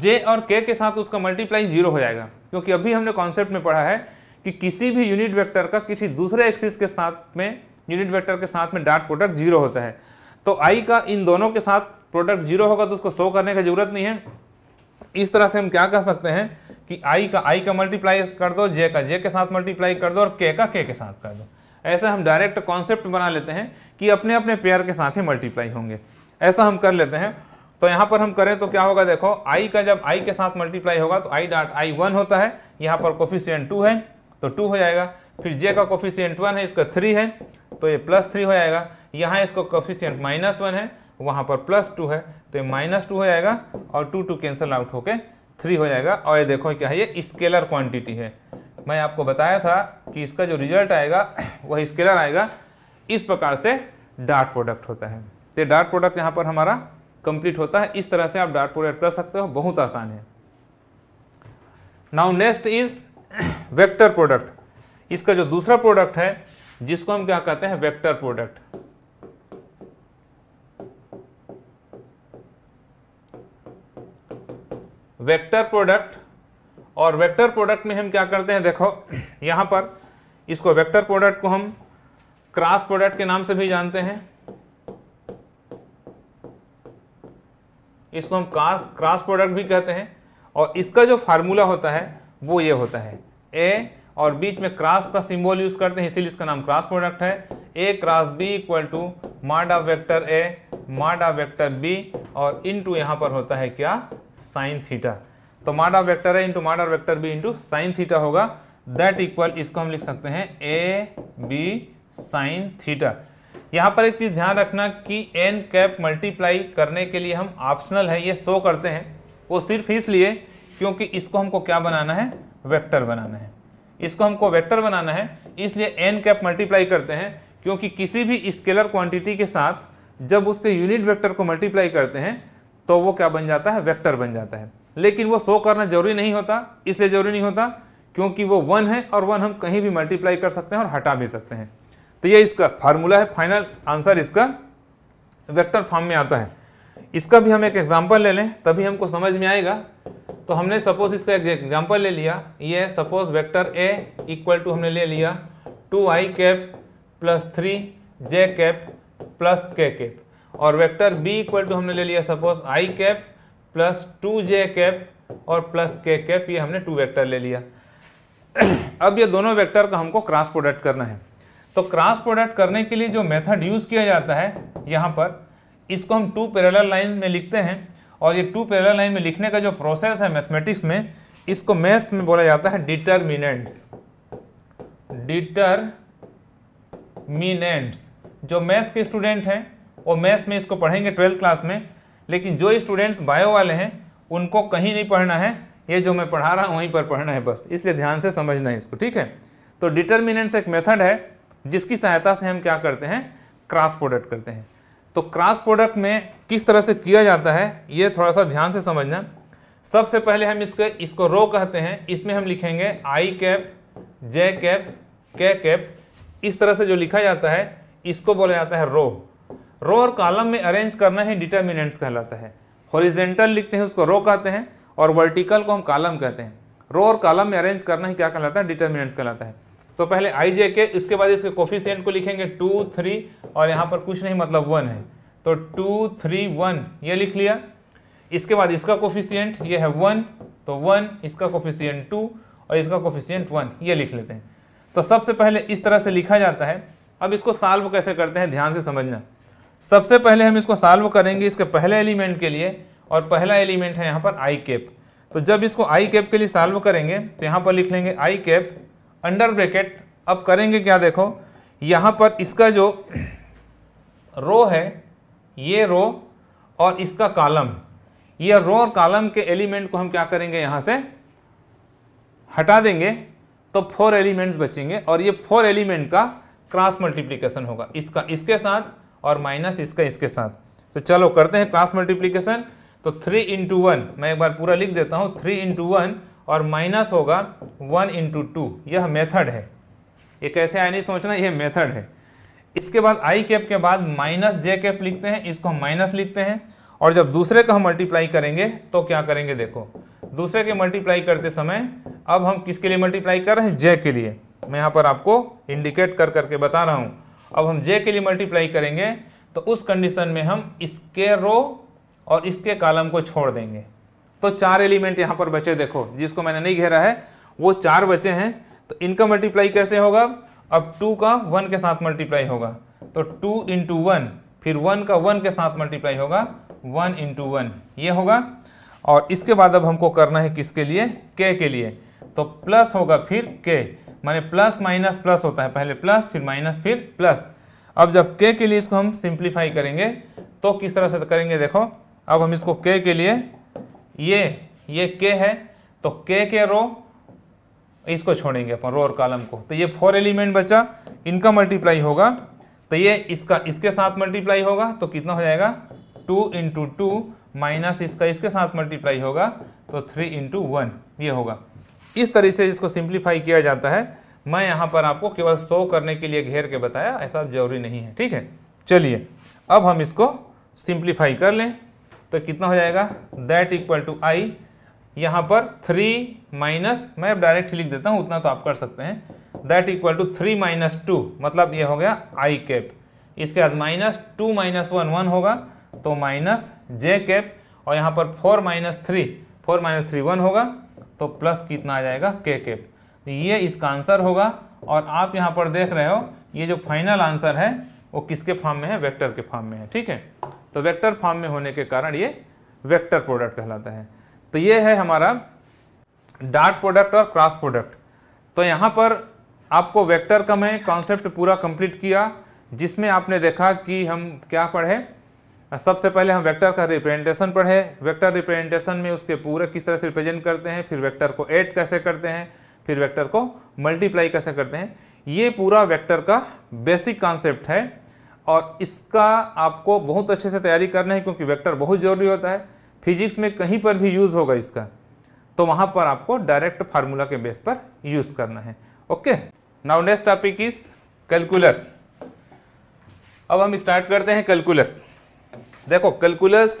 जे और के के साथ उसका मल्टीप्लाई जीरो हो जाएगा क्योंकि अभी हमने कॉन्सेप्ट में पढ़ा है कि किसी भी यूनिट वेक्टर का किसी दूसरे एक्सिस के साथ में यूनिट वेक्टर के साथ में डार्ट प्रोडक्ट जीरो होता है तो आई का इन दोनों के साथ प्रोडक्ट जीरो होगा तो उसको शो करने की जरूरत नहीं है इस तरह से हम क्या कह सकते हैं कि आई का आई का मल्टीप्लाई कर दो जे का जे के साथ मल्टीप्लाई कर दो और के का के के साथ कर दो ऐसा हम डायरेक्ट कॉन्सेप्ट बना लेते हैं कि अपने अपने पेयर के साथ ही मल्टीप्लाई होंगे ऐसा हम कर लेते हैं तो यहाँ पर हम करें तो क्या होगा देखो आई का जब आई के साथ मल्टीप्लाई होगा तो आई डॉट आई वन होता है यहाँ पर कोफिशियन टू है तो टू हो जाएगा फिर जे का कोफिशियंट वन है इसका थ्री है तो ये प्लस थ्री हो जाएगा यहाँ इसका कोफिशियंट माइनस वन है वहाँ पर प्लस टू है तो ये माइनस टू हो जाएगा और टू टू कैंसिल आउट होके थ्री हो जाएगा और ये देखो क्या है ये स्केलर क्वान्टिटी है मैं आपको बताया था कि इसका जो रिजल्ट आएगा वह स्केलर आएगा इस प्रकार से डार्ट प्रोडक्ट होता है तो डार्ट प्रोडक्ट यहाँ पर हमारा कंप्लीट होता है इस तरह से आप डार्ट प्रोडक्ट कर सकते हो बहुत आसान है now next is vector product इसका जो दूसरा प्रोडक्ट है जिसको हम क्या कहते हैं वेक्टर प्रोडक्ट वेक्टर प्रोडक्ट और वेक्टर प्रोडक्ट में हम क्या करते हैं देखो यहाँ पर इसको वेक्टर प्रोडक्ट को हम क्रॉस प्रोडक्ट के नाम से भी जानते हैं इसको हम क्रॉस क्रॉस प्रोडक्ट भी कहते हैं और इसका जो फार्मूला होता है वो ये होता है ए और बीच में क्रॉस का सिंबल यूज करते हैं इसीलिए इसका नाम क्रॉस प्रोडक्ट है A cross B equal to mod of vector A mod of vector B और इन टू यहाँ पर होता है क्या साइन थीटा तो माडा वेक्टर है इंटू माडा वेक्टर भी इंटू साइन थीटा होगा दैट इक्वल इसको हम लिख सकते हैं ए बी साइन थीटा यहाँ पर एक चीज़ ध्यान रखना कि एन कैप मल्टीप्लाई करने के लिए हम ऑप्शनल है ये शो करते हैं वो सिर्फ इसलिए क्योंकि इसको हमको क्या बनाना है वेक्टर बनाना है इसको हमको वेक्टर बनाना है इसलिए एन कैप मल्टीप्लाई करते हैं क्योंकि किसी भी स्केलर क्वांटिटी के साथ जब उसके यूनिट वेक्टर को मल्टीप्लाई करते हैं तो वो क्या बन जाता है वेक्टर बन जाता है लेकिन वो सो करना जरूरी नहीं होता इसलिए जरूरी नहीं होता क्योंकि वो वन है और वन हम कहीं भी मल्टीप्लाई कर सकते हैं और हटा भी सकते हैं तो ये इसका फार्मूला है फाइनल आंसर इसका वेक्टर फॉर्म में आता है इसका भी हम एक एग्जाम्पल ले लें तभी हमको समझ में आएगा तो हमने सपोज इसका एक एग्जाम्पल ले लिया ये suppose vector A equal to हमने ले लिया two I cap plus three J cap plus K cap और वेक्टर बी इक्वल टू हमने ले लिया suppose I cap plus two J cap और प्लस के कैप ये हमने टू वेक्टर ले लिया अब ये दोनों वेक्टर का हमको क्रॉस प्रोडक्ट करना है तो क्रॉस प्रोडक्ट करने के लिए जो मेथड यूज़ किया जाता है यहाँ पर इसको हम टू पैरेलल लाइन में लिखते हैं और ये टू पैरेलल लाइन में लिखने का जो प्रोसेस है मैथमेटिक्स में इसको मैथ्स में बोला जाता है डिटर्मिनेंट्स डिटर्मिनेंट्स जो मैथ्स के स्टूडेंट हैं वो मैथ्स में इसको पढ़ेंगे ट्वेल्थ क्लास में लेकिन जो स्टूडेंट्स बायो वाले हैं उनको कहीं नहीं पढ़ना है ये जो मैं पढ़ा रहा हूँ वहीं पर पढ़ना है बस इसलिए ध्यान से समझना है इसको ठीक है तो डिटर्मिनेंट्स एक मेथड है जिसकी सहायता से हम क्या करते हैं क्रॉस प्रोडक्ट करते हैं तो क्रॉस प्रोडक्ट में किस तरह से किया जाता है ये थोड़ा सा ध्यान से समझना सबसे पहले हम इसके इसको रो कहते हैं इसमें हम लिखेंगे I cap J cap K cap इस तरह से जो लिखा जाता है इसको बोला जाता है रो रो और कॉलम में अरेंज करना ही डिटर्मिनेंट्स कहलाता है हॉरिजेंटल लिखते हैं उसको रो कहते हैं और वर्टिकल को हम कॉलम कहते हैं रो और कॉलम में अरेंज करना ही क्या कहलाता है डिटर्मिनेंट्स कहलाता है तो पहले आई जे के इसके बाद इसके कोफिशियंट को लिखेंगे टू थ्री और यहाँ पर कुछ नहीं मतलब वन है तो टू थ्री वन ये लिख लिया इसके बाद इसका कोफिशियंट ये है वन तो वन इसका कोफिशियंट टू और इसका कोफिशियंट वन ये लिख लेते हैं तो सबसे पहले इस तरह से लिखा जाता है अब इसको सॉल्व कैसे करते हैं ध्यान से समझना सबसे पहले हम इसको सॉल्व करेंगे इसके पहले एलिमेंट के लिए और पहला एलिमेंट है यहाँ पर आई कैप तो जब इसको आई कैप के लिए सॉल्व करेंगे तो यहाँ पर लिख लेंगे आई कैप अंडर ब्रैकेट अब करेंगे क्या देखो यहाँ पर इसका जो रो है ये रो और इसका कॉलम ये रो और कॉलम के एलिमेंट को हम क्या करेंगे यहाँ से हटा देंगे तो फोर एलिमेंट्स बचेंगे और ये फोर एलिमेंट का क्रॉस मल्टीप्लिकेशन होगा इसका इसके साथ और माइनस इसका इसके साथ तो चलो करते हैं क्रॉस मल्टीप्लीकेशन तो थ्री इंटू वन मैं एक बार पूरा लिख देता हूँ थ्री इंटू वन और माइनस होगा वन इंटू टू यह मेथड है ये कैसे आया नहीं सोचना यह मेथड है इसके बाद आई कैप के बाद माइनस जे कैप लिखते हैं इसको हम माइनस लिखते हैं और जब दूसरे का हम मल्टीप्लाई करेंगे तो क्या करेंगे देखो दूसरे के मल्टीप्लाई करते समय अब हम किसके लिए मल्टीप्लाई कर रहे हैं जे के लिए मैं यहाँ पर आपको इंडिकेट कर करके बता रहा हूँ अब हम जे के लिए मल्टीप्लाई करेंगे तो उस कंडीशन में हम इसके रो और इसके कालम को छोड़ देंगे तो चार एलिमेंट यहाँ पर बचे देखो जिसको मैंने नहीं घेरा है वो चार बचे हैं तो इनका मल्टीप्लाई कैसे होगा अब टू का वन के साथ मल्टीप्लाई होगा तो टू इंटू वन फिर वन का वन के साथ मल्टीप्लाई होगा वन इंटू वन ये होगा और इसके बाद अब हमको करना है किसके लिए के के लिए तो प्लस होगा फिर के माने प्लस माइनस प्लस होता है पहले प्लस फिर माइनस फिर प्लस अब जब के के लिए इसको हम सिंप्लीफाई करेंगे तो किस तरह से करेंगे देखो अब हम इसको के के लिए ये ये के है तो के के रो इसको छोड़ेंगे अपन रो और कॉलम को तो ये फोर एलिमेंट बचा इनका मल्टीप्लाई होगा तो ये इसका इसके साथ मल्टीप्लाई होगा तो कितना हो जाएगा टू इंटू टू माइनस इसका इसके साथ मल्टीप्लाई होगा तो थ्री इंटू वन ये होगा इस तरह से इसको सिंप्लीफाई किया जाता है मैं यहाँ पर आपको केवल सो करने के लिए घेर के बताया ऐसा जरूरी नहीं है ठीक है चलिए अब हम इसको सिंप्लीफाई कर लें तो कितना हो जाएगा दैट इक्वल टू आई यहाँ पर थ्री माइनस मैं अब डायरेक्ट लिख देता हूँ उतना तो आप कर सकते हैं that equal to three minus two मतलब ये हो गया आई कैप इसके बाद minus two minus one one होगा तो माइनस जे कैप और यहाँ पर four minus three four minus three one होगा तो प्लस कितना आ जाएगा के के तो ये इसका आंसर होगा और आप यहाँ पर देख रहे हो ये जो फाइनल आंसर है वो किसके फॉर्म में है वेक्टर के फॉर्म में है ठीक है तो वेक्टर फॉर्म में होने के कारण ये वेक्टर प्रोडक्ट कहलाता है तो ये है हमारा डार्ट प्रोडक्ट और क्रॉस प्रोडक्ट तो यहाँ पर आपको वेक्टर का मैं कॉन्सेप्ट पूरा कंप्लीट किया जिसमें आपने देखा कि हम क्या पढ़े सबसे पहले हम वेक्टर का रिप्रेजेंटेशन पढ़े वेक्टर रिप्रेजेंटेशन में उसके पूरे किस तरह से रिप्रेजेंट करते हैं फिर वेक्टर को ऐड कैसे करते हैं फिर वेक्टर को मल्टीप्लाई कैसे करते हैं ये पूरा वेक्टर का बेसिक कॉन्सेप्ट है और इसका आपको बहुत अच्छे से तैयारी करना है क्योंकि वेक्टर बहुत ज़रूरी होता है फिजिक्स में कहीं पर भी यूज़ होगा इसका तो वहाँ पर आपको डायरेक्ट फार्मूला के बेस पर यूज़ करना है okay now next topic is calculus अब हम स्टार्ट करते हैं कैलकुलस देखो कैलकुलस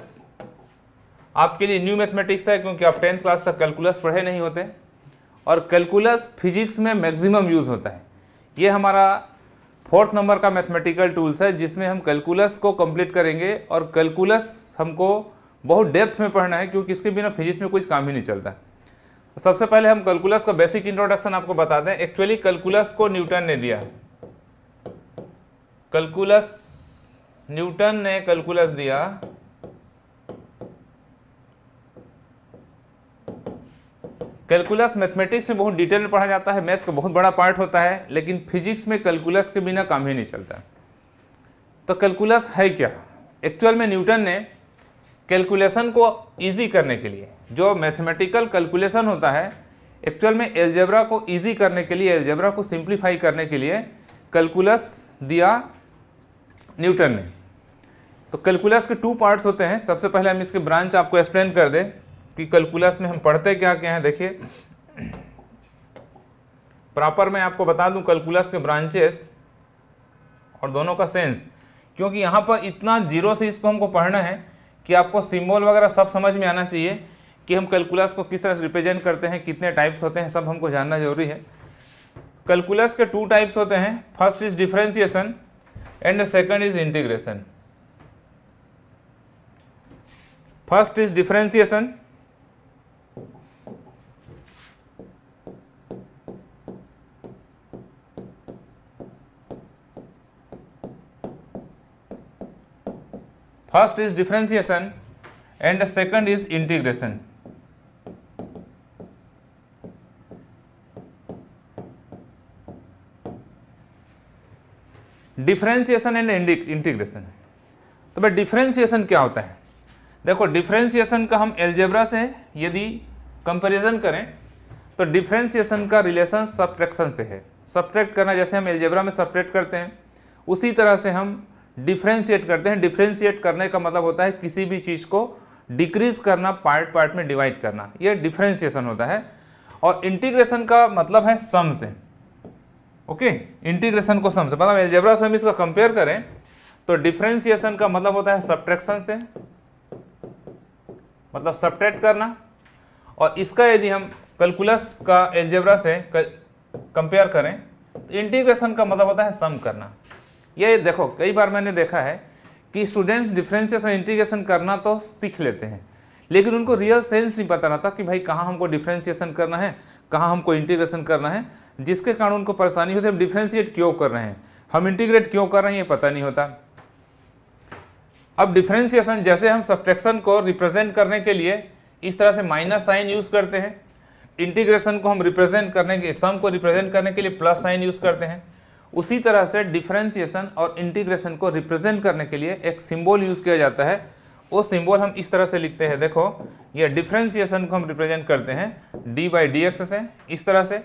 आपके लिए न्यू मैथमेटिक्स है क्योंकि आप टेंथ क्लास तक कैलकुलस पढ़े नहीं होते और कैलकुलस फिजिक्स में मैक्सिमम यूज़ होता है ये हमारा फोर्थ नंबर का मैथमेटिकल टूल्स है जिसमें हम कैलकुलस को कंप्लीट करेंगे और कैलकुलस हमको बहुत डेप्थ में पढ़ना है क्योंकि इसके बिना फिजिक्स में कुछ काम ही नहीं चलता तो सबसे पहले हम कैलकुलस का बेसिक इंट्रोडक्शन आपको बता दें एक्चुअली कैलकुलस को न्यूटन ने दिया कैलकुलस न्यूटन ने कैलकुलस दिया कैलकुलस मैथमेटिक्स में बहुत डिटेल में पढ़ा जाता है मैथ्स का बहुत बड़ा पार्ट होता है लेकिन फिजिक्स में कैलकुलस के बिना काम ही नहीं चलता तो कैलकुलस है क्या एक्चुअल में न्यूटन ने कैलकुलेशन को इजी करने के लिए जो मैथमेटिकल कैलकुलेशन होता है एक्चुअल में एल्जेब्रा को इजी करने के लिए एल्जेब्रा को सिंप्लीफाई करने के लिए कैलकुलस दिया न्यूटन ने तो कैलकुलस के टू पार्ट्स होते हैं सबसे पहले हम इसके ब्रांच आपको एक्सप्लेन कर दें कि कैलकुलस में हम पढ़ते क्या क्या हैं देखिए प्रॉपर मैं आपको बता दूं कैलकुलस के ब्रांचेस और दोनों का सेंस क्योंकि यहाँ पर इतना जीरो से इसको हमको पढ़ना है कि आपको सिम्बॉल वगैरह सब समझ में आना चाहिए कि हम कैलकुलस को किस तरह से रिप्रेजेंट करते हैं कितने टाइप्स होते हैं सब हमको जानना जरूरी है कैलकुलस के टू टाइप्स होते हैं first is differentiation and second is integration first is differentiation first is differentiation and second is integration differentiation and integration तो भाई डिफ्रेंसिएशन क्या होता है देखो डिफ्रेंसिएशन का हम एल्जेब्रा से यदि कंपेरिजन करें तो डिफ्रेंसिएशन का रिलेशन सब्ट्रैक्शन से है सब्ट्रैक्ट करना जैसे हम एल्जेब्रा में सब्ट्रैक्ट करते हैं उसी तरह से हम डिफ्रेंशिएट करते हैं डिफ्रेंशिएट करने का मतलब होता है किसी भी चीज़ को डिक्रीज करना पार्ट पार्ट में डिवाइड करना यह डिफ्रेंशिएशन होता है और इंटीग्रेशन का मतलब है सम से ओके इंटीग्रेशन को सम से मतलब एल्जेब्रा से हम इसका कंपेयर करें तो डिफ्रेंशिएशन का मतलब होता है सब्ट्रैक्शन से मतलब सब्ट्रैक्ट करना और इसका यदि हम कैलकुलस का एल्जेब्रा से कंपेयर करें तो इंटीग्रेशन का मतलब होता है सम करना ये देखो कई बार मैंने देखा है कि स्टूडेंट्स और इंटीग्रेशन करना तो सीख लेते हैं लेकिन उनको रियल सेंस नहीं पता रहता कि भाई कहाँ हमको डिफ्रेंशिएशन करना है कहाँ हमको इंटीग्रेशन करना है जिसके कारण उनको परेशानी होती है हम डिफ्रेंशिएट क्यों कर रहे हैं हम इंटीग्रेट क्यों कर रहे हैं ये पता नहीं होता अब डिफ्रेंसिएशन जैसे हम सब्ट्रैक्शन को रिप्रेजेंट करने के लिए इस तरह से माइनस साइन यूज़ करते हैं इंटीग्रेशन को हम रिप्रेजेंट करने के सम को रिप्रेजेंट करने के लिए प्लस साइन यूज़ करते हैं उसी तरह से डिफ्रेंसिएशन और इंटीग्रेशन को रिप्रेजेंट करने के लिए एक सिम्बॉल यूज़ किया जाता है वो सिम्बॉल हम इस तरह से लिखते हैं देखो ये डिफ्रेंसिएशन को हम रिप्रेजेंट करते हैं डी बाई डी एक्स से इस तरह से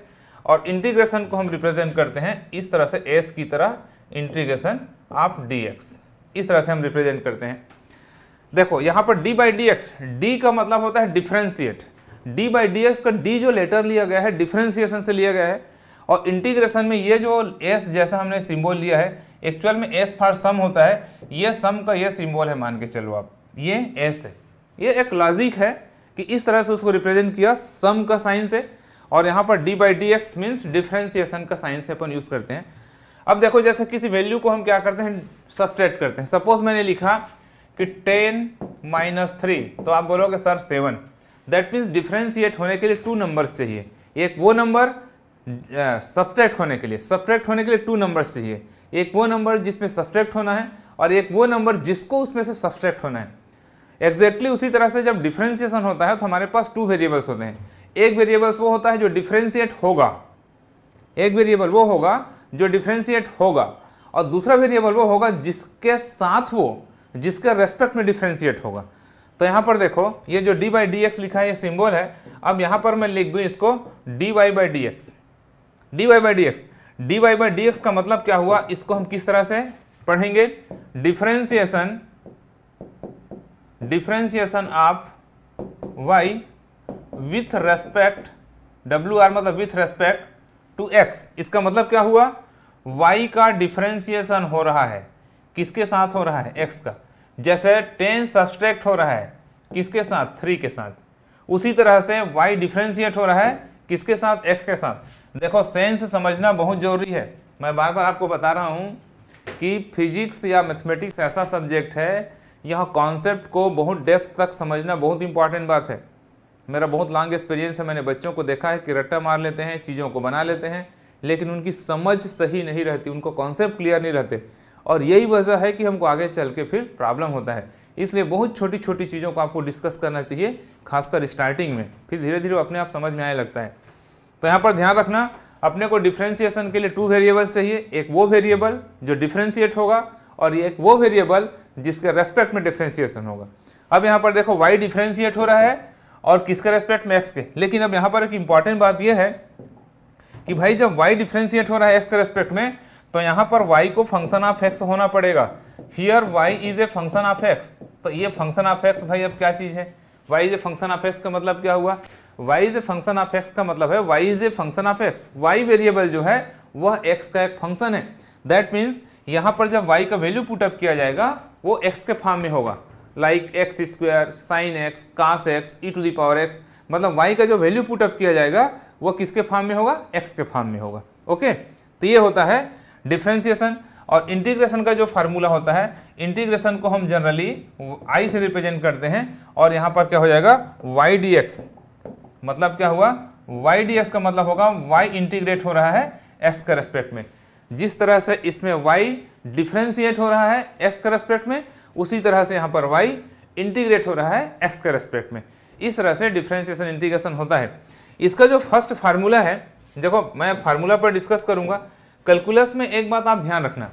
और इंटीग्रेशन को हम रिप्रेजेंट करते हैं इस तरह से एस की तरह इंटीग्रेशन ऑफ डी एक्स इस तरह से हम रिप्रेजेंट करते हैं देखो यहां पर D by D x D का मतलब होता है differentiate D by D x का डी जो लेटर लिया गया है डिफ्रेंसिएशन से लिया गया है और इंटीग्रेशन में ये जो एस जैसा हमने सिंबल लिया है एक्चुअल में एस फॉर सम होता है ये सम का ये सिंबल है मान के चलो आप ये एस है ये एक लॉजिक है कि इस तरह से उसको रिप्रेजेंट किया सम का साइन से और यहाँ पर D by D X means differentiation का साइन से अपन यूज़ करते हैं अब देखो जैसे किसी वैल्यू को हम क्या करते हैं सब्सट्रेट करते हैं सपोज मैंने लिखा कि टेन माइनस थ्री तो आप बोलोगे sir seven that means differentiate होने के लिए टू नंबर्स चाहिए एक वो नंबर सब्सट्रैक्ट होने के लिए सब्सट्रैक्ट होने के लिए टू नंबर्स चाहिए एक वो नंबर जिसमें सब्सट्रैक्ट होना है और एक वो नंबर जिसको उसमें से सब्सट्रैक्ट होना है एग्जैक्टली exactly उसी तरह से जब डिफ्रेंशिएशन होता है तो हमारे पास टू वेरिएबल्स होते हैं एक वेरिएबल्स वो होता है जो डिफ्रेंशिएट होगा एक वेरिएबल वो होगा जो डिफ्रेंशिएट होगा और दूसरा वेरिएबल वो होगा जिसके साथ वो जिसके रेस्पेक्ट में डिफ्रेंशिएट होगा तो यहाँ पर देखो ये जो डी बाई डी एक्स लिखा है ये सिम्बल है अब यहाँ पर मैं लिख दूँ इसको D Y by D x D Y by D x D Y by D x का मतलब क्या हुआ इसको हम किस तरह से पढ़ेंगे differentiation differentiation of Y with respect W R मतलब विथ रेस्पेक्ट टू एक्स इसका मतलब क्या हुआ वाई का डिफ्रेंसिएशन हो रहा है किसके साथ हो रहा है एक्स का जैसे टेन सब्सट्रैक्ट हो रहा है किसके साथ थ्री के साथ उसी तरह से वाई डिफ्रेंशिएट हो रहा है किसके साथ एक्स के साथ देखो सेंस समझना बहुत ज़रूरी है मैं बार बार आपको बता रहा हूँ कि फिजिक्स या मैथमेटिक्स ऐसा सब्जेक्ट है यह कॉन्सेप्ट को बहुत डेप्थ तक समझना बहुत इंपॉर्टेंट बात है मेरा बहुत लॉन्ग एक्सपीरियंस है मैंने बच्चों को देखा है कि रट्टा मार लेते हैं चीज़ों को बना लेते हैं लेकिन उनकी समझ सही नहीं रहती उनको कॉन्सेप्ट क्लियर नहीं रहते और यही वजह है कि हमको आगे चल के फिर प्रॉब्लम होता है इसलिए बहुत छोटी छोटी चीज़ों को आपको डिस्कस करना चाहिए खासकर स्टार्टिंग में फिर धीरे धीरे अपने आप समझ में आने लगता है तो यहाँ पर ध्यान रखना अपने को डिफ्रेंसिएशन के लिए टू वेरिएबल्स चाहिए एक वो वेरिएबल जो डिफ्रेंशिएट होगा और एक वो वेरिएबल जिसके रेस्पेक्ट में डिफ्रेंसिएशन होगा अब यहाँ पर देखो वाई डिफ्रेंशिएट हो रहा है और किसके रेस्पेक्ट में एक्स के लेकिन अब यहाँ पर एक इम्पॉर्टेंट बात यह है कि भाई जब वाई डिफ्रेंशिएट हो रहा है एक्स के रेस्पेक्ट में तो यहाँ पर वाई को फंक्शन ऑफ एक्स होना पड़ेगा here Y is a function of X तो ये फंक्शन ऑफ एक्स भाई अब क्या चीज़ है Y is a function of X का मतलब क्या हुआ Y is a function of X का मतलब है Y is a function of X Y variable जो है वह एक्स का एक फंक्शन है दैट मीन्स यहाँ पर जब वाई का वैल्यू पुटअप किया जाएगा वो एक्स के फॉर्म में होगा like X square sine x cos X E to the power X मतलब वाई का जो वैल्यू पुटअप किया जाएगा वो किसके फॉर्म में होगा एक्स के फॉर्म में होगा ओके तो ये होता है डिफ्रेंसिएशन और इंटीग्रेशन का जो फार्मूला होता है इंटीग्रेशन को हम जनरली आई से रिप्रेजेंट करते हैं और यहाँ पर क्या हो जाएगा वाई डी एक्स मतलब क्या हुआ वाई डी एक्स का मतलब होगा वाई इंटीग्रेट हो रहा है एक्स के रेस्पेक्ट में जिस तरह से इसमें वाई डिफ्रेंशिएट हो रहा है एक्स के रेस्पेक्ट में उसी तरह से यहाँ पर वाई इंटीग्रेट हो रहा है एक्स के रेस्पेक्ट में इस तरह से डिफ्रेंसिएशन इंटीग्रेशन होता है इसका जो फर्स्ट फार्मूला है देखो मैं फार्मूला पर डिस्कस करूँगा कैलकुलस में एक बात आप ध्यान रखना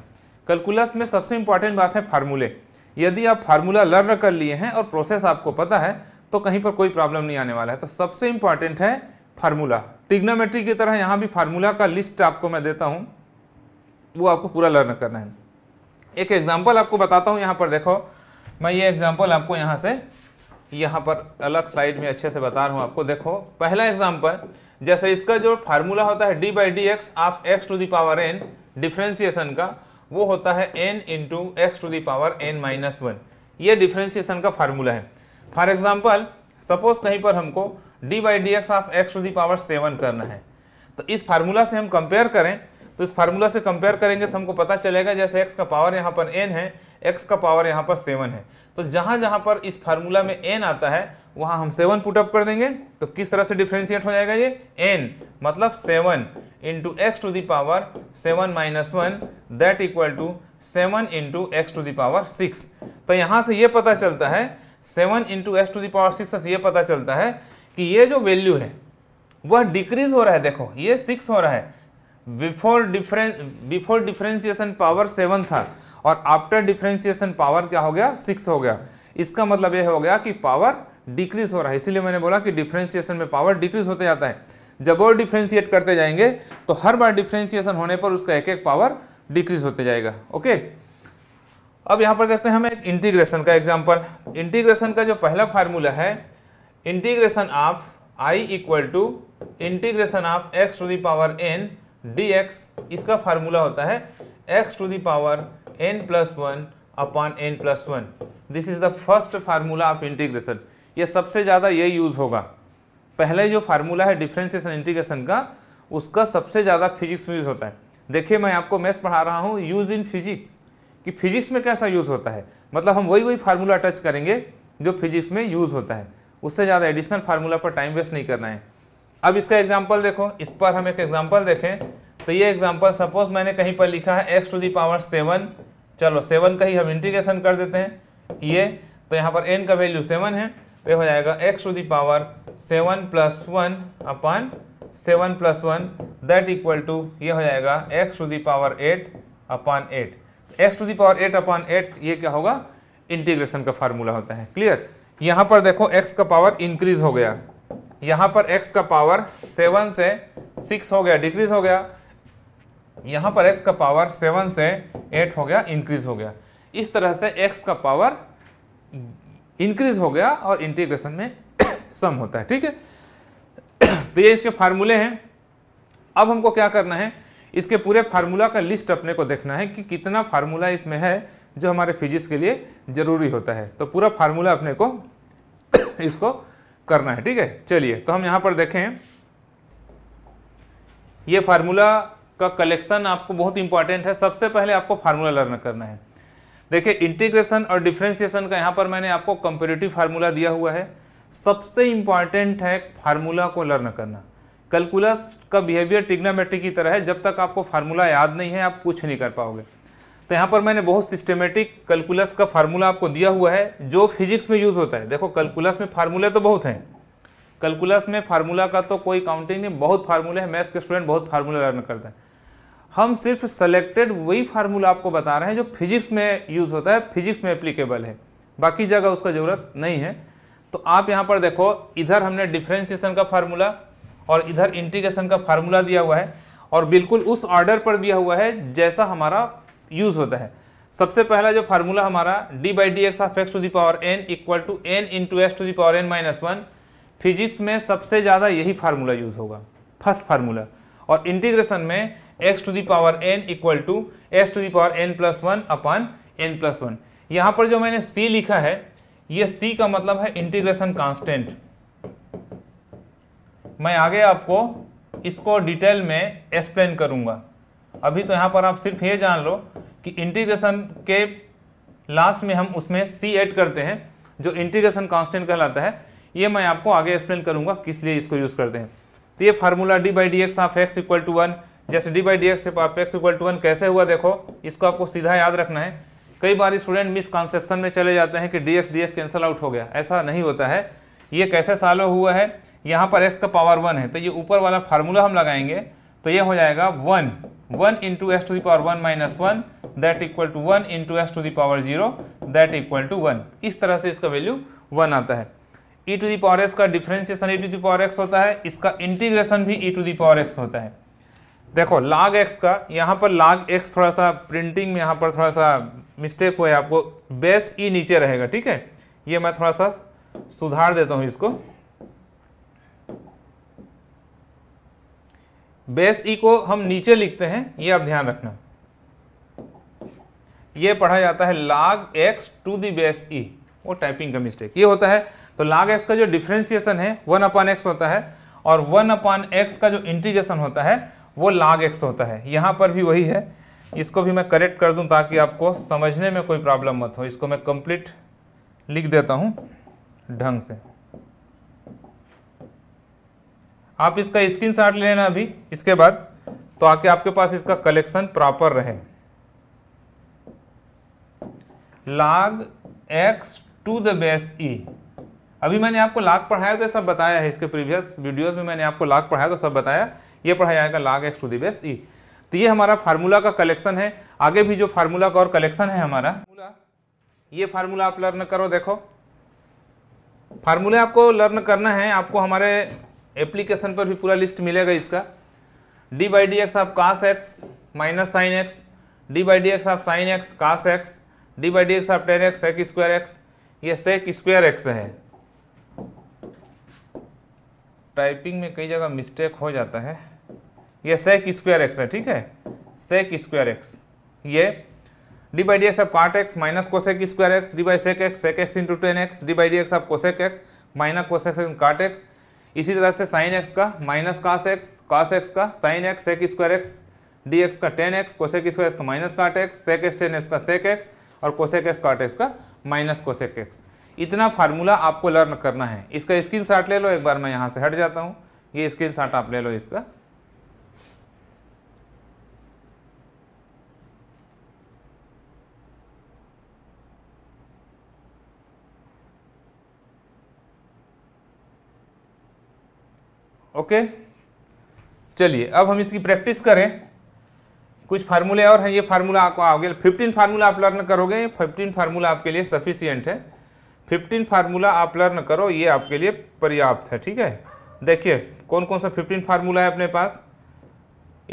कैलकुलस में सबसे इंपॉर्टेंट बात है फार्मूले यदि आप फार्मूला लर्न कर लिए हैं और प्रोसेस आपको पता है तो कहीं पर कोई प्रॉब्लम नहीं आने वाला है तो सबसे इंपॉर्टेंट है फार्मूला टिग्नोमेट्री की तरह यहाँ भी फार्मूला का लिस्ट आपको मैं देता हूँ वो आपको पूरा लर्न करना है एक एग्जाम्पल आपको बताता हूँ यहाँ पर देखो मैं ये एग्जाम्पल आपको यहाँ से यहाँ पर अलग स्लाइड में अच्छे से बता रहा हूँ आपको देखो पहला एग्जाम्पल जैसे इसका जो फार्मूला होता है D by D x of x to the power N differentiation का वो होता है N into X to the power N minus one ये डिफ्रेंसिएशन का फार्मूला है फॉर एग्जाम्पल सपोज कहीं पर हमको D by D x of x to the power seven करना है तो इस फार्मूला से हम कंपेयर करें तो इस फार्मूला से कंपेयर करेंगे तो हमको पता चलेगा जैसे एक्स का पावर यहाँ पर एन है एक्स का पावर यहाँ पर सेवन है तो जहाँ जहाँ पर इस फार्मूला में एन आता है वहाँ हम सेवन पुटअप कर देंगे तो किस तरह से डिफ्रेंशिएट हो जाएगा ये एन मतलब seven into X to the power seven minus one that equal to seven into X to the power six तो यहाँ से ये पता चलता है seven into X to the power six से ये पता चलता है कि ये जो वैल्यू है वह डिक्रीज हो रहा है देखो ये सिक्स हो रहा है before difference before differentiation power seven था और आफ्टर डिफरेंशिएशन पावर क्या हो गया सिक्स हो गया इसका मतलब यह हो गया कि पावर डिक्रीज हो रहा है इसीलिए मैंने बोला कि डिफरेंशिएशन में पावर डिक्रीज होते जाता है जब और डिफ्रेंशिएट करते जाएंगे तो हर बार डिफ्रेंसिएशन होने पर उसका एक एक पावर डिक्रीज होते जाएगा ओके अब यहाँ पर देखते हैं हम एक इंटीग्रेशन का एग्जाम्पल इंटीग्रेशन का जो पहला फार्मूला है integration of I equal to integration of x to the power N X इसका फार्मूला होता है x to the power N plus one upon N plus one this is the first formula of integration ये सबसे ज़्यादा ये use होगा पहले जो फार्मूला है डिफ्रेंसिएशन इंटीग्रेशन का उसका सबसे ज़्यादा फिजिक्स में यूज़ होता है देखिए मैं आपको मैथ्स पढ़ा रहा हूँ यूज़ इन फिजिक्स कि फिजिक्स में कैसा यूज़ होता है मतलब हम वही वही फार्मूला टच करेंगे जो फिजिक्स में यूज़ होता है उससे ज़्यादा एडिशनल फार्मूला पर टाइम वेस्ट नहीं करना है अब इसका एग्जाम्पल देखो इस पर हम एक एग्जाम्पल देखें तो ये एग्जाम्पल सपोज मैंने कहीं पर लिखा है x to the power seven चलो सेवन का ही हम इंटीग्रेशन कर देते हैं ये तो यहाँ पर एन का वैल्यू सेवन है तो हो जाएगा x to the power seven plus one upon seven plus one that equal to ये हो जाएगा x to the power eight upon eight x to the power eight upon eight ये क्या होगा इंटीग्रेशन का फार्मूला होता है क्लियर यहाँ पर देखो एक्स का पावर इंक्रीज हो गया यहाँ पर x का पावर सेवन से सिक्स हो गया डिक्रीज हो गया यहाँ पर x का पावर सेवन से एट हो गया इंक्रीज हो गया इस तरह से x का पावर इंक्रीज हो गया और इंटीग्रेशन में सम होता है ठीक है तो ये इसके फार्मूले हैं अब हमको क्या करना है इसके पूरे फार्मूला का लिस्ट अपने को देखना है कि कितना फार्मूला इसमें है जो हमारे फिजिक्स के लिए ज़रूरी होता है तो पूरा फार्मूला अपने को इसको करना है ठीक है चलिए तो हम यहां पर देखें ये फार्मूला का कलेक्शन आपको बहुत इंपॉर्टेंट है सबसे पहले आपको फार्मूला लर्न करना है देखिए इंटीग्रेशन और डिफ्रेंसिएशन का यहां पर मैंने आपको कंपेरेटिव फार्मूला दिया हुआ है सबसे इंपॉर्टेंट है फार्मूला को लर्न करना कैलकुलस का बिहेवियर टिग्नामेट्री की तरह है जब तक आपको फार्मूला याद नहीं है आप कुछ नहीं कर पाओगे तो यहाँ पर मैंने बहुत सिस्टमेटिक कैलकुलस का फार्मूला आपको दिया हुआ है जो फिजिक्स में यूज़ होता है देखो कैलकुलस में फार्मूले तो बहुत हैं कैलकुलस में फार्मूला का तो कोई काउंटिंग नहीं बहुत फार्मूले हैं मैथ्स के स्टूडेंट बहुत फार्मूला लर्न करता है हम सिर्फ सेलेक्टेड वही फार्मूला आपको बता रहे हैं जो फिजिक्स में यूज़ होता है फिजिक्स में एप्लीकेबल है बाकी जगह उसका ज़रूरत नहीं है तो आप यहाँ पर देखो इधर हमने डिफ्रेंसिएशन का फार्मूला और इधर इंटीग्रेशन का फार्मूला दिया हुआ है और बिल्कुल उस ऑर्डर पर दिया हुआ है जैसा हमारा यूज होता है सबसे पहला जो फार्मूला हमारा d by D x of x to the power n equal to n in to x to the power N minus one physics में सबसे ज़्यादा यही फार्मूला यूज होगा फर्स्ट फार्मूला और इंटीग्रेशन में x to the power n equal to x to the power n plus one upon N plus one यहाँ पर जो मैंने सी लिखा है ये सी का मतलब है इंटीग्रेशन कांस्टेंट मैं आगे आपको इसको डिटेल में एक्सप्लेन करूँगा अभी तो यहाँ पर आप सिर्फ ये जान लो कि इंटीग्रेशन के लास्ट में हम उसमें सी ऐड करते हैं जो इंटीग्रेशन कांस्टेंट कहलाता है ये मैं आपको आगे एक्सप्लेन करूँगा किस लिए इसको यूज़ करते हैं तो ये formula d by D x of x equal to one जैसे d by D x of x equal to one कैसे हुआ देखो इसको आपको सीधा याद रखना है कई बार स्टूडेंट मिसकॉन्सेप्शन में चले जाते हैं कि d x d x cancel out हो गया ऐसा नहीं होता है ये कैसे सालो हुआ है यहाँ पर एक्स का पावर वन है तो ये ऊपर वाला फार्मूला हम लगाएंगे तो ये हो जाएगा one one into s to the power one minus one that equal to one into s to the power zero that equal to one इस तरह से इसका वैल्यू वन आता है ई टू दावर एक्स का differentiation e to the power x होता है इसका इंटीग्रेशन भी ई टू दावर एक्स होता है देखो लाग एक्स का यहाँ पर लाग एक्स थोड़ा सा प्रिंटिंग में यहाँ पर थोड़ा सा मिस्टेक हुआ है आपको बेस ई e नीचे रहेगा ठीक है ये मैं थोड़ा सा सुधार देता हूँ इसको बेस ई e को हम नीचे लिखते हैं ये आप ध्यान रखना ये पढ़ा जाता है log x to the base e वो टाइपिंग का मिस्टेक ये होता है तो लाग एक्स का जो डिफ्रेंसिएशन है वन अपान एक्स होता है और वन अपान एक्स का जो इंटीग्रेशन होता है वो लाग एक्स होता है यहाँ पर भी वही है इसको भी मैं करेक्ट कर दूँ ताकि आपको समझने में कोई प्रॉब्लम मत हो इसको मैं कंप्लीट लिख देता हूँ ढंग से आप इसका स्क्रीन शॉट ले लेना अभी इसके बाद तो आके आपके पास इसका कलेक्शन प्रॉपर रहे log x to the base e अभी मैंने आपको लाग पढ़ाया तो सब बताया है इसके प्रीवियस वीडियोस में मैंने आपको लाग पढ़ाया तो सब बताया ये पढ़ाया जाएगा log x to the base ई तो ये हमारा फार्मूला का कलेक्शन है आगे भी जो फार्मूला का और कलेक्शन है हमारा ये फार्मूला आप लर्न करो देखो फार्मूले आपको लर्न करना है आपको हमारे एप्लीकेशन पर भी पूरा लिस्ट मिलेगा इसका D by D x of cos x minus sine x d by D x आप sine x cos x d by D x of tan x sec square x ये सेक स्क्वायर एक्स है typing में कई जगह mistake हो जाता है ये सेक स्क्वायर एक्स है ठीक है सेक स्क्वायर एक्स ये d by D x of cot x minus cosec square x d by sec x sec x into tan x d by D x of cosec x minus cosec cot x इसी तरह से sine x का minus cos x cos x का sine x sec square x d x का tan x cosec square x का minus cot x sec x ten x का sec x और cosec x cot x का minus cosec x इतना formula आपको learn करना है इसका स्क्रीन ले लो एक बार मैं यहाँ से हट जाता हूँ ये स्क्रीन आप ले लो इसका ओके चलिए अब हम इसकी प्रैक्टिस करें कुछ फार्मूले और हैं ये फार्मूला आपको आ गया फिफ्टीन फार्मूला आप लर्न करोगे फिफ्टीन फार्मूला आपके लिए सफिशियंट है फिफ्टीन फार्मूला आप लर्न करो ये आपके लिए पर्याप्त है ठीक है देखिए कौन कौन सा फिफ्टीन फार्मूला है अपने पास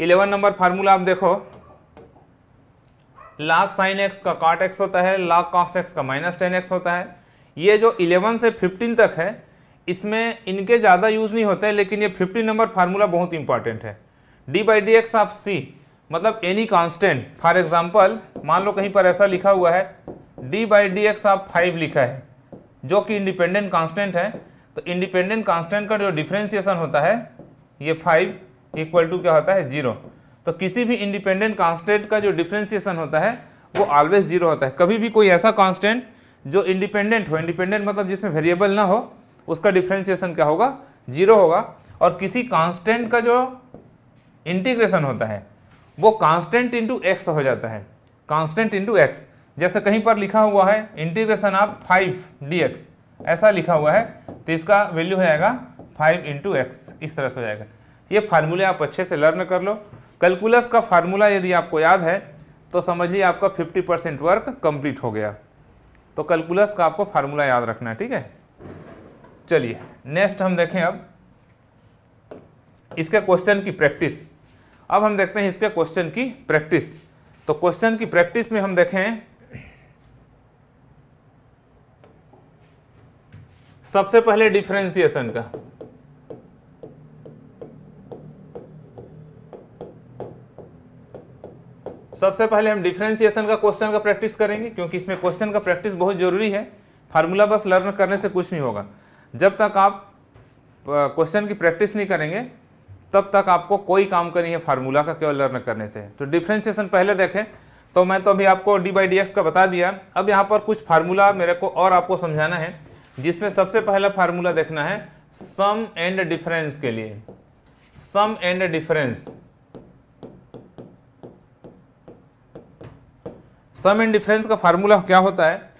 इलेवन नंबर फार्मूला आप देखो लाख साइन एक्स का काट एक्स होता है लाख कॉस एक्स का माइनस टेन एक्स होता है ये जो इलेवन से फिफ्टीन तक है इसमें इनके ज़्यादा यूज़ नहीं होते हैं लेकिन ये फिफ्टी नंबर फार्मूला बहुत इंपॉर्टेंट है D by D x of c मतलब एनी कांस्टेंट फॉर एग्जांपल मान लो कहीं पर ऐसा लिखा हुआ है D by D x of five लिखा है जो कि इंडिपेंडेंट कांस्टेंट है तो इंडिपेंडेंट कांस्टेंट का जो डिफ्रेंसिएशन होता है ये फाइव इक्वल टू क्या होता है जीरो तो किसी भी इंडिपेंडेंट कांस्टेंट का जो डिफ्रेंसिएशन होता है वो ऑलवेज जीरो होता है कभी भी कोई ऐसा कांस्टेंट जो इंडिपेंडेंट हो इंडिपेंडेंट मतलब जिसमें वेरिएबल ना हो उसका डिफ्रेंसिएशन क्या होगा जीरो होगा और किसी कांस्टेंट का जो इंटीग्रेशन होता है वो कांस्टेंट इंटू एक्स हो जाता है कांस्टेंट इंटू एक्स जैसे कहीं पर लिखा हुआ है integration of five d x ऐसा लिखा हुआ है तो इसका वैल्यू हो जाएगा फाइव इंटू एक्स इस तरह से हो जाएगा ये फार्मूले आप अच्छे से लर्न कर लो कैलकुलस का फार्मूला यदि आपको याद है तो समझिए आपका फिफ्टी परसेंट वर्क कंप्लीट हो गया तो कैलकुलस का आपको फार्मूला याद रखना है ठीक है चलिए नेक्स्ट हम देखें अब इसके क्वेश्चन की प्रैक्टिस अब हम देखते हैं इसके क्वेश्चन की प्रैक्टिस तो क्वेश्चन की प्रैक्टिस में हम देखें सबसे पहले डिफ्रेंसिएशन का सबसे पहले हम डिफ्रेंसिएशन का क्वेश्चन का प्रैक्टिस करेंगे क्योंकि इसमें क्वेश्चन का प्रैक्टिस बहुत जरूरी है फार्मूला बस लर्न करने से कुछ नहीं होगा जब तक आप क्वेश्चन की प्रैक्टिस नहीं करेंगे तब तक आपको कोई काम का नहीं है फार्मूला का केवल लर्न करने से तो डिफ्रेंसिएशन पहले देखें तो मैं तो अभी आपको डी बाई डी एक्स का बता दिया अब यहाँ पर कुछ फार्मूला मेरे को और आपको समझाना है जिसमें सबसे पहला फार्मूला देखना है सम एंड डिफरेंस के लिए sum and difference sum and difference का फार्मूला क्या होता है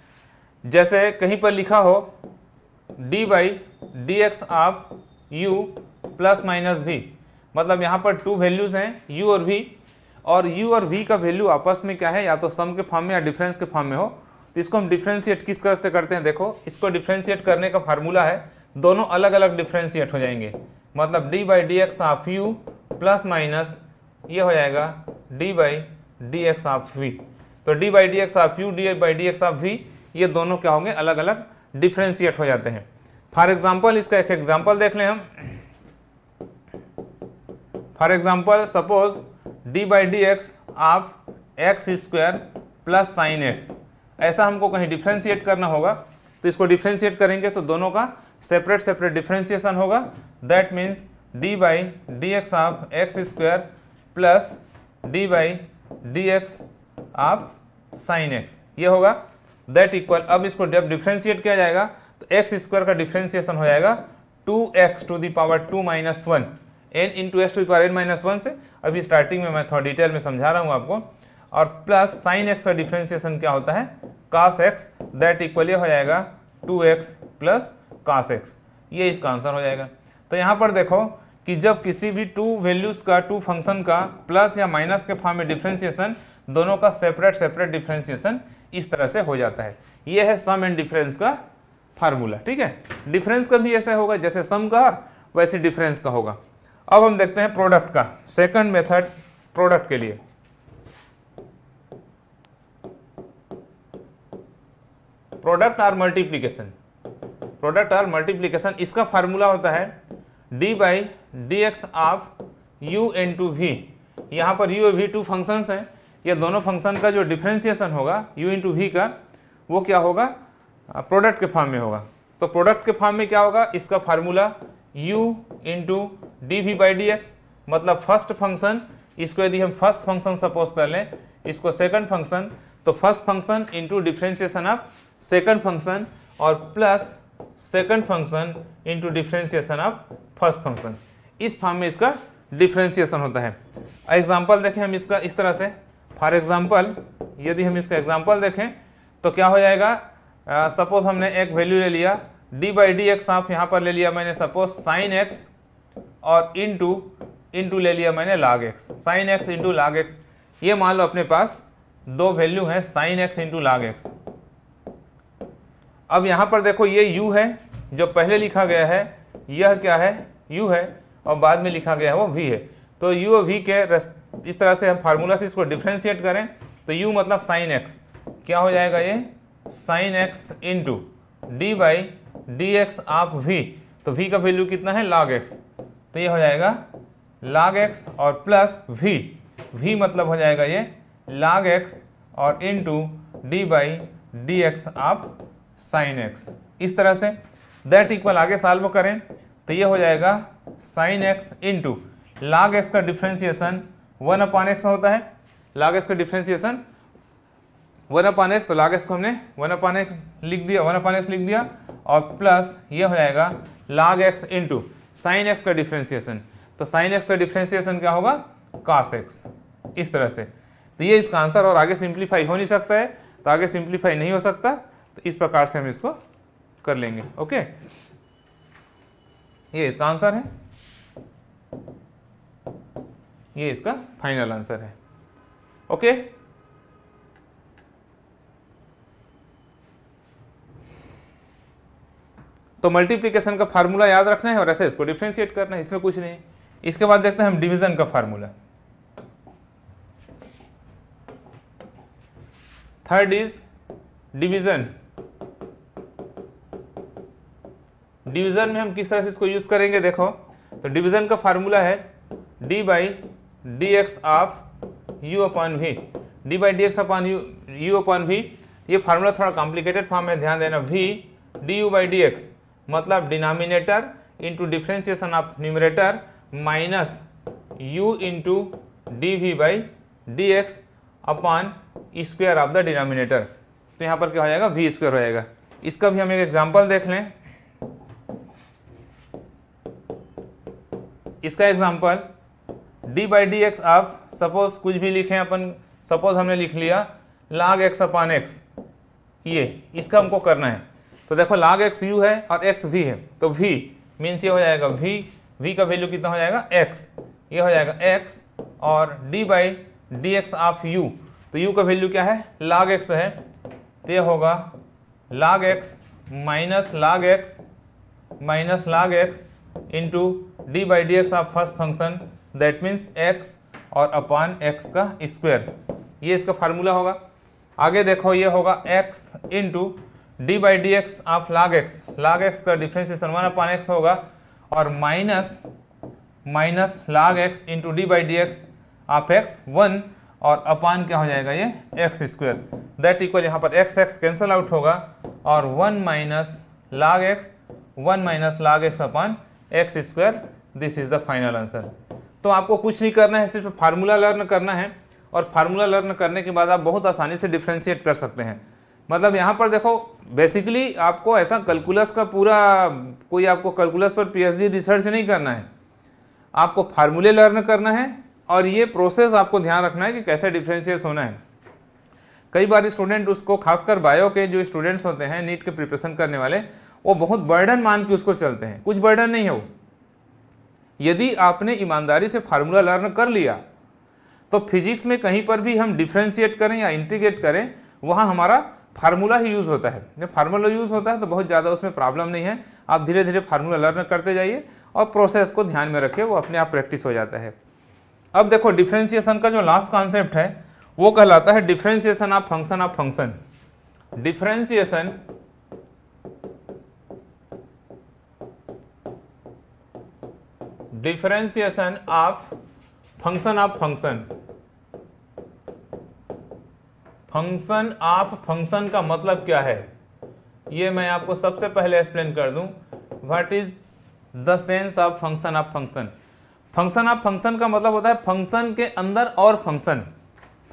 जैसे कहीं पर लिखा हो d by D x of u plus minus भी मतलब यहाँ पर टू वैल्यूज़ हैं यू और वी और यू और वी का वैल्यू आपस में क्या है या तो सम के फॉर्म में या डिफरेंस के फॉर्म में हो तो इसको हम डिफ्रेंशिएट किस तरह से करते हैं देखो इसको डिफ्रेंशिएट करने का फार्मूला है दोनों अलग अलग डिफ्रेंशिएट हो जाएंगे मतलब d by D x of u plus minus ये हो जाएगा d by D x of v तो d by D x of u d by D x of v ये दोनों क्या होंगे अलग अलग डिफ्रेंशिएट हो जाते हैं फॉर एग्जाम्पल इसका एक एग्जाम्पल देख लें हम for example suppose d by D x of x square plus sine x ऐसा हमको कहीं डिफ्रेंशिएट करना होगा तो इसको डिफ्रेंशिएट करेंगे तो दोनों का सेपरेट सेपरेट डिफ्रेंशिएशन होगा that means d by D x of x square plus D by D x of sine x ये होगा दैट इक्वल अब इसको जब डिफ्रेंशिएट किया जाएगा तो एक्स स्क्वायर का डिफ्रेंशिएशन हो जाएगा two x to the power two minus one n in to x to the power N minus one से अभी स्टार्टिंग में मैं थोड़ा डिटेल में समझा रहा हूँ आपको और प्लस साइन एक्स का डिफ्रेंशिएशन क्या होता है कास एक्स दैट इक्वल ये हो जाएगा two x plus cos x ये इसका आंसर हो जाएगा तो यहाँ पर देखो कि जब किसी भी टू वैल्यूज़ का टू फंक्शन का प्लस या माइनस के फॉर्म में डिफ्रेंशिएशन दोनों का सेपरेट सेपरेट डिफ्रेंशिएशन इस तरह से हो जाता है यह है सम एंड डिफरेंस का फार्मूला ठीक है डिफरेंस का भी ऐसा होगा जैसे सम का वैसे डिफरेंस का होगा अब हम देखते हैं प्रोडक्ट का सेकंड मेथड प्रोडक्ट के लिए product or multiplication product or multiplication इसका फार्मूला होता है D by D x of u into v यहां पर u a v two function हैं ये दोनों फंक्शन का जो डिफ्रेंसिएशन होगा u इंटू वी का वो क्या होगा प्रोडक्ट के फॉर्म में होगा तो प्रोडक्ट के फॉर्म में क्या होगा इसका formula u into d v by D x मतलब फर्स्ट फंक्शन इसको यदि हम फर्स्ट फंक्शन सपोज कर लें इसको सेकंड फंक्शन तो first function into differentiation of second function और plus second function into differentiation of first function इस फॉर्म में इसका डिफ्रेंसिएशन होता है एग्जाम्पल देखें हम इसका इस तरह से फॉर एग्जाम्पल यदि हम इसका एग्जाम्पल देखें तो क्या हो जाएगा सपोज uh, हमने एक वैल्यू ले लिया डी बाई डी एक्स आप यहाँ पर ले लिया मैंने सपोज साइन एक्स और इन टू इंटू ले लिया मैंने log x sine x into log x ये मान लो अपने पास दो वैल्यू है sine x into log x अब यहाँ पर देखो ये यू है जो पहले लिखा गया है यह क्या है यू है और बाद में लिखा गया है वो वी है तो यू और वी के इस तरह से हम फार्मूला से इसको डिफ्रेंशिएट करें तो यू मतलब साइन एक्स क्या हो जाएगा ये sine x into d by D x of v तो वी का वैल्यू कितना है लाग एक्स तो ये हो जाएगा लाग एक्स और प्लस वी वी मतलब हो जाएगा ये लाग एक्स और into d by D x आप साइन एक्स इस तरह से दैट इक्वल आगे साल्व करें तो ये हो जाएगा sine x into log x का डिफ्रेंशिएशन वन अपान एक्स होता है लाग एक्स का डिफ्रेंसिएशन वन अपान एक्स तो लाग एक्स को हमने वन अपान एक्स लिख दिया वन अपान एक्स लिख दिया और प्लस ये हो जाएगा log x into sine x का डिफ्रेंसिएशन तो साइन एक्स का डिफ्रेंसिएशन क्या होगा कास एक्स इस तरह से तो ये इसका आंसर और आगे सिंप्लीफाई हो नहीं सकता है तो आगे सिंप्लीफाई नहीं हो सकता तो इस प्रकार से हम इसको कर लेंगे ओके ये इसका आंसर है ये इसका फाइनल आंसर है ओके तो मल्टीप्लीकेशन का फार्मूला याद रखना है और ऐसे इसको डिफ्रेंशिएट करना है इसमें कुछ नहीं इसके बाद देखते हैं हम डिवीजन का formula third is division division में हम किस तरह से इसको यूज करेंगे देखो तो डिवीजन का फार्मूला है D by D x of u upon v d by D x upon u u upon v ये फार्मूला थोड़ा कॉम्प्लिकेटेड फॉर्म है ध्यान देना v d u by D x मतलब denominator into differentiation of numerator minus u into d v by D x upon square of the denominator तो यहाँ पर क्या हो जाएगा वी स्क्वेयर हो जाएगा इसका भी हम एक एग्जाम्पल देख लें इसका example d by D x of suppose कुछ भी लिखें अपन सपोज हमने लिख लिया लाग एक्स अपान एक्स ये इसका हमको करना है तो देखो लाग एक्स यू है और एक्स वी है तो वी मीन्स ये हो जाएगा वी वी का वैल्यू कितना हो जाएगा एक्स ये हो जाएगा एक्स और d by D x of u तो यू का वैल्यू क्या है लाग एक्स है तो यह होगा log x minus log x minus log x into d by D x of first function that means x और अपान एक्स का स्क्वायर ये इसका फार्मूला होगा आगे देखो ये होगा x into d by D x of log x log x का डिफ्रेंसिएशन वन अपान एक्स होगा और minus minus log x into d by D x of x one और अपान क्या हो जाएगा ये एक्स स्क्वायर दैट इक्वल यहाँ पर एक्स एक्स कैंसिल आउट होगा और one minus log x one minus log x upon x square this is the final answer तो आपको कुछ नहीं करना है सिर्फ फार्मूला लर्न करना है और फार्मूला लर्न करने के बाद आप बहुत आसानी से डिफ्रेंशिएट कर सकते हैं मतलब यहाँ पर देखो बेसिकली आपको ऐसा कैलकुलस का पूरा कोई आपको कैलकुलस पर पीएचडी रिसर्च नहीं करना है आपको फार्मूले लर्न करना है और ये प्रोसेस आपको ध्यान रखना है कि कैसे डिफ्रेंशिएट होना है कई बार स्टूडेंट उसको खासकर बायो के जो स्टूडेंट्स होते हैं नीट के प्रिपरेशन करने वाले वो बहुत बर्डन मान के उसको चलते हैं कुछ बर्डन नहीं है वो यदि आपने ईमानदारी से फार्मूला लर्न कर लिया तो फिजिक्स में कहीं पर भी हम डिफ्रेंशिएट करें या इंटीग्रेट करें वहाँ हमारा फार्मूला ही यूज़ होता है जब फार्मूला यूज़ होता है तो बहुत ज़्यादा उसमें प्रॉब्लम नहीं है आप धीरे धीरे फार्मूला लर्न करते जाइए और प्रोसेस को ध्यान में रखिए वो अपने आप प्रैक्टिस हो जाता है अब देखो डिफ्रेंसिएशन का जो लास्ट कॉन्सेप्ट है वो कहलाता है differentiation of function of function differentiation differentiation of function of function function of function का मतलब क्या है ये मैं आपको सबसे पहले एक्सप्लेन कर दूं what is the sense of function of function function of function का मतलब होता है फंक्शन के अंदर और फंक्शन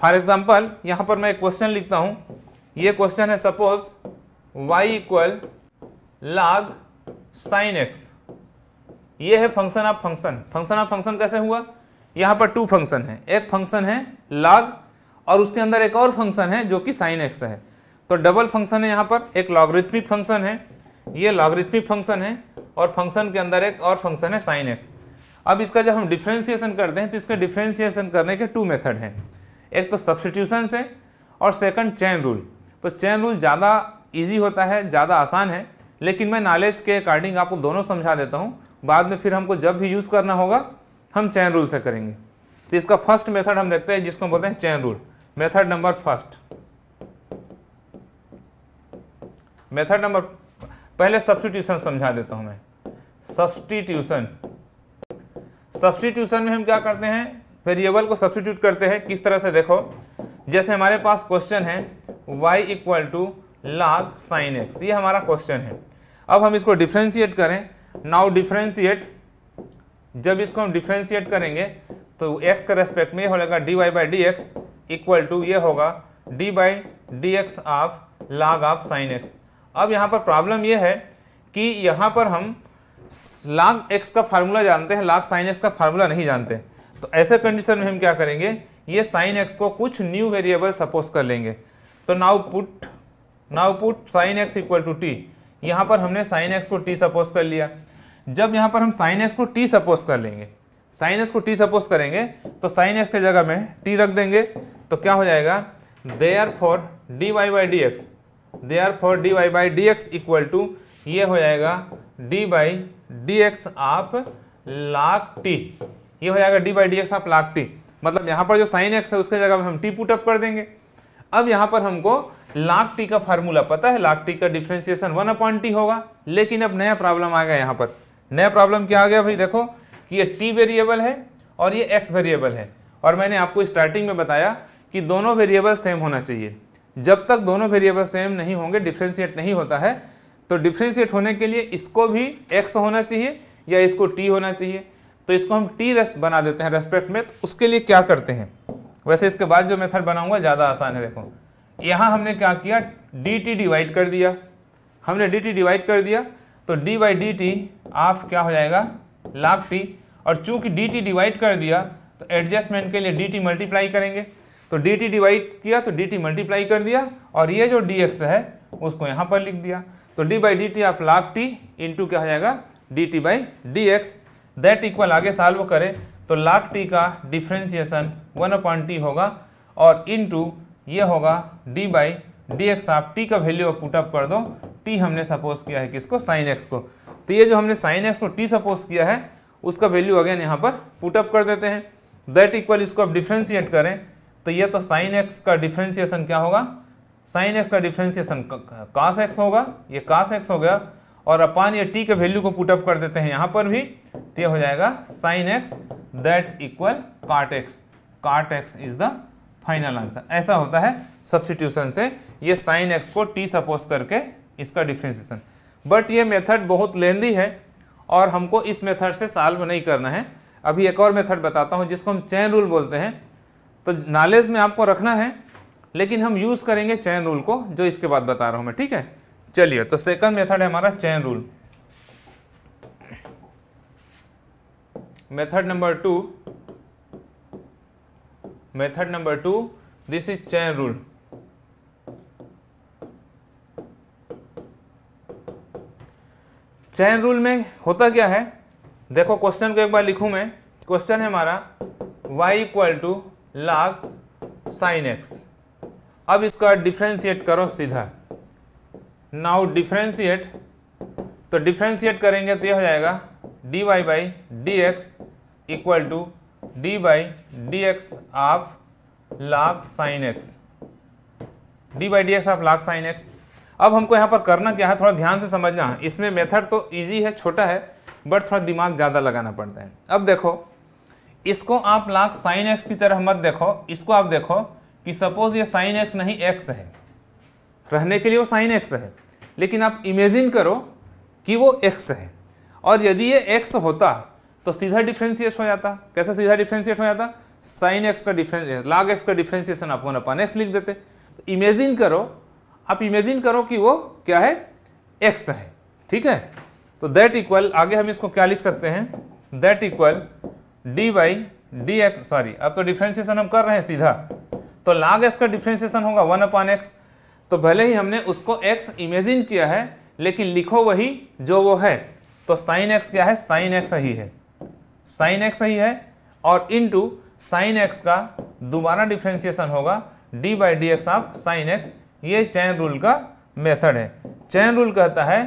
फॉर एग्जाम्पल यहां पर मैं एक क्वेश्चन लिखता हूं ये क्वेश्चन है suppose y equal log sine x ये है function of function function of function कैसे हुआ यहाँ पर टू फंक्शन है एक फंक्शन है लॉग और उसके अंदर एक और फंक्शन है जो कि साइन एक्स है तो डबल फंक्शन है यहाँ पर एक लॉगरिथमिक फंक्शन है ये लॉगरिथमिक फंक्शन है और फंक्शन के अंदर एक और फंक्शन है साइन एक्स अब इसका जब हम डिफ्रेंसिएशन करते हैं तो इसका डिफ्रेंसिएशन करने के टू मेथड हैं एक तो सब्सटीट्यूशन से और सेकंड चैन रूल तो चैन रूल ज़्यादा इजी होता है ज़्यादा आसान है लेकिन मैं नॉलेज के अकॉर्डिंग आपको दोनों समझा देता हूँ बाद में फिर हमको जब भी यूज़ करना होगा हम चैन रूल से करेंगे तो इसका फर्स्ट मेथड हम देखते हैं जिसको बोलते हैं chain rule method number first method number पहले सब्सटीट्यूशन समझा देता हूं मैं सब्सटीट्यूशन सब्सटीट्यूशन में हम क्या करते हैं वेरिएबल को सब्सटीट्यूट करते हैं किस तरह से देखो जैसे हमारे पास क्वेश्चन है y equal to log sine x ये हमारा क्वेश्चन है अब हम इसको डिफ्रेंशिएट करें नाउ डिफ्रेंशिएट जब इसको हम डिफ्रेंशिएट करेंगे तो x के रेस्पेक्ट में ये होगा d Y by D x equal to ये होगा d by D x of log of sine x अब यहाँ पर प्रॉब्लम ये है कि यहाँ पर हम लाग एक्स का फार्मूला जानते हैं लाग साइन एक्स का फार्मूला नहीं जानते तो ऐसे कंडीशन में हम क्या करेंगे ये साइन एक्स को कुछ न्यू वेरिएबल सपोज कर लेंगे तो now put now put sine x equal to t यहां पर हमने साइन एक्स को टी सपोज कर लिया जब यहां पर हम साइन एक्स को टी सपोज कर लेंगे साइन एक्स को टी सपोज करेंगे तो साइन एक्स के जगह में टी रख देंगे तो क्या हो जाएगा therefore d Y by D x therefore d Y by D x equal to ये हो जाएगा डी बाई डी एक्स आप लाख टी ये हो जाएगा डी बाई डी एक्स आप लाख टी मतलब यहाँ पर जो साइन एक्स है उसके जगह में हम टी पुटअप कर देंगे अब यहाँ पर हमको लाख टी का फार्मूला पता है लाख टी का डिफ्रेंसिएशन वन अपॉइंट टी होगा लेकिन अब नया प्रॉब्लम आ गया यहाँ पर नया प्रॉब्लम क्या आ गया भाई देखो कि ये टी वेरिएबल है और ये एक्स वेरिएबल है और मैंने आपको स्टार्टिंग में बताया कि दोनों वेरिएबल सेम होना चाहिए जब तक दोनों वेरिएबल सेम नहीं होंगे डिफ्रेंशिएट नहीं होता है तो डिफ्रेंशिएट होने के लिए इसको भी एक्स होना चाहिए या इसको टी होना चाहिए तो इसको हम टी रेस्ट बना देते हैं रेस्पेक्ट में तो उसके लिए क्या करते हैं वैसे इसके बाद जो मेथड बनाऊंगा ज़्यादा आसान है देखो यहाँ हमने क्या किया डी टी डिवाइड कर दिया हमने डी टी डिवाइड कर दिया तो d by d t of क्या हो जाएगा लाभ टी और चूंकि डी टी डिवाइड कर दिया तो एडजस्टमेंट के लिए डी टी मल्टीप्लाई करेंगे तो डी टी डिवाइड किया तो डी टी मल्टीप्लाई कर दिया और ये जो डी एक्स है उसको यहाँ पर लिख दिया तो d by d t of log t into क्या हो जाएगा d t by D x that equal आगे सॉल्व करें तो लाख टी का डिफ्रेंसिएशन वन अपॉइंट टी होगा और इंटू ये होगा डी बाई डी एक्स आप टी का वैल्यू आप पुटअप कर दो टी हमने सपोज किया है किसको साइन एक्स को तो ये जो हमने साइन एक्स को टी सपोज किया है उसका वैल्यू अगेन यहाँ पर पुटअप कर देते हैं दैट इक्वल इसको आप डिफ्रेंशिएट करें तो ये तो साइन एक्स का डिफ्रेंशिएशन क्या होगा साइन एक्स का डिफ्रेंशिएशन कास एक्स होगा ये कास एक्स हो गया और अपान ये टी के वैल्यू को पुटअप कर देते हैं यहाँ पर भी तो ये हो जाएगा sine x that equal cot x cot x is the final answer ऐसा होता है सब्सिट्यूशन से ये साइन एक्स को टी सपोज करके इसका डिफ्रेंसिएशन बट ये मेथड बहुत लेंदी है और हमको इस मेथड से साल्व नहीं करना है अभी एक और मेथड बताता हूँ जिसको हम चैन रूल बोलते हैं तो नॉलेज में आपको रखना है लेकिन हम यूज़ करेंगे चैन रूल को जो इसके बाद बता रहा हूँ मैं ठीक है चलिए तो सेकंड मेथड है हमारा chain rule method number two method number two this is chain rule chain rule में होता क्या है देखो क्वेश्चन को एक बार लिखूं मैं क्वेश्चन है हमारा y equal to log sine x अब इसका डिफ्रेंशिएट करो सीधा नाउ डिफ्रेंशिएट तो डिफ्रेंशिएट करेंगे तो यह हो जाएगा dy y by D x equal to d by D x of log sine x d by D x of log sine x अब हमको यहाँ पर करना क्या है थोड़ा ध्यान से समझना है इसमें मेथड तो इजी है छोटा है बट थोड़ा दिमाग ज़्यादा लगाना पड़ता है अब देखो इसको आप लाख साइन एक्स की तरह मत देखो इसको आप देखो कि सपोज ये साइन एक्स नहीं एक्स है रहने के लिए वो साइन एक्स है लेकिन आप इमेजिन करो कि वो एक्स है और यदि ये एक्स होता तो सीधा डिफ्रेंशिएट हो जाता कैसे सीधा डिफ्रेंशिएट हो जाता साइन एक्स का डिफ्रेंशिएशन लाग एक्स का डिफ्रेंशिएशन आप वन अपन एक्स लिख देते तो इमेजिन करो आप इमेजिन करो कि वो क्या है एक्स है ठीक है तो दैट इक्वल आगे हम इसको क्या लिख सकते हैं that equal d y d x sorry अब तो डिफ्रेंशिएशन हम कर रहे हैं सीधा तो लाग एक्स का डिफ्रेंशिएशन होगा वन अपॉन एक्स तो भले ही हमने उसको एक्स इमेजिन किया है लेकिन लिखो वही जो वो है तो साइन एक्स क्या है साइन एक्स ही है साइन एक्स ही है और इन टू साइन एक्स का दोबारा डिफ्रेंसिएशन होगा d by D x of sine x ये चैन रूल का मेथड है चैन रूल कहता है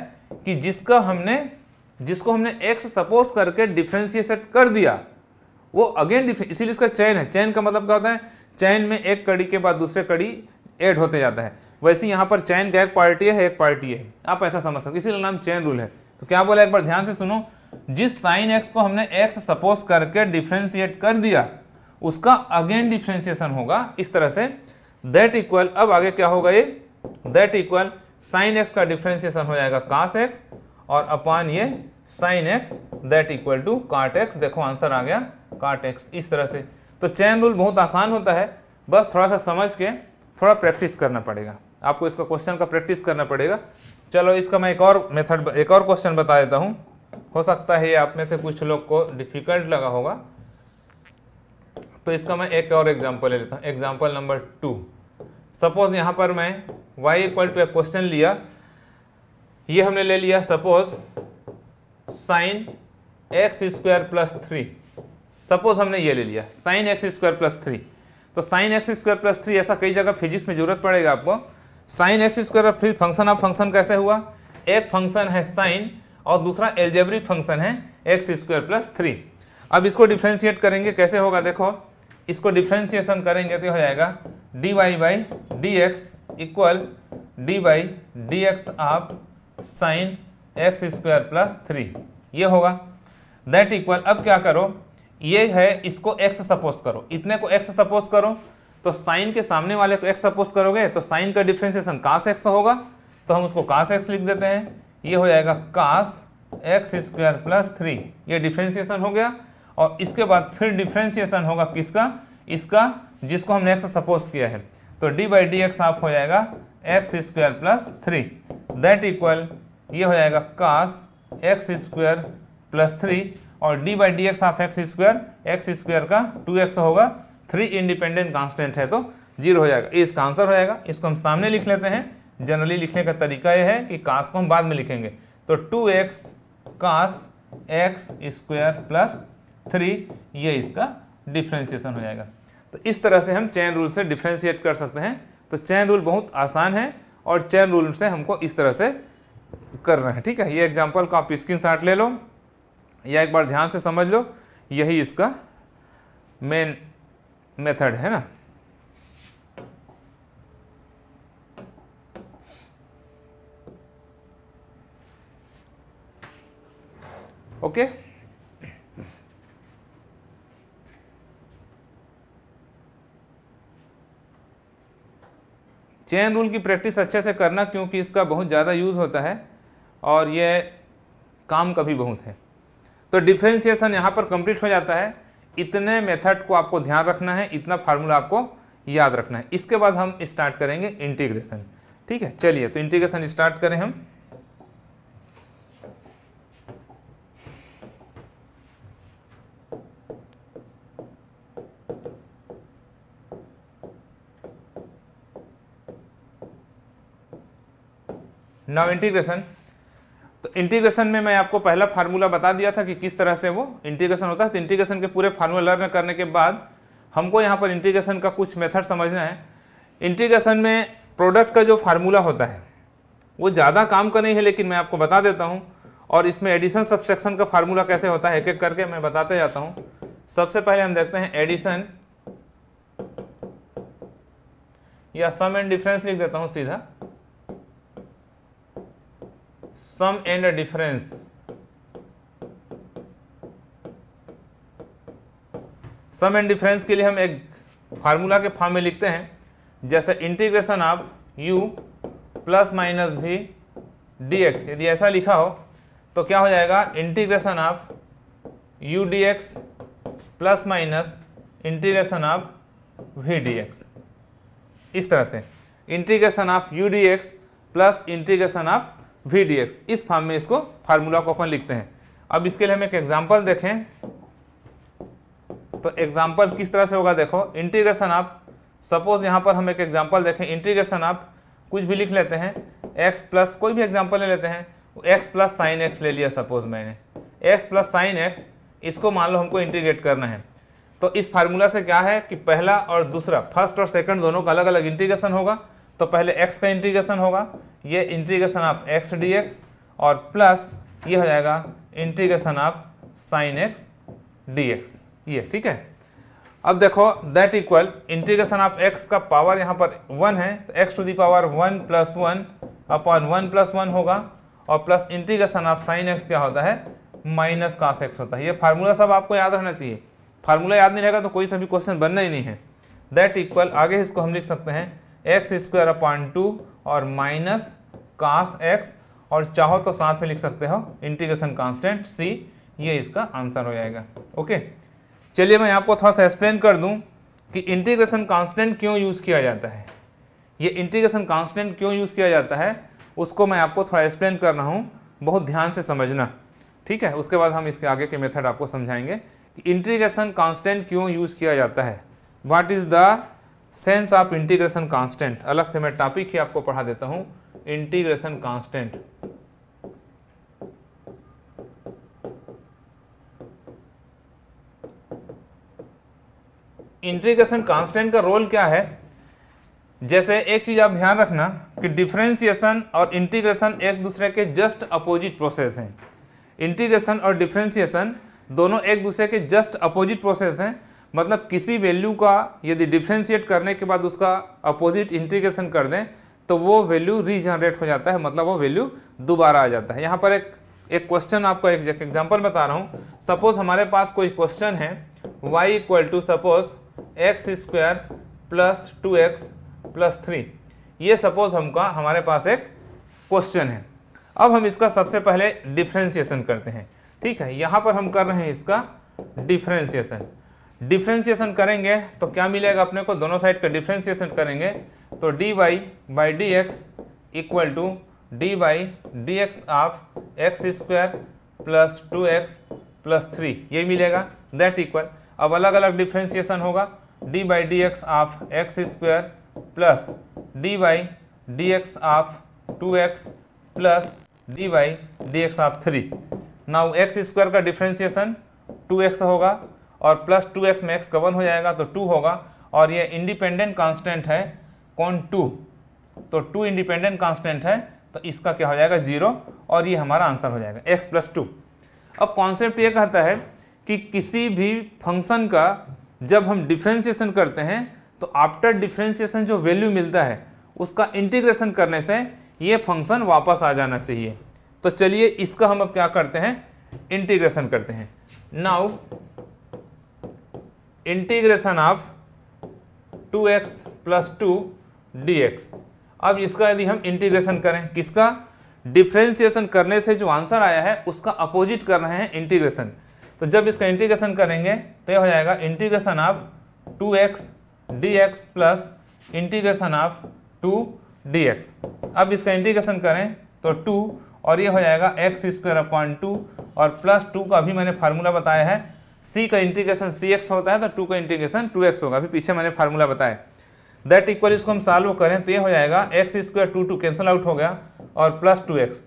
कि जिसका हमने जिसको हमने एक्स सपोज करके डिफ्रेंसिएट कर दिया वो अगेन इसीलिए इसका चैन है चैन का मतलब क्या होता है चैन में एक कड़ी के बाद दूसरे कड़ी एड होते जाता है वैसे यहाँ पर चैन का एक पार्टी है एक पार्टी है आप ऐसा समझ सकते इसीलिए नाम चैन रूल है तो क्या बोला एक बार ध्यान से सुनो जिस साइन एक्स को हमने एक्स सपोज करके डिफ्रेंशिएट कर दिया उसका अगेन डिफ्रेंशिएशन होगा इस तरह से दैट इक्वल अब आगे क्या होगा ये दैट इक्वल साइन एक्स का डिफ्रेंशिएशन हो जाएगा कास एक्स और अपान ये sine x that equal to cot x देखो आंसर आ गया काट एक्स इस तरह से तो चैन रूल बहुत आसान होता है बस थोड़ा सा समझ के थोड़ा प्रैक्टिस करना पड़ेगा आपको इसका क्वेश्चन का प्रैक्टिस करना पड़ेगा चलो इसका मैं एक और मेथड एक और क्वेश्चन बता देता हूँ हो सकता है ये आप में से कुछ लोग को डिफ़िकल्ट लगा होगा तो इसका मैं एक और एग्जाम्पल ले लेता हूँ एग्जाम्पल नंबर टू सपोज यहाँ पर मैं y इक्वल टू एक क्वेश्चन लिया ये हमने ले लिया suppose sine x square plus three suppose हमने ये ले लिया sine x square plus three तो sine x square plus three ऐसा कई जगह फिजिक्स में जरूरत पड़ेगा आपको sine x square plus three function of function कैसे हुआ एक फंक्शन है साइन और दूसरा एल्जेब्रिक फंक्शन है एक्स स्क्वायर प्लस थ्री अब इसको डिफ्रेंशिएट करेंगे कैसे होगा देखो इसको डिफ्रेंशिएशन करेंगे तो हो जाएगा d Y by D x equal d by D x आप sine x square plus three ये होगा दैट इक्वल अब क्या करो ये है इसको एक्स सपोज करो इतने को एक्स सपोज करो तो साइन के सामने वाले को एक्स सपोज करोगे तो साइन का डिफ्रेंशिएशन कास एक्स होगा तो हम उसको कास एक्स लिख देते हैं ये हो जाएगा cos x square plus three ये डिफ्रेंसिएशन हो गया और इसके बाद फिर डिफ्रेंसिएशन होगा किसका इसका जिसको हमने एक्स सपोज किया है तो डी बाई डी एक्स आप हो जाएगा x square plus three that equal ये हो जाएगा cos x square plus three और d by D x of x square x square का टू एक्स होगा थ्री इंडिपेंडेंट कांस्टेंट है तो जीरो हो जाएगा इसका आंसर हो जाएगा इसको हम सामने लिख लेते हैं जनरली लिखने का तरीका यह है कि कास को हम बाद में लिखेंगे तो two x cos x square plus three ये इसका डिफ्रेंशिएशन हो जाएगा तो इस तरह से हम चैन रूल से डिफ्रेंशिएट कर सकते हैं तो चैन रूल बहुत आसान है और चैन रूल से हमको इस तरह से करना है ठीक है ये एग्जाम्पल का आप स्क्रीन शॉट ले लो या एक बार ध्यान से समझ लो यही इसका मेन मेथड है ना ओके चेन रूल की प्रैक्टिस अच्छे से करना क्योंकि इसका बहुत ज़्यादा यूज़ होता है और यह काम का भी बहुत है तो डिफ्रेंसिएशन यहाँ पर कंप्लीट हो जाता है इतने मेथड को आपको ध्यान रखना है इतना फार्मूला आपको याद रखना है इसके बाद हम स्टार्ट करेंगे इंटीग्रेशन ठीक है चलिए तो इंटीग्रेशन स्टार्ट करें हम नाउ इंटीग्रेशन तो इंटीग्रेशन में मैं आपको पहला फार्मूला बता दिया था कि किस तरह से वो इंटीग्रेशन होता है तो इंटीग्रेशन के पूरे फार्मूला लर्न करने के बाद हमको यहाँ पर इंटीग्रेशन का कुछ मेथड समझना है इंटीग्रेशन में प्रोडक्ट का जो फार्मूला होता है वो ज़्यादा काम का नहीं है लेकिन मैं आपको बता देता हूँ और इसमें एडिशन सब्सट्रैक्शन का फार्मूला कैसे होता है एक एक करके मैं बताते जाता हूँ सबसे पहले हम देखते हैं एडिशन या सम एंड डिफरेंस लिख देता हूँ सीधा sum and difference sum and difference के लिए हम एक फार्मूला के फॉर्म में लिखते हैं जैसे integration of u plus minus v d x यदि ऐसा लिखा हो तो क्या हो जाएगा integration of u d x plus minus integration of v d x इस तरह से integration of u d x plus integration of v d x इस फॉर्म में इसको फार्मूला को अपन लिखते हैं अब इसके लिए हम एक एग्जाम्पल देखें तो एग्जाम्पल किस तरह से होगा देखो इंटीग्रेशन ऑफ सपोज यहाँ पर हम एक एग्जाम्पल देखें इंटीग्रेशन ऑफ कुछ भी लिख लेते हैं एक्स प्लस कोई भी एग्जाम्पल ले लेते हैं एक्स प्लस साइन एक्स ले लिया सपोज मैंने एक्स प्लस साइन एक्स इसको मान लो हमको इंटीग्रेट करना है तो इस फार्मूला से क्या है कि पहला और दूसरा फर्स्ट और सेकंड दोनों का अलग अलग इंटीग्रेशन होगा तो पहले x का इंटीग्रेशन होगा ये इंटीग्रेशन ऑफ x dx और प्लस ये हो जाएगा integration of sine x dx ये ठीक है अब देखो that equal integration of x का पावर यहाँ पर वन है तो x to the power one plus one upon one plus one होगा और plus integration of sine x क्या होता है माइनस कास एक्स होता है ये फार्मूला सब आपको याद रहना चाहिए फार्मूला याद नहीं रहेगा तो कोई सभी क्वेश्चन बनना ही नहीं है दैट इक्वल आगे इसको हम लिख सकते हैं एक्स स्क्वायर अपॉन टू और माइनस कास एक्स और चाहो तो साथ में लिख सकते हो इंटीग्रेशन कांस्टेंट सी ये इसका आंसर हो जाएगा ओके चलिए मैं आपको थोड़ा सा एक्सप्लेन कर दूं कि इंटीग्रेशन कांस्टेंट क्यों यूज़ किया जाता है ये इंटीग्रेशन कांस्टेंट क्यों यूज़ किया जाता है उसको मैं आपको थोड़ा एक्सप्लेन कर रहा हूँ बहुत ध्यान से समझना ठीक है उसके बाद हम इसके आगे के मेथड आपको समझाएंगे कि इंटीग्रेशन कांस्टेंट क्यों यूज़ किया जाता है what is the sense of integration constant अलग से मैं टॉपिक ही आपको पढ़ा देता हूं इंटीग्रेशन कांस्टेंट इंटीग्रेशन कांस्टेंट का रोल क्या है जैसे एक चीज आप ध्यान रखना कि डिफ्रेंसिएशन और इंटीग्रेशन एक दूसरे के जस्ट अपोजिट प्रोसेस हैं इंटीग्रेशन और डिफ्रेंसिएशन दोनों एक दूसरे के जस्ट अपोजिट प्रोसेस हैं मतलब किसी वैल्यू का यदि डिफ्रेंशिएट करने के बाद उसका अपोजिट इंटीग्रेशन कर दें तो वो वैल्यू रीजनरेट हो जाता है मतलब वो वैल्यू दोबारा आ जाता है यहाँ पर एक एक क्वेश्चन आपको एक एग्जाम्पल बता रहा हूँ सपोज हमारे पास कोई क्वेश्चन है y equal to suppose x square plus two x plus three ये सपोज हमका हमारे पास एक क्वेश्चन है अब हम इसका सबसे पहले डिफ्रेंशिएशन करते हैं ठीक है यहाँ पर हम कर रहे हैं इसका डिफ्रेंशिएशन डिफ्रेंसिएशन करेंगे तो क्या मिलेगा अपने को दोनों साइड का डिफ्रेंसिएशन करेंगे तो d Y by D x equal to d y d x of x square plus two x plus three ये मिलेगा दैट इक्वल अब अलग अलग डिफ्रेंसिएशन होगा d by D x of x square plus d y d x of two x plus d y d x of three now x square का differentiation two x होगा और plus two x में x का one हो जाएगा तो to होगा और ये इंडिपेंडेंट कांस्टेंट है कौन टू तो टू इंडिपेंडेंट कांस्टेंट है तो इसका क्या हो जाएगा जीरो और ये हमारा आंसर हो जाएगा एक्स प्लस टू अब कॉन्सेप्ट ये कहता है कि किसी भी फंक्शन का जब हम डिफ्रेंसिएशन करते हैं तो आफ्टर डिफ्रेंसिएशन जो वैल्यू मिलता है उसका इंटीग्रेशन करने से ये फंक्शन वापस आ जाना चाहिए तो चलिए इसका हम अब क्या करते हैं इंटीग्रेशन करते हैं now integration of two x plus two d x अब इसका यदि हम इंटीग्रेशन करें किसका डिफ्रेंसिएशन करने से जो आंसर आया है उसका अपोजिट कर रहे हैं इंटीग्रेशन तो जब इसका इंटीग्रेशन करेंगे तो यह हो जाएगा integration of two x d x plus integration of two d x अब इसका इंटीग्रेशन करें तो टू और ये हो जाएगा एक्स स्क्वायर अपॉइंट टू और प्लस टू का भी मैंने फार्मूला बताया है सी का इंटीग्रेशन सी एक्स होता है तो टू का इंटीग्रेशन टू एक्स होगा अभी पीछे मैंने फार्मूला बताया दैट इक्वल इसको हम सॉल्व करें तो ये हो जाएगा x square two two cancel out हो गया और प्लस टू एक्स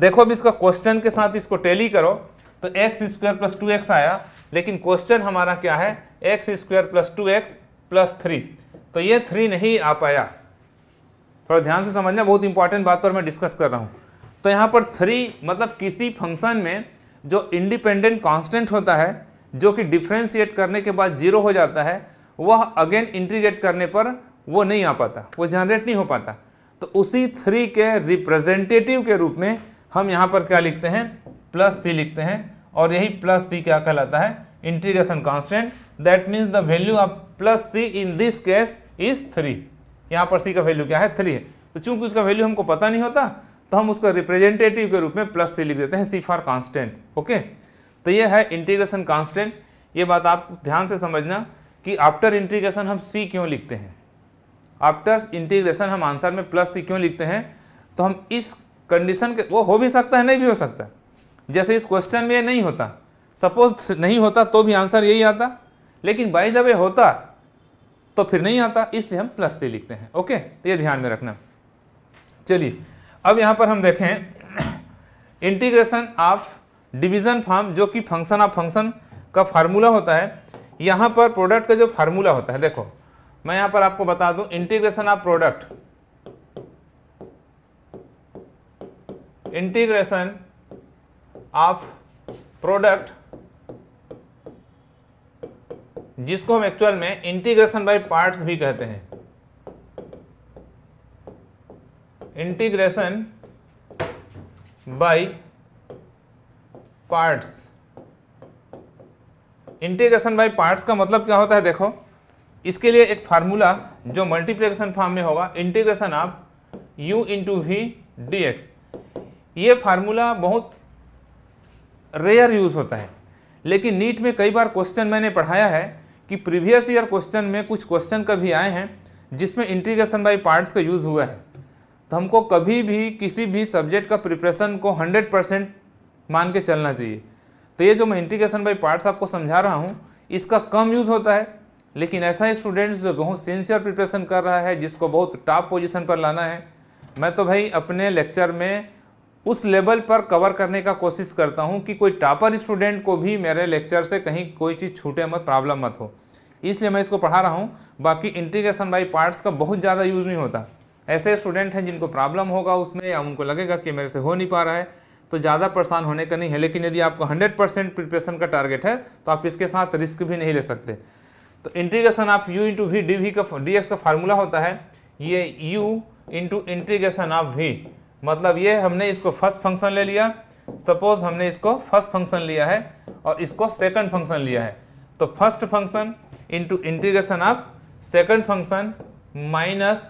देखो अभी इसका क्वेश्चन के साथ इसको टैली करो तो x square plus two x आया लेकिन क्वेश्चन हमारा क्या है x square plus two x plus three तो ये थ्री नहीं आ पाया थोड़ा ध्यान से समझना बहुत इंपॉर्टेंट बात पर मैं डिस्कस कर रहा हूँ तो यहाँ पर थ्री मतलब किसी फंक्शन में जो इंडिपेंडेंट कॉन्स्टेंट होता है जो कि डिफ्रेंशिएट करने के बाद जीरो हो जाता है वह अगेन इंटीग्रेट करने पर वो नहीं आ पाता वो जनरेट नहीं हो पाता तो उसी थ्री के रिप्रेजेंटेटिव के रूप में हम यहाँ पर क्या लिखते हैं प्लस सी लिखते हैं और यही प्लस सी क्या कहलाता है integration constant that means the value of plus C in this case is three यहाँ पर सी का वैल्यू क्या है थ्री है तो चूंकि उसका वैल्यू हमको पता नहीं होता तो हम उसका रिप्रेजेंटेटिव के रूप में प्लस सी लिख देते हैं सी फॉर कॉन्स्टेंट ओके तो ये है इंटीग्रेशन कांस्टेंट ये बात आप ध्यान से समझना कि आफ्टर इंटीग्रेशन हम सी क्यों लिखते हैं आफ्टर इंटीग्रेशन हम आंसर में प्लस सी क्यों लिखते हैं तो हम इस कंडीशन के वो हो भी सकता है नहीं भी हो सकता जैसे इस क्वेश्चन में ये नहीं होता सपोज नहीं होता तो भी आंसर यही आता लेकिन बाई जब ये होता तो फिर नहीं आता इसलिए हम प्लस से लिखते हैं ओके तो ये ध्यान में रखना चलिए अब यहाँ पर हम देखें इंटीग्रेशन ऑफ डिवीज़न फार्म जो कि फंक्शन ऑफ फंक्शन का फार्मूला होता है यहाँ पर प्रोडक्ट का जो फार्मूला होता है देखो मैं यहाँ पर आपको बता दूँ integration of product integration of product जिसको हम एक्चुअल में इंटीग्रेशन बाय पार्ट्स भी कहते हैं integration by parts integration by parts का मतलब क्या होता है देखो इसके लिए एक फार्मूला जो मल्टीप्लिकेशन फॉर्म में होगा integration of u into v d ये फार्मूला बहुत रेयर यूज़ होता है लेकिन नीट में कई बार क्वेश्चन मैंने पढ़ाया है कि प्रीवियस ईयर क्वेश्चन में कुछ क्वेश्चन कभी आए हैं जिसमें इंटीग्रेशन बाय पार्ट्स का यूज़ हुआ है तो हमको कभी भी किसी भी सब्जेक्ट का प्रिपरेशन को 100 परसेंट मान के चलना चाहिए तो ये जो मैं इंटीग्रेशन बाई पार्ट्स आपको समझा रहा हूँ इसका कम यूज़ होता है लेकिन ऐसा स्टूडेंट्स जो बहुत सिंसियर प्रिपरेशन कर रहा है जिसको बहुत टॉप पोजिशन पर लाना है मैं तो भाई अपने लेक्चर में उस लेवल पर कवर करने का कोशिश करता हूँ कि कोई टॉपर स्टूडेंट को भी मेरे लेक्चर से कहीं कोई चीज़ छूटे मत प्रॉब्लम मत हो इसलिए मैं इसको पढ़ा रहा हूँ बाकी इंटीग्रेशन बाई पार्ट्स का बहुत ज़्यादा यूज़ नहीं होता ऐसे स्टूडेंट हैं जिनको प्रॉब्लम होगा उसमें या उनको लगेगा कि मेरे से हो नहीं पा रहा है तो ज़्यादा परेशान होने का नहीं है लेकिन यदि आपको हंड्रेड परसेंट प्रिपरेशन का टारगेट है तो आप इसके साथ रिस्क भी नहीं ले सकते तो integration of u into v d v का डी एक्स का फार्मूला होता है ये u into integration of v मतलब ये हमने इसको फर्स्ट फंक्शन ले लिया सपोज हमने इसको फर्स्ट फंक्शन लिया है और इसको सेकेंड फंक्शन लिया है तो first function into integration of second function minus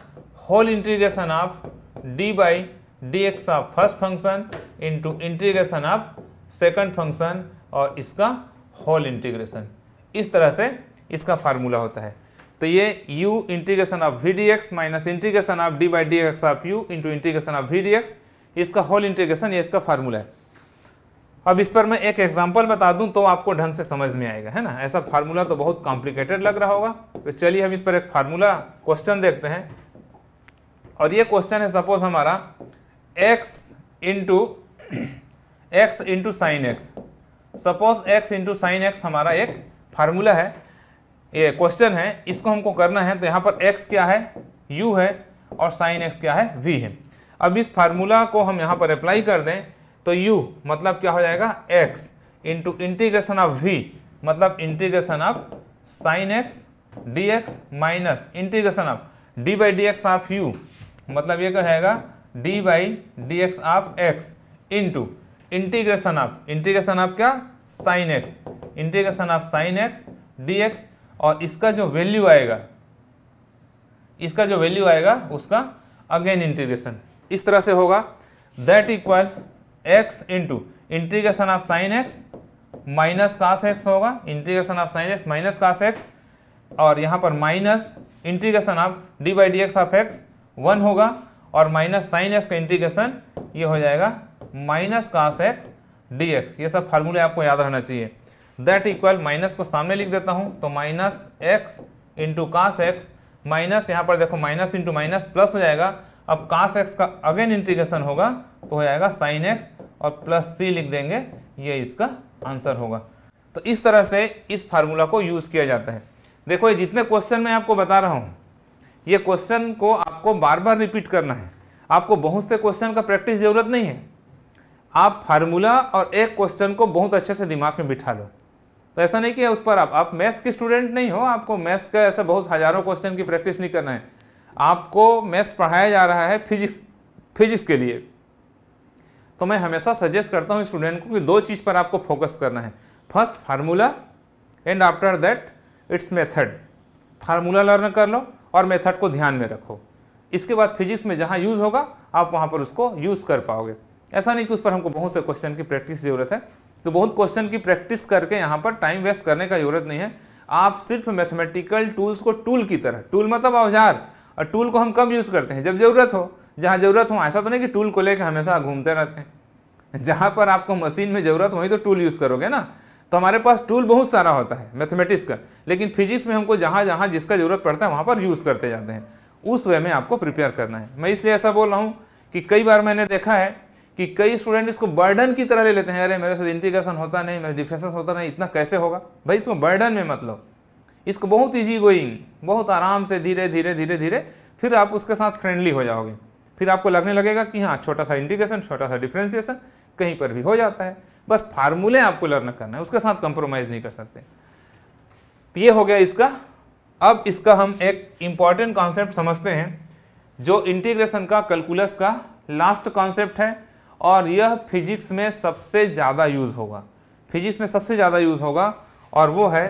whole integration of d by d x of first function into integration of second function और इसका होल इंटीग्रेशन इस तरह से इसका फार्मूला होता है तो ये u integration of v d x minus integration of d by D x of u into integration of v d x इसका होल इंटीग्रेशन ये इसका फार्मूला है अब इस पर मैं एक एग्जाम्पल बता दूं तो आपको ढंग से समझ में आएगा है ना ऐसा फार्मूला तो बहुत कॉम्प्लिकेटेड लग रहा होगा तो चलिए हम इस पर एक फार्मूला क्वेश्चन देखते हैं और ये क्वेश्चन है सपोज हमारा x into x into sine x suppose x into sine x हमारा एक फार्मूला है ये क्वेश्चन है इसको हमको करना है तो यहाँ पर एक्स क्या है यू है और साइन एक्स क्या है वी है अब इस फार्मूला को हम यहाँ पर अप्लाई कर दें तो यू मतलब क्या हो जाएगा x into integration of v मतलब integration of sine x d x minus integration of d by D x of u मतलब ये क्या d by D x of x into integration of integration of क्या sine x integration of sine x d x और इसका जो value आएगा इसका जो वैल्यू आएगा उसका अगेन इंटीग्रेशन इस तरह से होगा that equal x into integration of sine x minus cos x होगा integration of sine x minus cos x और यहाँ पर minus integration of d by D x of x one होगा और माइनस साइन एक्स का integration ये हो जाएगा minus cos x d x ये सब फार्मूले आपको याद रहना चाहिए दैट इक्वल माइनस को सामने लिख देता हूँ तो minus x into cos x minus यहाँ पर देखो माइनस इंटू माइनस प्लस हो जाएगा अब कास एक्स का अगेन इंटीग्रेशन होगा तो हो जाएगा साइन एक्स और प्लस सी लिख देंगे ये इसका आंसर होगा तो इस तरह से इस फार्मूला को यूज़ किया जाता है देखो ये जितने क्वेश्चन मैं आपको बता रहा हूँ ये क्वेश्चन को आपको बार बार रिपीट करना है आपको बहुत से क्वेश्चन का प्रैक्टिस ज़रूरत नहीं है आप फार्मूला और एक क्वेश्चन को बहुत अच्छे से दिमाग में बिठा लो तो ऐसा नहीं कि उस पर आप आप मैथ्स के स्टूडेंट नहीं हो आपको मैथ्स का ऐसा बहुत हज़ारों क्वेश्चन की प्रैक्टिस नहीं करना है आपको मैथ्स पढ़ाया जा रहा है फिजिक्स फिजिक्स के लिए तो मैं हमेशा सजेस्ट करता हूँ स्टूडेंट को कि दो चीज़ पर आपको फोकस करना है first formula and after that it's method formula learn कर लो और मेथड को ध्यान में रखो इसके बाद फिजिक्स में जहाँ यूज़ होगा आप वहाँ पर उसको यूज़ कर पाओगे ऐसा नहीं कि उस पर हमको बहुत से क्वेश्चन की प्रैक्टिस ज़रूरत है तो बहुत क्वेश्चन की प्रैक्टिस करके यहाँ पर टाइम वेस्ट करने का ज़रूरत नहीं है आप सिर्फ मैथमेटिकल टूल्स को टूल की तरह टूल मतलब औजार और टूल को हम कब यूज़ करते हैं जब ज़रूरत हो जहाँ ज़रूरत हो ऐसा तो नहीं कि टूल को लेकर हमेशा घूमते रहते हैं जहाँ पर आपको मशीन में ज़रूरत वहीं तो टूल यूज़ करोगे ना तो हमारे पास टूल बहुत सारा होता है मैथमेटिक्स का लेकिन फिजिक्स में हमको जहाँ जहाँ जिसका ज़रूरत पड़ता है वहाँ पर यूज़ करते जाते हैं उस वे में आपको प्रिपेयर करना है मैं इसलिए ऐसा बोल रहा हूँ कि कई बार मैंने देखा है कि कई स्टूडेंट इसको बर्डन की तरह ले लेते हैं अरे मेरे साथ इंटीग्रेशन होता नहीं मेरे डिफ्रेंस होता नहीं इतना कैसे होगा भाई इसको बर्डन में मतलब इसको बहुत ईजी गोइंग बहुत आराम से धीरे धीरे धीरे धीरे फिर आप उसके साथ फ्रेंडली हो जाओगे फिर आपको लगने लगेगा कि हाँ छोटा सा इंटीग्रेशन छोटा सा डिफ्रेंसिएशन कहीं पर भी हो जाता है बस फार्मूले आपको लर्न करना है उसके साथ कंप्रोमाइज़ नहीं कर सकते तो ये हो गया इसका अब इसका हम एक इंपॉर्टेंट कॉन्सेप्ट समझते हैं जो इंटीग्रेशन का कैलकुलस का लास्ट कॉन्सेप्ट है और यह फिजिक्स में सबसे ज़्यादा यूज़ होगा फिजिक्स में सबसे ज़्यादा यूज़ होगा और वो है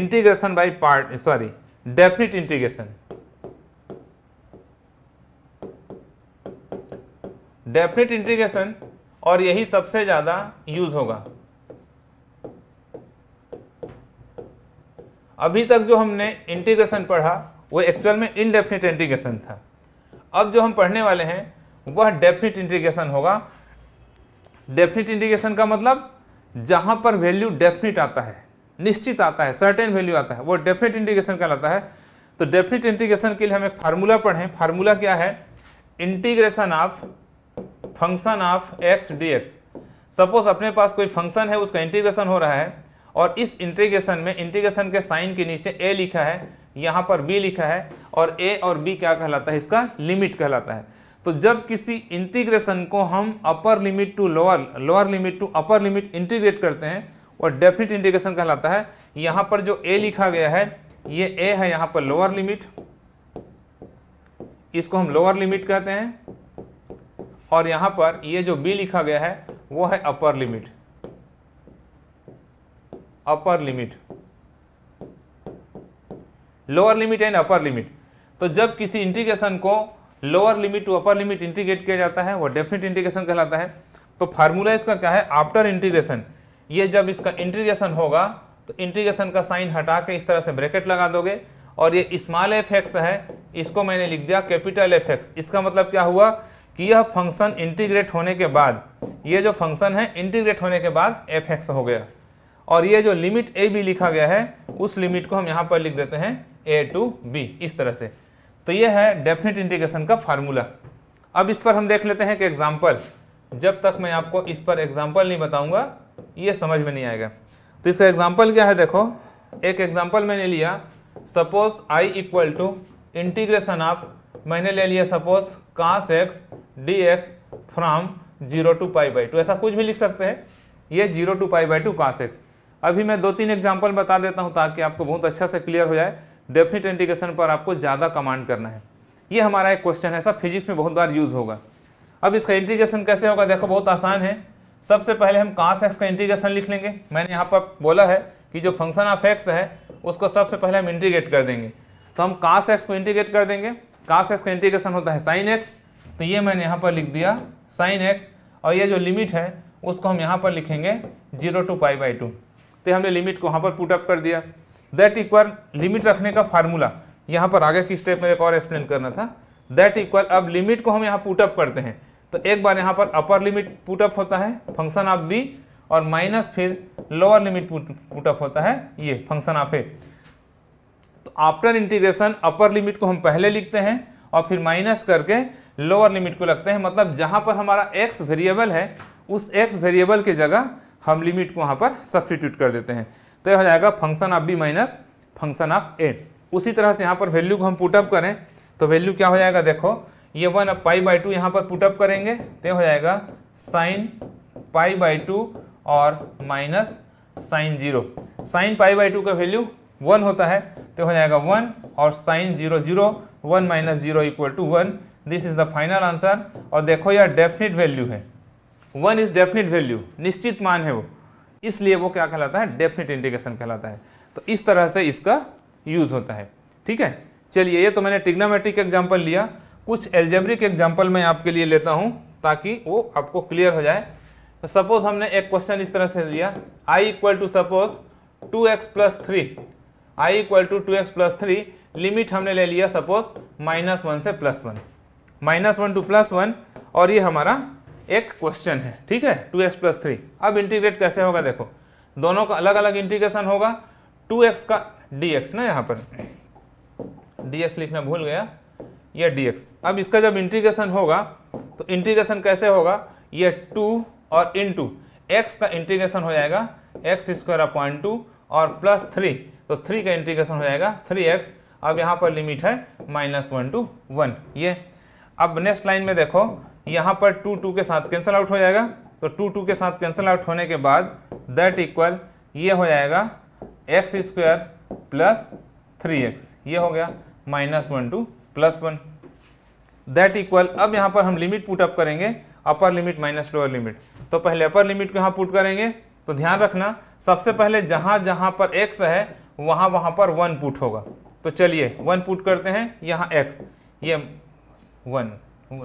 integration by part sorry definite integration definite integration और यही सबसे ज़्यादा यूज़ होगा अभी तक जो हमने इंटीग्रेशन पढ़ा वो एक्चुअल में इनडेफिनिट इंटीग्रेशन था अब जो हम पढ़ने वाले हैं वह डेफिनिट इंटीग्रेशन होगा डेफिनिट इंटीग्रेशन का मतलब जहां पर वैल्यू डेफिनिट आता है निश्चित आता है सर्टेन वैल्यू आता है वो डेफिनिट इंटीग्रेशन कहलाता है तो डेफिनिट इंटीग्रेशन के लिए हम एक फार्मूला पढ़ें फार्मूला क्या है integration of function of x d x suppose अपने पास कोई फंक्शन है उसका इंटीग्रेशन हो रहा है और इस इंटीग्रेशन में इंटीग्रेशन के साइन के नीचे ए लिखा है यहाँ पर बी लिखा है और ए और बी क्या कहलाता है इसका लिमिट कहलाता है तो जब किसी इंटीग्रेशन को हम upper limit to lower lower limit to upper limit integrate करते हैं और डेफिनेट इंटीग्रेशन कहलाता है यहाँ पर जो ए लिखा गया है ये ए है यहाँ पर लोअर लिमिट इसको हम लोअर लिमिट कहते हैं और यहां पर ये जो बी लिखा गया है वो है upper limit upper limit lower limit and upper limit तो जब किसी इंटीग्रेशन को lower limit to upper limit integrate किया जाता है वो डेफिनेट इंटीग्रेशन कहलाता है तो फार्मूला इसका क्या है आफ्टर इंटीग्रेशन ये जब इसका इंटीग्रेशन होगा तो इंटीग्रेशन का साइन हटा के इस तरह से ब्रैकेट लगा दोगे और ये स्मॉल एफ एक्स है इसको मैंने लिख दिया कैपिटल एफ एक्स इसका मतलब क्या हुआ कि यह फंक्शन इंटीग्रेट होने के बाद ये जो फंक्शन है इंटीग्रेट होने के बाद एफ एक्स हो गया और ये जो लिमिट ए भी लिखा गया है उस लिमिट को हम यहाँ पर लिख देते हैं ए टू बी इस तरह से तो ये है डेफिनेट इंटीग्रेशन का फार्मूला अब इस पर हम देख लेते हैं कि एग्जाम्पल जब तक मैं आपको इस पर एग्जाम्पल नहीं बताऊँगा ये समझ में नहीं आएगा तो इसका एग्जाम्पल क्या है देखो एक एग्जाम्पल मैंने लिया suppose I equal to integration of मैंने ले लिया suppose cos x d x from zero to pi by two ऐसा कुछ भी लिख सकते हैं ये zero to pi by two cos x अभी मैं दो तीन एग्जाम्पल बता देता हूँ ताकि आपको बहुत अच्छा से क्लियर हो जाए डेफिनेट इंटीग्रेशन पर आपको ज़्यादा कमांड करना है ये हमारा एक क्वेश्चन है सब फिजिक्स में बहुत बार यूज़ होगा अब इसका इंटीग्रेशन कैसे होगा देखो बहुत आसान है सबसे पहले हम कॉस एक्स का इंटीग्रेशन लिख लेंगे मैंने यहाँ पर बोला है कि जो फंक्शन ऑफ एक्स है उसको सबसे पहले हम इंटीग्रेट कर देंगे तो हम कॉस एक्स को इंटीग्रेट कर देंगे कॉस एक्स का इंटीग्रेशन होता है साइन एक्स तो ये मैंने यहाँ पर लिख दिया साइन एक्स और ये जो लिमिट है उसको हम यहाँ पर लिखेंगे zero to pi by two तो हमने लिमिट को वहाँ पर पुटअप कर दिया दैट इक्वल लिमिट रखने का फार्मूला यहाँ पर आगे की स्टेप में एक और एक्सप्लेन करना था दैट इक्वल अब लिमिट को हम यहाँ पुटअप करते हैं तो एक बार यहाँ पर अपर लिमिट पुटअप होता है फंक्शन ऑफ बी और माइनस फिर लोअर लिमिट पुटअप होता है ये फंक्शन ऑफ ए तो आफ्टर इंटीग्रेशन अपर लिमिट को हम पहले लिखते हैं और फिर माइनस करके लोअर लिमिट को लगते हैं मतलब जहाँ पर हमारा एक्स वेरिएबल है उस एक्स वेरिएबल के जगह हम लिमिट को वहाँ पर सब्सटीट्यूट कर देते हैं तो यह हो जाएगा function of B minus function of a उसी तरह से यहाँ पर वैल्यू को हम पुटअप करें तो वैल्यू क्या हो जाएगा देखो ये वन अब पाई बाई टू यहाँ पर पुटअप करेंगे तो यह हो जाएगा साइन पाई बाई टू और minus sine zero sine pi by two का वैल्यू वन होता है तो हो जाएगा वन और sine zero zero one minus zero equal to one this is the final answer और देखो यह डेफिनेट वैल्यू है वन इज डेफिनेट वैल्यू निश्चित मान है वो इसलिए वो क्या कहलाता है डेफिनेट इंटीग्रेशन कहलाता है तो इस तरह से इसका यूज़ होता है ठीक है चलिए ये तो मैंने टिग्नोमेट्रिक एग्जाम्पल लिया कुछ एल्जेब्रिक एग्जाम्पल मैं आपके लिए लेता हूँ ताकि वो आपको क्लियर हो जाए तो सपोज हमने एक क्वेश्चन इस तरह से लिया I equal to suppose two x plus three I equal to two x plus three limit हमने ले लिया सपोज माइनस वन से plus one minus one to plus one और ये हमारा एक क्वेश्चन है ठीक है टू एक्स प्लस थ्री अब इंटीग्रेट कैसे होगा देखो दोनों का अलग अलग इंटीग्रेशन होगा टू एक्स का डी एक्स ना यहाँ पर डी एक्स लिखना भूल गया यह डी एक्स अब इसका जब इंटीग्रेशन होगा तो इंटीग्रेशन कैसे होगा यह टू और इन टू एक्स का इंटीग्रेशन हो जाएगा एक्स स्क्वायर अपॉइंट टू और प्लस थ्री तो थ्री का इंटीग्रेशन हो जाएगा थ्री एक्स अब यहाँ पर लिमिट है माइनस वन टू वन ये अब नेक्स्ट लाइन में देखो यहाँ पर टू टू के साथ कैंसिल आउट हो जाएगा तो टू टू के साथ कैंसिल आउट होने के बाद दैट इक्वल ये हो जाएगा x square plus three x ये हो गया minus one to plus one that equal अब यहाँ पर हम लिमिट पुट अप करेंगे upper limit minus lower limit तो पहले अपर लिमिट को यहाँ पुट करेंगे तो ध्यान रखना सबसे पहले जहाँ जहाँ पर एक्स है वहाँ वहाँ पर वन पुट होगा तो चलिए वन पुट करते हैं यहाँ एक्स ये वन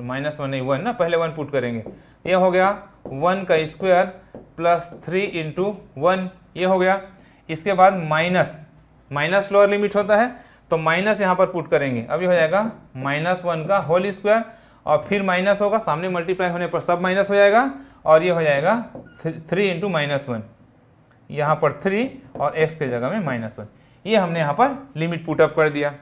माइनस वन नहीं वन ना पहले वन पुट करेंगे ये हो गया वन का square plus three into one ये हो गया इसके बाद माइनस माइनस लोअर लिमिट होता है तो माइनस यहाँ पर पुट करेंगे अभी हो जाएगा माइनस वन का होल स्क्वायर और फिर माइनस होगा सामने मल्टीप्लाई होने पर सब माइनस हो जाएगा और ये हो जाएगा थ्री इंटू माइनस वन यहाँ पर थ्री और एक्स के जगह में माइनस वन ये हमने यहाँ पर लिमिट पुटअप कर दिया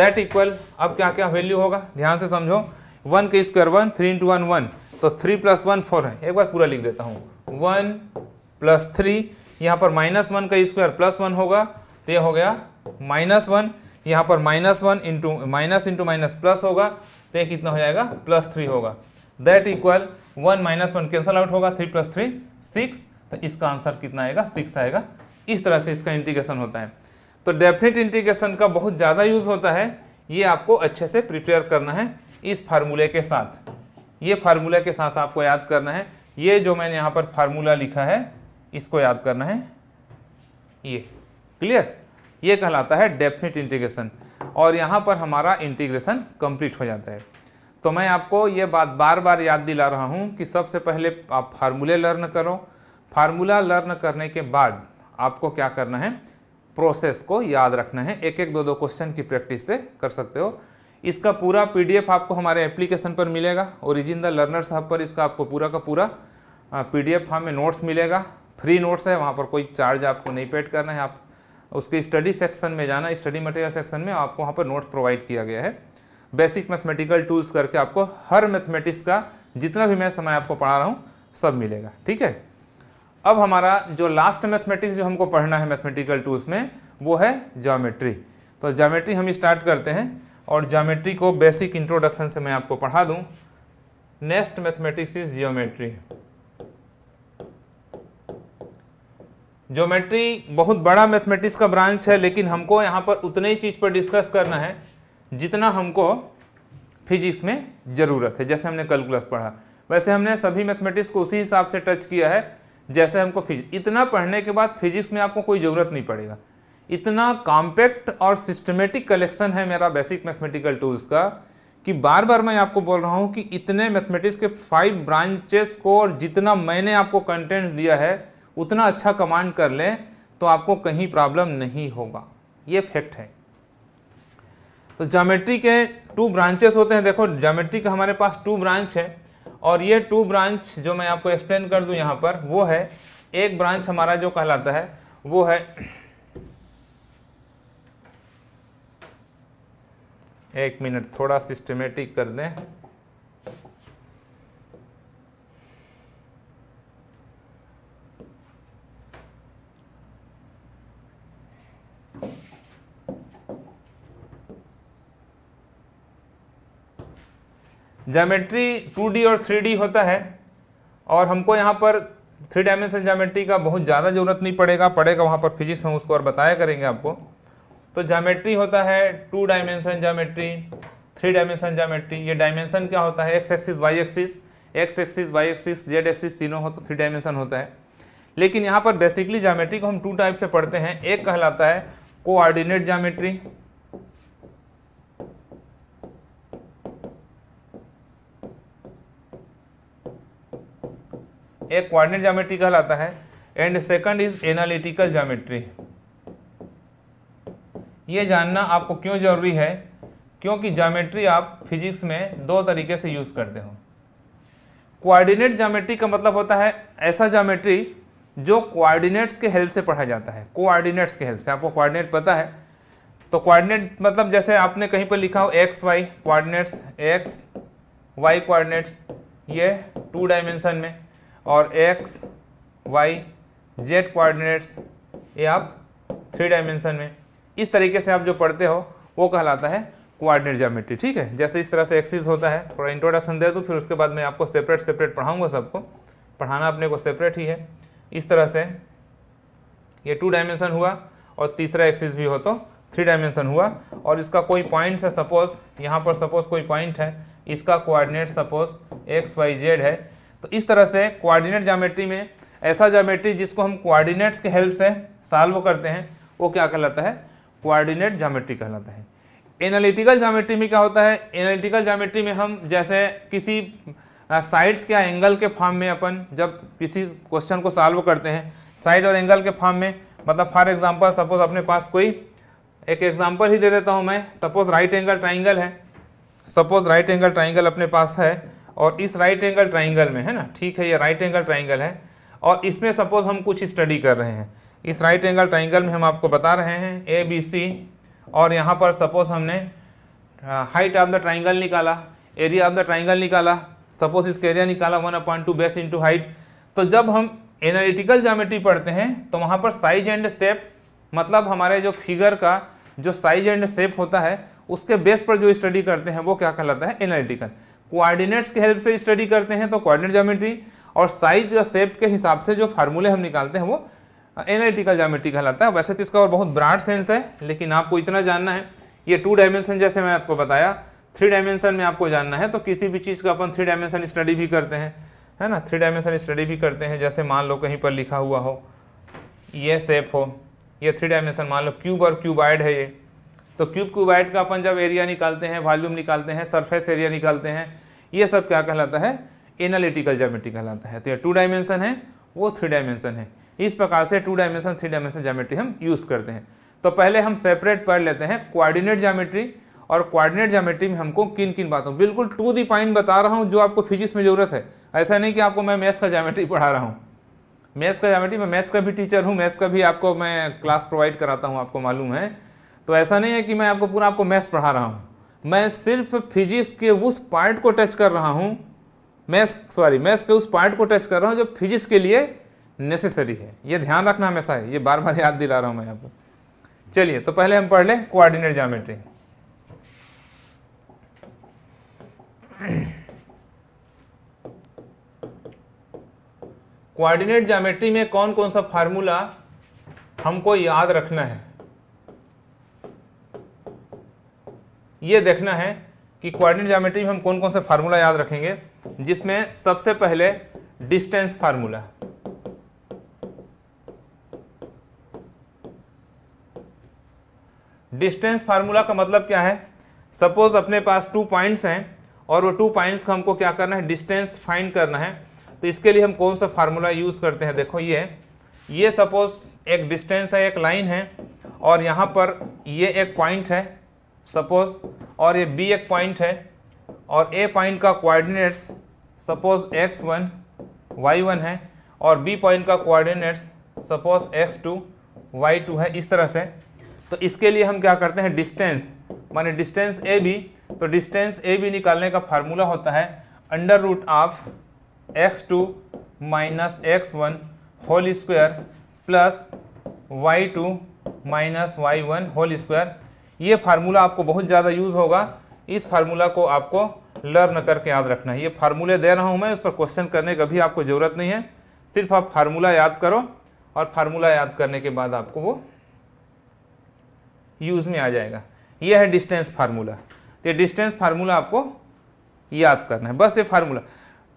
दैट इक्वल अब क्या क्या वैल्यू होगा ध्यान से समझो वन के square one three into one one तो थ्री प्लस वन फोर है एक बार पूरा लिख देता हूँ वन प्लस थ्री यहाँ पर माइनस वन का स्क्वायर प्लस वन होगा तो यह हो गया माइनस वन यहाँ पर minus one into minus into minus plus होगा तो यह कितना हो जाएगा प्लस थ्री होगा that equal one minus one cancel out होगा थ्री प्लस थ्री सिक्स तो इसका आंसर कितना आएगा सिक्स आएगा इस तरह से इसका इंटीग्रेशन होता है तो डेफिनेट इंटीग्रेशन का बहुत ज़्यादा यूज़ होता है ये आपको अच्छे से प्रिपेयर करना है इस फार्मूले के साथ ये फार्मूला के साथ आपको याद करना है ये जो मैंने यहाँ पर फार्मूला लिखा है इसको याद करना है ये क्लियर ये कहलाता है डेफिनेट इंटीग्रेशन और यहाँ पर हमारा इंटीग्रेशन कंप्लीट हो जाता है तो मैं आपको ये बात बार बार याद दिला रहा हूँ कि सबसे पहले आप फार्मूले लर्न करो फार्मूला लर्न करने के बाद आपको क्या करना है प्रोसेस को याद रखना है एक एक दो दो क्वेश्चन की प्रैक्टिस से कर सकते हो इसका पूरा पीडीएफ आपको हमारे एप्लीकेशन पर मिलेगा ओरिजिन द लर्नर्स हब पर इसका आपको पूरा का पूरा पीडीएफ हमें नोट्स मिलेगा फ्री नोट्स है वहाँ पर कोई चार्ज आपको नहीं पेड करना है आप उसके स्टडी सेक्शन में जाना स्टडी मटेरियल सेक्शन में आपको वहाँ पर नोट्स प्रोवाइड किया गया है बेसिक मैथमेटिकल टूल्स करके आपको हर मैथमेटिक्स का जितना भी मैं समय आपको पढ़ा रहा हूँ सब मिलेगा ठीक है अब हमारा जो लास्ट मैथमेटिक्स जो हमको पढ़ना है मैथमेटिकल टूल्स में वो है ज्योमेट्री तो ज्योमेट्री हम स्टार्ट करते हैं और ज्योमेट्री को बेसिक इंट्रोडक्शन से मैं आपको पढ़ा दूं next mathematics is geometry geometry बहुत बड़ा मैथमेटिक्स का ब्रांच है लेकिन हमको यहाँ पर उतने ही चीज़ पर डिस्कस करना है जितना हमको फिजिक्स में ज़रूरत है जैसे हमने कैलकुलस पढ़ा वैसे हमने सभी मैथमेटिक्स को उसी हिसाब से टच किया है जैसे हमको फिजिक्स इतना पढ़ने के बाद फिजिक्स में आपको कोई ज़रूरत नहीं पड़ेगा इतना कॉम्पैक्ट और सिस्टमेटिक कलेक्शन है मेरा बेसिक मैथमेटिकल टूल्स का कि बार बार मैं आपको बोल रहा हूँ कि इतने मैथमेटिक्स के फाइव ब्रांचेस को और जितना मैंने आपको कंटेंट्स दिया है उतना अच्छा कमांड कर लें तो आपको कहीं प्रॉब्लम नहीं होगा ये फैक्ट है तो ज्योमेट्री के टू ब्रांचेस होते हैं देखो ज्योमेट्री का हमारे पास टू ब्रांच है और ये टू ब्रांच जो मैं आपको एक्सप्लेन कर दूं यहां पर वो है एक ब्रांच हमारा जो कहलाता है वो है एक मिनट थोड़ा सिस्टमेटिक कर दें जामेट्री टू और थ्री होता है और हमको यहाँ पर थ्री डायमेंशन जामेट्री का बहुत ज़्यादा ज़रूरत नहीं पड़ेगा पड़ेगा वहाँ पर फिजिक्स में उसको और बताया करेंगे आपको तो जामेट्री होता है two dimension geometry three dimension geometry ये डायमेंशन क्या होता है x axis Y axis x axis Y axis Z axis तीनों हो तो थ्री डायमेंशन होता है लेकिन यहाँ पर बेसिकली जामेट्री को हम टू टाइप से पढ़ते हैं एक कहलाता है कोऑर्डिनेट जामेट्री एक कोऑर्डिनेट ज्योमेट्री कहलाता है and second is analytical geometry ये जानना आपको क्यों जरूरी है क्योंकि ज्योमेट्री आप फिजिक्स में दो तरीके से यूज़ करते हो कोऑर्डिनेट ज्योमेट्री का मतलब होता है ऐसा ज्योमेट्री जो कोऑर्डिनेट्स के हेल्प से पढ़ा जाता है कोऑर्डिनेट्स के हेल्प से आपको कोऑर्डिनेट पता है तो कोऑर्डिनेट मतलब जैसे आपने कहीं पर लिखा हो x y coordinates x y coordinates ये टू डायमेंशन में और एक्स वाई जेड कोऑर्डिनेट्स ये आप थ्री डायमेंशन में इस तरीके से आप जो पढ़ते हो वो कहलाता है कोऑर्डिनेट जोमेट्री ठीक है जैसे इस तरह से एक्सिस होता है थोड़ा इंट्रोडक्शन दे दूँ फिर उसके बाद मैं आपको सेपरेट सेपरेट पढ़ाऊँगा सबको पढ़ाना अपने को सेपरेट ही है इस तरह से ये टू डायमेंशन हुआ और तीसरा एक्सिस भी हो तो थ्री डायमेंशन हुआ और इसका कोई पॉइंट है सपोज यहाँ पर सपोज कोई पॉइंट है इसका coordinate suppose x Y Z है तो इस तरह से कोऑर्डिनेट जामेट्री में ऐसा जामेट्री जिसको हम कोऑर्डिनेट्स के हेल्प से सॉल्व करते हैं वो क्या कहलाता है कोऑर्डिनेट जामेट्री कहलाता है एनालिटिकल जामेट्री में क्या होता है एनालिटिकल जामेट्री में हम जैसे किसी साइड्स के एंगल के फॉर्म में अपन जब किसी क्वेश्चन को सॉल्व करते हैं साइड और एंगल के फॉर्म में मतलब फॉर एग्जांपल सपोज अपने पास कोई एक एग्जांपल ही दे देता हूँ मैं सपोज राइट एंगल ट्राइंगल है सपोज राइट एंगल ट्राइंगल अपने पास है और इस राइट एंगल ट्राइंगल में है ना ठीक है ये राइट एंगल ट्राइंगल है और इसमें सपोज हम कुछ स्टडी कर रहे हैं इस राइट एंगल ट्राइंगल में हम आपको बता रहे हैं ए बी सी और यहाँ पर सपोज हमने हाइट ऑफ द ट्राइंगल निकाला एरिया ऑफ द ट्राइंगल निकाला सपोज इसका एरिया निकाला one upon two base into height तो जब हम एनालिटिकल जोमेट्री पढ़ते हैं तो वहाँ पर साइज एंड शेप मतलब हमारे जो फिगर का जो साइज एंड शेप होता है उसके बेस पर जो स्टडी करते हैं वो क्या कहलाता है एनालिटिकल कोऑर्डिनेट्स की हेल्प से स्टडी करते हैं तो कोऑर्डिनेट ज्योमेट्री और साइज या सेप के हिसाब से जो फार्मूले हम निकालते हैं वो एनालिटिकल uh, ज्योमेट्री कहलाता है वैसे तो इसका और बहुत ब्राड सेंस है लेकिन आपको इतना जानना है ये टू डायमेंशन जैसे मैं आपको बताया थ्री डायमेंशन में आपको जानना है तो किसी भी चीज़ का अपन थ्री डायमेंशन स्टडी भी करते हैं है ना थ्री डायमेंशन स्टडी भी करते हैं जैसे मान लो कहीं पर लिखा हुआ हो ये सेप हो ये थ्री डायमेंशन मान लो क्यूब और क्यूबाइड है ये तो क्यूब क्यूबाइड का अपन जब एरिया निकालते हैं वॉल्यूम निकालते हैं सरफेस एरिया निकालते हैं ये सब क्या कहलाता है एनालिटिकल जोमेट्री कहलाता है तो ये टू डायमेंशन है वो थ्री डायमेंशन है इस प्रकार से two dimension three dimension geometry हम यूज़ करते हैं तो पहले हम सेपरेट पढ़ लेते हैं कोऑर्डिनेट जोमेट्री और कोऑर्डिनेट जोमेट्री में हमको किन किन बातों बिल्कुल टू दी पॉइंट बता रहा हूँ जो आपको फिजिक्स में ज़रूरत है ऐसा नहीं कि आपको मैं मैथ्स का जोमेट्री पढ़ा रहा हूँ मैथ्स का जोमेट्री मैं मैथ्स का भी टीचर हूँ मैथ्स का भी आपको मैं क्लास प्रोवाइड कराता हूँ आपको मालूम है तो ऐसा नहीं है कि मैं आपको पूरा आपको मैथ्स पढ़ा रहा हूँ मैं सिर्फ फिजिक्स के उस पार्ट को टच कर रहा हूँ मैथ्स सॉरी मैथ्स के उस पार्ट को टच कर रहा हूँ जो फिजिक्स के लिए नेसेसरी है ये ध्यान रखना हमेशा है ये बार बार याद दिला रहा हूँ मैं आपको चलिए तो पहले हम पढ़ लें कोऑर्डिनेट ज्योमेट्री कोऑर्डिनेट ज्योमेट्री में कौन कौन सा फार्मूला हमको याद रखना है ये देखना है कि कोऑर्डिनेट जोमेट्री में हम कौन कौन से फार्मूला याद रखेंगे जिसमें सबसे पहले डिस्टेंस फार्मूला डिस्टेंस फार्मूला का मतलब क्या है सपोज अपने पास टू पॉइंट्स हैं और वो टू पॉइंट्स का हमको क्या करना है डिस्टेंस फाइंड करना है तो इसके लिए हम कौन सा फार्मूला यूज़ करते हैं देखो ये ये सपोज एक डिस्टेंस है एक लाइन है और यहाँ पर ये एक पॉइंट है सपोज और ये बी एक पॉइंट है और ए पॉइंट का coordinates suppose x one y one है और बी पॉइंट का coordinates suppose x two y two है इस तरह से तो इसके लिए हम क्या करते हैं डिस्टेंस माने डिस्टेंस ए बी तो डिस्टेंस ए बी निकालने का फार्मूला होता है under root of x two minus x one whole square plus Y two minus y one whole square ये फार्मूला आपको बहुत ज़्यादा यूज़ होगा इस फार्मूला को आपको लर्न करके याद रखना है ये फार्मूले दे रहा हूँ मैं उस पर क्वेश्चन करने का भी आपको ज़रूरत नहीं है सिर्फ आप फार्मूला याद करो और फार्मूला याद करने के बाद आपको वो यूज़ में आ जाएगा ये है डिस्टेंस फार्मूला ये डिस्टेंस फार्मूला आपको याद करना है बस ये फार्मूला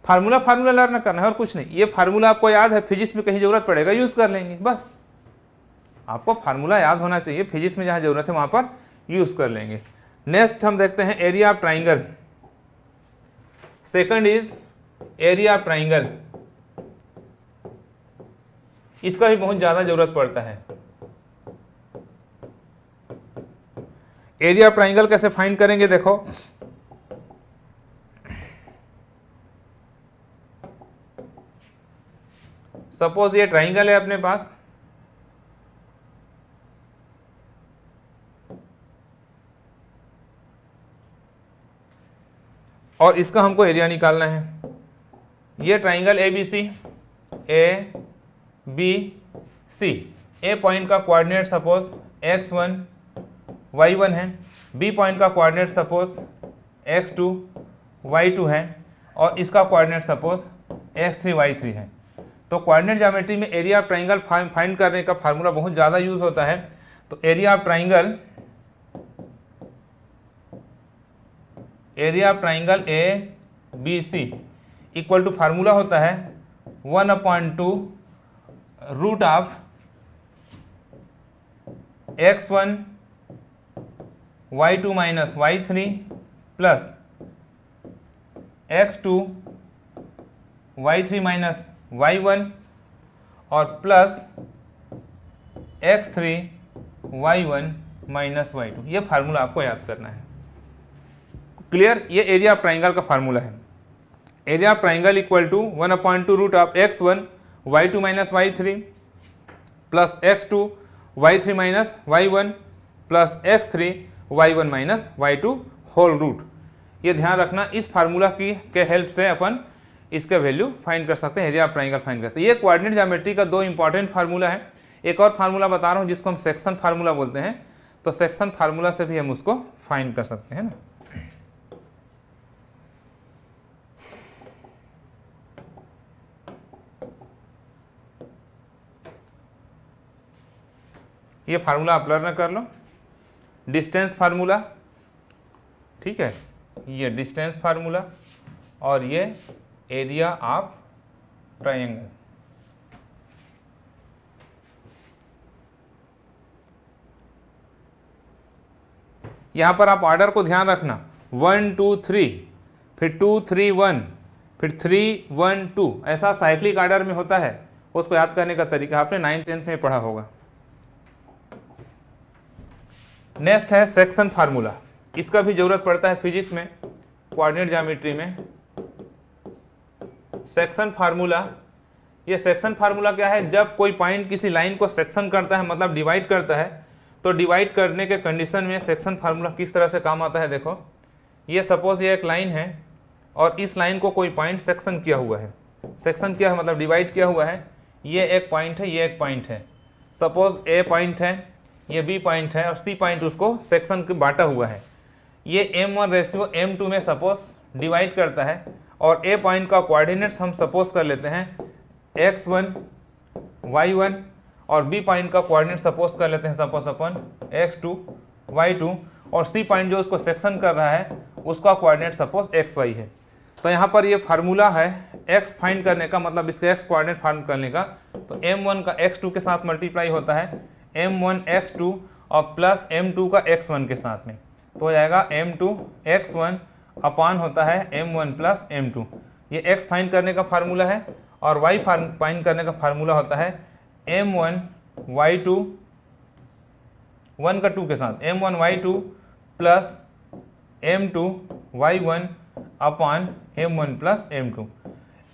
फार्मूला फार्मूला लर्न करना है और कुछ नहीं ये फार्मूला आपको याद है फिजिक्स में कहीं ज़रूरत पड़ेगा यूज़ कर लेंगे बस आपको फार्मूला याद होना चाहिए फिजिक्स में जहाँ ज़रूरत है वहाँ पर यूज़ कर लेंगे नेक्स्ट हम देखते हैं area of triangle second is area of triangle इसका भी बहुत ज़्यादा ज़रूरत पड़ता है एरिया ऑफ ट्राइंगल कैसे फाइंड करेंगे देखो सपोज ये ट्राइंगल है अपने पास और इसका हमको एरिया निकालना है ये triangle A B C A B C A point का coordinate suppose x one y one है बी पॉइंट का coordinate suppose x two y two है और इसका coordinate suppose x three y three है तो कोऑर्डिनेट ज्योमेट्री में area of triangle find करने का फार्मूला बहुत ज़्यादा यूज़ होता है तो area of triangle area of triangle A B C equal to formula होता है one upon two root of x one y two minus y three plus x two y three minus y one और plus x three y one minus y two ये formula आपको याद करना है clear ये area of triangle का formula है area of triangle equal to one upon two root of x one y two minus y three plus x two y three minus y one plus x three y one minus y two whole root ये ध्यान रखना इस formula की के help से अपन इसका value find कर सकते हैं एरिया ऑफ ट्राइंगल फाइंड करते हैं ये कोऑर्डिनेट ज्योमेट्री का दो इंपॉर्टेंट फार्मूला है एक और फार्मूला बता रहा हूँ जिसको हम सेक्शन फार्मूला बोलते हैं तो सेक्शन फार्मूला से भी हम उसको फाइंड कर सकते हैं ना ये फार्मूला आप लर्न कर लो डिस्टेंस फार्मूला ठीक है ये डिस्टेंस फार्मूला और ये एरिया ऑफ ट्राइंगल यहाँ पर आप ऑर्डर को ध्यान रखना वन टू थ्री फिर टू थ्री वन फिर थ्री वन टू ऐसा साइक्लिक ऑर्डर में होता है उसको याद करने का तरीका आपने नाइन टेंथ में पढ़ा होगा नेक्स्ट है सेक्शन फार्मूला इसका भी जरूरत पड़ता है फिजिक्स में कोऑर्डिनेट ज्यामिट्री में सेक्शन फार्मूला ये सेक्शन फार्मूला क्या है जब कोई पॉइंट किसी लाइन को सेक्शन करता है मतलब डिवाइड करता है तो डिवाइड करने के कंडीशन में सेक्शन फार्मूला किस तरह से काम आता है देखो ये सपोज ये एक लाइन है और इस लाइन को कोई पॉइंट सेक्शन किया हुआ है सेक्शन किया है मतलब डिवाइड किया हुआ है ये एक पॉइंट है ये एक पॉइंट है सपोज ए पॉइंट है ये बी पॉइंट है और सी पॉइंट उसको सेक्शन के बांटा हुआ है ये m one ratio m two में सपोज डिवाइड करता है और ए पॉइंट का कोऑर्डिनेट्स हम सपोज कर लेते हैं एक्स वन वाई वन और बी पॉइंट का कोऑर्डिनेट सपोज कर लेते हैं सपोज अपन एक्स टू वाई टू और सी पॉइंट जो उसको सेक्शन कर रहा है उसका कोऑर्डिनेट सपोज एक्स वाई है तो यहाँ पर ये फार्मूला है एक्स फाइंड करने का मतलब इसके एक्स कोऑर्डिनेट फाइंड करने का तो एम वन का एक्स टू के साथ मल्टीप्लाई होता है एम वन एक्स टू और प्लस एम टू का एक्स वन के साथ में तो हो जाएगा m two x one upon होता है m one plus m two ये एक्स फाइन करने का फार्मूला है और वाई फाइन करने का फार्मूला होता है m one y two one का टू के साथ m one y two plus m two y one upon m one plus m two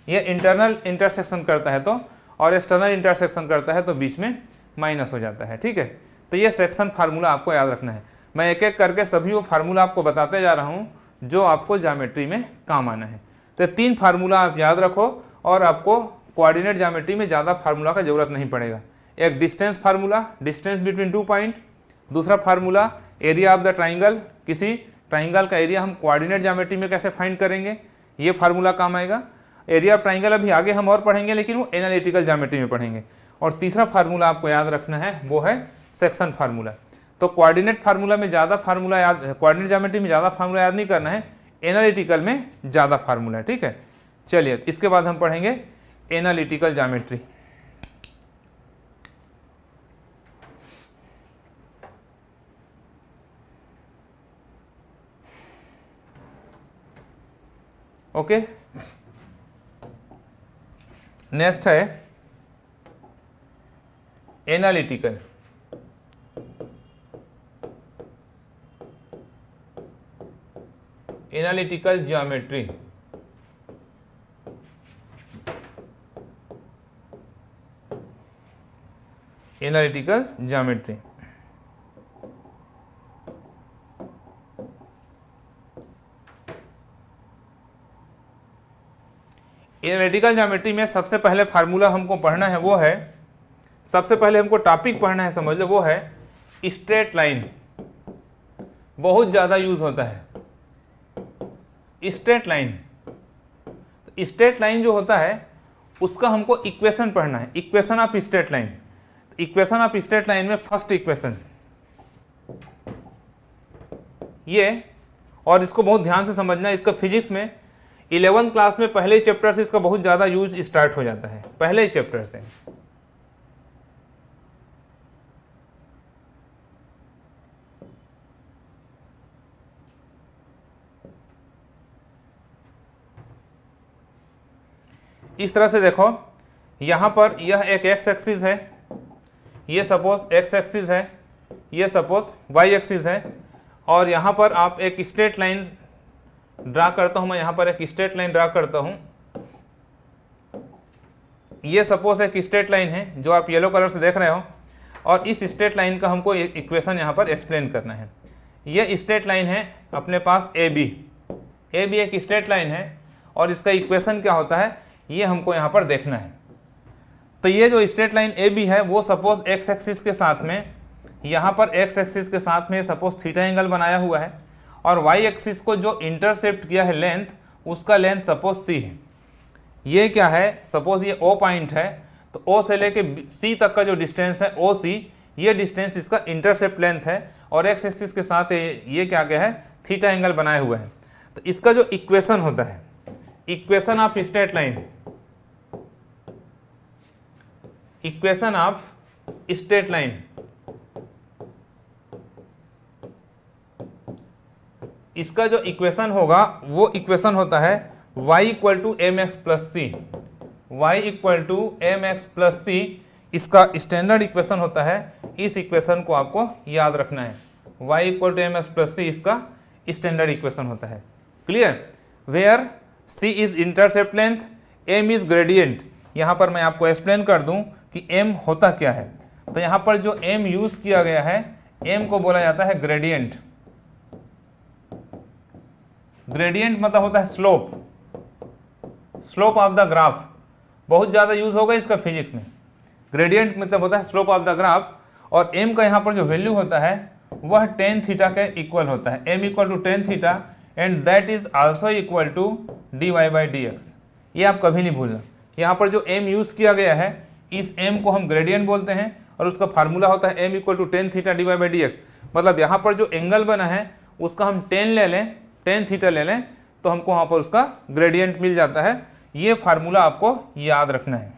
ये इंटरनल इंटरसेक्शन करता है तो और एक्सटर्नल इंटरसेक्शन करता है तो बीच में माइनस हो जाता है ठीक है तो ये सेक्शन फार्मूला आपको याद रखना है मैं एक एक करके सभी वो फार्मूला आपको बताते जा रहा हूँ जो आपको जामेट्री में काम आना है तो तीन फार्मूला आप याद रखो और आपको कोऑर्डिनेट जामेट्री में ज़्यादा फार्मूला का ज़रूरत नहीं पड़ेगा एक distance formula distance between two point दूसरा formula area of the triangle किसी ट्राइंगल का एरिया हम कोऑर्डिनेट जामेट्री में कैसे फाइंड करेंगे ये फार्मूला काम आएगा एरिया ऑफ ट्राइंगल अभी आगे हम और पढ़ेंगे लेकिन वो एनालिटिकल जामेट्री में पढ़ेंगे और तीसरा फार्मूला आपको याद रखना है वो है सेक्शन फार्मूला तो कोऑर्डिनेट फार्मूला में ज़्यादा फार्मूला याद कोऑर्डिनेट ज्यामेट्री में ज़्यादा फार्मूला याद नहीं करना है एनालिटिकल में ज़्यादा फार्मूला ठीक है चलिए इसके बाद हम पढ़ेंगे एनालिटिकल ज्यामेट्री ओके नेक्स्ट है analytical analytical geometry analytical geometry analytical geometry में सबसे पहले फार्मूला हमको पढ़ना है वो है सबसे पहले हमको टॉपिक पढ़ना है समझ लो वो है स्ट्रेट लाइन बहुत ज़्यादा यूज होता है स्ट्रेट लाइन स्ट्रेट लाइन जो होता है उसका हमको इक्वेशन पढ़ना है equation of straight line equation of straight line में फर्स्ट इक्वेशन ये और इसको बहुत ध्यान से समझना है इसका फिजिक्स में इलेवंथ क्लास में पहले चैप्टर से इसका बहुत ज़्यादा यूज स्टार्ट हो जाता है पहले ही चैप्टर से इस तरह से देखो यहाँ पर यह एक एक्स एक्सिस है ये सपोज एक्स एक्सिस है ये सपोज वाई एक्सिस है और यहाँ पर आप एक स्ट्रेट लाइन ड्रा करता हूँ मैं यहाँ पर एक स्ट्रेट लाइन ड्रा करता हूँ ये सपोज एक स्ट्रेट लाइन है जो आप येलो कलर से देख रहे हो और इस स्ट्रेट लाइन का हमको इक्वेशन यहाँ पर एक्सप्लेन करना है ये स्ट्रेट लाइन है अपने पास ए बी ए बी एक स्ट्रेट लाइन है और इसका इक्वेशन क्या होता है ये हमको यहाँ पर देखना है तो ये जो स्ट्रेट लाइन ए बी है वो सपोज एक्स एक्सिस के साथ में यहाँ पर एक्स एक्सिस के साथ में सपोज थीटा एंगल बनाया हुआ है और वाई एक्सिस को जो इंटरसेप्ट किया है लेंथ उसका लेंथ सपोज सी है ये क्या है सपोज ये ओ पॉइंट है तो ओ से लेके सी तक का जो डिस्टेंस है ओ सी ये डिस्टेंस इसका इंटरसेप्ट लेंथ है और एक्स एक्सिस के साथ ये क्या क्या है थीटा एंगल बनाया हुआ है तो इसका जो इक्वेशन होता है equation of straight line equation of straight line इसका जो इक्वेशन होगा वो इक्वेशन होता है y equal to m x plus c y equal to m x plus c इसका स्टैंडर्ड इक्वेशन होता है इस इक्वेशन को आपको याद रखना है y equal to m x plus c इसका स्टैंडर्ड इक्वेशन होता है clear where c is intercept length m is gradient यहाँ पर मैं आपको एक्सप्लेन कर दूँ कि एम होता क्या है तो यहाँ पर जो एम यूज़ किया गया है एम को बोला जाता है ग्रेडियंट ग्रेडियंट मतलब होता है slope slope of the graph बहुत ज़्यादा यूज़ होगा इसका फिजिक्स में ग्रेडियंट मतलब होता है स्लोप ऑफ द ग्राफ और एम का यहाँ पर जो वैल्यू होता है वह टेन थीटा के इक्वल होता है m equal to tan theta and that is also equal to d Y by D x ये आप कभी नहीं भूलना यहाँ पर जो एम यूज़ किया गया है इस एम को हम ग्रेडियंट बोलते हैं और उसका फार्मूला होता है m equal to tan theta divide by d मतलब यहाँ पर जो एंगल बना है उसका हम टेन ले लें टेन थीटा ले लें तो हमको वहाँ पर उसका ग्रेडियंट मिल जाता है ये फार्मूला आपको याद रखना है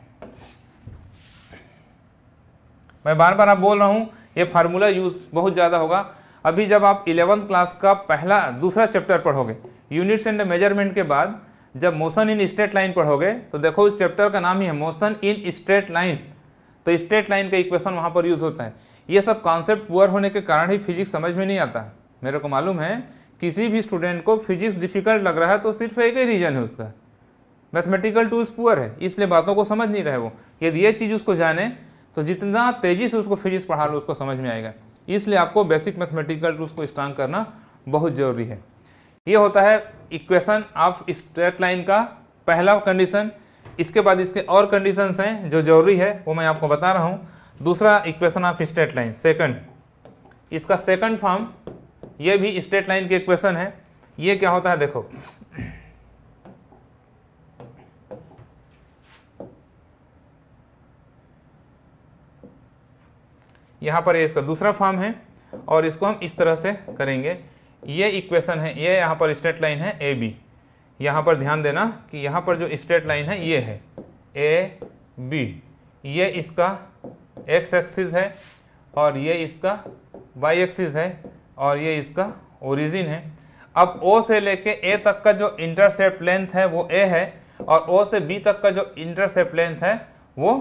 मैं बार बार आप बोल रहा हूँ ये फार्मूला यूज़ बहुत ज़्यादा होगा अभी जब आप इलेवंथ क्लास का पहला दूसरा चैप्टर पढ़ोगे यूनिट्स एंड मेजरमेंट के बाद जब मोशन इन स्ट्रेट लाइन पढ़ोगे तो देखो इस चैप्टर का नाम ही है मोशन इन स्ट्रेट लाइन तो स्ट्रेट लाइन का इक्वेशन वहाँ पर यूज़ होता है ये सब कॉन्सेप्ट पुअर होने के कारण ही फिजिक्स समझ में नहीं आता मेरे को मालूम है किसी भी स्टूडेंट को फिजिक्स डिफिकल्ट लग रहा है तो सिर्फ एक ही रीज़न है उसका मैथमेटिकल टूल्स पुअर है इसलिए बातों को समझ नहीं रहे वो यदि ये चीज़ उसको जाने तो जितना तेज़ी से उसको फिजिक्स पढ़ा लो उसको समझ में आएगा इसलिए आपको बेसिक मैथमेटिकल टूल्स को स्ट्रांग करना बहुत ज़रूरी है ये होता है इक्वेशन ऑफ स्ट्रेट लाइन का पहला कंडीशन इसके बाद इसके और कंडीशंस हैं जो जरूरी है वो मैं आपको बता रहा हूँ दूसरा equation of straight line second इसका सेकंड फॉर्म ये भी स्ट्रेट लाइन के इक्वेशन है ये क्या होता है देखो यहाँ पर ये इसका दूसरा फॉर्म है और इसको हम इस तरह से करेंगे ये इक्वेशन है ये यहाँ पर स्ट्रेट लाइन है ए बी यहाँ पर ध्यान देना कि यहाँ पर जो स्ट्रेट लाइन है ये है ए बी ये इसका एक्स एक्सिस है और ये इसका वाई एक्सिस है और ये इसका ओरिजिन है अब ओ से लेके ए तक का जो इंटरसेप्ट लेंथ है वो ए है और ओ से बी तक का जो इंटरसेप्ट लेंथ है वो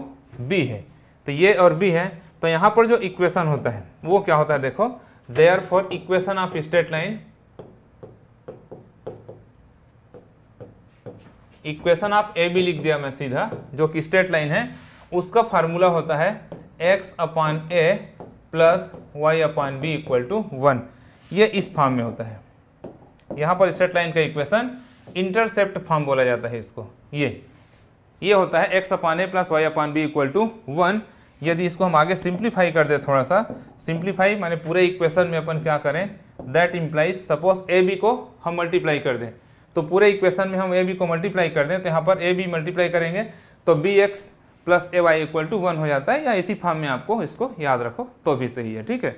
बी है तो ये और बी है तो यहाँ पर जो इक्वेशन होता है वो क्या होता है देखो for equation of straight line equation of a भी लिख दिया मैं सीधा जो कि स्ट्रेट लाइन है उसका फार्मूला होता है x upon A plus y upon B equal to one ये इस फॉर्म में होता है यहां पर स्ट्रेट लाइन का इक्वेशन इंटरसेप्ट फॉर्म बोला जाता है इसको ये ये होता है x upon A plus y upon B equal to one यदि इसको हम आगे सिंप्लीफाई कर दें थोड़ा सा सिंप्लीफाई माने पूरे इक्वेशन में अपन क्या करें that implies suppose a b को हम मल्टीप्लाई कर दें तो पूरे इक्वेशन में हम ए बी को मल्टीप्लाई कर दें तो यहाँ पर ए बी मल्टीप्लाई करेंगे तो b x plus a y equal to one हो जाता है या इसी फॉर्म में आपको इसको याद रखो तो भी सही है ठीक है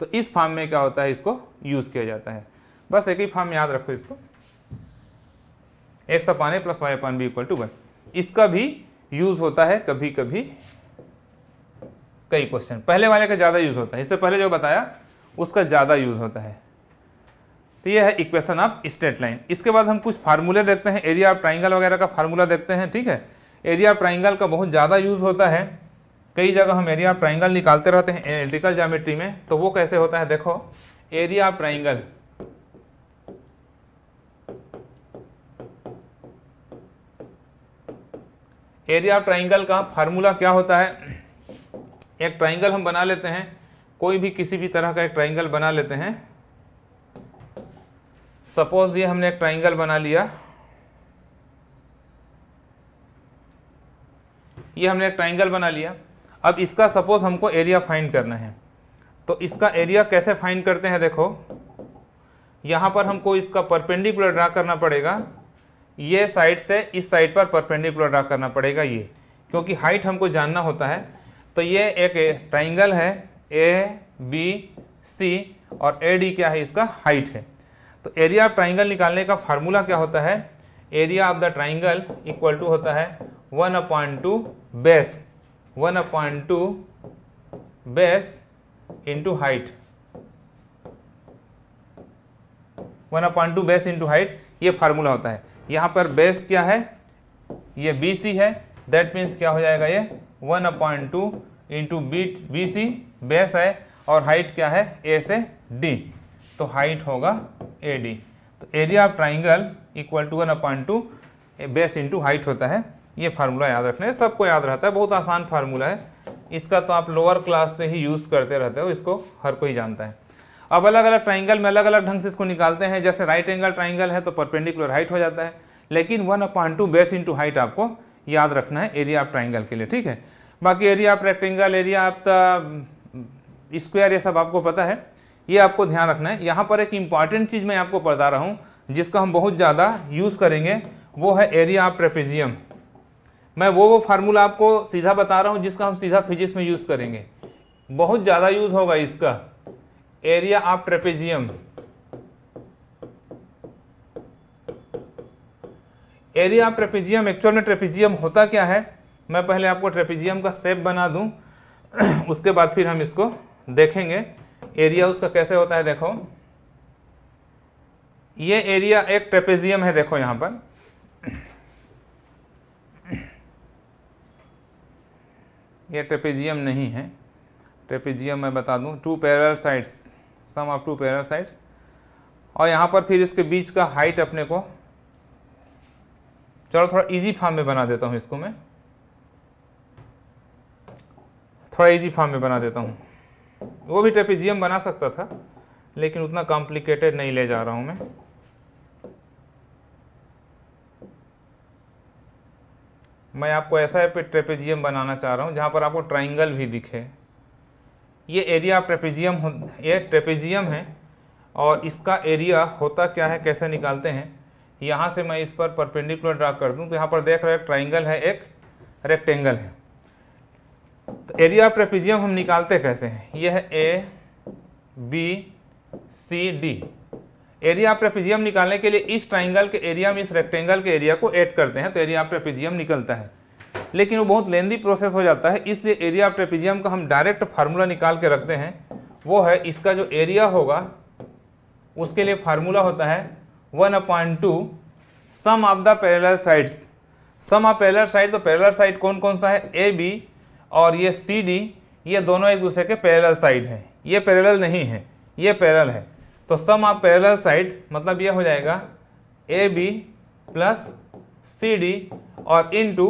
तो इस फॉर्म में क्या होता है इसको यूज़ किया जाता है बस एक ही फॉर्म याद रखो इसको x upon a plus y upon b equal to one इसका भी यूज़ होता है कभी कभी कई क्वेश्चन पहले वाले का ज़्यादा यूज़ होता है इससे पहले जो बताया उसका ज़्यादा यूज़ होता है तो ये है इक्वेशन ऑफ स्ट्रेट लाइन इसके बाद हम कुछ फार्मूले देखते हैं एरिया ऑफ ट्राइंगल वगैरह का फार्मूला देखते हैं ठीक है एरिया ऑफ ट्राइंगल का बहुत ज़्यादा यूज़ होता है कई जगह हम एरिया ऑफ ट्राइंगल निकालते रहते हैं एलिटिकल जोमेट्री में तो वो कैसे होता है देखो area of triangle area of triangle का फार्मूला क्या होता है एक ट्राइंगल हम बना लेते हैं कोई भी किसी भी तरह का एक ट्राइंगल बना लेते हैं सपोज ये हमने एक ट्राइंगल बना लिया ये हमने एक ट्राइंगल बना लिया अब इसका सपोज हमको एरिया फाइंड करना है तो इसका एरिया कैसे फाइंड करते हैं देखो यहाँ पर हमको इसका परपेंडिकुलर ड्रा करना पड़ेगा ये साइड से इस साइड पर परपेंडिकुलर ड्रा करना पड़ेगा ये क्योंकि हाइट हमको जानना होता है तो ये एक ट्राइंगल है ए बी सी और ए डी क्या है इसका हाइट है तो एरिया ऑफ ट्राइंगल निकालने का फार्मूला क्या होता है area of the triangle equal to होता है one upon two base one upon two base into height one upon two base into height ये फार्मूला होता है यहाँ पर बेस क्या है ये बी सी है दैट मीन्स क्या हो जाएगा ये one upon two into b b c base है और हाइट क्या है ए से डी तो हाइट होगा ए डी तो area of triangle equal to one upon two base into height होता है ये फार्मूला याद रखना है सबको याद रहता है बहुत आसान फार्मूला है इसका तो आप लोअर क्लास से ही यूज़ करते रहते हो इसको हर कोई जानता है अब अलग अलग ट्राइंगल में अलग अलग ढंग से इसको निकालते हैं जैसे राइट एंगल ट्राइंगल है तो परपेंडिकुलर हाइट हो जाता है लेकिन one upon two base into height आपको याद रखना है एरिया ऑफ ट्राइंगल के लिए ठीक है बाकी area of rectangle area of the square ये सब आपको पता है ये आपको ध्यान रखना है यहाँ पर एक इम्पॉर्टेंट चीज़ मैं आपको बता रहा हूँ जिसका हम बहुत ज़्यादा यूज़ करेंगे वो है एरिया ऑफ ट्रेपेजियम मैं वो वो फार्मूला आपको सीधा बता रहा हूँ जिसका हम सीधा फिजिक्स में यूज़ करेंगे बहुत ज़्यादा यूज़ होगा इसका area of trapezium area of trapezium actual में ट्रेपीजियम होता क्या है मैं पहले आपको ट्रेपीजियम का सेप बना दूं उसके बाद फिर हम इसको देखेंगे एरिया उसका कैसे होता है देखो ये एरिया एक ट्रेपीजियम है देखो यहाँ पर ये ट्रेपीजियम नहीं है ट्रेपीजियम मैं बता दूं two parallel sides sum of two parallel sides और यहाँ पर फिर इसके बीच का हाइट अपने को चलो थोड़ा इजी फार्म में बना देता हूँ इसको मैं थोड़ा इजी फार्म में बना देता हूँ वो भी ट्रेपीजियम बना सकता था लेकिन उतना कॉम्प्लिकेटेड नहीं ले जा रहा हूँ मैं मैं आपको ऐसा है ट्रेपेजियम बनाना चाह रहा हूँ जहाँ पर आपको ट्राइंगल भी दिखे ये एरिया ट्रेपेजियम ये ट्रेपेजियम है और इसका एरिया होता क्या है कैसे निकालते हैं यहाँ से मैं इस पर परपेंडिकुलर ड्रा कर दूँ तो यहाँ पर देख रहे हैं ट्राइंगल है एक रेक्टेंगल है तो एरिया ऑफ ट्रेपीजियम हम निकालते कैसे हैं यह है a B c d area of trapezium निकालने के लिए इस ट्राइंगल के एरिया में इस रेक्टेंगल के एरिया को ऐड करते हैं तो एरिया ऑफ ट्रेपीजियम निकलता है लेकिन वो बहुत लेंदी प्रोसेस हो जाता है इसलिए एरिया ऑफ ट्रेपीजियम का हम डायरेक्ट फार्मूला निकाल के रखते हैं वो है इसका जो एरिया होगा उसके लिए फार्मूला होता है one upon two sum of the parallel sides sum of parallel side तो पैरेलल साइड कौन कौन सा है ए बी और ये सी डी ये दोनों एक दूसरे के पैरेलल साइड हैं ये पैरेलल नहीं है ये पैरेलल है तो सम ऑफ पैरेलल साइड मतलब ये हो जाएगा a B plus C D और इन into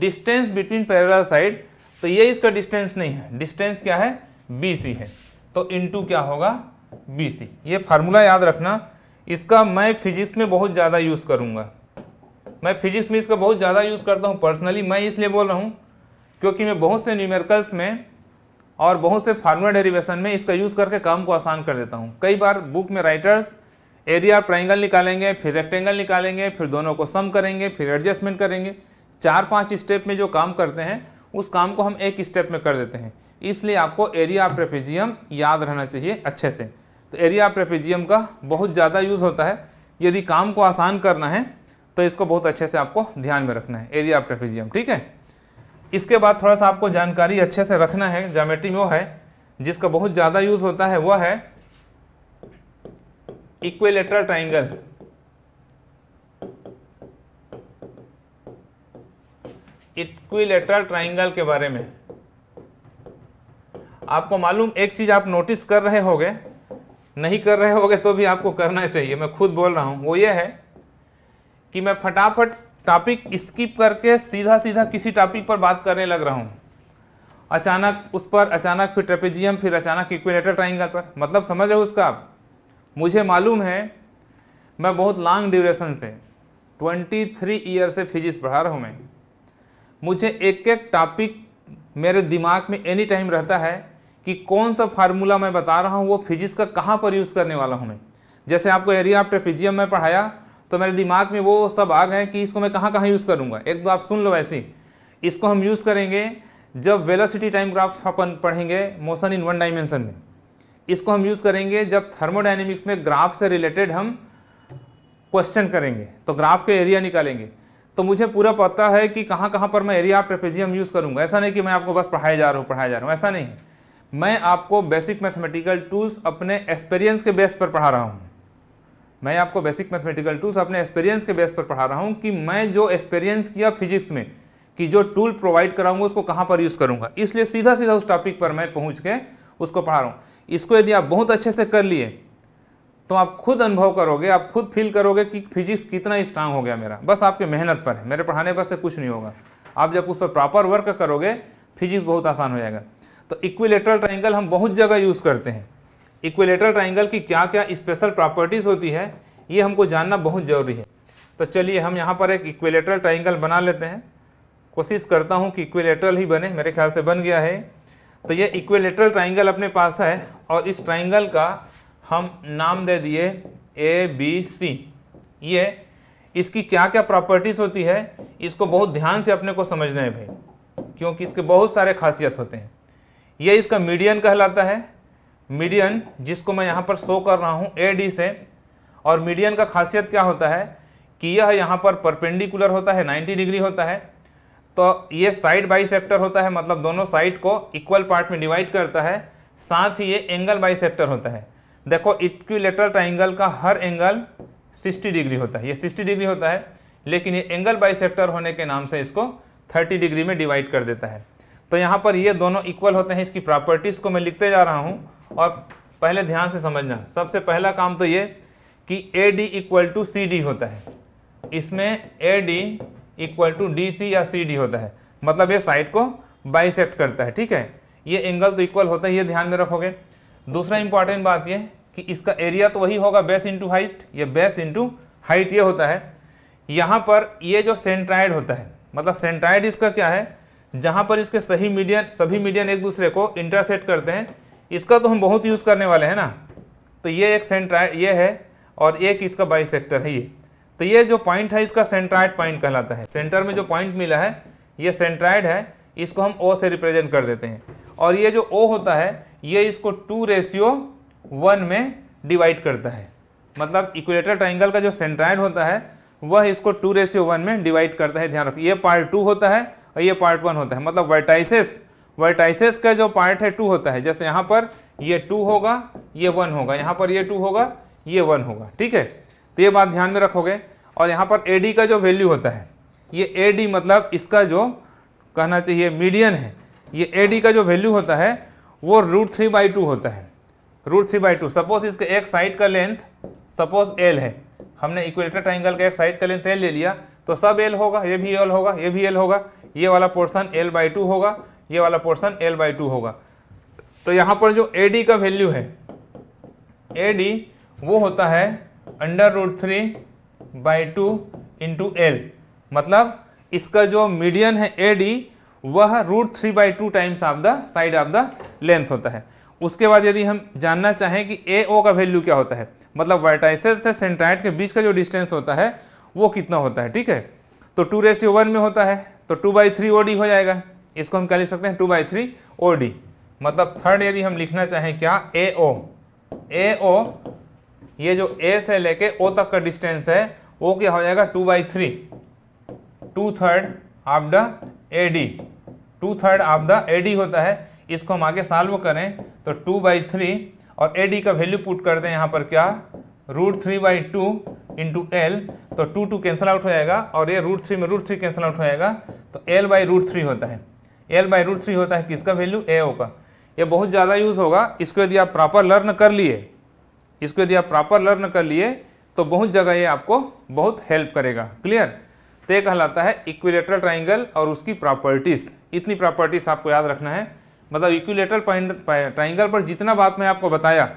distance between parallel side तो ये इसका डिस्टेंस नहीं है डिस्टेंस क्या है बी सी है तो इन टू क्या होगा बी सी ये फार्मूला याद रखना इसका मैं फिजिक्स में बहुत ज़्यादा यूज़ करूँगा मैं फिजिक्स में इसका बहुत ज़्यादा यूज़ करता हूँ पर्सनली मैं इसलिए बोल रहा हूँ क्योंकि मैं बहुत से न्यूमेरिकल्स में और बहुत से फार्मूला डेरिवेशन में इसका यूज़ करके काम को आसान कर देता हूँ कई बार बुक में राइटर्स एरिया ट्राइंगल निकालेंगे फिर रेक्टेंगल निकालेंगे फिर दोनों को सम करेंगे फिर एडजस्टमेंट करेंगे चार पाँच स्टेप में जो काम करते हैं उस काम को हम एक स्टेप में कर देते हैं इसलिए आपको एरिया ऑफ रेफिजियम याद रहना चाहिए अच्छे से तो एरिया ऑफ का बहुत ज़्यादा यूज़ होता है यदि काम को आसान करना है तो इसको बहुत अच्छे से आपको ध्यान में रखना है एरिया ऑफ ठीक है इसके बाद थोड़ा सा आपको जानकारी अच्छे से रखना है जोमेट्री वो है जिसका बहुत ज़्यादा यूज़ होता है वह है इक्वेलेटरल ट्राइंगल इक्विलेटरल ट्राइंगल के बारे में आपको मालूम एक चीज़ आप नोटिस कर रहे होंगे नहीं कर रहे होगे तो भी आपको करना चाहिए मैं खुद बोल रहा हूँ वो ये है कि मैं फटाफट टॉपिक स्किप करके सीधा सीधा किसी टॉपिक पर बात करने लग रहा हूँ अचानक उस पर अचानक फिर ट्रेपेजियम फिर अचानक इक्वेटर ट्राइंगल पर मतलब समझ रहे हो उसका आप मुझे मालूम है मैं बहुत लॉन्ग ड्यूरेशन से 23 थ्री ईयर से फिजिक्स पढ़ा रहा हूँ मैं मुझे एक एक टॉपिक मेरे दिमाग में एनी टाइम रहता है कि कौन सा फार्मूला मैं बता रहा हूँ वो फिजिक्स का कहाँ पर यूज़ करने वाला हूँ मैं जैसे आपको एरिया ऑफ ट्रेपिजियम में पढ़ाया तो मेरे दिमाग में वो सब आ गए कि इसको मैं कहाँ कहाँ यूज़ करूँगा एक तो आप सुन लो वैसे इसको हम यूज़ करेंगे जब वेलोसिटी टाइम ग्राफ अपन पढ़ेंगे मोशन इन वन डायमेंशन में इसको हम यूज़ करेंगे जब थर्मोडाइनमिक्स में ग्राफ से रिलेटेड हम क्वेश्चन करेंगे तो ग्राफ के एरिया निकालेंगे तो मुझे पूरा पता है कि कहाँ कहाँ पर मैं एरिया ऑफ ट्रेफेजियम यूज़ करूँगा ऐसा नहीं कि मैं आपको बस पढ़ाया जा रहा हूँ पढ़ाया जा रहा हूँ ऐसा नहीं मैं आपको बेसिक मैथमेटिकल टूल्स अपने एक्सपीरियंस के बेस पर पढ़ा रहा हूँ मैं आपको बेसिक मैथमेटिकल टूल्स अपने एक्सपीरियंस के बेस पर पढ़ा रहा हूँ कि मैं जो एक्सपीरियंस किया फिजिक्स में कि जो टूल प्रोवाइड कराऊंगा उसको कहाँ पर यूज़ करूँगा इसलिए सीधा सीधा उस टॉपिक पर मैं पहुँच के उसको पढ़ा रहा हूँ इसको यदि आप बहुत अच्छे से कर लिए तो आप खुद अनुभव करोगे आप खुद फील करोगे कि फिजिक्स कितना स्ट्रांग हो गया मेरा बस आपके मेहनत पर है मेरे पढ़ाने पर से कुछ नहीं होगा आप जब उस पर प्रॉपर वर्क करोगे फिजिक्स बहुत आसान हो जाएगा तो इक्विलेटरल ट्राइंगल हम बहुत जगह यूज़ करते हैं इक्विलेटरल ट्राइंगल की क्या क्या स्पेशल प्रॉपर्टीज़ होती है ये हमको जानना बहुत ज़रूरी है तो चलिए हम यहाँ पर एक इक्विलेटरल ट्राइंगल बना लेते हैं कोशिश करता हूँ कि इक्विलेटरल ही बने मेरे ख्याल से बन गया है तो ये इक्विलेटरल ट्राइंगल अपने पास है और इस ट्राइंगल का हम नाम दे दिए ए बी सी ये इसकी क्या क्या प्रॉपर्टीज़ होती है इसको बहुत ध्यान से अपने को समझना है भाई क्योंकि इसके बहुत सारे खासियत होते हैं ये इसका मीडियन कहलाता है मीडियन जिसको मैं यहाँ पर शो कर रहा हूँ ए डी से और मीडियन का खासियत क्या होता है कि यह यहाँ पर परपेंडिकुलर होता है 90 डिग्री होता है तो ये साइड बाई होता है मतलब दोनों साइड को इक्वल पार्ट में डिवाइड करता है साथ ही ये एंगल बाई होता है देखो इक्विलेटरल ट्राइंगल का हर एंगल 60 डिग्री होता है ये 60 डिग्री होता है लेकिन ये एंगल बाई होने के नाम से इसको 30 डिग्री में डिवाइड कर देता है तो यहाँ पर ये दोनों इक्वल होते हैं इसकी प्रॉपर्टीज़ को मैं लिखते जा रहा हूँ और पहले ध्यान से समझना सबसे पहला काम तो ये कि a D equal to C d होता है इसमें a D equal to d c या सी डी होता है मतलब ये साइड को बाइसेक्ट करता है ठीक है ये एंगल तो इक्वल होता है ये ध्यान में रखोगे दूसरा इंपॉर्टेंट बात ये कि इसका एरिया तो वही होगा बेस इंटू हाइट ये बेस इंटू हाइट ये होता है यहाँ पर ये जो सेंट्राइड होता है मतलब सेंट्राइड इसका क्या है जहां पर इसके सही मीडियन सभी मीडियन एक दूसरे को इंटरसेट करते हैं इसका तो हम बहुत यूज़ करने वाले हैं ना तो ये एक सेंट्राइड ये है और एक इसका बाई है ये तो ये जो पॉइंट है इसका सेंट्राइड पॉइंट कहलाता है सेंटर में जो पॉइंट मिला है ये सेंट्राइड है इसको हम ओ से रिप्रेजेंट कर देते हैं और ये जो ओ होता है ये इसको टू रेशियो वन में डिवाइड करता है मतलब इक्वेटर ट्राइंगल का जो सेंट्राइड होता है वह इसको टू रेशियो वन में डिवाइड करता है ध्यान रखिए ये पार्ट टू होता है और ये पार्ट वन होता है मतलब वर्टाइसिस वर्टाइसिस का जो पार्ट है टू होता है जैसे यहाँ पर ये टू होगा ये वन होगा यहाँ पर ये टू होगा ये वन होगा ठीक है तो ये बात ध्यान में रखोगे और यहाँ पर ए का जो वैल्यू होता है ये ए मतलब इसका जो कहना चाहिए मीडियन है ये ए का जो वैल्यू होता है वो रूट थ्री बाई टू होता है root three by two suppose इसके एक साइड का लेंथ सपोज एल है हमने इक्वेटर ट्राइंगल का एक साइड का लेंथ एल ले लिया तो सब एल होगा ये भी एल होगा ये भी एल होगा ये वाला पोर्सन एल बाई टू होगा ये वाला पोर्सन एल बाई टू होगा तो यहाँ पर जो ए डी का वैल्यू है ए डी वो होता है under root three by two into l मतलब इसका जो मीडियन है ए डी वह root three by two times of the side of the length होता है उसके बाद यदि हम जानना चाहें कि ए ओ का वैल्यू क्या होता है मतलब वर्टाइसेस से सेंट्राइड के बीच का जो डिस्टेंस होता है वो कितना होता है ठीक है तो टू रेसियो वन में होता है तो two by three o D हो जाएगा इसको हम क्या लिख सकते हैं two by three o d मतलब थर्ड यदि हम लिखना चाहें क्या ए ओ ए ओ ये जो ए से लेके ओ तक का डिस्टेंस है वो क्या हो जाएगा two by three two third of the a d two third of the a d होता है इसको हम आगे सॉल्व करें तो टू बाई थ्री और ए डी का वैल्यू पुट कर दें यहाँ पर क्या root three by two into l तो टू टू कैंसिल आउट हो जाएगा और ये रूट थ्री में रूट थ्री कैंसिल आउट हो जाएगा तो एल बाई रूट थ्री होता है एल बाई रूट थ्री होता है किसका वैल्यू ए ओ का ये बहुत ज़्यादा यूज़ होगा इसको यदि आप प्रॉपर लर्न कर लिए इसको यदि आप प्रॉपर लर्न कर लिए तो बहुत जगह ये आपको बहुत हेल्प करेगा क्लियर तो ये कहलाता है इक्विलेटरल ट्राइंगल और उसकी प्रॉपर्टीज़ इतनी प्रॉपर्टीज़ आपको याद रखना है मतलब इक्विलेटरल ट्राइंगल पर जितना बात मैं आपको बताया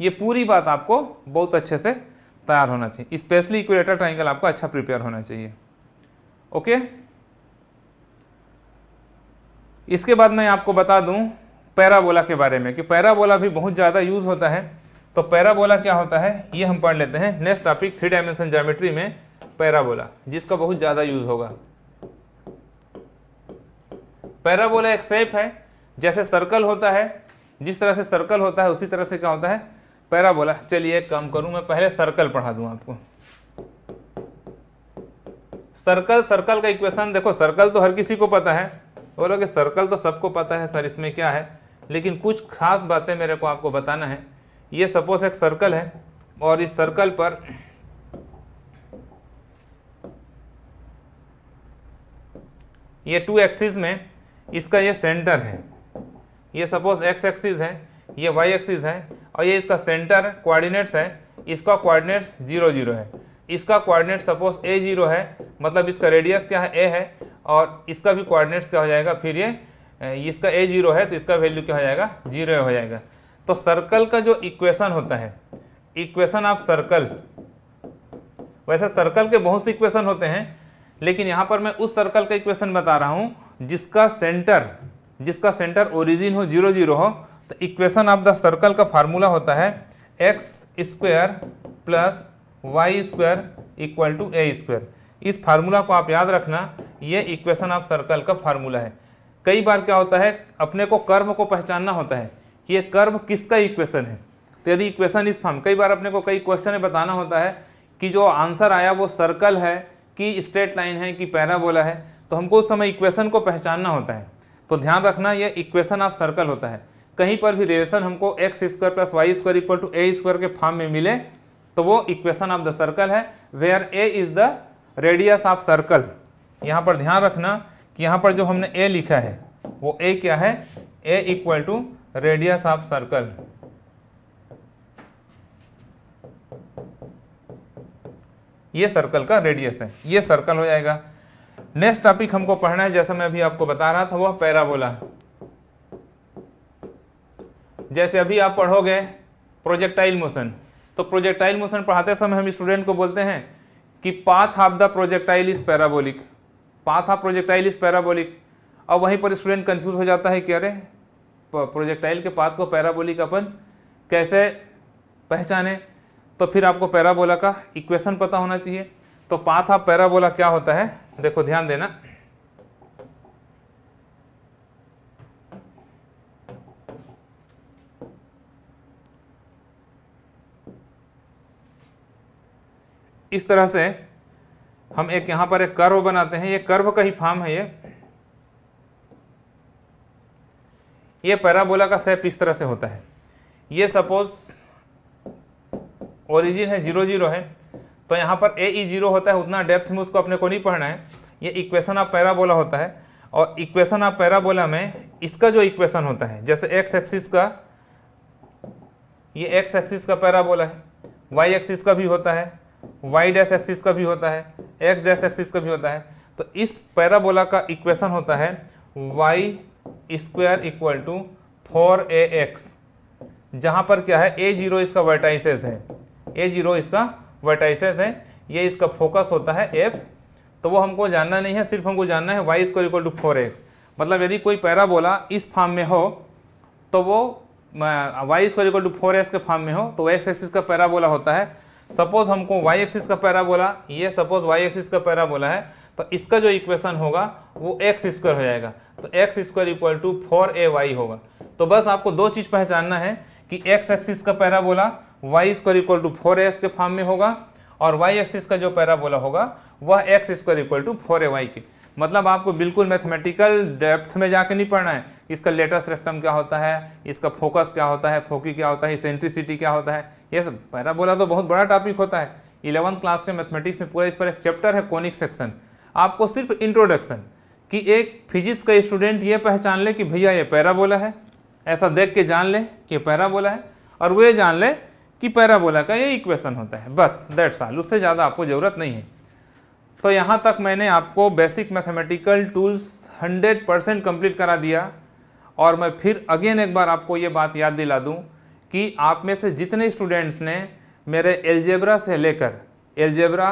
ये पूरी बात आपको बहुत अच्छे से तैयार होना चाहिए स्पेशली इक्वेटर ट्राइंगल आपका अच्छा प्रिपेयर होना चाहिए ओके इसके बाद मैं आपको बता दूं पैराबोला के बारे में कि पैराबोला भी बहुत ज़्यादा यूज़ होता है तो पैराबोला क्या होता है ये हम पढ़ लेते हैं next topic three dimension geometry में पैराबोला जिसका बहुत ज़्यादा यूज़ होगा पैराबोला एक सेप है जैसे सर्कल होता है जिस तरह से सर्कल होता है उसी तरह से क्या होता है पैराबोला चलिए एक काम करूं मैं पहले सर्कल पढ़ा दूं आपको सर्कल सर्कल का इक्वेशन देखो सर्कल तो हर किसी को पता है बोलो कि सर्कल तो सबको पता है सर इसमें क्या है लेकिन कुछ खास बातें मेरे को आपको बताना है ये सपोज एक सर्कल है और इस सर्कल पर ये टू एक्सिस में इसका ये सेंटर है ये सपोज एक्स एक्सिस है ये वाई एक्सिस है और ये इसका सेंटर कोऑर्डिनेट्स है इसका कोऑर्डिनेट्स जीरो जीरो है इसका कोऑर्डिनेट सपोज ए जीरो है मतलब इसका रेडियस क्या है ए है और इसका भी कोऑर्डिनेट्स क्या हो जाएगा फिर ये इसका ए जीरो है तो इसका वैल्यू क्या हो जाएगा जीरो हो जाएगा तो सर्कल का जो इक्वेशन होता है इक्वेशन ऑफ सर्कल वैसे सर्कल के बहुत से इक्वेशन होते हैं लेकिन यहाँ पर मैं उस सर्कल का इक्वेशन बता रहा हूँ जिसका सेंटर जिसका सेंटर ओरिजिन हो जीरो जीरो हो तो इक्वेशन ऑफ द सर्कल का फार्मूला होता है x square plus Y square equal to A square इस फार्मूला को आप याद रखना ये इक्वेशन ऑफ सर्कल का फार्मूला है कई बार क्या होता है अपने को कर्व को पहचानना होता है कि ये कर्व किसका इक्वेशन है तो यदि इक्वेशन इस फॉर्म कई बार अपने को कई क्वेश्चन में बताना होता है कि जो आंसर आया वो सर्कल है कि स्ट्रेट लाइन है कि पैराबोला है तो हमको उस समय इक्वेशन को पहचानना होता है तो ध्यान रखना यह इक्वेशन ऑफ सर्कल होता है कहीं पर भी रिलेशन हमको x square plus Y square equal to A square के फॉर्म में मिले तो वो इक्वेशन ऑफ द सर्कल है where a is the radius of circle यहाँ पर ध्यान रखना कि यहाँ पर जो हमने ए लिखा है वो ए क्या है a equal to radius of circle ये सर्कल का रेडियस है ये सर्कल हो जाएगा नेक्स्ट टॉपिक हमको पढ़ना है जैसा मैं अभी आपको बता रहा था वह पैराबोला जैसे अभी आप पढ़ोगे प्रोजेक्टाइल मोशन तो प्रोजेक्टाइल मोशन पढ़ाते समय हम स्टूडेंट को बोलते हैं कि path of the projectile is parabolic path of projectile is parabolic अब वहीं पर स्टूडेंट कंफ्यूज हो जाता है कि अरे प्रोजेक्टाइल के पाथ को पैराबोलिक अपन कैसे पहचाने तो फिर आपको पैराबोला का इक्वेशन पता होना चाहिए तो पाथ ऑफ पैराबोला क्या होता है देखो ध्यान देना इस तरह से हम एक यहां पर एक कर्व बनाते हैं ये कर्व का ही फॉर्म है ये ये पैराबोला का सेप इस तरह से होता है ये सपोज ओरिजिन है जीरो जीरो है तो यहाँ पर ए ई जीरो होता है उतना डेप्थ में उसको अपने को नहीं पढ़ना है ये इक्वेशन ऑफ पैराबोला होता है और इक्वेशन ऑफ पैराबोला में इसका जो इक्वेशन होता है जैसे एक्स एक्सिस का ये एक्स एक्सिस का पैराबोला है वाई एक्सिस का भी होता है वाई डैश एक्सिस का भी होता है एक्स डैश एक्सिस का भी होता है तो इस पैराबोला का इक्वेशन होता है y square equal to four a x जहाँ पर क्या है ए जीरो इसका वर्टाइसेस है ए जीरो इसका वर्टाइसेस है ये इसका फोकस होता है एफ तो वो हमको जानना नहीं है सिर्फ हमको जानना है y square equal to four x मतलब यदि कोई पैराबोला इस फॉर्म में हो तो वो y square equal to four x के फॉर्म में हो तो एक्स एक्सिस का पैराबोला होता है सपोज हमको वाई एक्सिस का पैराबोला ये सपोज वाई एक्सिस का पैराबोला है तो इसका जो इक्वेशन होगा वो एक्स स्क्वायर हो जाएगा तो x square equal to four a y होगा तो बस आपको दो चीज़ पहचानना है कि एक्स एक्सिस का parabola y square equal to four a के फॉर्म में होगा और वाई एक्सिस का जो पैराबोला होगा वह x square equal to four a y के मतलब आपको बिल्कुल मैथमेटिकल डेप्थ में जाके नहीं पढ़ना है इसका लेटेस्ट रेक्टम क्या होता है इसका फोकस क्या होता है फोकी क्या होता है सेंट्रिसिटी क्या होता है ये सब बोला तो बहुत बड़ा टॉपिक होता है इलेवंथ क्लास के मैथमेटिक्स में पूरा इस पर एक चैप्टर है कॉनिक सेक्शन आपको सिर्फ इंट्रोडक्शन कि एक फिजिक्स का स्टूडेंट ये पहचान ले कि भैया ये पैराबोला है ऐसा देख के जान ले कि पैराबोला है और वो ये जान ले कि पैराबोला का ये इक्वेशन होता है बस डेट साल उससे ज़्यादा आपको ज़रूरत नहीं है तो यहाँ तक मैंने आपको basic mathematical tools 100 percent complete करा दिया और मैं फिर अगेन एक बार आपको ये बात याद दिला दूँ कि आप में से जितने स्टूडेंट्स ने मेरे एलजेब्रा से लेकर एलजेब्रा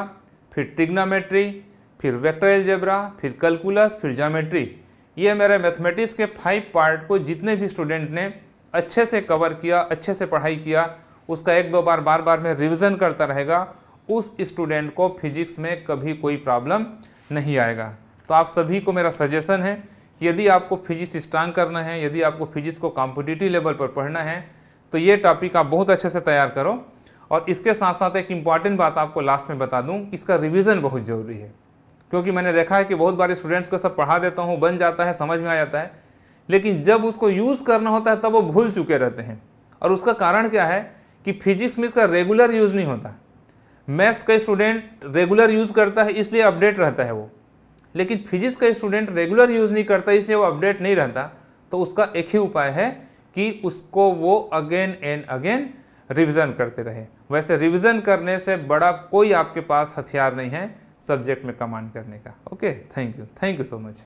फिर ट्रिग्नामेट्री फिर वेक्टर एलजेब्रा फिर कैलकुलस फिर जोमेट्री ये मेरे मैथमेटिक्स के फाइव पार्ट को जितने भी स्टूडेंट ने अच्छे से कवर किया अच्छे से पढ़ाई किया उसका एक दो बार बार बार मैं रिविज़न करता रहेगा उस स्टूडेंट को फिजिक्स में कभी कोई प्रॉब्लम नहीं आएगा तो आप सभी को मेरा सजेशन है यदि आपको फिजिक्स स्ट्रांग करना है यदि आपको फिजिक्स को कॉम्पिटिटिव लेवल पर पढ़ना है तो ये टॉपिक आप बहुत अच्छे से तैयार करो और इसके साथ साथ एक इम्पॉर्टेंट बात आपको लास्ट में बता दूँ इसका रिविज़न बहुत ज़रूरी है क्योंकि मैंने देखा है कि बहुत बार स्टूडेंट्स को सब पढ़ा देता हूँ बन जाता है समझ में आ जाता है लेकिन जब उसको यूज़ करना होता है तब वो भूल चुके रहते हैं और उसका कारण क्या है कि फिजिक्स में इसका रेगुलर यूज़ नहीं होता मैथ्स का स्टूडेंट रेगुलर यूज़ करता है इसलिए अपडेट रहता है वो लेकिन फिजिक्स का स्टूडेंट रेगुलर यूज़ नहीं करता इसलिए वो अपडेट नहीं रहता तो उसका एक ही उपाय है कि उसको वो अगेन एंड अगेन रिवीजन करते रहे वैसे रिवीजन करने से बड़ा कोई आपके पास हथियार नहीं है सब्जेक्ट में कमांड करने का okay thank you thank you so much